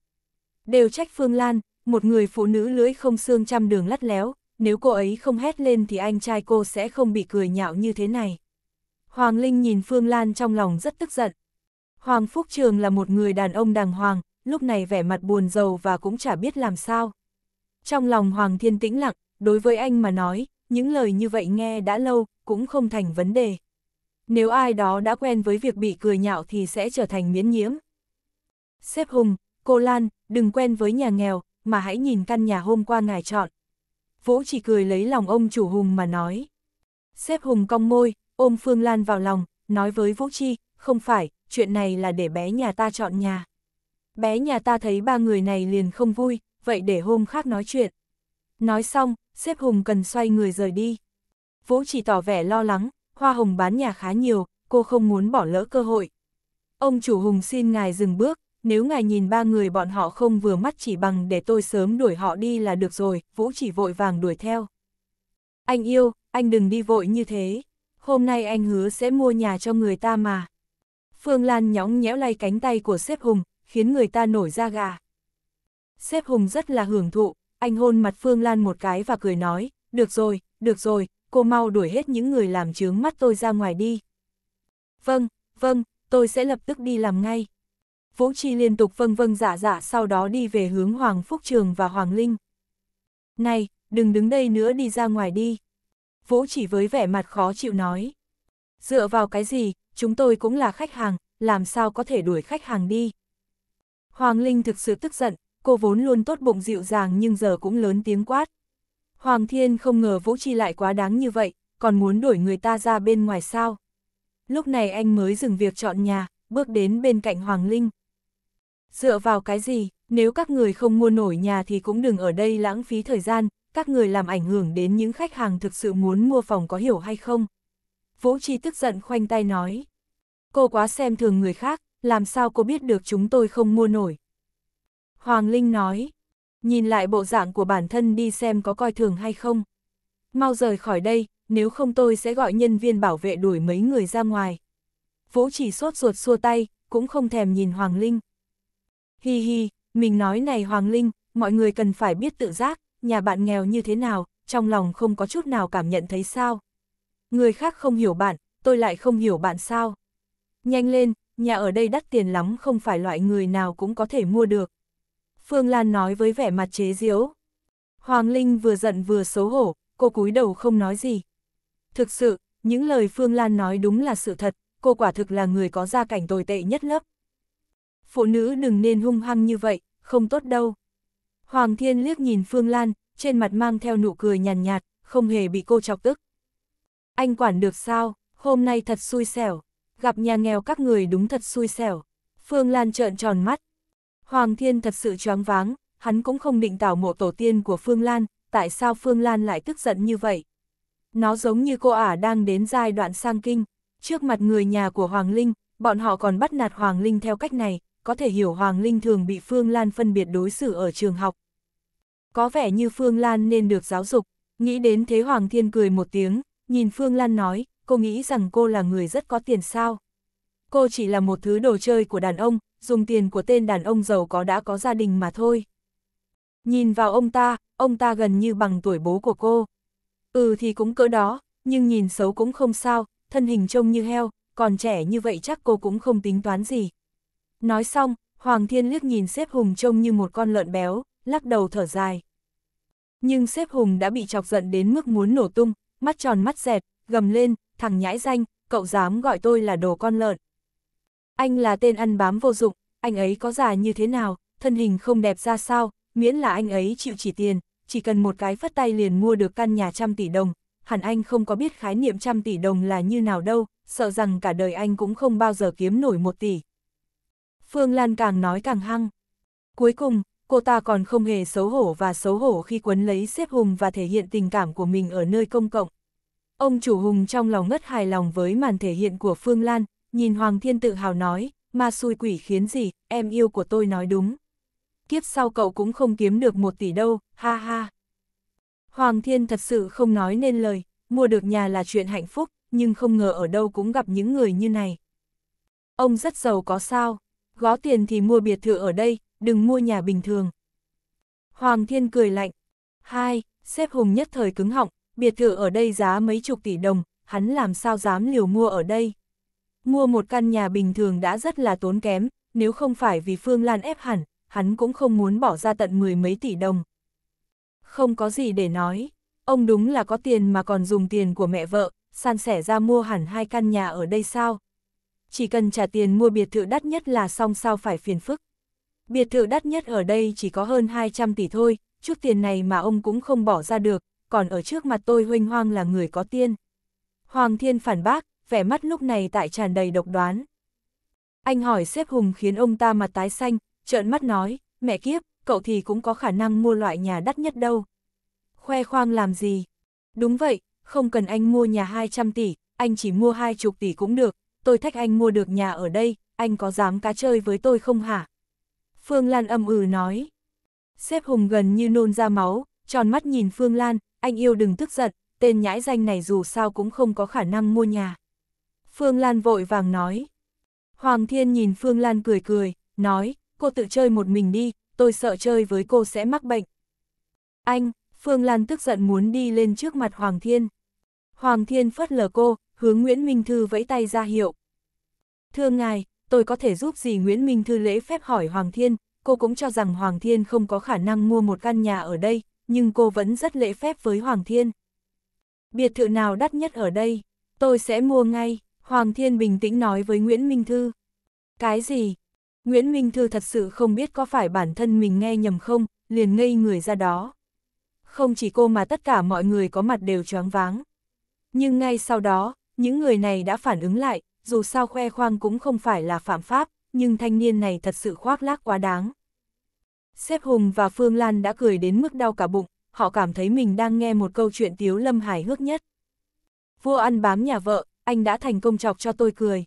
Đều trách Phương Lan, một người phụ nữ lưỡi không xương trăm đường lắt léo, nếu cô ấy không hét lên thì anh trai cô sẽ không bị cười nhạo như thế này. Hoàng Linh nhìn Phương Lan trong lòng rất tức giận. Hoàng Phúc Trường là một người đàn ông đàng hoàng, lúc này vẻ mặt buồn giàu và cũng chả biết làm sao. Trong lòng Hoàng Thiên tĩnh lặng, đối với anh mà nói, những lời như vậy nghe đã lâu, cũng không thành vấn đề. Nếu ai đó đã quen với việc bị cười nhạo thì sẽ trở thành miễn nhiễm. xếp Hùng, cô Lan, đừng quen với nhà nghèo, mà hãy nhìn căn nhà hôm qua ngài chọn. Vũ chỉ cười lấy lòng ông chủ Hùng mà nói. xếp Hùng cong môi, ôm Phương Lan vào lòng, nói với Vũ Chi, không phải, chuyện này là để bé nhà ta chọn nhà. Bé nhà ta thấy ba người này liền không vui, vậy để hôm khác nói chuyện. Nói xong, xếp Hùng cần xoay người rời đi. Vũ chỉ tỏ vẻ lo lắng, hoa hồng bán nhà khá nhiều, cô không muốn bỏ lỡ cơ hội. Ông chủ Hùng xin ngài dừng bước, nếu ngài nhìn ba người bọn họ không vừa mắt chỉ bằng để tôi sớm đuổi họ đi là được rồi, Vũ chỉ vội vàng đuổi theo. Anh yêu, anh đừng đi vội như thế, hôm nay anh hứa sẽ mua nhà cho người ta mà. Phương Lan nhõng nhẽo lay cánh tay của xếp Hùng, khiến người ta nổi da gà. Xếp Hùng rất là hưởng thụ, anh hôn mặt Phương Lan một cái và cười nói, được rồi, được rồi, cô mau đuổi hết những người làm chướng mắt tôi ra ngoài đi. Vâng, vâng, tôi sẽ lập tức đi làm ngay. Vũ Chi liên tục vâng vâng giả dạ giả dạ sau đó đi về hướng Hoàng Phúc Trường và Hoàng Linh. Này, đừng đứng đây nữa đi ra ngoài đi. Vũ chỉ với vẻ mặt khó chịu nói. Dựa vào cái gì, chúng tôi cũng là khách hàng, làm sao có thể đuổi khách hàng đi. Hoàng Linh thực sự tức giận, cô vốn luôn tốt bụng dịu dàng nhưng giờ cũng lớn tiếng quát. Hoàng Thiên không ngờ Vũ Chi lại quá đáng như vậy, còn muốn đuổi người ta ra bên ngoài sao. Lúc này anh mới dừng việc chọn nhà, bước đến bên cạnh Hoàng Linh. Dựa vào cái gì, nếu các người không mua nổi nhà thì cũng đừng ở đây lãng phí thời gian, các người làm ảnh hưởng đến những khách hàng thực sự muốn mua phòng có hiểu hay không. Vũ Chi tức giận khoanh tay nói. Cô quá xem thường người khác, làm sao cô biết được chúng tôi không mua nổi. Hoàng Linh nói, Nhìn lại bộ dạng của bản thân đi xem có coi thường hay không. Mau rời khỏi đây, nếu không tôi sẽ gọi nhân viên bảo vệ đuổi mấy người ra ngoài. Vũ chỉ sốt ruột xua tay, cũng không thèm nhìn Hoàng Linh. Hi hi, mình nói này Hoàng Linh, mọi người cần phải biết tự giác, nhà bạn nghèo như thế nào, trong lòng không có chút nào cảm nhận thấy sao. Người khác không hiểu bạn, tôi lại không hiểu bạn sao. Nhanh lên, nhà ở đây đắt tiền lắm không phải loại người nào cũng có thể mua được. Phương Lan nói với vẻ mặt chế giễu. Hoàng Linh vừa giận vừa xấu hổ, cô cúi đầu không nói gì. Thực sự, những lời Phương Lan nói đúng là sự thật, cô quả thực là người có gia cảnh tồi tệ nhất lớp. Phụ nữ đừng nên hung hăng như vậy, không tốt đâu. Hoàng Thiên liếc nhìn Phương Lan, trên mặt mang theo nụ cười nhàn nhạt, không hề bị cô chọc tức. Anh quản được sao, hôm nay thật xui xẻo, gặp nhà nghèo các người đúng thật xui xẻo. Phương Lan trợn tròn mắt, Hoàng Thiên thật sự choáng váng, hắn cũng không định tảo mộ tổ tiên của Phương Lan, tại sao Phương Lan lại tức giận như vậy? Nó giống như cô ả đang đến giai đoạn sang kinh, trước mặt người nhà của Hoàng Linh, bọn họ còn bắt nạt Hoàng Linh theo cách này, có thể hiểu Hoàng Linh thường bị Phương Lan phân biệt đối xử ở trường học. Có vẻ như Phương Lan nên được giáo dục, nghĩ đến thế Hoàng Thiên cười một tiếng, nhìn Phương Lan nói, cô nghĩ rằng cô là người rất có tiền sao. Cô chỉ là một thứ đồ chơi của đàn ông, dùng tiền của tên đàn ông giàu có đã có gia đình mà thôi. Nhìn vào ông ta, ông ta gần như bằng tuổi bố của cô. Ừ thì cũng cỡ đó, nhưng nhìn xấu cũng không sao, thân hình trông như heo, còn trẻ như vậy chắc cô cũng không tính toán gì. Nói xong, Hoàng Thiên liếc nhìn xếp Hùng trông như một con lợn béo, lắc đầu thở dài. Nhưng xếp Hùng đã bị chọc giận đến mức muốn nổ tung, mắt tròn mắt dẹt, gầm lên, thằng nhãi danh, cậu dám gọi tôi là đồ con lợn. Anh là tên ăn bám vô dụng, anh ấy có già như thế nào, thân hình không đẹp ra sao, miễn là anh ấy chịu chỉ tiền, chỉ cần một cái phất tay liền mua được căn nhà trăm tỷ đồng. Hẳn anh không có biết khái niệm trăm tỷ đồng là như nào đâu, sợ rằng cả đời anh cũng không bao giờ kiếm nổi một tỷ. Phương Lan càng nói càng hăng. Cuối cùng, cô ta còn không hề xấu hổ và xấu hổ khi quấn lấy xếp Hùng và thể hiện tình cảm của mình ở nơi công cộng. Ông chủ Hùng trong lòng ngất hài lòng với màn thể hiện của Phương Lan, Nhìn Hoàng Thiên tự hào nói, ma xui quỷ khiến gì, em yêu của tôi nói đúng. Kiếp sau cậu cũng không kiếm được một tỷ đâu, ha ha. Hoàng Thiên thật sự không nói nên lời, mua được nhà là chuyện hạnh phúc, nhưng không ngờ ở đâu cũng gặp những người như này. Ông rất giàu có sao, gó tiền thì mua biệt thự ở đây, đừng mua nhà bình thường. Hoàng Thiên cười lạnh. Hai, xếp hùng nhất thời cứng họng, biệt thự ở đây giá mấy chục tỷ đồng, hắn làm sao dám liều mua ở đây. Mua một căn nhà bình thường đã rất là tốn kém, nếu không phải vì Phương Lan ép hẳn, hắn cũng không muốn bỏ ra tận mười mấy tỷ đồng. Không có gì để nói, ông đúng là có tiền mà còn dùng tiền của mẹ vợ, san sẻ ra mua hẳn hai căn nhà ở đây sao? Chỉ cần trả tiền mua biệt thự đắt nhất là xong sao phải phiền phức. Biệt thự đắt nhất ở đây chỉ có hơn 200 tỷ thôi, chút tiền này mà ông cũng không bỏ ra được, còn ở trước mặt tôi huynh hoang là người có tiên. Hoàng thiên phản bác, vẻ mắt lúc này tại tràn đầy độc đoán. Anh hỏi xếp hùng khiến ông ta mặt tái xanh, trợn mắt nói, mẹ kiếp, cậu thì cũng có khả năng mua loại nhà đắt nhất đâu. Khoe khoang làm gì? Đúng vậy, không cần anh mua nhà 200 tỷ, anh chỉ mua hai chục tỷ cũng được, tôi thách anh mua được nhà ở đây, anh có dám cá chơi với tôi không hả? Phương Lan âm ừ nói. Xếp hùng gần như nôn ra máu, tròn mắt nhìn Phương Lan, anh yêu đừng tức giận, tên nhãi danh này dù sao cũng không có khả năng mua nhà. Phương Lan vội vàng nói. Hoàng Thiên nhìn Phương Lan cười cười, nói, cô tự chơi một mình đi, tôi sợ chơi với cô sẽ mắc bệnh. Anh, Phương Lan tức giận muốn đi lên trước mặt Hoàng Thiên. Hoàng Thiên phất lờ cô, hướng Nguyễn Minh Thư vẫy tay ra hiệu. Thưa ngài, tôi có thể giúp gì Nguyễn Minh Thư lễ phép hỏi Hoàng Thiên, cô cũng cho rằng Hoàng Thiên không có khả năng mua một căn nhà ở đây, nhưng cô vẫn rất lễ phép với Hoàng Thiên. Biệt thự nào đắt nhất ở đây, tôi sẽ mua ngay. Hoàng Thiên bình tĩnh nói với Nguyễn Minh Thư. Cái gì? Nguyễn Minh Thư thật sự không biết có phải bản thân mình nghe nhầm không, liền ngây người ra đó. Không chỉ cô mà tất cả mọi người có mặt đều choáng váng. Nhưng ngay sau đó, những người này đã phản ứng lại, dù sao khoe khoang cũng không phải là phạm pháp, nhưng thanh niên này thật sự khoác lác quá đáng. Sếp Hùng và Phương Lan đã cười đến mức đau cả bụng, họ cảm thấy mình đang nghe một câu chuyện tiếu lâm hài hước nhất. Vua ăn bám nhà vợ, anh đã thành công chọc cho tôi cười.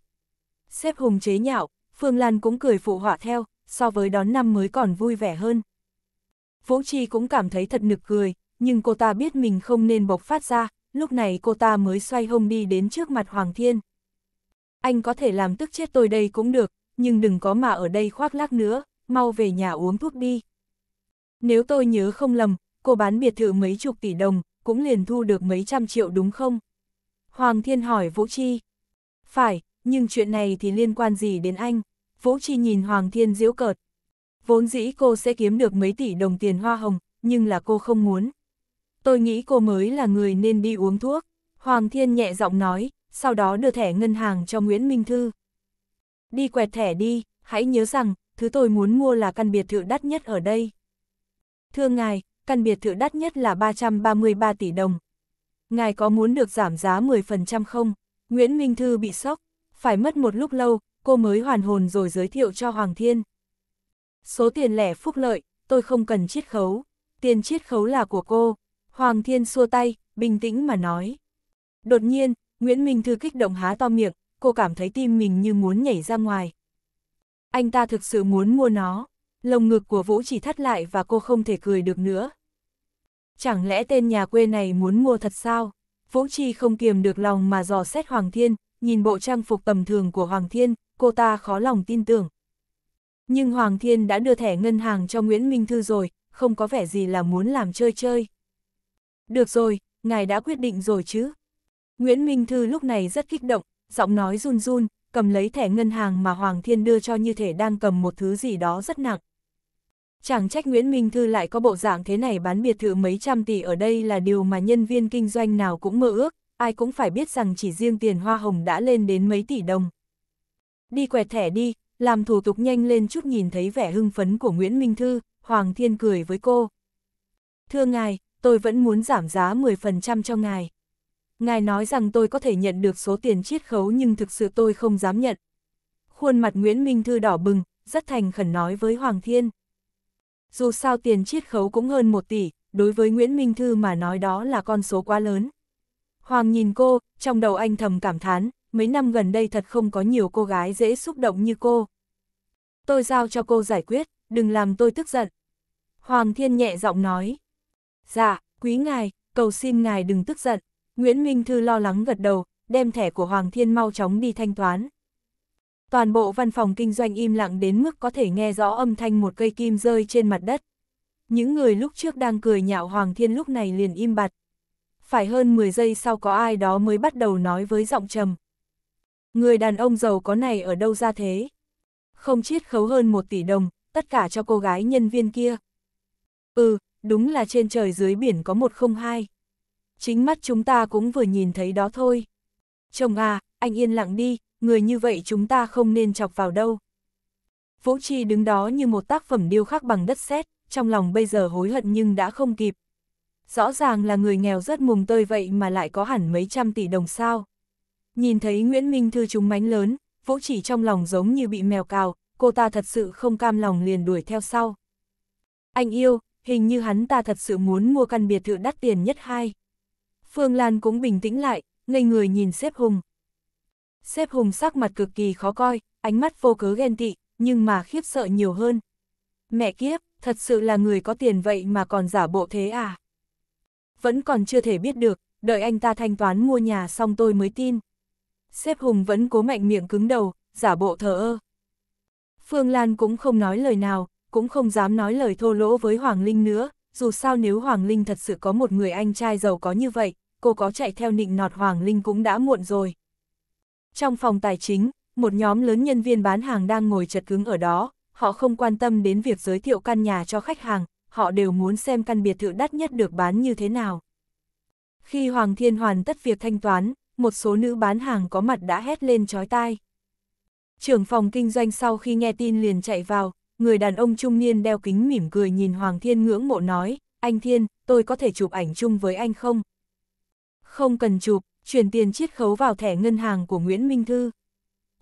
Xếp Hùng chế nhạo, Phương Lan cũng cười phụ họa theo, so với đón năm mới còn vui vẻ hơn. Vũ Chi cũng cảm thấy thật nực cười, nhưng cô ta biết mình không nên bộc phát ra, lúc này cô ta mới xoay hông đi đến trước mặt Hoàng Thiên. Anh có thể làm tức chết tôi đây cũng được, nhưng đừng có mà ở đây khoác lác nữa, mau về nhà uống thuốc đi. Nếu tôi nhớ không lầm, cô bán biệt thự mấy chục tỷ đồng, cũng liền thu được mấy trăm triệu đúng không? Hoàng Thiên hỏi Vũ Chi. Phải, nhưng chuyện này thì liên quan gì đến anh? Vũ Chi nhìn Hoàng Thiên diễu cợt. Vốn dĩ cô sẽ kiếm được mấy tỷ đồng tiền hoa hồng, nhưng là cô không muốn. Tôi nghĩ cô mới là người nên đi uống thuốc. Hoàng Thiên nhẹ giọng nói, sau đó đưa thẻ ngân hàng cho Nguyễn Minh Thư. Đi quẹt thẻ đi, hãy nhớ rằng, thứ tôi muốn mua là căn biệt thự đắt nhất ở đây. Thưa ngài, căn biệt thự đắt nhất là 333 tỷ đồng, ngài có muốn được giảm giá 10% không? Nguyễn Minh Thư bị sốc, phải mất một lúc lâu, cô mới hoàn hồn rồi giới thiệu cho Hoàng Thiên. Số tiền lẻ phúc lợi, tôi không cần chiết khấu, tiền chiết khấu là của cô. Hoàng Thiên xua tay, bình tĩnh mà nói. Đột nhiên, Nguyễn Minh Thư kích động há to miệng, cô cảm thấy tim mình như muốn nhảy ra ngoài. Anh ta thực sự muốn mua nó, lồng ngực của Vũ chỉ thắt lại và cô không thể cười được nữa chẳng lẽ tên nhà quê này muốn mua thật sao? Vũ Trì không kiềm được lòng mà dò xét Hoàng Thiên, nhìn bộ trang phục tầm thường của Hoàng Thiên, cô ta khó lòng tin tưởng. Nhưng Hoàng Thiên đã đưa thẻ ngân hàng cho Nguyễn Minh Thư rồi, không có vẻ gì là muốn làm chơi chơi. Được rồi, ngài đã quyết định rồi chứ. Nguyễn Minh Thư lúc này rất kích động, giọng nói run run, cầm lấy thẻ ngân hàng mà Hoàng Thiên đưa cho như thể đang cầm một thứ gì đó rất nặng. Chẳng trách Nguyễn Minh Thư lại có bộ dạng thế này bán biệt thự mấy trăm tỷ ở đây là điều mà nhân viên kinh doanh nào cũng mơ ước, ai cũng phải biết rằng chỉ riêng tiền hoa hồng đã lên đến mấy tỷ đồng. Đi quẹt thẻ đi, làm thủ tục nhanh lên chút nhìn thấy vẻ hưng phấn của Nguyễn Minh Thư, Hoàng Thiên cười với cô. Thưa ngài, tôi vẫn muốn giảm giá 10% cho ngài. Ngài nói rằng tôi có thể nhận được số tiền chiết khấu nhưng thực sự tôi không dám nhận. Khuôn mặt Nguyễn Minh Thư đỏ bừng, rất thành khẩn nói với Hoàng Thiên. Dù sao tiền chiết khấu cũng hơn một tỷ, đối với Nguyễn Minh Thư mà nói đó là con số quá lớn. Hoàng nhìn cô, trong đầu anh thầm cảm thán, mấy năm gần đây thật không có nhiều cô gái dễ xúc động như cô. Tôi giao cho cô giải quyết, đừng làm tôi tức giận. Hoàng Thiên nhẹ giọng nói. Dạ, quý ngài, cầu xin ngài đừng tức giận. Nguyễn Minh Thư lo lắng gật đầu, đem thẻ của Hoàng Thiên mau chóng đi thanh toán. Toàn bộ văn phòng kinh doanh im lặng đến mức có thể nghe rõ âm thanh một cây kim rơi trên mặt đất. Những người lúc trước đang cười nhạo Hoàng Thiên lúc này liền im bặt. Phải hơn 10 giây sau có ai đó mới bắt đầu nói với giọng trầm. Người đàn ông giàu có này ở đâu ra thế? Không chiết khấu hơn một tỷ đồng, tất cả cho cô gái nhân viên kia. Ừ, đúng là trên trời dưới biển có một không hai. Chính mắt chúng ta cũng vừa nhìn thấy đó thôi. Chồng à, anh yên lặng đi, người như vậy chúng ta không nên chọc vào đâu. Vũ Trì đứng đó như một tác phẩm điêu khắc bằng đất sét, trong lòng bây giờ hối hận nhưng đã không kịp. Rõ ràng là người nghèo rất mùng tơi vậy mà lại có hẳn mấy trăm tỷ đồng sao. Nhìn thấy Nguyễn Minh Thư chúng mánh lớn, Vũ Chỉ trong lòng giống như bị mèo cào, cô ta thật sự không cam lòng liền đuổi theo sau. Anh yêu, hình như hắn ta thật sự muốn mua căn biệt thự đắt tiền nhất hai. Phương Lan cũng bình tĩnh lại, ngây người nhìn xếp hùng xếp hùng sắc mặt cực kỳ khó coi, ánh mắt vô cớ ghen tị, nhưng mà khiếp sợ nhiều hơn. Mẹ kiếp, thật sự là người có tiền vậy mà còn giả bộ thế à? Vẫn còn chưa thể biết được, đợi anh ta thanh toán mua nhà xong tôi mới tin. Xếp hùng vẫn cố mạnh miệng cứng đầu, giả bộ thờ ơ. Phương Lan cũng không nói lời nào, cũng không dám nói lời thô lỗ với Hoàng Linh nữa, dù sao nếu Hoàng Linh thật sự có một người anh trai giàu có như vậy, cô có chạy theo nịnh nọt Hoàng Linh cũng đã muộn rồi. Trong phòng tài chính, một nhóm lớn nhân viên bán hàng đang ngồi chật cứng ở đó, họ không quan tâm đến việc giới thiệu căn nhà cho khách hàng, họ đều muốn xem căn biệt thự đắt nhất được bán như thế nào. Khi Hoàng Thiên hoàn tất việc thanh toán, một số nữ bán hàng có mặt đã hét lên chói tai. Trưởng phòng kinh doanh sau khi nghe tin liền chạy vào, người đàn ông trung niên đeo kính mỉm cười nhìn Hoàng Thiên ngưỡng mộ nói, anh Thiên, tôi có thể chụp ảnh chung với anh không? Không cần chụp, chuyển tiền chiết khấu vào thẻ ngân hàng của Nguyễn Minh Thư.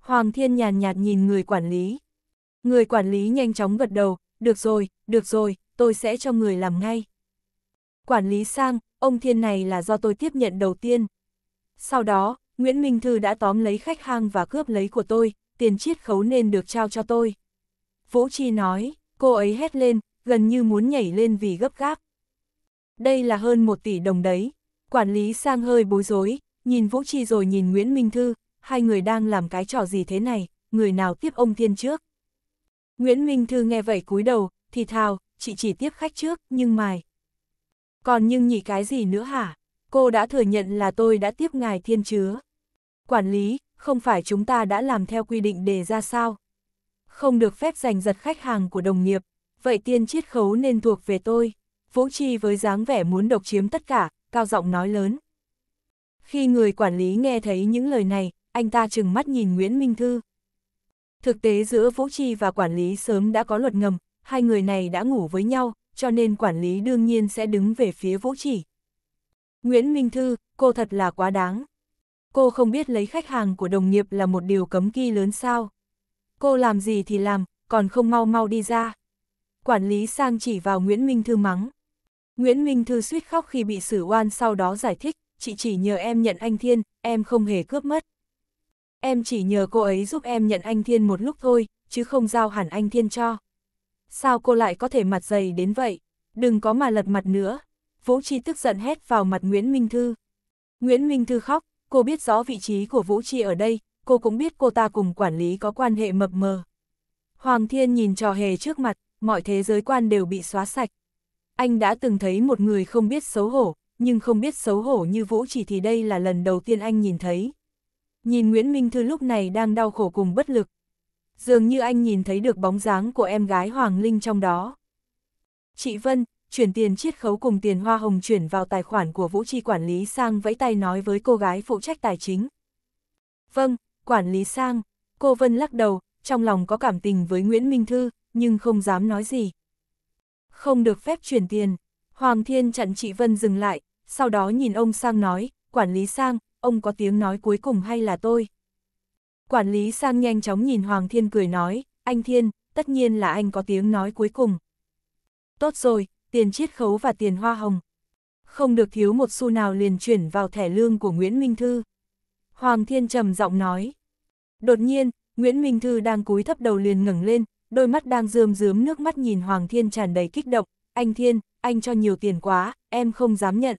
Hoàng Thiên nhàn nhạt nhìn người quản lý. Người quản lý nhanh chóng gật đầu, được rồi, được rồi, tôi sẽ cho người làm ngay. Quản lý sang, ông Thiên này là do tôi tiếp nhận đầu tiên. Sau đó, Nguyễn Minh Thư đã tóm lấy khách hàng và cướp lấy của tôi, tiền chiết khấu nên được trao cho tôi. Vũ Chi nói, cô ấy hét lên, gần như muốn nhảy lên vì gấp gáp. Đây là hơn một tỷ đồng đấy. Quản lý sang hơi bối rối, Nhìn Vũ Chi rồi nhìn Nguyễn Minh Thư, hai người đang làm cái trò gì thế này, người nào tiếp ông Thiên trước. Nguyễn Minh Thư nghe vậy cúi đầu, thì thào, chị chỉ tiếp khách trước, nhưng mài. Còn nhưng nhỉ cái gì nữa hả? Cô đã thừa nhận là tôi đã tiếp ngài Thiên chứa. Quản lý, không phải chúng ta đã làm theo quy định đề ra sao? Không được phép giành giật khách hàng của đồng nghiệp, vậy tiên chiết khấu nên thuộc về tôi. Vũ Chi với dáng vẻ muốn độc chiếm tất cả, cao giọng nói lớn. Khi người quản lý nghe thấy những lời này, anh ta chừng mắt nhìn Nguyễn Minh Thư. Thực tế giữa Vũ Chi và quản lý sớm đã có luật ngầm, hai người này đã ngủ với nhau, cho nên quản lý đương nhiên sẽ đứng về phía Vũ Chỉ. Nguyễn Minh Thư, cô thật là quá đáng. Cô không biết lấy khách hàng của đồng nghiệp là một điều cấm kỵ lớn sao. Cô làm gì thì làm, còn không mau mau đi ra. Quản lý sang chỉ vào Nguyễn Minh Thư mắng. Nguyễn Minh Thư suýt khóc khi bị xử oan sau đó giải thích chị chỉ nhờ em nhận anh Thiên, em không hề cướp mất. Em chỉ nhờ cô ấy giúp em nhận anh Thiên một lúc thôi, chứ không giao hẳn anh Thiên cho. Sao cô lại có thể mặt dày đến vậy? Đừng có mà lật mặt nữa. Vũ Chi tức giận hét vào mặt Nguyễn Minh Thư. Nguyễn Minh Thư khóc, cô biết rõ vị trí của Vũ Chi ở đây, cô cũng biết cô ta cùng quản lý có quan hệ mập mờ. Hoàng Thiên nhìn trò hề trước mặt, mọi thế giới quan đều bị xóa sạch. Anh đã từng thấy một người không biết xấu hổ, nhưng không biết xấu hổ như Vũ chỉ thì đây là lần đầu tiên anh nhìn thấy. Nhìn Nguyễn Minh Thư lúc này đang đau khổ cùng bất lực. Dường như anh nhìn thấy được bóng dáng của em gái Hoàng Linh trong đó. Chị Vân, chuyển tiền chiết khấu cùng tiền hoa hồng chuyển vào tài khoản của Vũ Chi quản lý sang vẫy tay nói với cô gái phụ trách tài chính. Vâng, quản lý sang, cô Vân lắc đầu, trong lòng có cảm tình với Nguyễn Minh Thư, nhưng không dám nói gì. Không được phép chuyển tiền, Hoàng Thiên chặn chị Vân dừng lại, sau đó nhìn ông Sang nói, quản lý Sang, ông có tiếng nói cuối cùng hay là tôi? Quản lý Sang nhanh chóng nhìn Hoàng Thiên cười nói, anh Thiên, tất nhiên là anh có tiếng nói cuối cùng. Tốt rồi, tiền chiết khấu và tiền hoa hồng. Không được thiếu một xu nào liền chuyển vào thẻ lương của Nguyễn Minh Thư. Hoàng Thiên trầm giọng nói. Đột nhiên, Nguyễn Minh Thư đang cúi thấp đầu liền ngẩng lên, đôi mắt đang rơm rớm nước mắt nhìn Hoàng Thiên tràn đầy kích động. Anh Thiên, anh cho nhiều tiền quá, em không dám nhận.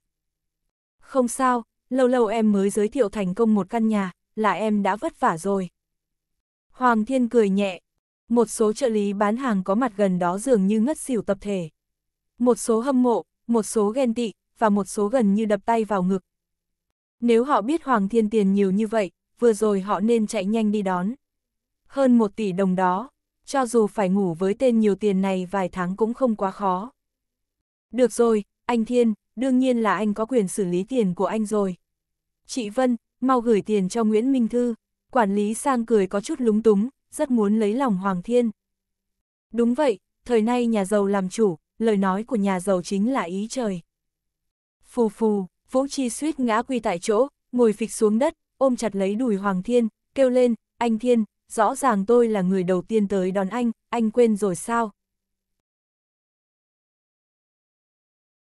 Không sao, lâu lâu em mới giới thiệu thành công một căn nhà, là em đã vất vả rồi. Hoàng Thiên cười nhẹ. Một số trợ lý bán hàng có mặt gần đó dường như ngất xỉu tập thể. Một số hâm mộ, một số ghen tị, và một số gần như đập tay vào ngực. Nếu họ biết Hoàng Thiên tiền nhiều như vậy, vừa rồi họ nên chạy nhanh đi đón. Hơn một tỷ đồng đó, cho dù phải ngủ với tên nhiều tiền này vài tháng cũng không quá khó. Được rồi, anh Thiên, đương nhiên là anh có quyền xử lý tiền của anh rồi. Chị Vân, mau gửi tiền cho Nguyễn Minh Thư, quản lý sang cười có chút lúng túng, rất muốn lấy lòng Hoàng Thiên. Đúng vậy, thời nay nhà giàu làm chủ, lời nói của nhà giàu chính là ý trời. Phù phù, Vũ Chi suýt ngã quy tại chỗ, ngồi phịch xuống đất, ôm chặt lấy đùi Hoàng Thiên, kêu lên, anh Thiên, rõ ràng tôi là người đầu tiên tới đón anh, anh quên rồi sao?